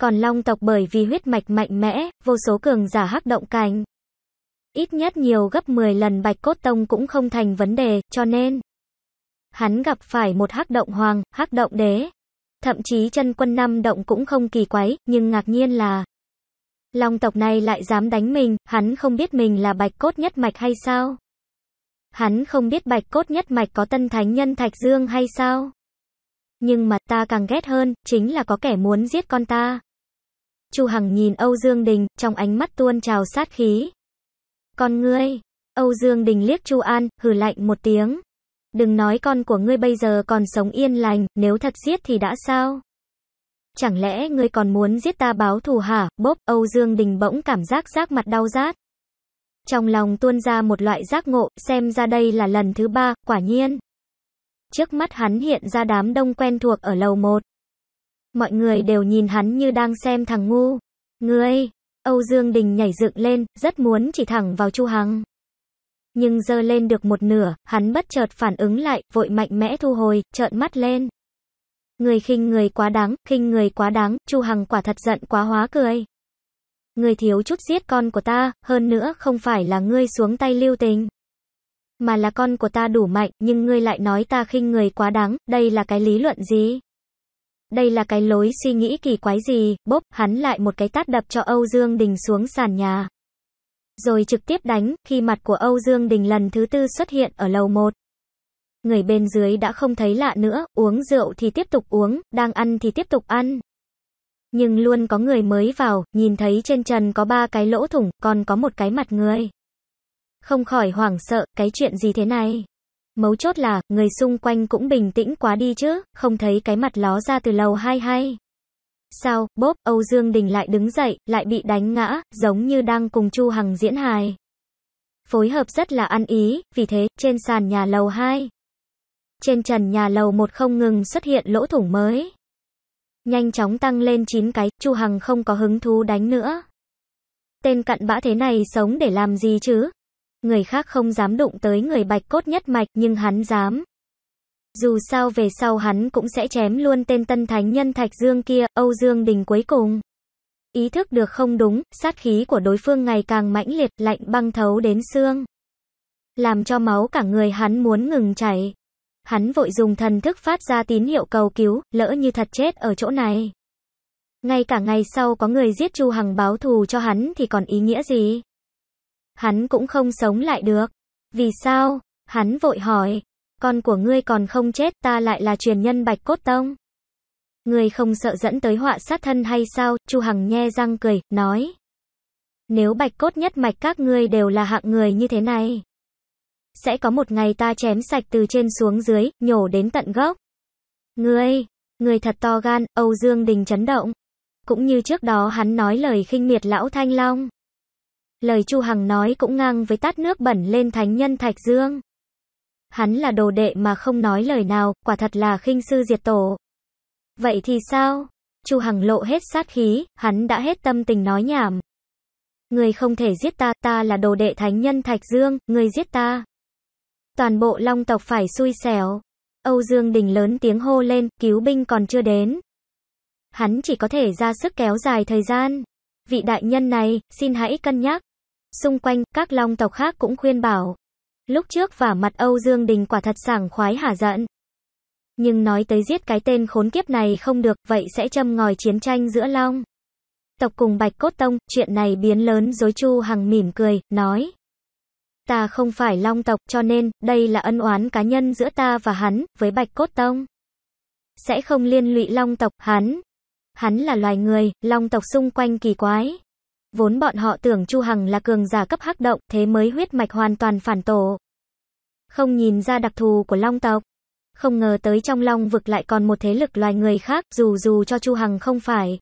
Còn long tộc bởi vì huyết mạch mạnh mẽ, vô số cường giả hắc động cành ít nhất nhiều gấp 10 lần Bạch Cốt Tông cũng không thành vấn đề, cho nên hắn gặp phải một hắc động hoàng, hắc động đế. Thậm chí chân quân năm động cũng không kỳ quái, nhưng ngạc nhiên là Long tộc này lại dám đánh mình, hắn không biết mình là bạch cốt nhất mạch hay sao? Hắn không biết bạch cốt nhất mạch có tân thánh nhân Thạch Dương hay sao? Nhưng mà ta càng ghét hơn, chính là có kẻ muốn giết con ta. Chu Hằng nhìn Âu Dương Đình, trong ánh mắt tuôn trào sát khí con ngươi? Âu Dương Đình liếc Chu An, hừ lạnh một tiếng. Đừng nói con của ngươi bây giờ còn sống yên lành, nếu thật giết thì đã sao? Chẳng lẽ ngươi còn muốn giết ta báo thù hả? Bốp, Âu Dương Đình bỗng cảm giác rác mặt đau rát. Trong lòng tuôn ra một loại giác ngộ, xem ra đây là lần thứ ba, quả nhiên. Trước mắt hắn hiện ra đám đông quen thuộc ở lầu một. Mọi người đều nhìn hắn như đang xem thằng ngu. Ngươi, Âu Dương Đình nhảy dựng lên, rất muốn chỉ thẳng vào Chu Hằng. Nhưng dơ lên được một nửa, hắn bất chợt phản ứng lại, vội mạnh mẽ thu hồi, trợn mắt lên. Người khinh người quá đáng, khinh người quá đáng, Chu Hằng quả thật giận quá hóa cười. Người thiếu chút giết con của ta, hơn nữa không phải là ngươi xuống tay lưu tình. Mà là con của ta đủ mạnh, nhưng ngươi lại nói ta khinh người quá đáng, đây là cái lý luận gì? Đây là cái lối suy nghĩ kỳ quái gì, bốp, hắn lại một cái tát đập cho Âu Dương Đình xuống sàn nhà. Rồi trực tiếp đánh, khi mặt của Âu Dương Đình lần thứ tư xuất hiện ở lầu một. Người bên dưới đã không thấy lạ nữa, uống rượu thì tiếp tục uống, đang ăn thì tiếp tục ăn. Nhưng luôn có người mới vào, nhìn thấy trên trần có ba cái lỗ thủng, còn có một cái mặt người. Không khỏi hoảng sợ, cái chuyện gì thế này? Mấu chốt là, người xung quanh cũng bình tĩnh quá đi chứ, không thấy cái mặt ló ra từ lầu hai hay. Sao, bốp, Âu Dương Đình lại đứng dậy, lại bị đánh ngã, giống như đang cùng Chu Hằng diễn hài. Phối hợp rất là ăn ý, vì thế, trên sàn nhà lầu 2. Trên trần nhà lầu một không ngừng xuất hiện lỗ thủng mới. Nhanh chóng tăng lên 9 cái, Chu Hằng không có hứng thú đánh nữa. Tên cặn bã thế này sống để làm gì chứ, người khác không dám đụng tới người bạch cốt nhất mạch nhưng hắn dám. Dù sao về sau hắn cũng sẽ chém luôn tên tân thánh nhân Thạch Dương kia, Âu Dương Đình cuối cùng. Ý thức được không đúng, sát khí của đối phương ngày càng mãnh liệt, lạnh băng thấu đến xương. Làm cho máu cả người hắn muốn ngừng chảy. Hắn vội dùng thần thức phát ra tín hiệu cầu cứu, lỡ như thật chết ở chỗ này. Ngay cả ngày sau có người giết Chu Hằng báo thù cho hắn thì còn ý nghĩa gì? hắn cũng không sống lại được. Vì sao? Hắn vội hỏi, con của ngươi còn không chết ta lại là truyền nhân Bạch Cốt Tông. Ngươi không sợ dẫn tới họa sát thân hay sao? Chu Hằng nhe răng cười, nói. Nếu Bạch Cốt nhất mạch các ngươi đều là hạng người như thế này. Sẽ có một ngày ta chém sạch từ trên xuống dưới, nhổ đến tận gốc. Ngươi, ngươi thật to gan, Âu Dương Đình chấn động. Cũng như trước đó hắn nói lời khinh miệt lão Thanh Long. Lời Chu Hằng nói cũng ngang với tát nước bẩn lên thánh nhân Thạch Dương. Hắn là đồ đệ mà không nói lời nào, quả thật là khinh sư diệt tổ. Vậy thì sao? Chu Hằng lộ hết sát khí, hắn đã hết tâm tình nói nhảm. Người không thể giết ta, ta là đồ đệ thánh nhân Thạch Dương, người giết ta. Toàn bộ long tộc phải xui xẻo. Âu Dương Đình lớn tiếng hô lên, cứu binh còn chưa đến. Hắn chỉ có thể ra sức kéo dài thời gian. Vị đại nhân này, xin hãy cân nhắc. Xung quanh, các long tộc khác cũng khuyên bảo. Lúc trước vả mặt Âu Dương Đình quả thật sảng khoái hả giận. Nhưng nói tới giết cái tên khốn kiếp này không được, vậy sẽ châm ngòi chiến tranh giữa long. Tộc cùng Bạch Cốt Tông, chuyện này biến lớn dối chu hằng mỉm cười, nói. Ta không phải long tộc cho nên, đây là ân oán cá nhân giữa ta và hắn, với Bạch Cốt Tông. Sẽ không liên lụy long tộc, hắn. Hắn là loài người, long tộc xung quanh kỳ quái. Vốn bọn họ tưởng Chu Hằng là cường giả cấp hắc động, thế mới huyết mạch hoàn toàn phản tổ. Không nhìn ra đặc thù của Long tộc. Không ngờ tới trong Long vực lại còn một thế lực loài người khác, dù dù cho Chu Hằng không phải.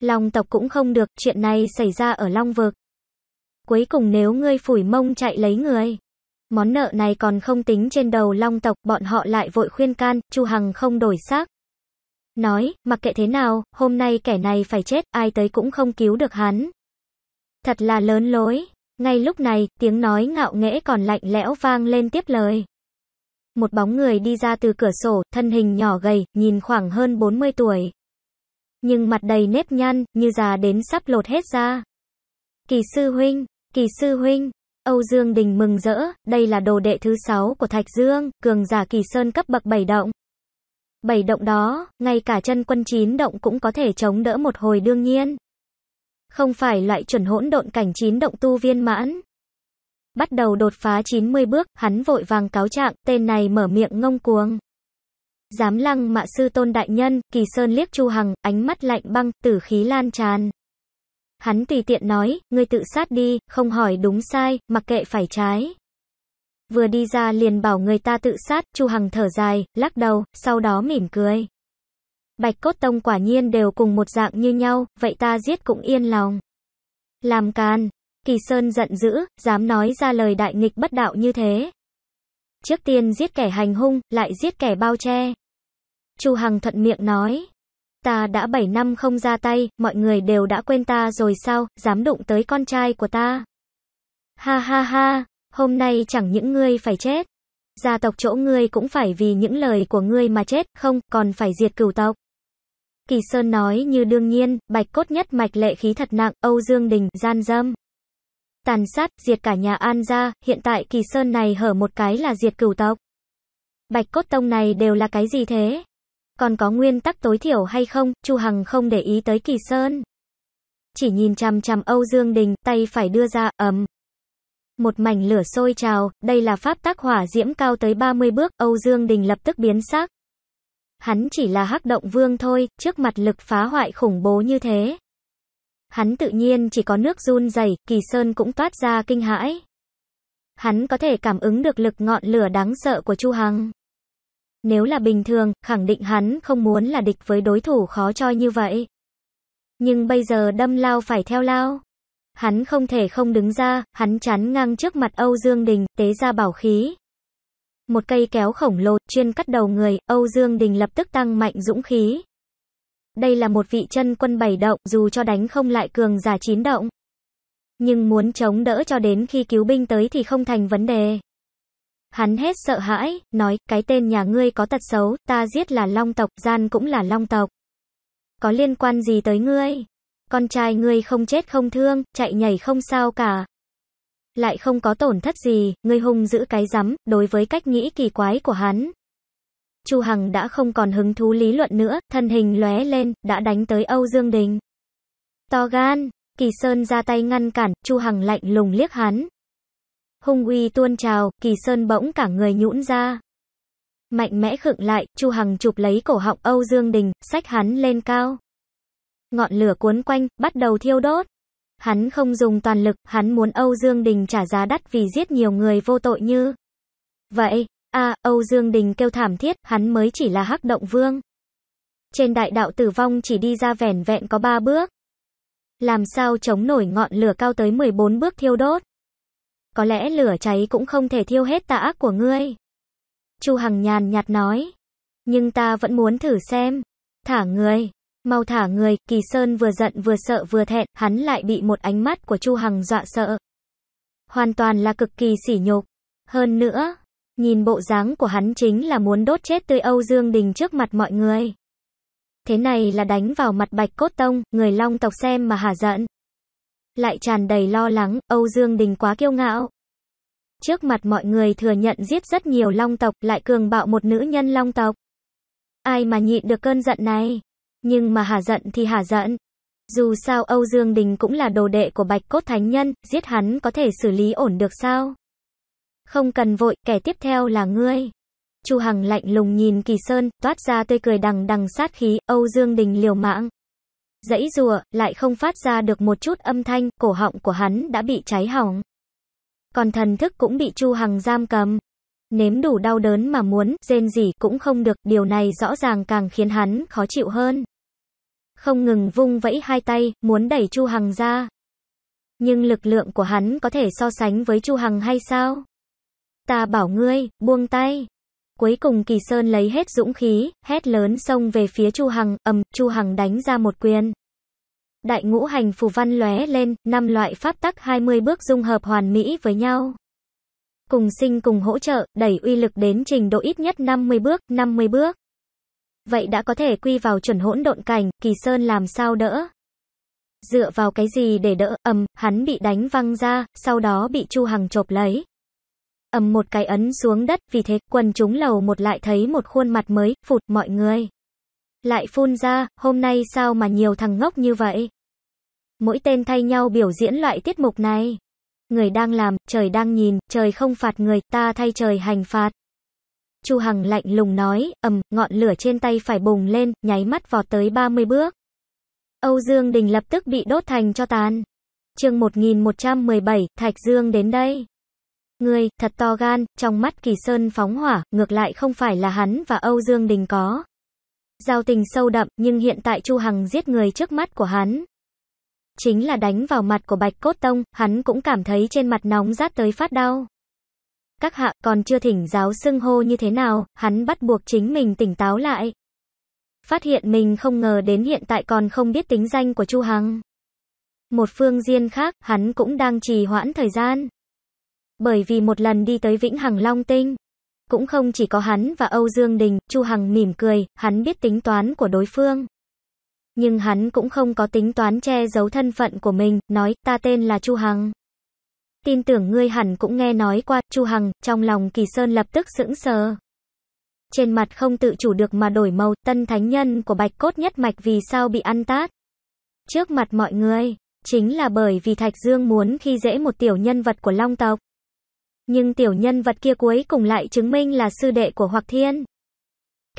Long tộc cũng không được, chuyện này xảy ra ở Long vực. Cuối cùng nếu ngươi phủi mông chạy lấy người, món nợ này còn không tính trên đầu Long tộc, bọn họ lại vội khuyên can, Chu Hằng không đổi xác. Nói, mặc kệ thế nào, hôm nay kẻ này phải chết, ai tới cũng không cứu được hắn. Thật là lớn lối. Ngay lúc này, tiếng nói ngạo nghễ còn lạnh lẽo vang lên tiếp lời. Một bóng người đi ra từ cửa sổ, thân hình nhỏ gầy, nhìn khoảng hơn 40 tuổi. Nhưng mặt đầy nếp nhăn, như già đến sắp lột hết ra. Kỳ sư huynh, kỳ sư huynh, Âu Dương Đình mừng rỡ, đây là đồ đệ thứ 6 của Thạch Dương, cường giả kỳ sơn cấp bậc 7 động. 7 động đó, ngay cả chân quân 9 động cũng có thể chống đỡ một hồi đương nhiên không phải loại chuẩn hỗn độn cảnh chín động tu viên mãn. Bắt đầu đột phá 90 bước, hắn vội vàng cáo trạng, tên này mở miệng ngông cuồng. Dám lăng mạ sư tôn đại nhân, kỳ sơn liếc chu hằng, ánh mắt lạnh băng, tử khí lan tràn. Hắn tùy tiện nói, ngươi tự sát đi, không hỏi đúng sai, mặc kệ phải trái. Vừa đi ra liền bảo người ta tự sát, chu hằng thở dài, lắc đầu, sau đó mỉm cười. Bạch Cốt Tông quả nhiên đều cùng một dạng như nhau, vậy ta giết cũng yên lòng. Làm càn, Kỳ Sơn giận dữ, dám nói ra lời đại nghịch bất đạo như thế. Trước tiên giết kẻ hành hung, lại giết kẻ bao che. Chu Hằng thuận miệng nói. Ta đã 7 năm không ra tay, mọi người đều đã quên ta rồi sao, dám đụng tới con trai của ta. Ha ha ha, hôm nay chẳng những ngươi phải chết. Gia tộc chỗ ngươi cũng phải vì những lời của ngươi mà chết, không, còn phải diệt cửu tộc. Kỳ Sơn nói như đương nhiên, bạch cốt nhất mạch lệ khí thật nặng, Âu Dương Đình, gian dâm. Tàn sát, diệt cả nhà An gia, hiện tại Kỳ Sơn này hở một cái là diệt cửu tộc. Bạch cốt tông này đều là cái gì thế? Còn có nguyên tắc tối thiểu hay không, Chu Hằng không để ý tới Kỳ Sơn. Chỉ nhìn chằm chằm Âu Dương Đình, tay phải đưa ra, ấm Một mảnh lửa sôi trào, đây là pháp tác hỏa diễm cao tới 30 bước, Âu Dương Đình lập tức biến sắc. Hắn chỉ là hắc động vương thôi, trước mặt lực phá hoại khủng bố như thế. Hắn tự nhiên chỉ có nước run dày, kỳ sơn cũng toát ra kinh hãi. Hắn có thể cảm ứng được lực ngọn lửa đáng sợ của Chu Hằng. Nếu là bình thường, khẳng định hắn không muốn là địch với đối thủ khó choi như vậy. Nhưng bây giờ đâm lao phải theo lao. Hắn không thể không đứng ra, hắn chắn ngang trước mặt Âu Dương Đình, tế ra bảo khí một cây kéo khổng lồ chuyên cắt đầu người, Âu Dương Đình lập tức tăng mạnh dũng khí. Đây là một vị chân quân bảy động, dù cho đánh không lại cường giả chín động. Nhưng muốn chống đỡ cho đến khi cứu binh tới thì không thành vấn đề. Hắn hết sợ hãi, nói, cái tên nhà ngươi có tật xấu, ta giết là long tộc, gian cũng là long tộc. Có liên quan gì tới ngươi? Con trai ngươi không chết không thương, chạy nhảy không sao cả lại không có tổn thất gì, ngươi hung giữ cái rắm, đối với cách nghĩ kỳ quái của hắn. Chu Hằng đã không còn hứng thú lý luận nữa, thân hình lóe lên, đã đánh tới Âu Dương Đình. To gan, Kỳ Sơn ra tay ngăn cản, Chu Hằng lạnh lùng liếc hắn. Hung uy tuôn trào, Kỳ Sơn bỗng cả người nhũn ra. Mạnh mẽ khựng lại, Chu Hằng chụp lấy cổ họng Âu Dương Đình, xách hắn lên cao. Ngọn lửa cuốn quanh, bắt đầu thiêu đốt. Hắn không dùng toàn lực, hắn muốn Âu Dương Đình trả giá đắt vì giết nhiều người vô tội như. Vậy, a Âu Dương Đình kêu thảm thiết, hắn mới chỉ là hắc động vương. Trên đại đạo tử vong chỉ đi ra vẻn vẹn có ba bước. Làm sao chống nổi ngọn lửa cao tới 14 bước thiêu đốt. Có lẽ lửa cháy cũng không thể thiêu hết tà ác của ngươi. Chu Hằng nhàn nhạt nói. Nhưng ta vẫn muốn thử xem. Thả người. Mau thả người, Kỳ Sơn vừa giận vừa sợ vừa thẹn, hắn lại bị một ánh mắt của Chu Hằng dọa sợ. Hoàn toàn là cực kỳ sỉ nhục. Hơn nữa, nhìn bộ dáng của hắn chính là muốn đốt chết tươi Âu Dương Đình trước mặt mọi người. Thế này là đánh vào mặt Bạch Cốt Tông, người Long tộc xem mà hả giận. Lại tràn đầy lo lắng, Âu Dương Đình quá kiêu ngạo. Trước mặt mọi người thừa nhận giết rất nhiều Long tộc, lại cường bạo một nữ nhân Long tộc. Ai mà nhịn được cơn giận này? Nhưng mà hà giận thì hà giận. Dù sao Âu Dương Đình cũng là đồ đệ của Bạch Cốt Thánh Nhân, giết hắn có thể xử lý ổn được sao? Không cần vội, kẻ tiếp theo là ngươi. Chu Hằng lạnh lùng nhìn Kỳ Sơn, toát ra tươi cười đằng đằng sát khí, Âu Dương Đình liều mạng. Dãy rùa, lại không phát ra được một chút âm thanh, cổ họng của hắn đã bị cháy hỏng. Còn thần thức cũng bị Chu Hằng giam cầm nếm đủ đau đớn mà muốn, rên gì cũng không được, điều này rõ ràng càng khiến hắn khó chịu hơn. Không ngừng vung vẫy hai tay, muốn đẩy Chu Hằng ra. Nhưng lực lượng của hắn có thể so sánh với Chu Hằng hay sao? Ta bảo ngươi, buông tay. Cuối cùng Kỳ Sơn lấy hết dũng khí, hét lớn xông về phía Chu Hằng, ầm, Chu Hằng đánh ra một quyền. Đại ngũ hành phù văn lóe lên, năm loại pháp tắc 20 bước dung hợp hoàn mỹ với nhau cùng sinh cùng hỗ trợ, đẩy uy lực đến trình độ ít nhất 50 bước, 50 bước. Vậy đã có thể quy vào chuẩn hỗn độn cảnh, Kỳ Sơn làm sao đỡ? Dựa vào cái gì để đỡ, ầm, hắn bị đánh văng ra, sau đó bị Chu Hằng chộp lấy. ầm một cái ấn xuống đất, vì thế quần chúng lầu một lại thấy một khuôn mặt mới, phụt mọi người. Lại phun ra, hôm nay sao mà nhiều thằng ngốc như vậy? Mỗi tên thay nhau biểu diễn loại tiết mục này người đang làm, trời đang nhìn, trời không phạt người, ta thay trời hành phạt. Chu Hằng lạnh lùng nói, ầm, ngọn lửa trên tay phải bùng lên, nháy mắt vọt tới 30 bước. Âu Dương Đình lập tức bị đốt thành cho tàn. Chương 1117, Thạch Dương đến đây. người thật to gan, trong mắt Kỳ Sơn phóng hỏa, ngược lại không phải là hắn và Âu Dương Đình có. Giao tình sâu đậm, nhưng hiện tại Chu Hằng giết người trước mắt của hắn, chính là đánh vào mặt của Bạch Cốt Tông, hắn cũng cảm thấy trên mặt nóng rát tới phát đau. Các hạ còn chưa thỉnh giáo xưng hô như thế nào, hắn bắt buộc chính mình tỉnh táo lại. Phát hiện mình không ngờ đến hiện tại còn không biết tính danh của Chu Hằng. Một phương diện khác, hắn cũng đang trì hoãn thời gian. Bởi vì một lần đi tới Vĩnh Hằng Long Tinh, cũng không chỉ có hắn và Âu Dương Đình, Chu Hằng mỉm cười, hắn biết tính toán của đối phương nhưng hắn cũng không có tính toán che giấu thân phận của mình, nói, ta tên là Chu Hằng. Tin tưởng ngươi hẳn cũng nghe nói qua, Chu Hằng, trong lòng Kỳ Sơn lập tức sững sờ. Trên mặt không tự chủ được mà đổi màu, tân thánh nhân của bạch cốt nhất mạch vì sao bị ăn tát. Trước mặt mọi người, chính là bởi vì Thạch Dương muốn khi dễ một tiểu nhân vật của Long tộc. Nhưng tiểu nhân vật kia cuối cùng lại chứng minh là sư đệ của Hoặc Thiên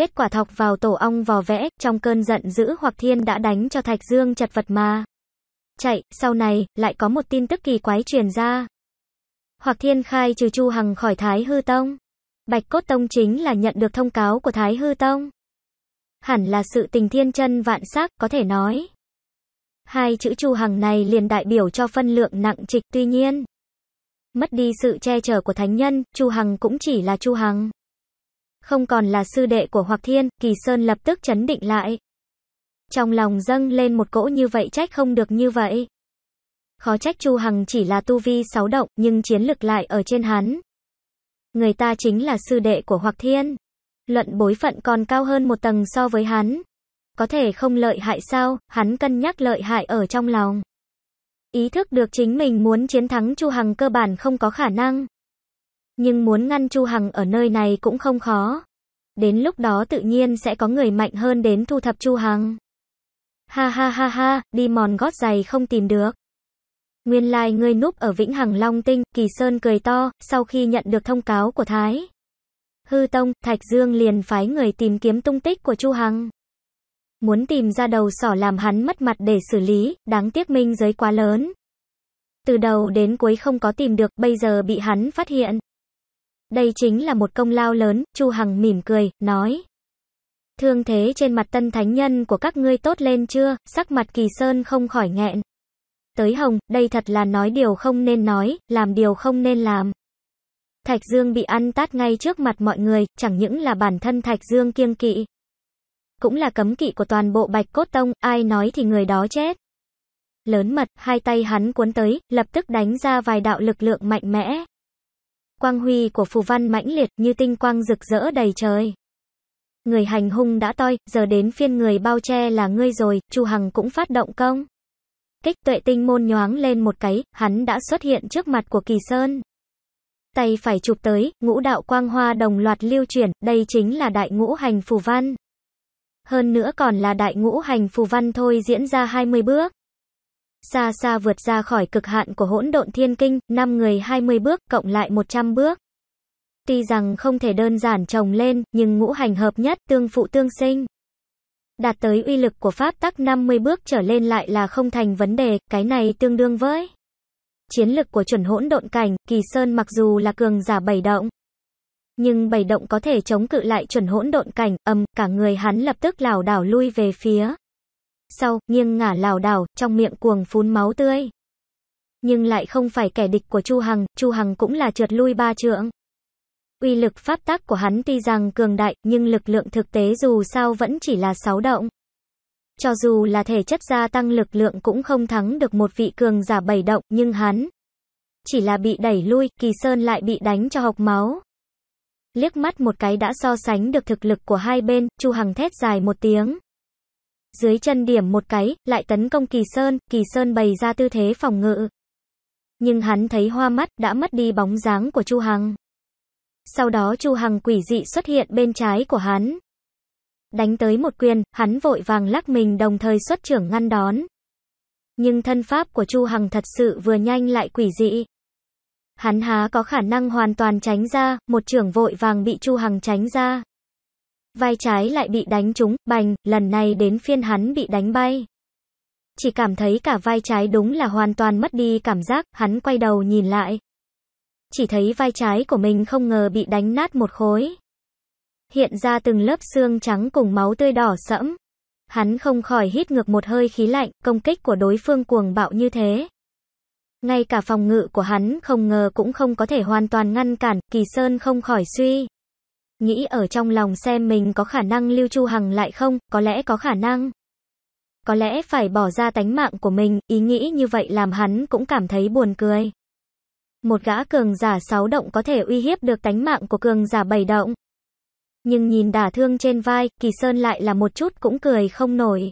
kết quả thọc vào tổ ong vò vẽ, trong cơn giận dữ hoặc thiên đã đánh cho Thạch Dương chật vật mà. Chạy, sau này, lại có một tin tức kỳ quái truyền ra. Hoặc thiên khai trừ Chu Hằng khỏi Thái Hư Tông. Bạch Cốt Tông chính là nhận được thông cáo của Thái Hư Tông. Hẳn là sự tình thiên chân vạn sắc, có thể nói. Hai chữ Chu Hằng này liền đại biểu cho phân lượng nặng trịch tuy nhiên. Mất đi sự che chở của thánh nhân, Chu Hằng cũng chỉ là Chu Hằng không còn là sư đệ của Hoặc Thiên, Kỳ Sơn lập tức chấn định lại. Trong lòng dâng lên một cỗ như vậy trách không được như vậy. Khó trách Chu Hằng chỉ là tu vi sáu động, nhưng chiến lực lại ở trên hắn. Người ta chính là sư đệ của Hoặc Thiên. Luận bối phận còn cao hơn một tầng so với hắn. Có thể không lợi hại sao, hắn cân nhắc lợi hại ở trong lòng. Ý thức được chính mình muốn chiến thắng Chu Hằng cơ bản không có khả năng nhưng muốn ngăn Chu Hằng ở nơi này cũng không khó. Đến lúc đó tự nhiên sẽ có người mạnh hơn đến thu thập Chu Hằng. Ha ha ha ha, đi mòn gót giày không tìm được. Nguyên lai like ngươi núp ở Vĩnh Hằng Long Tinh, Kỳ Sơn cười to, sau khi nhận được thông cáo của Thái. Hư Tông, Thạch Dương liền phái người tìm kiếm tung tích của Chu Hằng. Muốn tìm ra đầu sỏ làm hắn mất mặt để xử lý, đáng tiếc minh giới quá lớn. Từ đầu đến cuối không có tìm được, bây giờ bị hắn phát hiện. Đây chính là một công lao lớn, Chu Hằng mỉm cười, nói. Thương thế trên mặt tân thánh nhân của các ngươi tốt lên chưa, sắc mặt kỳ sơn không khỏi nghẹn. Tới hồng, đây thật là nói điều không nên nói, làm điều không nên làm. Thạch Dương bị ăn tát ngay trước mặt mọi người, chẳng những là bản thân Thạch Dương kiêng kỵ. Cũng là cấm kỵ của toàn bộ bạch cốt tông, ai nói thì người đó chết. Lớn mật, hai tay hắn cuốn tới, lập tức đánh ra vài đạo lực lượng mạnh mẽ quang huy của phù văn mãnh liệt như tinh quang rực rỡ đầy trời. Người hành hung đã toi, giờ đến phiên người bao che là ngươi rồi, Chu Hằng cũng phát động công. Kích tuệ tinh môn nhoáng lên một cái, hắn đã xuất hiện trước mặt của Kỳ Sơn. Tay phải chụp tới, ngũ đạo quang hoa đồng loạt lưu chuyển, đây chính là đại ngũ hành phù văn. Hơn nữa còn là đại ngũ hành phù văn thôi diễn ra 20 bước xa xa vượt ra khỏi cực hạn của hỗn độn thiên kinh, 5 người 20 bước, cộng lại 100 bước. Tuy rằng không thể đơn giản trồng lên, nhưng ngũ hành hợp nhất, tương phụ tương sinh. Đạt tới uy lực của pháp tắc 50 bước trở lên lại là không thành vấn đề, cái này tương đương với. Chiến lực của chuẩn hỗn độn cảnh, Kỳ Sơn mặc dù là cường giả bảy động, nhưng bảy động có thể chống cự lại chuẩn hỗn độn cảnh, âm cả người hắn lập tức lảo đảo lui về phía sau, nghiêng ngả lảo đảo, trong miệng cuồng phun máu tươi. Nhưng lại không phải kẻ địch của Chu Hằng, Chu Hằng cũng là trượt lui ba trượng. Uy lực pháp tác của hắn tuy rằng cường đại, nhưng lực lượng thực tế dù sao vẫn chỉ là sáu động. Cho dù là thể chất gia tăng lực lượng cũng không thắng được một vị cường giả bảy động, nhưng hắn chỉ là bị đẩy lui, Kỳ Sơn lại bị đánh cho học máu. Liếc mắt một cái đã so sánh được thực lực của hai bên, Chu Hằng thét dài một tiếng dưới chân điểm một cái, lại tấn công Kỳ Sơn, Kỳ Sơn bày ra tư thế phòng ngự. Nhưng hắn thấy hoa mắt, đã mất đi bóng dáng của Chu Hằng. Sau đó Chu Hằng quỷ dị xuất hiện bên trái của hắn. Đánh tới một quyền, hắn vội vàng lắc mình đồng thời xuất trưởng ngăn đón. Nhưng thân pháp của Chu Hằng thật sự vừa nhanh lại quỷ dị. Hắn há có khả năng hoàn toàn tránh ra, một trưởng vội vàng bị Chu Hằng tránh ra vai trái lại bị đánh trúng, bành, lần này đến phiên hắn bị đánh bay. Chỉ cảm thấy cả vai trái đúng là hoàn toàn mất đi cảm giác, hắn quay đầu nhìn lại. Chỉ thấy vai trái của mình không ngờ bị đánh nát một khối. Hiện ra từng lớp xương trắng cùng máu tươi đỏ sẫm. Hắn không khỏi hít ngược một hơi khí lạnh, công kích của đối phương cuồng bạo như thế. Ngay cả phòng ngự của hắn không ngờ cũng không có thể hoàn toàn ngăn cản, Kỳ Sơn không khỏi suy nghĩ ở trong lòng xem mình có khả năng lưu Chu Hằng lại không, có lẽ có khả năng. Có lẽ phải bỏ ra tánh mạng của mình, ý nghĩ như vậy làm hắn cũng cảm thấy buồn cười. Một gã cường giả sáu động có thể uy hiếp được tánh mạng của cường giả bảy động. Nhưng nhìn đả thương trên vai, Kỳ Sơn lại là một chút cũng cười không nổi.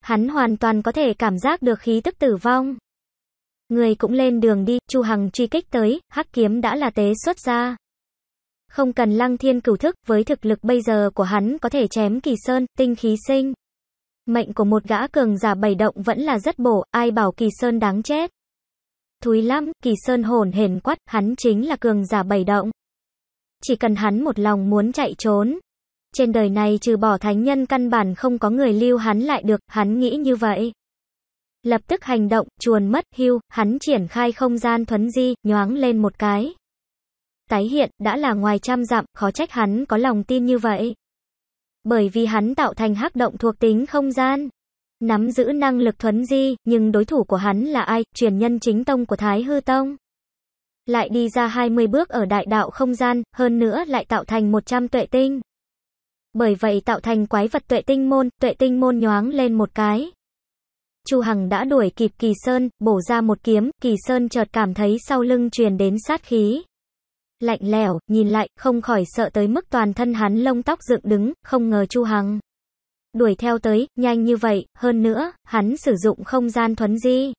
Hắn hoàn toàn có thể cảm giác được khí tức tử vong. Người cũng lên đường đi, Chu Hằng truy kích tới, hắc kiếm đã là tế xuất ra. Không cần lăng thiên cửu thức, với thực lực bây giờ của hắn có thể chém kỳ sơn, tinh khí sinh. Mệnh của một gã cường giả bảy động vẫn là rất bổ, ai bảo kỳ sơn đáng chết. Thúi lắm, kỳ sơn hồn hển quát, hắn chính là cường giả bảy động. Chỉ cần hắn một lòng muốn chạy trốn. Trên đời này trừ bỏ thánh nhân căn bản không có người lưu hắn lại được, hắn nghĩ như vậy. Lập tức hành động, chuồn mất hưu, hắn triển khai không gian thuấn di, nhoáng lên một cái tái hiện, đã là ngoài trăm dặm, khó trách hắn có lòng tin như vậy. Bởi vì hắn tạo thành hắc động thuộc tính không gian, nắm giữ năng lực thuấn di, nhưng đối thủ của hắn là ai, truyền nhân chính tông của Thái Hư Tông. Lại đi ra 20 bước ở đại đạo không gian, hơn nữa lại tạo thành 100 tuệ tinh. Bởi vậy tạo thành quái vật tuệ tinh môn, tuệ tinh môn nhoáng lên một cái. Chu Hằng đã đuổi kịp Kỳ Sơn, bổ ra một kiếm, Kỳ Sơn chợt cảm thấy sau lưng truyền đến sát khí lạnh lẽo, nhìn lại, không khỏi sợ tới mức toàn thân hắn lông tóc dựng đứng, không ngờ Chu Hằng đuổi theo tới, nhanh như vậy, hơn nữa, hắn sử dụng không gian thuấn di.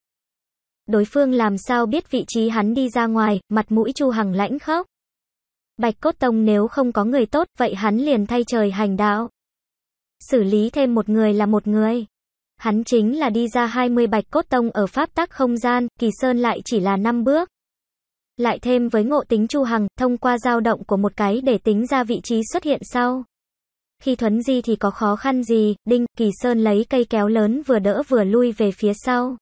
Đối phương làm sao biết vị trí hắn đi ra ngoài, mặt mũi Chu Hằng lãnh khóc. Bạch Cốt Tông nếu không có người tốt, vậy hắn liền thay trời hành đạo. Xử lý thêm một người là một người. Hắn chính là đi ra 20 Bạch Cốt Tông ở pháp tắc không gian, Kỳ Sơn lại chỉ là 5 bước lại thêm với ngộ tính Chu Hằng, thông qua dao động của một cái để tính ra vị trí xuất hiện sau. Khi thuấn di thì có khó khăn gì, Đinh, Kỳ Sơn lấy cây kéo lớn vừa đỡ vừa lui về phía sau.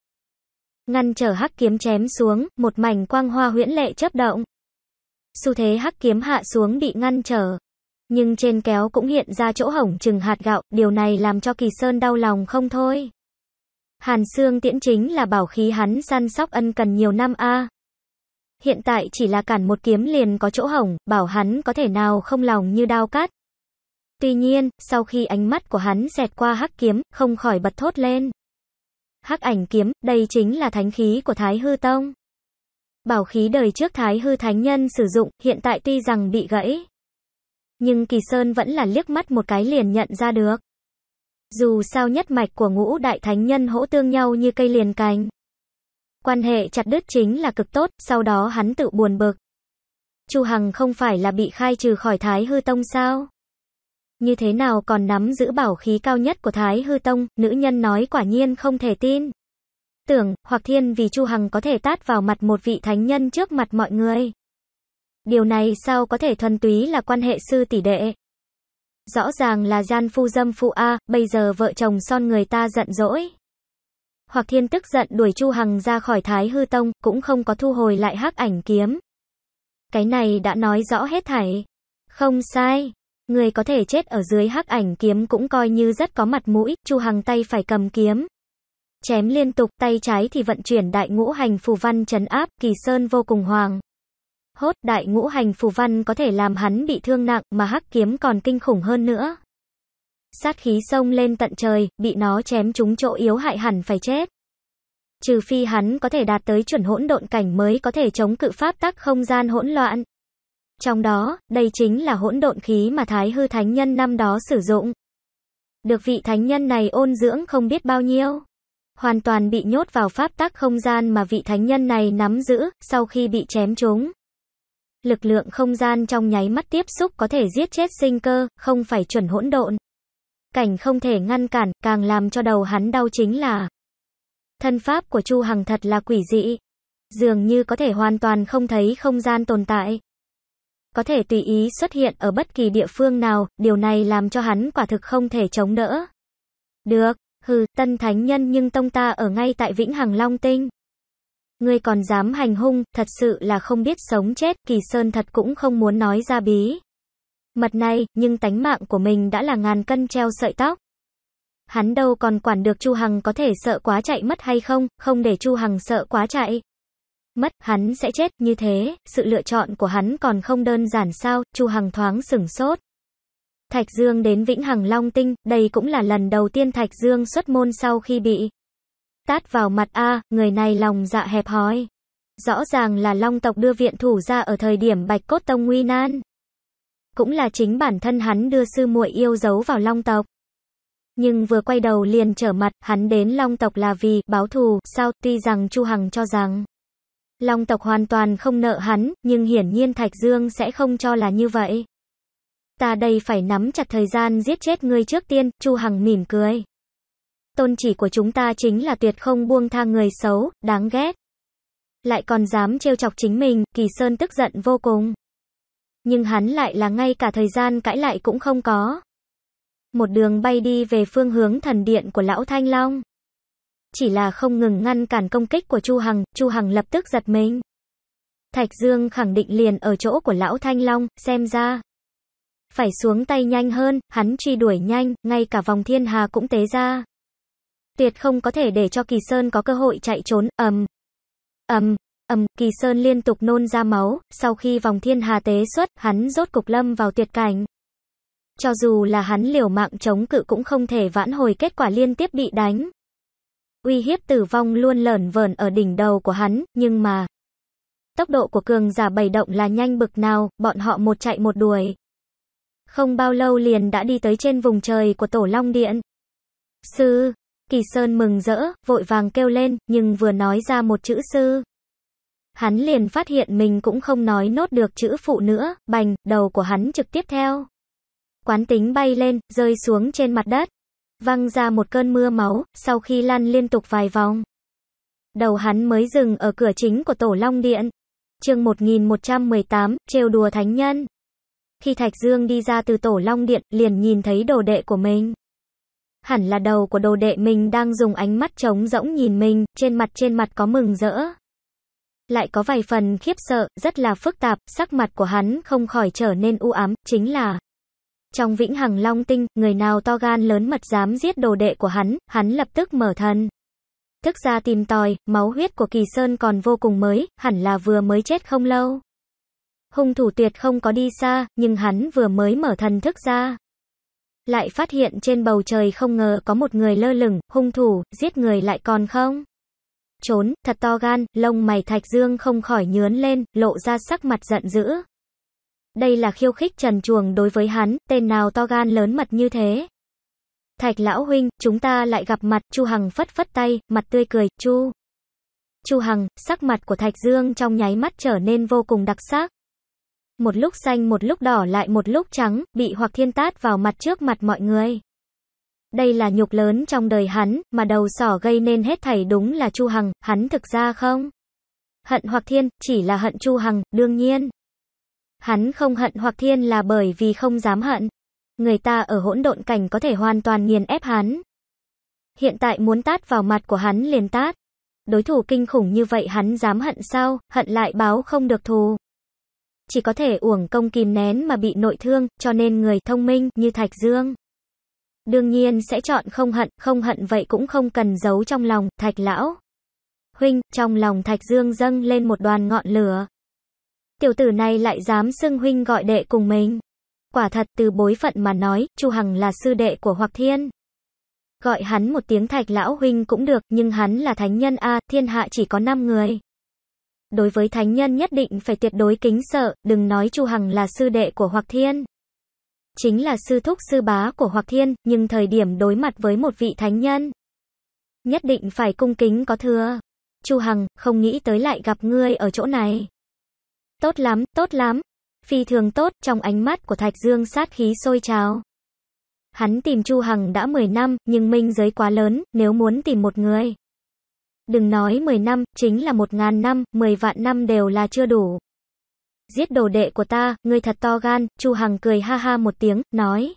Ngăn trở hắc kiếm chém xuống, một mảnh quang hoa huyễn lệ chớp động. Xu thế hắc kiếm hạ xuống bị ngăn trở. Nhưng trên kéo cũng hiện ra chỗ hổng chừng hạt gạo, điều này làm cho Kỳ Sơn đau lòng không thôi. Hàn xương tiễn chính là bảo khí hắn săn sóc ân cần nhiều năm a. Hiện tại chỉ là cản một kiếm liền có chỗ hỏng, bảo hắn có thể nào không lòng như đao cát. Tuy nhiên, sau khi ánh mắt của hắn xẹt qua hắc kiếm, không khỏi bật thốt lên. Hắc ảnh kiếm, đây chính là thánh khí của Thái Hư Tông. Bảo khí đời trước Thái Hư Thánh Nhân sử dụng, hiện tại tuy rằng bị gãy. Nhưng Kỳ Sơn vẫn là liếc mắt một cái liền nhận ra được. Dù sao nhất mạch của ngũ đại thánh nhân hỗ tương nhau như cây liền cành. Quan hệ chặt đứt chính là cực tốt, sau đó hắn tự buồn bực. Chu Hằng không phải là bị khai trừ khỏi Thái Hư Tông sao? Như thế nào còn nắm giữ bảo khí cao nhất của Thái Hư Tông, nữ nhân nói quả nhiên không thể tin. Tưởng, hoặc thiên vì Chu Hằng có thể tát vào mặt một vị thánh nhân trước mặt mọi người. Điều này sao có thể thuần túy là quan hệ sư tỷ đệ. Rõ ràng là gian phu dâm phụ A, bây giờ vợ chồng son người ta giận dỗi. Hoặc Thiên tức giận đuổi Chu Hằng ra khỏi Thái Hư Tông, cũng không có thu hồi lại hắc ảnh kiếm. Cái này đã nói rõ hết thảy. Không sai, người có thể chết ở dưới hắc ảnh kiếm cũng coi như rất có mặt mũi, Chu Hằng tay phải cầm kiếm, chém liên tục, tay trái thì vận chuyển đại ngũ hành phù văn chấn áp, kỳ sơn vô cùng hoàng. Hốt đại ngũ hành phù văn có thể làm hắn bị thương nặng mà hắc kiếm còn kinh khủng hơn nữa sát khí sông lên tận trời, bị nó chém trúng chỗ yếu hại hẳn phải chết. Trừ phi hắn có thể đạt tới chuẩn hỗn độn cảnh mới có thể chống cự pháp tắc không gian hỗn loạn. Trong đó, đây chính là hỗn độn khí mà Thái Hư Thánh Nhân năm đó sử dụng. Được vị Thánh Nhân này ôn dưỡng không biết bao nhiêu. Hoàn toàn bị nhốt vào pháp tắc không gian mà vị Thánh Nhân này nắm giữ, sau khi bị chém trúng. Lực lượng không gian trong nháy mắt tiếp xúc có thể giết chết sinh cơ, không phải chuẩn hỗn độn cảnh không thể ngăn cản, càng làm cho đầu hắn đau chính là thân pháp của Chu Hằng thật là quỷ dị, dường như có thể hoàn toàn không thấy không gian tồn tại. Có thể tùy ý xuất hiện ở bất kỳ địa phương nào, điều này làm cho hắn quả thực không thể chống đỡ. Được, hừ, tân thánh nhân nhưng tông ta ở ngay tại Vĩnh Hằng Long Tinh. Ngươi còn dám hành hung, thật sự là không biết sống chết, Kỳ Sơn thật cũng không muốn nói ra bí. Mặt này, nhưng tánh mạng của mình đã là ngàn cân treo sợi tóc. Hắn đâu còn quản được Chu Hằng có thể sợ quá chạy mất hay không, không để Chu Hằng sợ quá chạy. Mất, hắn sẽ chết, như thế, sự lựa chọn của hắn còn không đơn giản sao, Chu Hằng thoáng sửng sốt. Thạch Dương đến Vĩnh Hằng Long Tinh, đây cũng là lần đầu tiên Thạch Dương xuất môn sau khi bị tát vào mặt A, người này lòng dạ hẹp hòi. Rõ ràng là Long tộc đưa viện thủ ra ở thời điểm Bạch Cốt Tông nguy nan cũng là chính bản thân hắn đưa sư muội yêu dấu vào long tộc. Nhưng vừa quay đầu liền trở mặt, hắn đến long tộc là vì báo thù, sao, tuy rằng Chu Hằng cho rằng long tộc hoàn toàn không nợ hắn, nhưng hiển nhiên Thạch Dương sẽ không cho là như vậy. Ta đây phải nắm chặt thời gian giết chết ngươi trước tiên, Chu Hằng mỉm cười. Tôn chỉ của chúng ta chính là tuyệt không buông tha người xấu, đáng ghét. Lại còn dám trêu chọc chính mình, Kỳ Sơn tức giận vô cùng nhưng hắn lại là ngay cả thời gian cãi lại cũng không có. Một đường bay đi về phương hướng thần điện của lão Thanh Long. Chỉ là không ngừng ngăn cản công kích của Chu Hằng, Chu Hằng lập tức giật mình. Thạch Dương khẳng định liền ở chỗ của lão Thanh Long, xem ra. Phải xuống tay nhanh hơn, hắn truy đuổi nhanh, ngay cả vòng thiên hà cũng tế ra. Tuyệt không có thể để cho Kỳ Sơn có cơ hội chạy trốn, ầm. Um. Ầm, ầm, Kỳ Sơn liên tục nôn ra máu, sau khi vòng thiên hà tế xuất, hắn rốt cục lâm vào tuyệt cảnh. Cho dù là hắn liều mạng chống cự cũng không thể vãn hồi kết quả liên tiếp bị đánh. Uy hiếp tử vong luôn lởn vởn ở đỉnh đầu của hắn, nhưng mà... Tốc độ của cường giả bầy động là nhanh bực nào, bọn họ một chạy một đuổi. Không bao lâu liền đã đi tới trên vùng trời của Tổ Long Điện. Sư, Kỳ Sơn mừng rỡ, vội vàng kêu lên, nhưng vừa nói ra một chữ sư hắn liền phát hiện mình cũng không nói nốt được chữ phụ nữa, bành, đầu của hắn trực tiếp theo. Quán tính bay lên, rơi xuống trên mặt đất, văng ra một cơn mưa máu, sau khi lăn liên tục vài vòng. Đầu hắn mới dừng ở cửa chính của Tổ Long Điện. chương 1118, trêu đùa thánh nhân. Khi Thạch Dương đi ra từ Tổ Long Điện, liền nhìn thấy đồ đệ của mình. Hẳn là đầu của đồ đệ mình đang dùng ánh mắt trống rỗng nhìn mình, trên mặt trên mặt có mừng rỡ lại có vài phần khiếp sợ, rất là phức tạp, sắc mặt của hắn không khỏi trở nên u ám, chính là trong vĩnh hằng long tinh, người nào to gan lớn mật dám giết đồ đệ của hắn, hắn lập tức mở thần Thức ra tìm tòi, máu huyết của Kỳ Sơn còn vô cùng mới, hẳn là vừa mới chết không lâu. Hung thủ tuyệt không có đi xa, nhưng hắn vừa mới mở thần thức ra. Lại phát hiện trên bầu trời không ngờ có một người lơ lửng, hung thủ, giết người lại còn không. Trốn, thật to gan, lông mày Thạch Dương không khỏi nhướn lên, lộ ra sắc mặt giận dữ. Đây là khiêu khích trần chuồng đối với hắn, tên nào to gan lớn mật như thế. Thạch lão huynh, chúng ta lại gặp mặt, Chu Hằng phất phất tay, mặt tươi cười, Chu. Chu Hằng, sắc mặt của Thạch Dương trong nháy mắt trở nên vô cùng đặc sắc. Một lúc xanh một lúc đỏ lại một lúc trắng, bị hoặc thiên tát vào mặt trước mặt mọi người đây là nhục lớn trong đời hắn, mà đầu sỏ gây nên hết thảy đúng là Chu Hằng, hắn thực ra không. Hận hoặc thiên, chỉ là hận Chu Hằng, đương nhiên. Hắn không hận hoặc thiên là bởi vì không dám hận. Người ta ở hỗn độn cảnh có thể hoàn toàn nghiền ép hắn. Hiện tại muốn tát vào mặt của hắn liền tát. Đối thủ kinh khủng như vậy hắn dám hận sao, hận lại báo không được thù chỉ có thể uổng công kìm nén mà bị nội thương, cho nên người thông minh như Thạch Dương đương nhiên sẽ chọn không hận, không hận vậy cũng không cần giấu trong lòng, thạch lão. Huynh, trong lòng thạch dương dâng lên một đoàn ngọn lửa. Tiểu tử này lại dám xưng huynh gọi đệ cùng mình. Quả thật từ bối phận mà nói, Chu Hằng là sư đệ của Hoặc Thiên. Gọi hắn một tiếng thạch lão huynh cũng được, nhưng hắn là thánh nhân A, thiên hạ chỉ có 5 người. Đối với thánh nhân nhất định phải tuyệt đối kính sợ, đừng nói Chu Hằng là sư đệ của Hoặc Thiên chính là sư thúc sư bá của Hoặc Thiên, nhưng thời điểm đối mặt với một vị thánh nhân, nhất định phải cung kính có thừa. Chu Hằng, không nghĩ tới lại gặp ngươi ở chỗ này. Tốt lắm, tốt lắm. Phi thường tốt, trong ánh mắt của Thạch Dương sát khí sôi trào. Hắn tìm Chu Hằng đã 10 năm, nhưng minh giới quá lớn, nếu muốn tìm một người. Đừng nói 10 năm, chính là 1.000 năm, 10 vạn năm đều là chưa đủ. Giết đồ đệ của ta, ngươi thật to gan, Chu Hằng cười ha ha một tiếng, nói.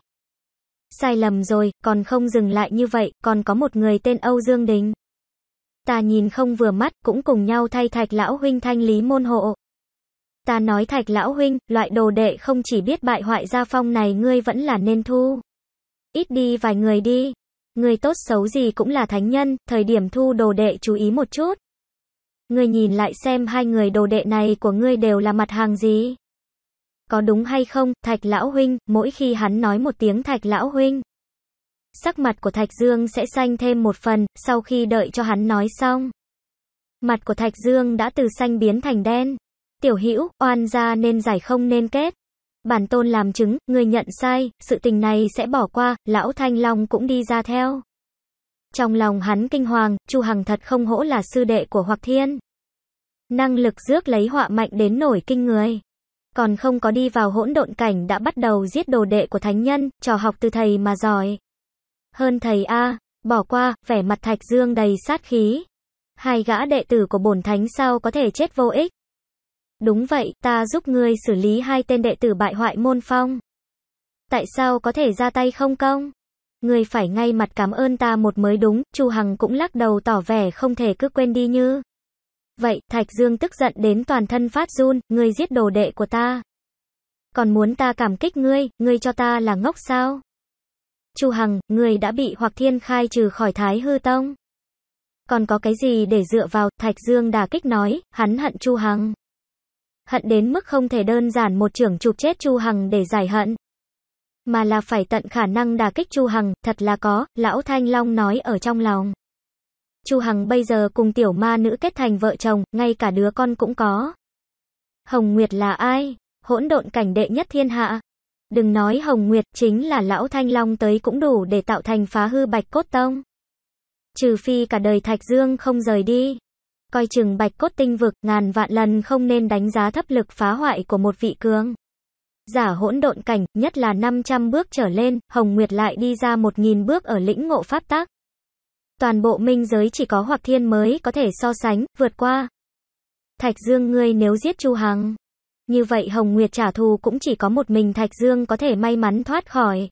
Sai lầm rồi, còn không dừng lại như vậy, còn có một người tên Âu Dương Đình. Ta nhìn không vừa mắt, cũng cùng nhau thay thạch lão huynh thanh lý môn hộ. Ta nói thạch lão huynh, loại đồ đệ không chỉ biết bại hoại gia phong này ngươi vẫn là nên thu. Ít đi vài người đi. Người tốt xấu gì cũng là thánh nhân, thời điểm thu đồ đệ chú ý một chút. Ngươi nhìn lại xem hai người đồ đệ này của ngươi đều là mặt hàng gì? Có đúng hay không, Thạch Lão Huynh, mỗi khi hắn nói một tiếng Thạch Lão Huynh, sắc mặt của Thạch Dương sẽ xanh thêm một phần, sau khi đợi cho hắn nói xong. Mặt của Thạch Dương đã từ xanh biến thành đen. Tiểu Hữu, oan gia nên giải không nên kết. Bản tôn làm chứng, người nhận sai, sự tình này sẽ bỏ qua, lão Thanh Long cũng đi ra theo. Trong lòng hắn kinh hoàng, Chu Hằng thật không hổ là sư đệ của Hoắc Thiên. Năng lực rước lấy họa mạnh đến nổi kinh người. Còn không có đi vào hỗn độn cảnh đã bắt đầu giết đồ đệ của thánh nhân, trò học từ thầy mà giỏi. Hơn thầy A, bỏ qua, vẻ mặt Thạch Dương đầy sát khí. Hai gã đệ tử của bổn thánh sao có thể chết vô ích. Đúng vậy, ta giúp ngươi xử lý hai tên đệ tử bại hoại môn phong. Tại sao có thể ra tay không công? Người phải ngay mặt cảm ơn ta một mới đúng, Chu Hằng cũng lắc đầu tỏ vẻ không thể cứ quên đi như. Vậy, Thạch Dương tức giận đến toàn thân phát run, người giết đồ đệ của ta. Còn muốn ta cảm kích ngươi, ngươi cho ta là ngốc sao? Chu Hằng, ngươi đã bị Hoặc Thiên khai trừ khỏi Thái Hư Tông. Còn có cái gì để dựa vào, Thạch Dương đà kích nói, hắn hận Chu Hằng. Hận đến mức không thể đơn giản một trưởng chụp chết Chu Hằng để giải hận mà là phải tận khả năng đả kích Chu Hằng, thật là có, lão Thanh Long nói ở trong lòng. Chu Hằng bây giờ cùng tiểu ma nữ kết thành vợ chồng, ngay cả đứa con cũng có. Hồng Nguyệt là ai? Hỗn độn cảnh đệ nhất thiên hạ. Đừng nói Hồng Nguyệt, chính là lão Thanh Long tới cũng đủ để tạo thành phá hư Bạch Cốt Tông. Trừ phi cả đời Thạch Dương không rời đi. Coi chừng Bạch Cốt Tinh vực, ngàn vạn lần không nên đánh giá thấp lực phá hoại của một vị cường. Giả hỗn độn cảnh, nhất là 500 bước trở lên, Hồng Nguyệt lại đi ra 1.000 bước ở lĩnh ngộ pháp tác. Toàn bộ minh giới chỉ có hoặc thiên mới có thể so sánh, vượt qua. Thạch Dương ngươi nếu giết Chu Hằng. Như vậy Hồng Nguyệt trả thù cũng chỉ có một mình Thạch Dương có thể may mắn thoát khỏi.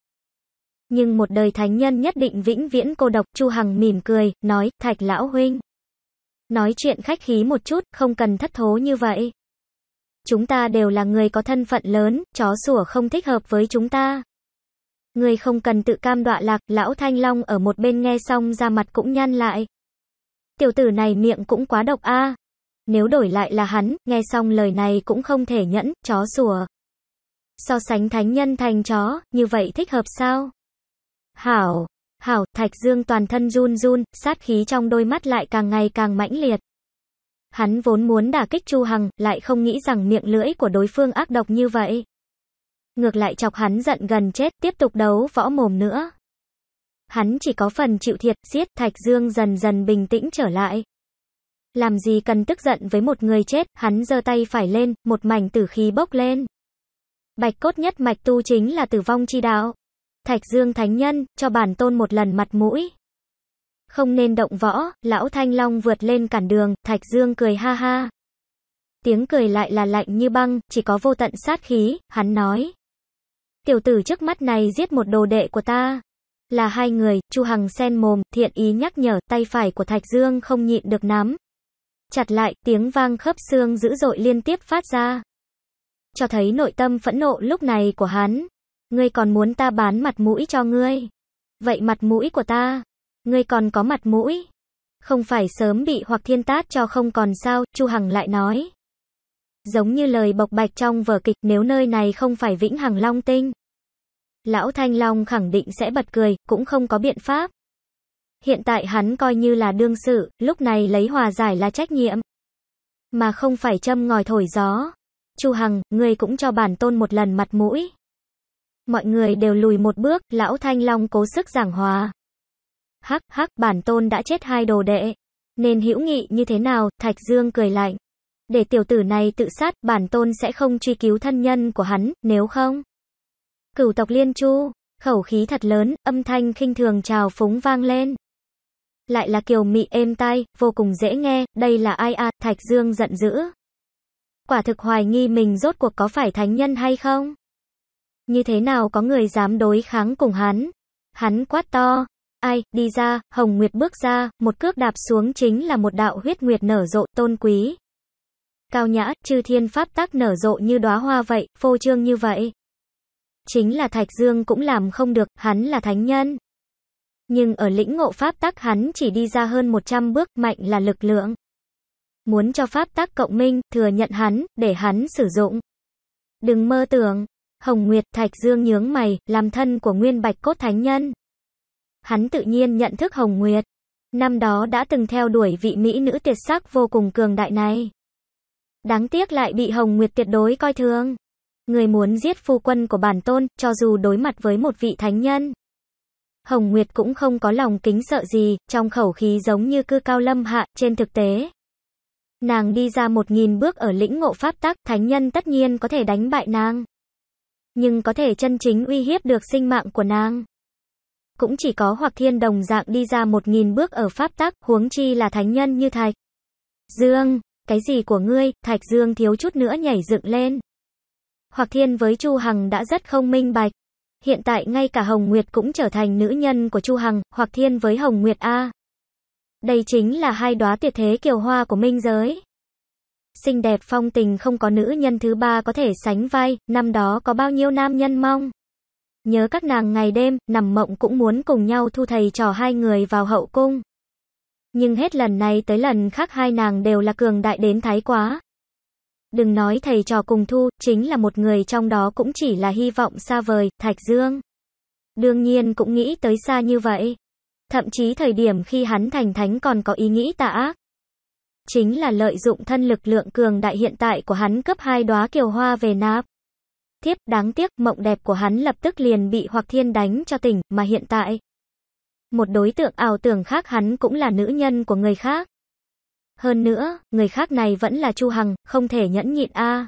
Nhưng một đời thánh nhân nhất định vĩnh viễn cô độc, Chu Hằng mỉm cười, nói, Thạch Lão Huynh. Nói chuyện khách khí một chút, không cần thất thố như vậy chúng ta đều là người có thân phận lớn, chó sủa không thích hợp với chúng ta. Người không cần tự cam đọa lạc, lão Thanh Long ở một bên nghe xong ra mặt cũng nhăn lại. Tiểu tử này miệng cũng quá độc a. Nếu đổi lại là hắn, nghe xong lời này cũng không thể nhẫn, chó sủa. So sánh thánh nhân thành chó, như vậy thích hợp sao? Hảo, hảo, Thạch Dương toàn thân run run, sát khí trong đôi mắt lại càng ngày càng mãnh liệt. Hắn vốn muốn đả kích Chu Hằng, lại không nghĩ rằng miệng lưỡi của đối phương ác độc như vậy. Ngược lại chọc hắn giận gần chết, tiếp tục đấu võ mồm nữa. Hắn chỉ có phần chịu thiệt, giết Thạch Dương dần dần bình tĩnh trở lại. Làm gì cần tức giận với một người chết, hắn giơ tay phải lên, một mảnh tử khí bốc lên. Bạch cốt nhất mạch tu chính là tử vong chi đạo. Thạch Dương Thánh Nhân, cho bản tôn một lần mặt mũi. Không nên động võ, lão Thanh Long vượt lên cản đường, Thạch Dương cười ha ha. Tiếng cười lại là lạnh như băng, chỉ có vô tận sát khí, hắn nói. Tiểu tử trước mắt này giết một đồ đệ của ta. Là hai người, Chu Hằng sen mồm, thiện ý nhắc nhở, tay phải của Thạch Dương không nhịn được nắm. Chặt lại, tiếng vang khớp xương dữ dội liên tiếp phát ra. Cho thấy nội tâm phẫn nộ lúc này của hắn. Ngươi còn muốn ta bán mặt mũi cho ngươi. Vậy mặt mũi của ta, ngươi còn có mặt mũi. Không phải sớm bị hoặc thiên tát cho không còn sao, Chu Hằng lại nói. Giống như lời bộc bạch trong vở kịch nếu nơi này không phải Vĩnh Hằng Long Tinh. Lão Thanh Long khẳng định sẽ bật cười, cũng không có biện pháp. Hiện tại hắn coi như là đương sự, lúc này lấy hòa giải là trách nhiệm. Mà không phải châm ngòi thổi gió. Chu Hằng, ngươi cũng cho bản tôn một lần mặt mũi. Mọi người đều lùi một bước, lão Thanh Long cố sức giảng hòa hắc hắc, bản tôn đã chết hai đồ đệ. Nên hữu nghị như thế nào, Thạch Dương cười lạnh. Để tiểu tử này tự sát, bản tôn sẽ không truy cứu thân nhân của hắn, nếu không. Cửu tộc Liên Chu, khẩu khí thật lớn, âm thanh khinh thường trào phúng vang lên. Lại là kiều mị êm tai, vô cùng dễ nghe, đây là ai à, Thạch Dương giận dữ. Quả thực hoài nghi mình rốt cuộc có phải thánh nhân hay không? Như thế nào có người dám đối kháng cùng hắn? Hắn quát to, Ai, đi ra, Hồng Nguyệt bước ra, một cước đạp xuống chính là một đạo huyết nguyệt nở rộ, tôn quý. Cao nhã, chư thiên pháp tác nở rộ như đóa hoa vậy, phô trương như vậy. Chính là Thạch Dương cũng làm không được, hắn là thánh nhân. Nhưng ở lĩnh ngộ pháp tắc hắn chỉ đi ra hơn 100 bước, mạnh là lực lượng. Muốn cho pháp tắc cộng minh, thừa nhận hắn, để hắn sử dụng. Đừng mơ tưởng, Hồng Nguyệt Thạch Dương nhướng mày, làm thân của Nguyên Bạch Cốt Thánh Nhân hắn tự nhiên nhận thức Hồng Nguyệt. Năm đó đã từng theo đuổi vị mỹ nữ tuyệt sắc vô cùng cường đại này. Đáng tiếc lại bị Hồng Nguyệt tuyệt đối coi thường. Người muốn giết phu quân của bản tôn, cho dù đối mặt với một vị thánh nhân. Hồng Nguyệt cũng không có lòng kính sợ gì, trong khẩu khí giống như cư cao lâm hạ, trên thực tế. Nàng đi ra một nghìn bước ở lĩnh ngộ pháp tắc, thánh nhân tất nhiên có thể đánh bại nàng. Nhưng có thể chân chính uy hiếp được sinh mạng của nàng cũng chỉ có hoặc thiên đồng dạng đi ra một nghìn bước ở pháp tắc, huống chi là thánh nhân như Thạch. Dương, cái gì của ngươi, Thạch Dương thiếu chút nữa nhảy dựng lên. Hoặc thiên với Chu Hằng đã rất không minh bạch. Hiện tại ngay cả Hồng Nguyệt cũng trở thành nữ nhân của Chu Hằng, hoặc thiên với Hồng Nguyệt A. Đây chính là hai đóa tuyệt thế kiều hoa của minh giới. Xinh đẹp phong tình không có nữ nhân thứ ba có thể sánh vai, năm đó có bao nhiêu nam nhân mong. Nhớ các nàng ngày đêm, nằm mộng cũng muốn cùng nhau thu thầy trò hai người vào hậu cung. Nhưng hết lần này tới lần khác hai nàng đều là cường đại đến thái quá. Đừng nói thầy trò cùng thu, chính là một người trong đó cũng chỉ là hy vọng xa vời, Thạch Dương. Đương nhiên cũng nghĩ tới xa như vậy. Thậm chí thời điểm khi hắn thành thánh còn có ý nghĩ tà ác. Chính là lợi dụng thân lực lượng cường đại hiện tại của hắn cấp hai đóa kiều hoa về nạp thiếp, đáng tiếc mộng đẹp của hắn lập tức liền bị Hoặc Thiên đánh cho tỉnh, mà hiện tại. Một đối tượng ảo tưởng khác hắn cũng là nữ nhân của người khác. Hơn nữa, người khác này vẫn là Chu Hằng, không thể nhẫn nhịn a.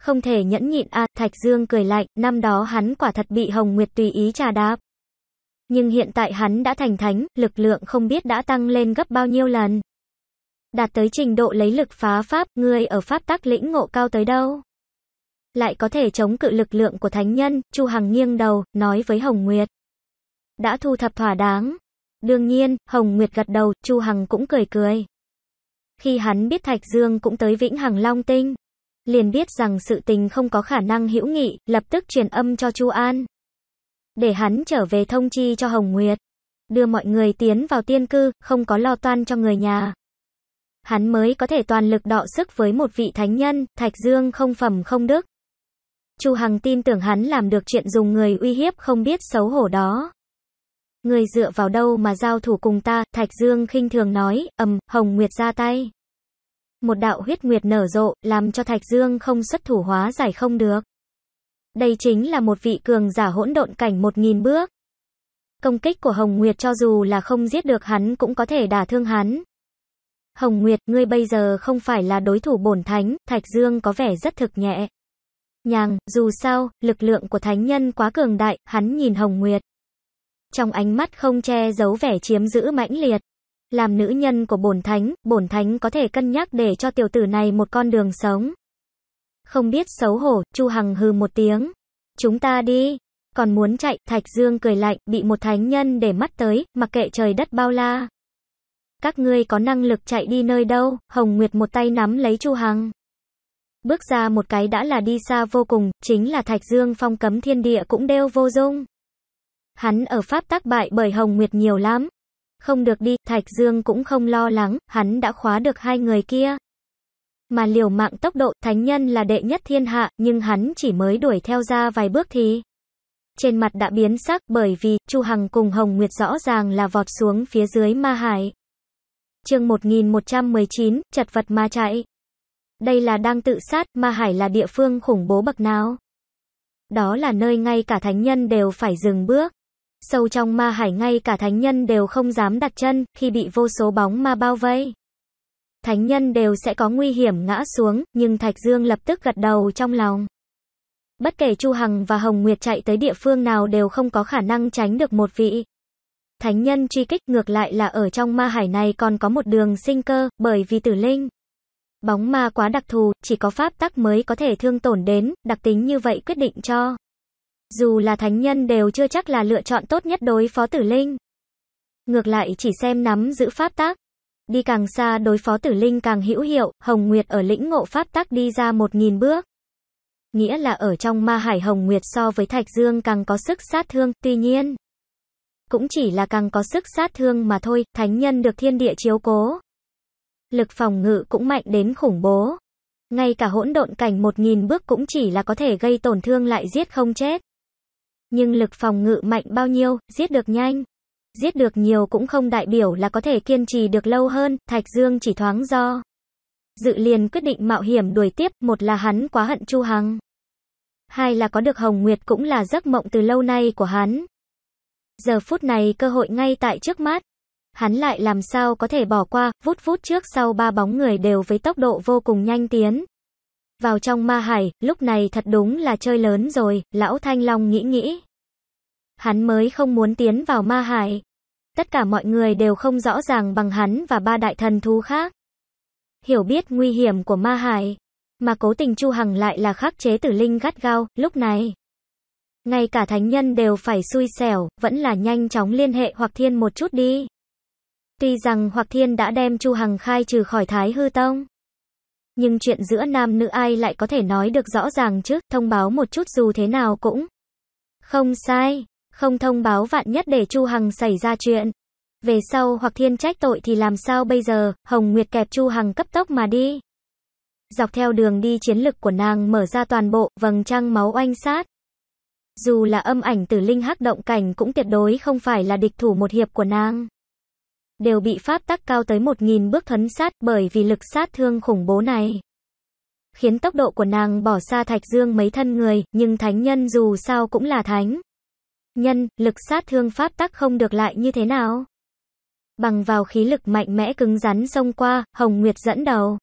Không thể nhẫn nhịn a, Thạch Dương cười lạnh, năm đó hắn quả thật bị Hồng Nguyệt tùy ý trà đạp. Nhưng hiện tại hắn đã thành thánh, lực lượng không biết đã tăng lên gấp bao nhiêu lần. Đạt tới trình độ lấy lực phá pháp, ngươi ở pháp tắc lĩnh ngộ cao tới đâu? lại có thể chống cự lực lượng của thánh nhân, Chu Hằng nghiêng đầu, nói với Hồng Nguyệt. Đã thu thập thỏa đáng. Đương nhiên, Hồng Nguyệt gật đầu, Chu Hằng cũng cười cười. Khi hắn biết Thạch Dương cũng tới Vĩnh Hằng Long Tinh, liền biết rằng sự tình không có khả năng hữu nghị, lập tức truyền âm cho Chu An. Để hắn trở về thông chi cho Hồng Nguyệt. Đưa mọi người tiến vào tiên cư, không có lo toan cho người nhà. Hắn mới có thể toàn lực đọ sức với một vị thánh nhân, Thạch Dương không phẩm không đức. Chu Hằng tin tưởng hắn làm được chuyện dùng người uy hiếp không biết xấu hổ đó. Người dựa vào đâu mà giao thủ cùng ta, Thạch Dương khinh thường nói, ầm, Hồng Nguyệt ra tay. Một đạo huyết nguyệt nở rộ, làm cho Thạch Dương không xuất thủ hóa giải không được. Đây chính là một vị cường giả hỗn độn cảnh một nghìn bước. Công kích của Hồng Nguyệt cho dù là không giết được hắn cũng có thể đả thương hắn. Hồng Nguyệt, ngươi bây giờ không phải là đối thủ bổn thánh, Thạch Dương có vẻ rất thực nhẹ nhàng, dù sao, lực lượng của thánh nhân quá cường đại, hắn nhìn Hồng Nguyệt. Trong ánh mắt không che giấu vẻ chiếm giữ mãnh liệt. Làm nữ nhân của bổn thánh, bổn thánh có thể cân nhắc để cho tiểu tử này một con đường sống. Không biết xấu hổ, Chu Hằng hừ một tiếng. Chúng ta đi. Còn muốn chạy, Thạch Dương cười lạnh, bị một thánh nhân để mắt tới, mặc kệ trời đất bao la. Các ngươi có năng lực chạy đi nơi đâu, Hồng Nguyệt một tay nắm lấy Chu Hằng. Bước ra một cái đã là đi xa vô cùng, chính là Thạch Dương phong cấm thiên địa cũng đều vô dung. Hắn ở Pháp tác bại bởi Hồng Nguyệt nhiều lắm. Không được đi, Thạch Dương cũng không lo lắng, hắn đã khóa được hai người kia. Mà liều mạng tốc độ, thánh nhân là đệ nhất thiên hạ, nhưng hắn chỉ mới đuổi theo ra vài bước thì trên mặt đã biến sắc bởi vì Chu Hằng cùng Hồng Nguyệt rõ ràng là vọt xuống phía dưới ma hải. Chương 1119, chật vật ma chạy. Đây là đang tự sát ma Hải là địa phương khủng bố bậc nào. Đó là nơi ngay cả thánh nhân đều phải dừng bước. Sâu trong ma hải ngay cả thánh nhân đều không dám đặt chân khi bị vô số bóng ma bao vây. Thánh nhân đều sẽ có nguy hiểm ngã xuống, nhưng Thạch Dương lập tức gật đầu trong lòng. Bất kể Chu Hằng và Hồng Nguyệt chạy tới địa phương nào đều không có khả năng tránh được một vị. Thánh nhân truy kích ngược lại là ở trong ma hải này còn có một đường sinh cơ, bởi vì tử linh. Bóng ma quá đặc thù, chỉ có pháp tắc mới có thể thương tổn đến, đặc tính như vậy quyết định cho. Dù là thánh nhân đều chưa chắc là lựa chọn tốt nhất đối phó tử linh. Ngược lại chỉ xem nắm giữ pháp tắc. Đi càng xa đối phó tử linh càng hữu hiệu, Hồng Nguyệt ở lĩnh ngộ pháp tắc đi ra một nghìn bước. Nghĩa là ở trong ma hải Hồng Nguyệt so với Thạch Dương càng có sức sát thương, tuy nhiên. Cũng chỉ là càng có sức sát thương mà thôi, thánh nhân được thiên địa chiếu cố, lực phòng ngự cũng mạnh đến khủng bố. Ngay cả hỗn độn cảnh 1.000 bước cũng chỉ là có thể gây tổn thương lại giết không chết. Nhưng lực phòng ngự mạnh bao nhiêu, giết được nhanh. Giết được nhiều cũng không đại biểu là có thể kiên trì được lâu hơn, Thạch Dương chỉ thoáng do. Dự liền quyết định mạo hiểm đuổi tiếp, một là hắn quá hận Chu Hằng. Hai là có được Hồng Nguyệt cũng là giấc mộng từ lâu nay của hắn. Giờ phút này cơ hội ngay tại trước mắt. Hắn lại làm sao có thể bỏ qua, vút vút trước sau ba bóng người đều với tốc độ vô cùng nhanh tiến. Vào trong ma hải, lúc này thật đúng là chơi lớn rồi, lão Thanh Long nghĩ nghĩ. Hắn mới không muốn tiến vào ma hải. Tất cả mọi người đều không rõ ràng bằng hắn và ba đại thần thú khác. Hiểu biết nguy hiểm của ma hải, mà cố tình Chu Hằng lại là khắc chế tử linh gắt gao, lúc này. Ngay cả thánh nhân đều phải xui xẻo, vẫn là nhanh chóng liên hệ hoặc thiên một chút đi. Tuy rằng Hoặc Thiên đã đem Chu Hằng khai trừ khỏi Thái Hư Tông, nhưng chuyện giữa nam nữ ai lại có thể nói được rõ ràng chứ, thông báo một chút dù thế nào cũng không sai, không thông báo vạn nhất để Chu Hằng xảy ra chuyện. Về sau Hoặc Thiên trách tội thì làm sao bây giờ, Hồng Nguyệt kẹp Chu Hằng cấp tốc mà đi. Dọc theo đường đi chiến lực của nàng mở ra toàn bộ, vầng trăng máu oanh sát. Dù là âm ảnh tử linh hắc động cảnh cũng tuyệt đối không phải là địch thủ một hiệp của nàng đều bị pháp tắc cao tới 1.000 bước thuấn sát bởi vì lực sát thương khủng bố này. Khiến tốc độ của nàng bỏ xa Thạch Dương mấy thân người, nhưng thánh nhân dù sao cũng là thánh. Nhân, lực sát thương pháp tắc không được lại như thế nào? Bằng vào khí lực mạnh mẽ cứng rắn xông qua, Hồng Nguyệt dẫn đầu.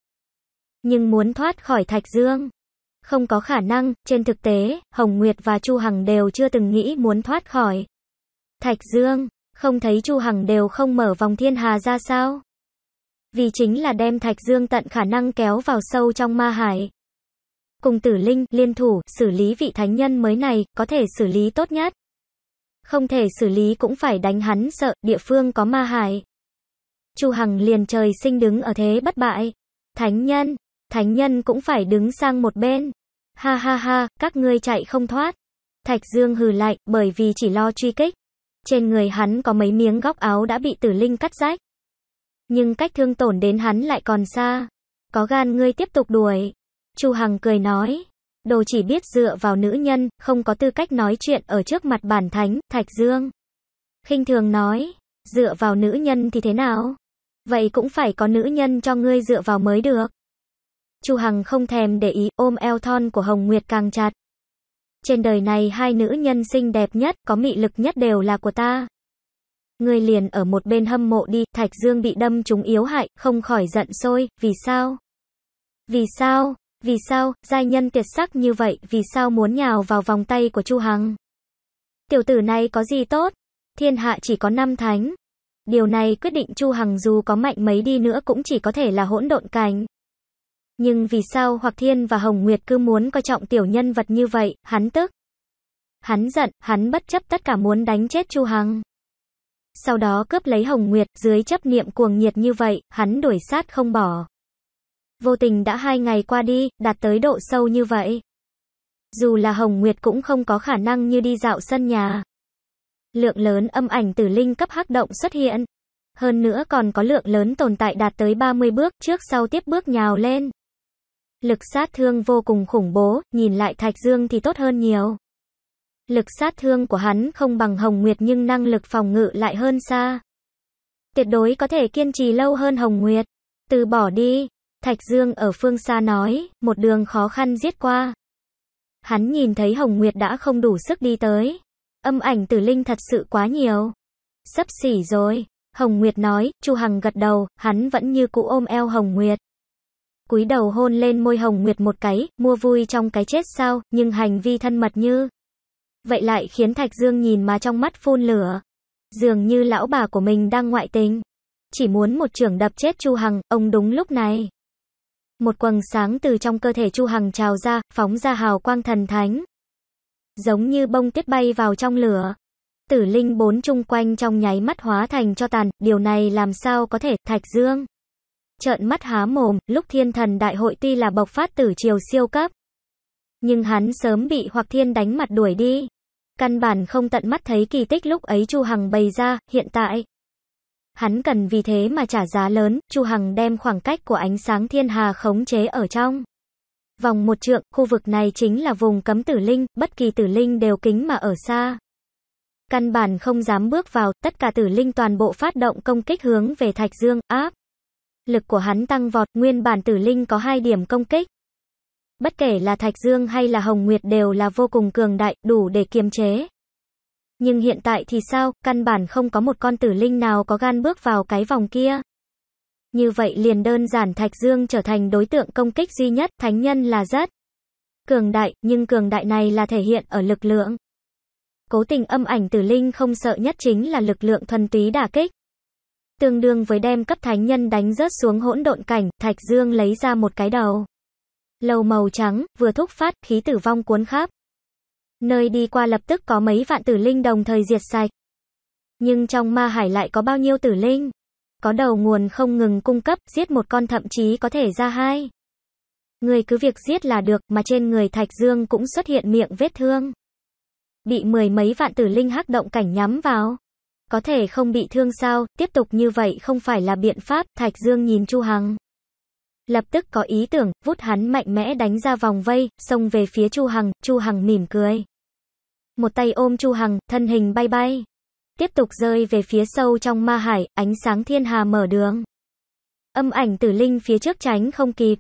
Nhưng muốn thoát khỏi Thạch Dương, không có khả năng, trên thực tế, Hồng Nguyệt và Chu Hằng đều chưa từng nghĩ muốn thoát khỏi. Thạch Dương, không thấy Chu Hằng đều không mở vòng thiên hà ra sao? Vì chính là đem Thạch Dương tận khả năng kéo vào sâu trong ma hải. Cùng tử linh, liên thủ, xử lý vị thánh nhân mới này, có thể xử lý tốt nhất. Không thể xử lý cũng phải đánh hắn sợ, địa phương có ma hải. Chu Hằng liền trời sinh đứng ở thế bất bại. Thánh nhân, thánh nhân cũng phải đứng sang một bên. Ha ha ha, các ngươi chạy không thoát. Thạch Dương hừ lạnh, bởi vì chỉ lo truy kích, trên người hắn có mấy miếng góc áo đã bị tử linh cắt rách. Nhưng cách thương tổn đến hắn lại còn xa. Có gan ngươi tiếp tục đuổi. Chu Hằng cười nói. Đồ chỉ biết dựa vào nữ nhân, không có tư cách nói chuyện ở trước mặt bản thánh, Thạch Dương. khinh thường nói, dựa vào nữ nhân thì thế nào? Vậy cũng phải có nữ nhân cho ngươi dựa vào mới được. Chu Hằng không thèm để ý, ôm eo thon của Hồng Nguyệt càng chặt trên đời này hai nữ nhân xinh đẹp nhất, có mị lực nhất đều là của ta. Người liền ở một bên hâm mộ đi, Thạch Dương bị đâm trúng yếu hại, không khỏi giận sôi, vì sao? Vì sao? Vì sao, giai nhân tuyệt sắc như vậy, vì sao muốn nhào vào vòng tay của Chu Hằng? Tiểu tử này có gì tốt? Thiên hạ chỉ có năm thánh. Điều này quyết định Chu Hằng dù có mạnh mấy đi nữa cũng chỉ có thể là hỗn độn cảnh. Nhưng vì sao Hoặc Thiên và Hồng Nguyệt cứ muốn coi trọng tiểu nhân vật như vậy, hắn tức. Hắn giận, hắn bất chấp tất cả muốn đánh chết Chu Hằng. Sau đó cướp lấy Hồng Nguyệt, dưới chấp niệm cuồng nhiệt như vậy, hắn đuổi sát không bỏ. Vô tình đã hai ngày qua đi, đạt tới độ sâu như vậy. Dù là Hồng Nguyệt cũng không có khả năng như đi dạo sân nhà. Lượng lớn âm ảnh tử linh cấp hắc động xuất hiện. Hơn nữa còn có lượng lớn tồn tại đạt tới 30 bước trước sau tiếp bước nhào lên. Lực sát thương vô cùng khủng bố, nhìn lại Thạch Dương thì tốt hơn nhiều. Lực sát thương của hắn không bằng Hồng Nguyệt nhưng năng lực phòng ngự lại hơn xa. Tuyệt đối có thể kiên trì lâu hơn Hồng Nguyệt. Từ bỏ đi, Thạch Dương ở phương xa nói, một đường khó khăn giết qua. Hắn nhìn thấy Hồng Nguyệt đã không đủ sức đi tới. Âm ảnh tử linh thật sự quá nhiều. Sắp xỉ rồi, Hồng Nguyệt nói, Chu Hằng gật đầu, hắn vẫn như cũ ôm eo Hồng Nguyệt cúi đầu hôn lên môi Hồng Nguyệt một cái, mua vui trong cái chết sao, nhưng hành vi thân mật như. Vậy lại khiến Thạch Dương nhìn mà trong mắt phun lửa. Dường như lão bà của mình đang ngoại tình. Chỉ muốn một trưởng đập chết Chu Hằng, ông đúng lúc này. Một quầng sáng từ trong cơ thể Chu Hằng trào ra, phóng ra hào quang thần thánh. Giống như bông tuyết bay vào trong lửa. Tử linh bốn chung quanh trong nháy mắt hóa thành cho tàn, điều này làm sao có thể, Thạch Dương. Trợn mắt há mồm, lúc thiên thần đại hội tuy là bộc phát tử chiều siêu cấp. Nhưng hắn sớm bị hoặc thiên đánh mặt đuổi đi. Căn bản không tận mắt thấy kỳ tích lúc ấy Chu Hằng bày ra, hiện tại. Hắn cần vì thế mà trả giá lớn, Chu Hằng đem khoảng cách của ánh sáng thiên hà khống chế ở trong. Vòng một trượng, khu vực này chính là vùng cấm tử linh, bất kỳ tử linh đều kính mà ở xa. Căn bản không dám bước vào, tất cả tử linh toàn bộ phát động công kích hướng về Thạch Dương, áp lực của hắn tăng vọt, nguyên bản tử linh có hai điểm công kích. Bất kể là Thạch Dương hay là Hồng Nguyệt đều là vô cùng cường đại, đủ để kiềm chế. Nhưng hiện tại thì sao, căn bản không có một con tử linh nào có gan bước vào cái vòng kia. Như vậy liền đơn giản Thạch Dương trở thành đối tượng công kích duy nhất, thánh nhân là rất cường đại, nhưng cường đại này là thể hiện ở lực lượng. Cố tình âm ảnh tử linh không sợ nhất chính là lực lượng thuần túy đả kích tương đương với đem cấp thánh nhân đánh rớt xuống hỗn độn cảnh, Thạch Dương lấy ra một cái đầu. Lầu màu trắng, vừa thúc phát, khí tử vong cuốn khắp. Nơi đi qua lập tức có mấy vạn tử linh đồng thời diệt sạch. Nhưng trong ma hải lại có bao nhiêu tử linh? Có đầu nguồn không ngừng cung cấp, giết một con thậm chí có thể ra hai. Người cứ việc giết là được, mà trên người Thạch Dương cũng xuất hiện miệng vết thương. Bị mười mấy vạn tử linh hắc động cảnh nhắm vào. Có thể không bị thương sao, tiếp tục như vậy không phải là biện pháp, Thạch Dương nhìn Chu Hằng. Lập tức có ý tưởng, vút hắn mạnh mẽ đánh ra vòng vây, xông về phía Chu Hằng, Chu Hằng mỉm cười. Một tay ôm Chu Hằng, thân hình bay bay. Tiếp tục rơi về phía sâu trong ma hải, ánh sáng thiên hà mở đường. Âm ảnh tử linh phía trước tránh không kịp.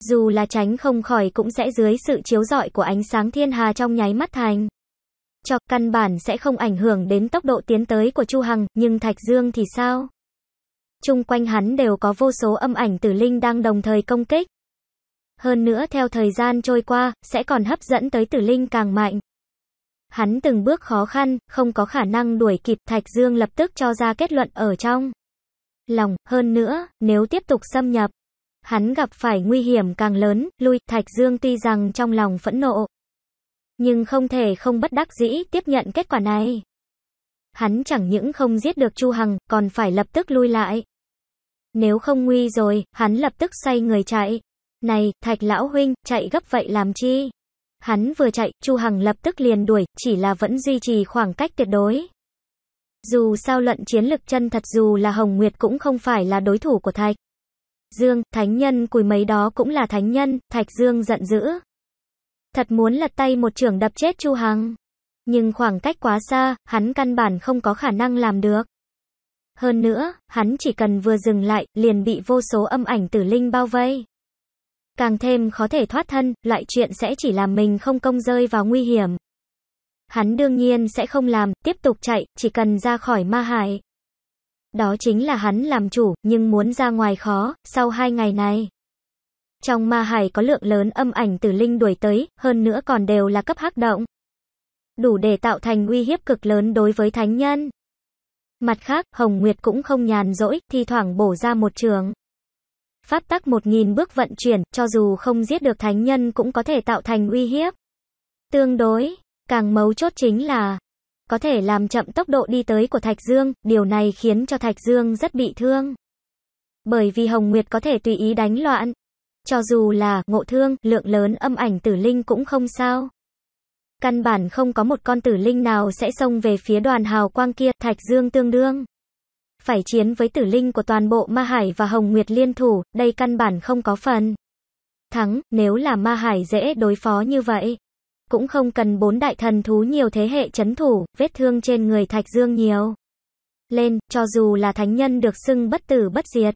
Dù là tránh không khỏi cũng sẽ dưới sự chiếu rọi của ánh sáng thiên hà trong nháy mắt thành cho căn bản sẽ không ảnh hưởng đến tốc độ tiến tới của Chu Hằng, nhưng Thạch Dương thì sao? Trung quanh hắn đều có vô số âm ảnh tử linh đang đồng thời công kích. Hơn nữa theo thời gian trôi qua, sẽ còn hấp dẫn tới tử linh càng mạnh. Hắn từng bước khó khăn, không có khả năng đuổi kịp Thạch Dương lập tức cho ra kết luận ở trong. Lòng, hơn nữa, nếu tiếp tục xâm nhập, hắn gặp phải nguy hiểm càng lớn, lui, Thạch Dương tuy rằng trong lòng phẫn nộ, nhưng không thể không bất đắc dĩ tiếp nhận kết quả này. Hắn chẳng những không giết được Chu Hằng, còn phải lập tức lui lại. Nếu không nguy rồi, hắn lập tức say người chạy. Này, Thạch lão huynh, chạy gấp vậy làm chi? Hắn vừa chạy, Chu Hằng lập tức liền đuổi, chỉ là vẫn duy trì khoảng cách tuyệt đối. Dù sao luận chiến lực chân thật dù là Hồng Nguyệt cũng không phải là đối thủ của Thạch. Dương, thánh nhân cùi mấy đó cũng là thánh nhân, Thạch Dương giận dữ thật muốn lật tay một trưởng đập chết Chu Hằng. Nhưng khoảng cách quá xa, hắn căn bản không có khả năng làm được. Hơn nữa, hắn chỉ cần vừa dừng lại, liền bị vô số âm ảnh tử linh bao vây. Càng thêm khó thể thoát thân, loại chuyện sẽ chỉ làm mình không công rơi vào nguy hiểm. Hắn đương nhiên sẽ không làm, tiếp tục chạy, chỉ cần ra khỏi ma hải. Đó chính là hắn làm chủ, nhưng muốn ra ngoài khó, sau hai ngày này. Trong ma hải có lượng lớn âm ảnh tử linh đuổi tới, hơn nữa còn đều là cấp hắc động. Đủ để tạo thành uy hiếp cực lớn đối với thánh nhân. Mặt khác, Hồng Nguyệt cũng không nhàn rỗi, thi thoảng bổ ra một trường. Pháp tắc một nghìn bước vận chuyển, cho dù không giết được thánh nhân cũng có thể tạo thành uy hiếp. Tương đối, càng mấu chốt chính là có thể làm chậm tốc độ đi tới của Thạch Dương, điều này khiến cho Thạch Dương rất bị thương. Bởi vì Hồng Nguyệt có thể tùy ý đánh loạn, cho dù là ngộ thương, lượng lớn âm ảnh tử linh cũng không sao. Căn bản không có một con tử linh nào sẽ xông về phía đoàn hào quang kia, thạch dương tương đương. Phải chiến với tử linh của toàn bộ Ma Hải và Hồng Nguyệt liên thủ, đây căn bản không có phần. Thắng, nếu là Ma Hải dễ đối phó như vậy. Cũng không cần bốn đại thần thú nhiều thế hệ chấn thủ, vết thương trên người thạch dương nhiều. Lên, cho dù là thánh nhân được xưng bất tử bất diệt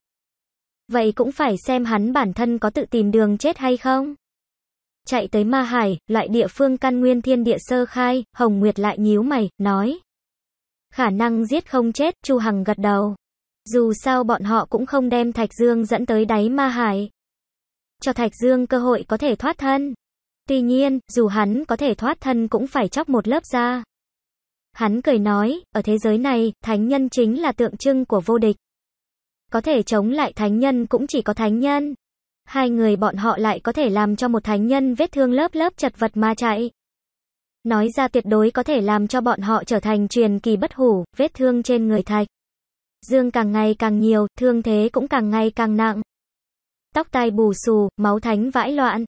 vậy cũng phải xem hắn bản thân có tự tìm đường chết hay không. Chạy tới Ma Hải, loại địa phương căn nguyên thiên địa sơ khai, Hồng Nguyệt lại nhíu mày, nói. Khả năng giết không chết, Chu Hằng gật đầu. Dù sao bọn họ cũng không đem Thạch Dương dẫn tới đáy Ma Hải. Cho Thạch Dương cơ hội có thể thoát thân. Tuy nhiên, dù hắn có thể thoát thân cũng phải chóc một lớp da. Hắn cười nói, ở thế giới này, thánh nhân chính là tượng trưng của vô địch có thể chống lại thánh nhân cũng chỉ có thánh nhân. Hai người bọn họ lại có thể làm cho một thánh nhân vết thương lớp lớp chật vật ma chạy. Nói ra tuyệt đối có thể làm cho bọn họ trở thành truyền kỳ bất hủ, vết thương trên người thạch. Dương càng ngày càng nhiều, thương thế cũng càng ngày càng nặng. Tóc tai bù xù, máu thánh vãi loạn.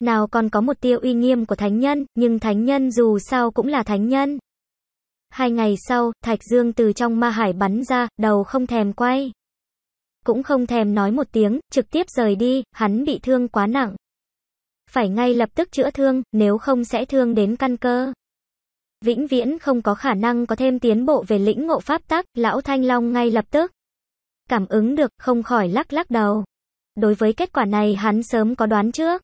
Nào còn có một tiêu uy nghiêm của thánh nhân, nhưng thánh nhân dù sao cũng là thánh nhân. Hai ngày sau, Thạch Dương từ trong ma hải bắn ra, đầu không thèm quay cũng không thèm nói một tiếng, trực tiếp rời đi, hắn bị thương quá nặng. Phải ngay lập tức chữa thương, nếu không sẽ thương đến căn cơ. Vĩnh viễn không có khả năng có thêm tiến bộ về lĩnh ngộ pháp tắc, lão Thanh Long ngay lập tức. Cảm ứng được, không khỏi lắc lắc đầu. Đối với kết quả này hắn sớm có đoán trước.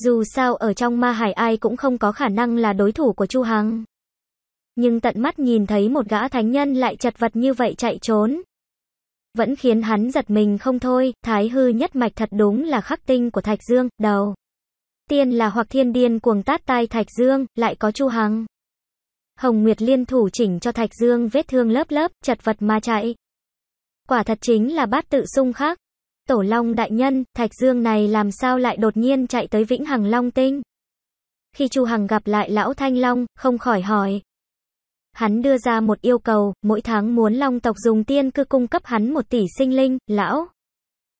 Dù sao ở trong ma hải ai cũng không có khả năng là đối thủ của Chu Hằng. Nhưng tận mắt nhìn thấy một gã thánh nhân lại chật vật như vậy chạy trốn vẫn khiến hắn giật mình không thôi, thái hư nhất mạch thật đúng là khắc tinh của Thạch Dương, đầu. Tiên là hoặc thiên điên cuồng tát tai Thạch Dương, lại có Chu Hằng. Hồng Nguyệt liên thủ chỉnh cho Thạch Dương vết thương lớp lớp, chật vật mà chạy. Quả thật chính là bát tự sung khác. Tổ Long đại nhân, Thạch Dương này làm sao lại đột nhiên chạy tới Vĩnh Hằng Long Tinh? Khi Chu Hằng gặp lại Lão Thanh Long, không khỏi hỏi, Hắn đưa ra một yêu cầu, mỗi tháng muốn Long tộc dùng tiên cư cung cấp hắn một tỷ sinh linh, lão.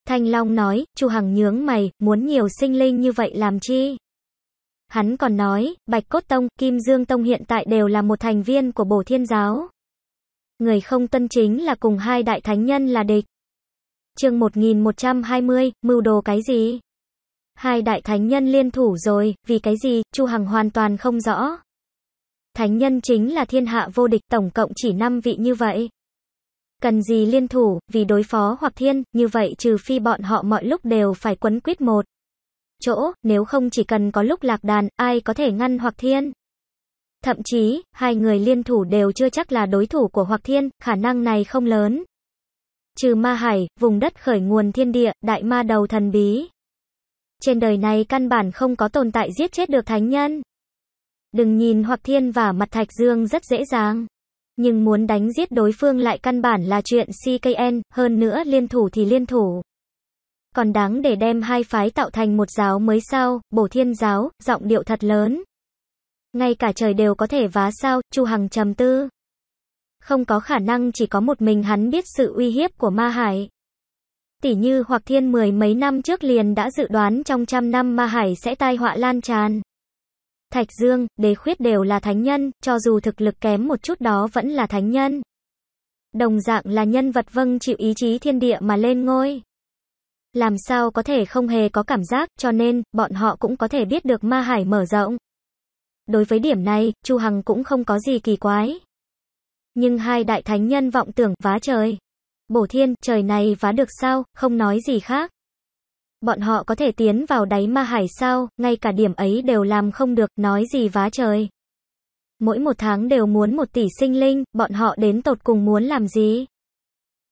Thanh Long nói, Chu Hằng nhướng mày, muốn nhiều sinh linh như vậy làm chi? Hắn còn nói, Bạch Cốt Tông, Kim Dương Tông hiện tại đều là một thành viên của Bổ Thiên Giáo. Người không tân chính là cùng hai đại thánh nhân là địch. Chương 1120, mưu đồ cái gì? Hai đại thánh nhân liên thủ rồi, vì cái gì, Chu Hằng hoàn toàn không rõ. Thánh nhân chính là thiên hạ vô địch tổng cộng chỉ 5 vị như vậy. Cần gì liên thủ, vì đối phó hoặc thiên, như vậy trừ phi bọn họ mọi lúc đều phải quấn quýt một. Chỗ, nếu không chỉ cần có lúc lạc đàn, ai có thể ngăn hoặc thiên. Thậm chí, hai người liên thủ đều chưa chắc là đối thủ của hoặc thiên, khả năng này không lớn. Trừ ma hải, vùng đất khởi nguồn thiên địa, đại ma đầu thần bí. Trên đời này căn bản không có tồn tại giết chết được thánh nhân. Đừng nhìn hoặc thiên và mặt thạch dương rất dễ dàng. Nhưng muốn đánh giết đối phương lại căn bản là chuyện CKN, hơn nữa liên thủ thì liên thủ. Còn đáng để đem hai phái tạo thành một giáo mới sao, bổ thiên giáo, giọng điệu thật lớn. Ngay cả trời đều có thể vá sao, Chu Hằng trầm tư. Không có khả năng chỉ có một mình hắn biết sự uy hiếp của ma hải. Tỷ như hoặc thiên mười mấy năm trước liền đã dự đoán trong trăm năm ma hải sẽ tai họa lan tràn. Thạch Dương, Đế Khuyết đều là thánh nhân, cho dù thực lực kém một chút đó vẫn là thánh nhân. Đồng dạng là nhân vật vâng chịu ý chí thiên địa mà lên ngôi. Làm sao có thể không hề có cảm giác, cho nên, bọn họ cũng có thể biết được ma hải mở rộng. Đối với điểm này, Chu Hằng cũng không có gì kỳ quái. Nhưng hai đại thánh nhân vọng tưởng, vá trời. Bổ thiên, trời này vá được sao, không nói gì khác bọn họ có thể tiến vào đáy ma hải sao, ngay cả điểm ấy đều làm không được, nói gì vá trời. Mỗi một tháng đều muốn một tỷ sinh linh, bọn họ đến tột cùng muốn làm gì?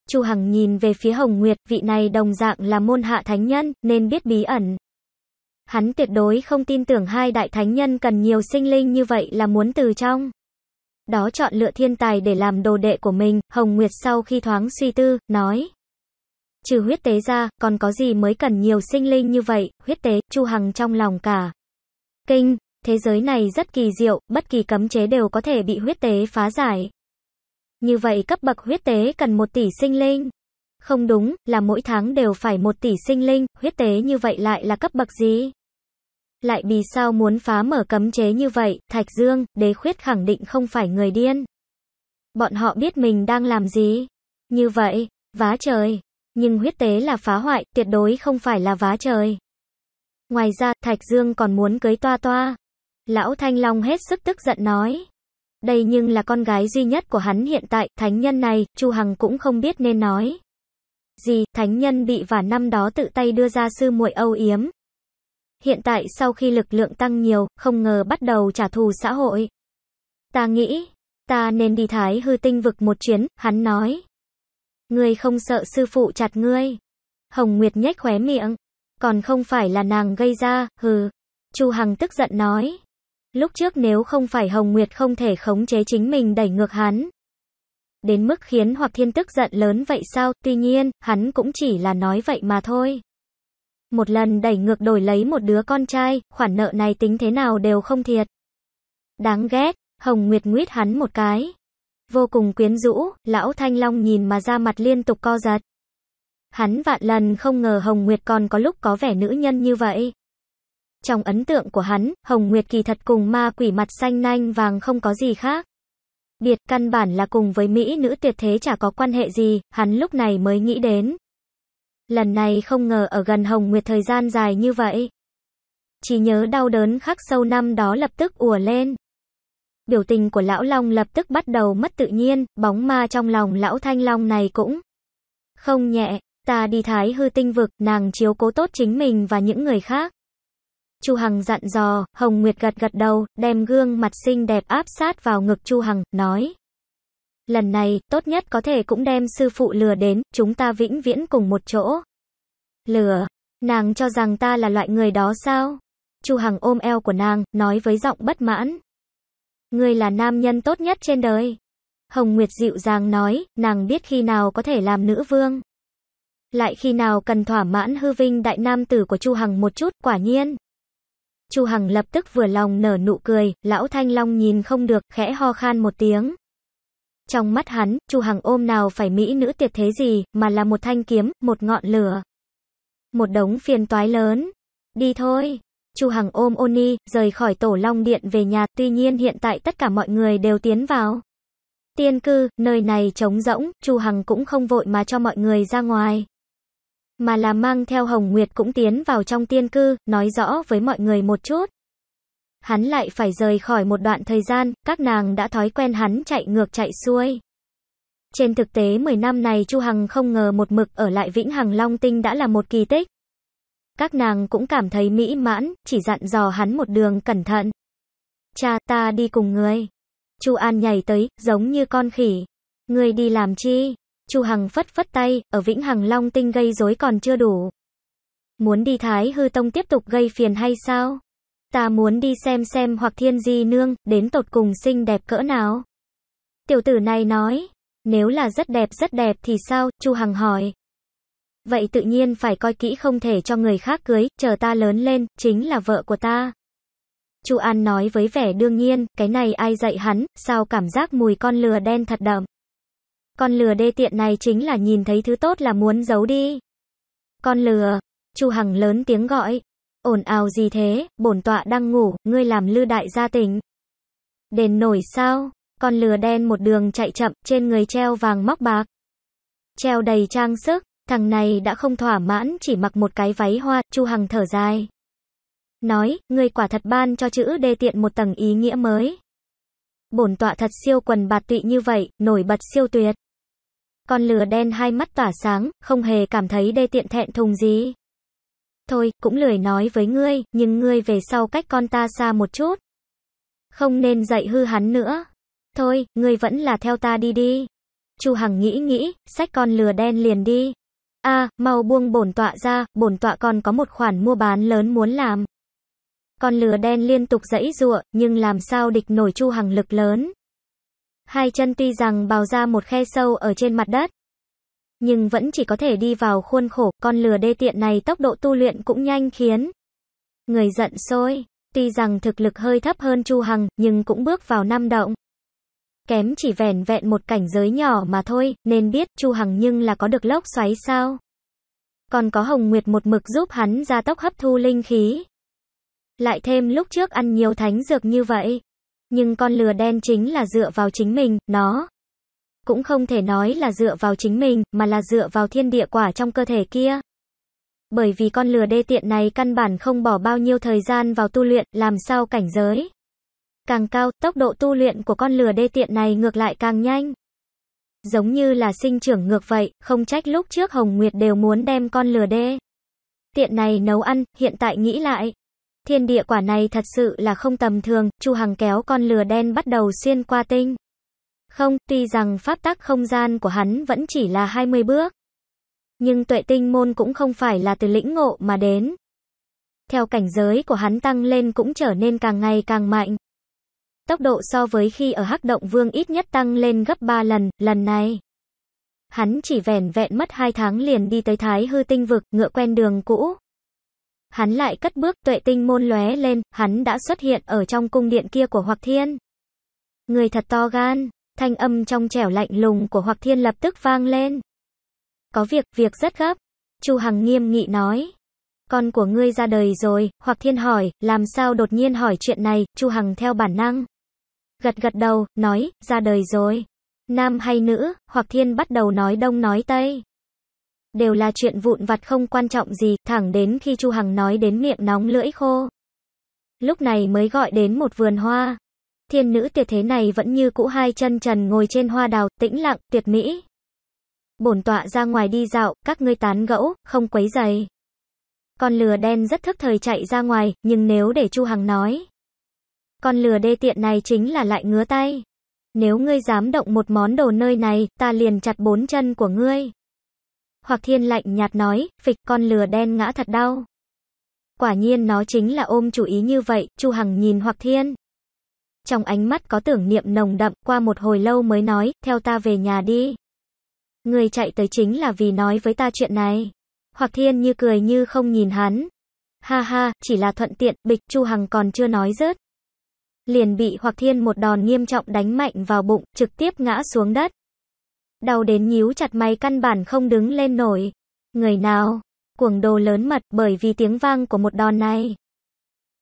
Chu Hằng nhìn về phía Hồng Nguyệt, vị này đồng dạng là môn hạ thánh nhân, nên biết bí ẩn. Hắn tuyệt đối không tin tưởng hai đại thánh nhân cần nhiều sinh linh như vậy là muốn từ trong. Đó chọn lựa thiên tài để làm đồ đệ của mình, Hồng Nguyệt sau khi thoáng suy tư, nói. Trừ huyết tế ra, còn có gì mới cần nhiều sinh linh như vậy, huyết tế, Chu Hằng trong lòng cả. Kinh, thế giới này rất kỳ diệu, bất kỳ cấm chế đều có thể bị huyết tế phá giải. Như vậy cấp bậc huyết tế cần một tỷ sinh linh. Không đúng, là mỗi tháng đều phải một tỷ sinh linh, huyết tế như vậy lại là cấp bậc gì? Lại vì sao muốn phá mở cấm chế như vậy, Thạch Dương, đế khuyết khẳng định không phải người điên. Bọn họ biết mình đang làm gì. Như vậy, vá trời, nhưng huyết tế là phá hoại, tuyệt đối không phải là vá trời. Ngoài ra, Thạch Dương còn muốn cưới toa toa. Lão Thanh Long hết sức tức giận nói. Đây nhưng là con gái duy nhất của hắn hiện tại, thánh nhân này, Chu Hằng cũng không biết nên nói. Gì, thánh nhân bị và năm đó tự tay đưa ra sư muội âu yếm. Hiện tại sau khi lực lượng tăng nhiều, không ngờ bắt đầu trả thù xã hội. Ta nghĩ, ta nên đi thái hư tinh vực một chuyến, hắn nói. Ngươi không sợ sư phụ chặt ngươi. Hồng Nguyệt nhếch khóe miệng. Còn không phải là nàng gây ra, hừ. Chu Hằng tức giận nói. Lúc trước nếu không phải Hồng Nguyệt không thể khống chế chính mình đẩy ngược hắn. Đến mức khiến hoặc thiên tức giận lớn vậy sao, tuy nhiên, hắn cũng chỉ là nói vậy mà thôi. Một lần đẩy ngược đổi lấy một đứa con trai, khoản nợ này tính thế nào đều không thiệt. Đáng ghét, Hồng Nguyệt nguyết hắn một cái vô cùng quyến rũ, lão Thanh Long nhìn mà ra mặt liên tục co giật. Hắn vạn lần không ngờ Hồng Nguyệt còn có lúc có vẻ nữ nhân như vậy. Trong ấn tượng của hắn, Hồng Nguyệt kỳ thật cùng ma quỷ mặt xanh nanh vàng không có gì khác. Biệt căn bản là cùng với Mỹ nữ tuyệt thế chả có quan hệ gì, hắn lúc này mới nghĩ đến. Lần này không ngờ ở gần Hồng Nguyệt thời gian dài như vậy. Chỉ nhớ đau đớn khắc sâu năm đó lập tức ùa lên biểu tình của lão Long lập tức bắt đầu mất tự nhiên, bóng ma trong lòng lão Thanh Long này cũng không nhẹ, ta đi thái hư tinh vực, nàng chiếu cố tốt chính mình và những người khác. Chu Hằng dặn dò, Hồng Nguyệt gật gật đầu, đem gương mặt xinh đẹp áp sát vào ngực Chu Hằng, nói. Lần này, tốt nhất có thể cũng đem sư phụ lừa đến, chúng ta vĩnh viễn cùng một chỗ. Lừa, nàng cho rằng ta là loại người đó sao? Chu Hằng ôm eo của nàng, nói với giọng bất mãn. Ngươi là nam nhân tốt nhất trên đời. Hồng Nguyệt dịu dàng nói, nàng biết khi nào có thể làm nữ vương. Lại khi nào cần thỏa mãn hư vinh đại nam tử của Chu Hằng một chút, quả nhiên. Chu Hằng lập tức vừa lòng nở nụ cười, lão Thanh Long nhìn không được, khẽ ho khan một tiếng. Trong mắt hắn, Chu Hằng ôm nào phải mỹ nữ tiệt thế gì, mà là một thanh kiếm, một ngọn lửa. Một đống phiền toái lớn. Đi thôi. Chu Hằng ôm Oni, rời khỏi tổ Long Điện về nhà, tuy nhiên hiện tại tất cả mọi người đều tiến vào. Tiên cư, nơi này trống rỗng, Chu Hằng cũng không vội mà cho mọi người ra ngoài. Mà là mang theo Hồng Nguyệt cũng tiến vào trong tiên cư, nói rõ với mọi người một chút. Hắn lại phải rời khỏi một đoạn thời gian, các nàng đã thói quen hắn chạy ngược chạy xuôi. Trên thực tế 10 năm này Chu Hằng không ngờ một mực ở lại Vĩnh Hằng Long Tinh đã là một kỳ tích các nàng cũng cảm thấy mỹ mãn, chỉ dặn dò hắn một đường cẩn thận. Cha ta đi cùng người. Chu An nhảy tới, giống như con khỉ. Người đi làm chi? Chu Hằng phất phất tay, ở Vĩnh Hằng Long Tinh gây rối còn chưa đủ. Muốn đi Thái Hư Tông tiếp tục gây phiền hay sao? Ta muốn đi xem xem hoặc thiên di nương, đến tột cùng xinh đẹp cỡ nào. Tiểu tử này nói, nếu là rất đẹp rất đẹp thì sao, Chu Hằng hỏi. Vậy tự nhiên phải coi kỹ không thể cho người khác cưới, chờ ta lớn lên, chính là vợ của ta. Chu An nói với vẻ đương nhiên, cái này ai dạy hắn, sao cảm giác mùi con lừa đen thật đậm. Con lừa đê tiện này chính là nhìn thấy thứ tốt là muốn giấu đi. Con lừa, Chu Hằng lớn tiếng gọi. Ồn ào gì thế, bổn tọa đang ngủ, ngươi làm lư đại gia tình Đền nổi sao, con lừa đen một đường chạy chậm, trên người treo vàng móc bạc. Treo đầy trang sức, Thằng này đã không thỏa mãn chỉ mặc một cái váy hoa, Chu Hằng thở dài. Nói, ngươi quả thật ban cho chữ đê tiện một tầng ý nghĩa mới. Bổn tọa thật siêu quần bạt tị như vậy, nổi bật siêu tuyệt. Con lửa đen hai mắt tỏa sáng, không hề cảm thấy đê tiện thẹn thùng gì. Thôi, cũng lười nói với ngươi, nhưng ngươi về sau cách con ta xa một chút. Không nên dạy hư hắn nữa. Thôi, ngươi vẫn là theo ta đi đi. Chu Hằng nghĩ nghĩ, sách con lừa đen liền đi a à, mau buông bổn tọa ra, bổn tọa còn có một khoản mua bán lớn muốn làm. Con lừa đen liên tục dẫy giụa, nhưng làm sao địch nổi Chu Hằng lực lớn. Hai chân tuy rằng bào ra một khe sâu ở trên mặt đất, nhưng vẫn chỉ có thể đi vào khuôn khổ, con lừa đê tiện này tốc độ tu luyện cũng nhanh khiến người giận sôi. Tuy rằng thực lực hơi thấp hơn Chu Hằng, nhưng cũng bước vào năm động kém chỉ vẻn vẹn một cảnh giới nhỏ mà thôi, nên biết Chu Hằng nhưng là có được lốc xoáy sao. Còn có Hồng Nguyệt một mực giúp hắn gia tốc hấp thu linh khí. Lại thêm lúc trước ăn nhiều thánh dược như vậy. Nhưng con lừa đen chính là dựa vào chính mình, nó. Cũng không thể nói là dựa vào chính mình, mà là dựa vào thiên địa quả trong cơ thể kia. Bởi vì con lừa đê tiện này căn bản không bỏ bao nhiêu thời gian vào tu luyện, làm sao cảnh giới càng cao, tốc độ tu luyện của con lừa đê tiện này ngược lại càng nhanh. Giống như là sinh trưởng ngược vậy, không trách lúc trước Hồng Nguyệt đều muốn đem con lừa đê. Tiện này nấu ăn, hiện tại nghĩ lại. Thiên địa quả này thật sự là không tầm thường, Chu Hằng kéo con lừa đen bắt đầu xuyên qua tinh. Không, tuy rằng pháp tắc không gian của hắn vẫn chỉ là 20 bước. Nhưng tuệ tinh môn cũng không phải là từ lĩnh ngộ mà đến. Theo cảnh giới của hắn tăng lên cũng trở nên càng ngày càng mạnh. Tốc độ so với khi ở Hắc Động Vương ít nhất tăng lên gấp 3 lần, lần này. Hắn chỉ vẻn vẹn mất 2 tháng liền đi tới Thái Hư Tinh Vực, ngựa quen đường cũ. Hắn lại cất bước tuệ tinh môn lóe lên, hắn đã xuất hiện ở trong cung điện kia của Hoặc Thiên. Người thật to gan, thanh âm trong trẻo lạnh lùng của Hoặc Thiên lập tức vang lên. Có việc, việc rất gấp. Chu Hằng nghiêm nghị nói. Con của ngươi ra đời rồi, Hoặc Thiên hỏi, làm sao đột nhiên hỏi chuyện này, Chu Hằng theo bản năng gật gật đầu, nói, ra đời rồi. Nam hay nữ, hoặc thiên bắt đầu nói đông nói tây. Đều là chuyện vụn vặt không quan trọng gì, thẳng đến khi Chu Hằng nói đến miệng nóng lưỡi khô. Lúc này mới gọi đến một vườn hoa. Thiên nữ tuyệt thế này vẫn như cũ hai chân trần ngồi trên hoa đào, tĩnh lặng, tuyệt mỹ. Bổn tọa ra ngoài đi dạo, các ngươi tán gẫu, không quấy giày. Con lừa đen rất thức thời chạy ra ngoài, nhưng nếu để Chu Hằng nói, con lừa đê tiện này chính là lại ngứa tay. Nếu ngươi dám động một món đồ nơi này, ta liền chặt bốn chân của ngươi. Hoặc thiên lạnh nhạt nói, phịch con lừa đen ngã thật đau. Quả nhiên nó chính là ôm chủ ý như vậy, Chu Hằng nhìn Hoặc Thiên. Trong ánh mắt có tưởng niệm nồng đậm, qua một hồi lâu mới nói, theo ta về nhà đi. ngươi chạy tới chính là vì nói với ta chuyện này. Hoặc Thiên như cười như không nhìn hắn. Ha ha, chỉ là thuận tiện, Bịch Chu Hằng còn chưa nói rớt liền bị Hoặc Thiên một đòn nghiêm trọng đánh mạnh vào bụng, trực tiếp ngã xuống đất. Đau đến nhíu chặt mày căn bản không đứng lên nổi. Người nào? Cuồng đồ lớn mật bởi vì tiếng vang của một đòn này.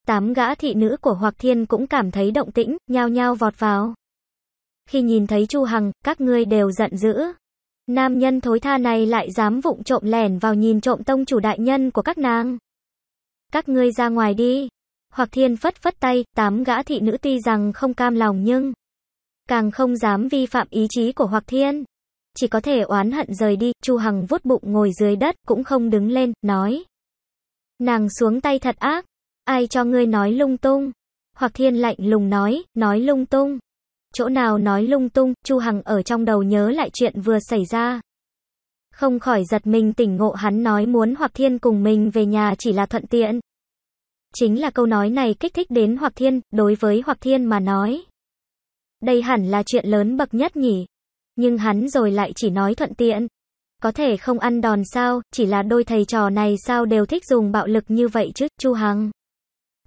Tám gã thị nữ của Hoặc Thiên cũng cảm thấy động tĩnh, nhao nhao vọt vào. Khi nhìn thấy Chu Hằng, các ngươi đều giận dữ. Nam nhân thối tha này lại dám vụng trộm lẻn vào nhìn trộm tông chủ đại nhân của các nàng. Các ngươi ra ngoài đi. Hoặc thiên phất phất tay, tám gã thị nữ tuy rằng không cam lòng nhưng càng không dám vi phạm ý chí của Hoặc thiên. Chỉ có thể oán hận rời đi, Chu Hằng vuốt bụng ngồi dưới đất, cũng không đứng lên, nói. Nàng xuống tay thật ác, ai cho ngươi nói lung tung. Hoặc thiên lạnh lùng nói, nói lung tung. Chỗ nào nói lung tung, Chu Hằng ở trong đầu nhớ lại chuyện vừa xảy ra. Không khỏi giật mình tỉnh ngộ hắn nói muốn Hoặc Thiên cùng mình về nhà chỉ là thuận tiện. Chính là câu nói này kích thích đến Hoặc Thiên, đối với Hoặc Thiên mà nói. Đây hẳn là chuyện lớn bậc nhất nhỉ. Nhưng hắn rồi lại chỉ nói thuận tiện. Có thể không ăn đòn sao, chỉ là đôi thầy trò này sao đều thích dùng bạo lực như vậy chứ, Chu Hằng.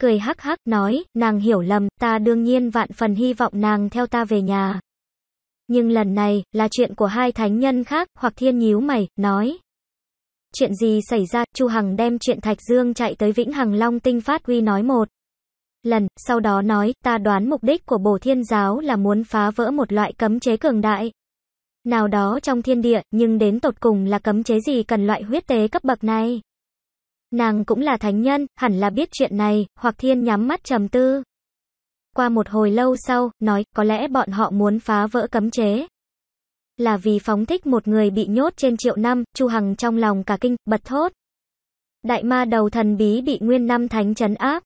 Cười hắc hắc nói, nàng hiểu lầm, ta đương nhiên vạn phần hy vọng nàng theo ta về nhà. Nhưng lần này, là chuyện của hai thánh nhân khác, hoặc thiên nhíu mày, nói. Chuyện gì xảy ra? Chu Hằng đem chuyện Thạch Dương chạy tới Vĩnh Hằng Long Tinh phát huy nói một lần, sau đó nói, ta đoán mục đích của Bổ Thiên Giáo là muốn phá vỡ một loại cấm chế cường đại. Nào đó trong thiên địa, nhưng đến tột cùng là cấm chế gì cần loại huyết tế cấp bậc này? Nàng cũng là thánh nhân, hẳn là biết chuyện này, hoặc thiên nhắm mắt trầm tư. Qua một hồi lâu sau, nói, có lẽ bọn họ muốn phá vỡ cấm chế là vì phóng thích một người bị nhốt trên triệu năm, Chu Hằng trong lòng cả kinh, bật thốt. Đại ma đầu thần bí bị nguyên năm thánh chấn áp.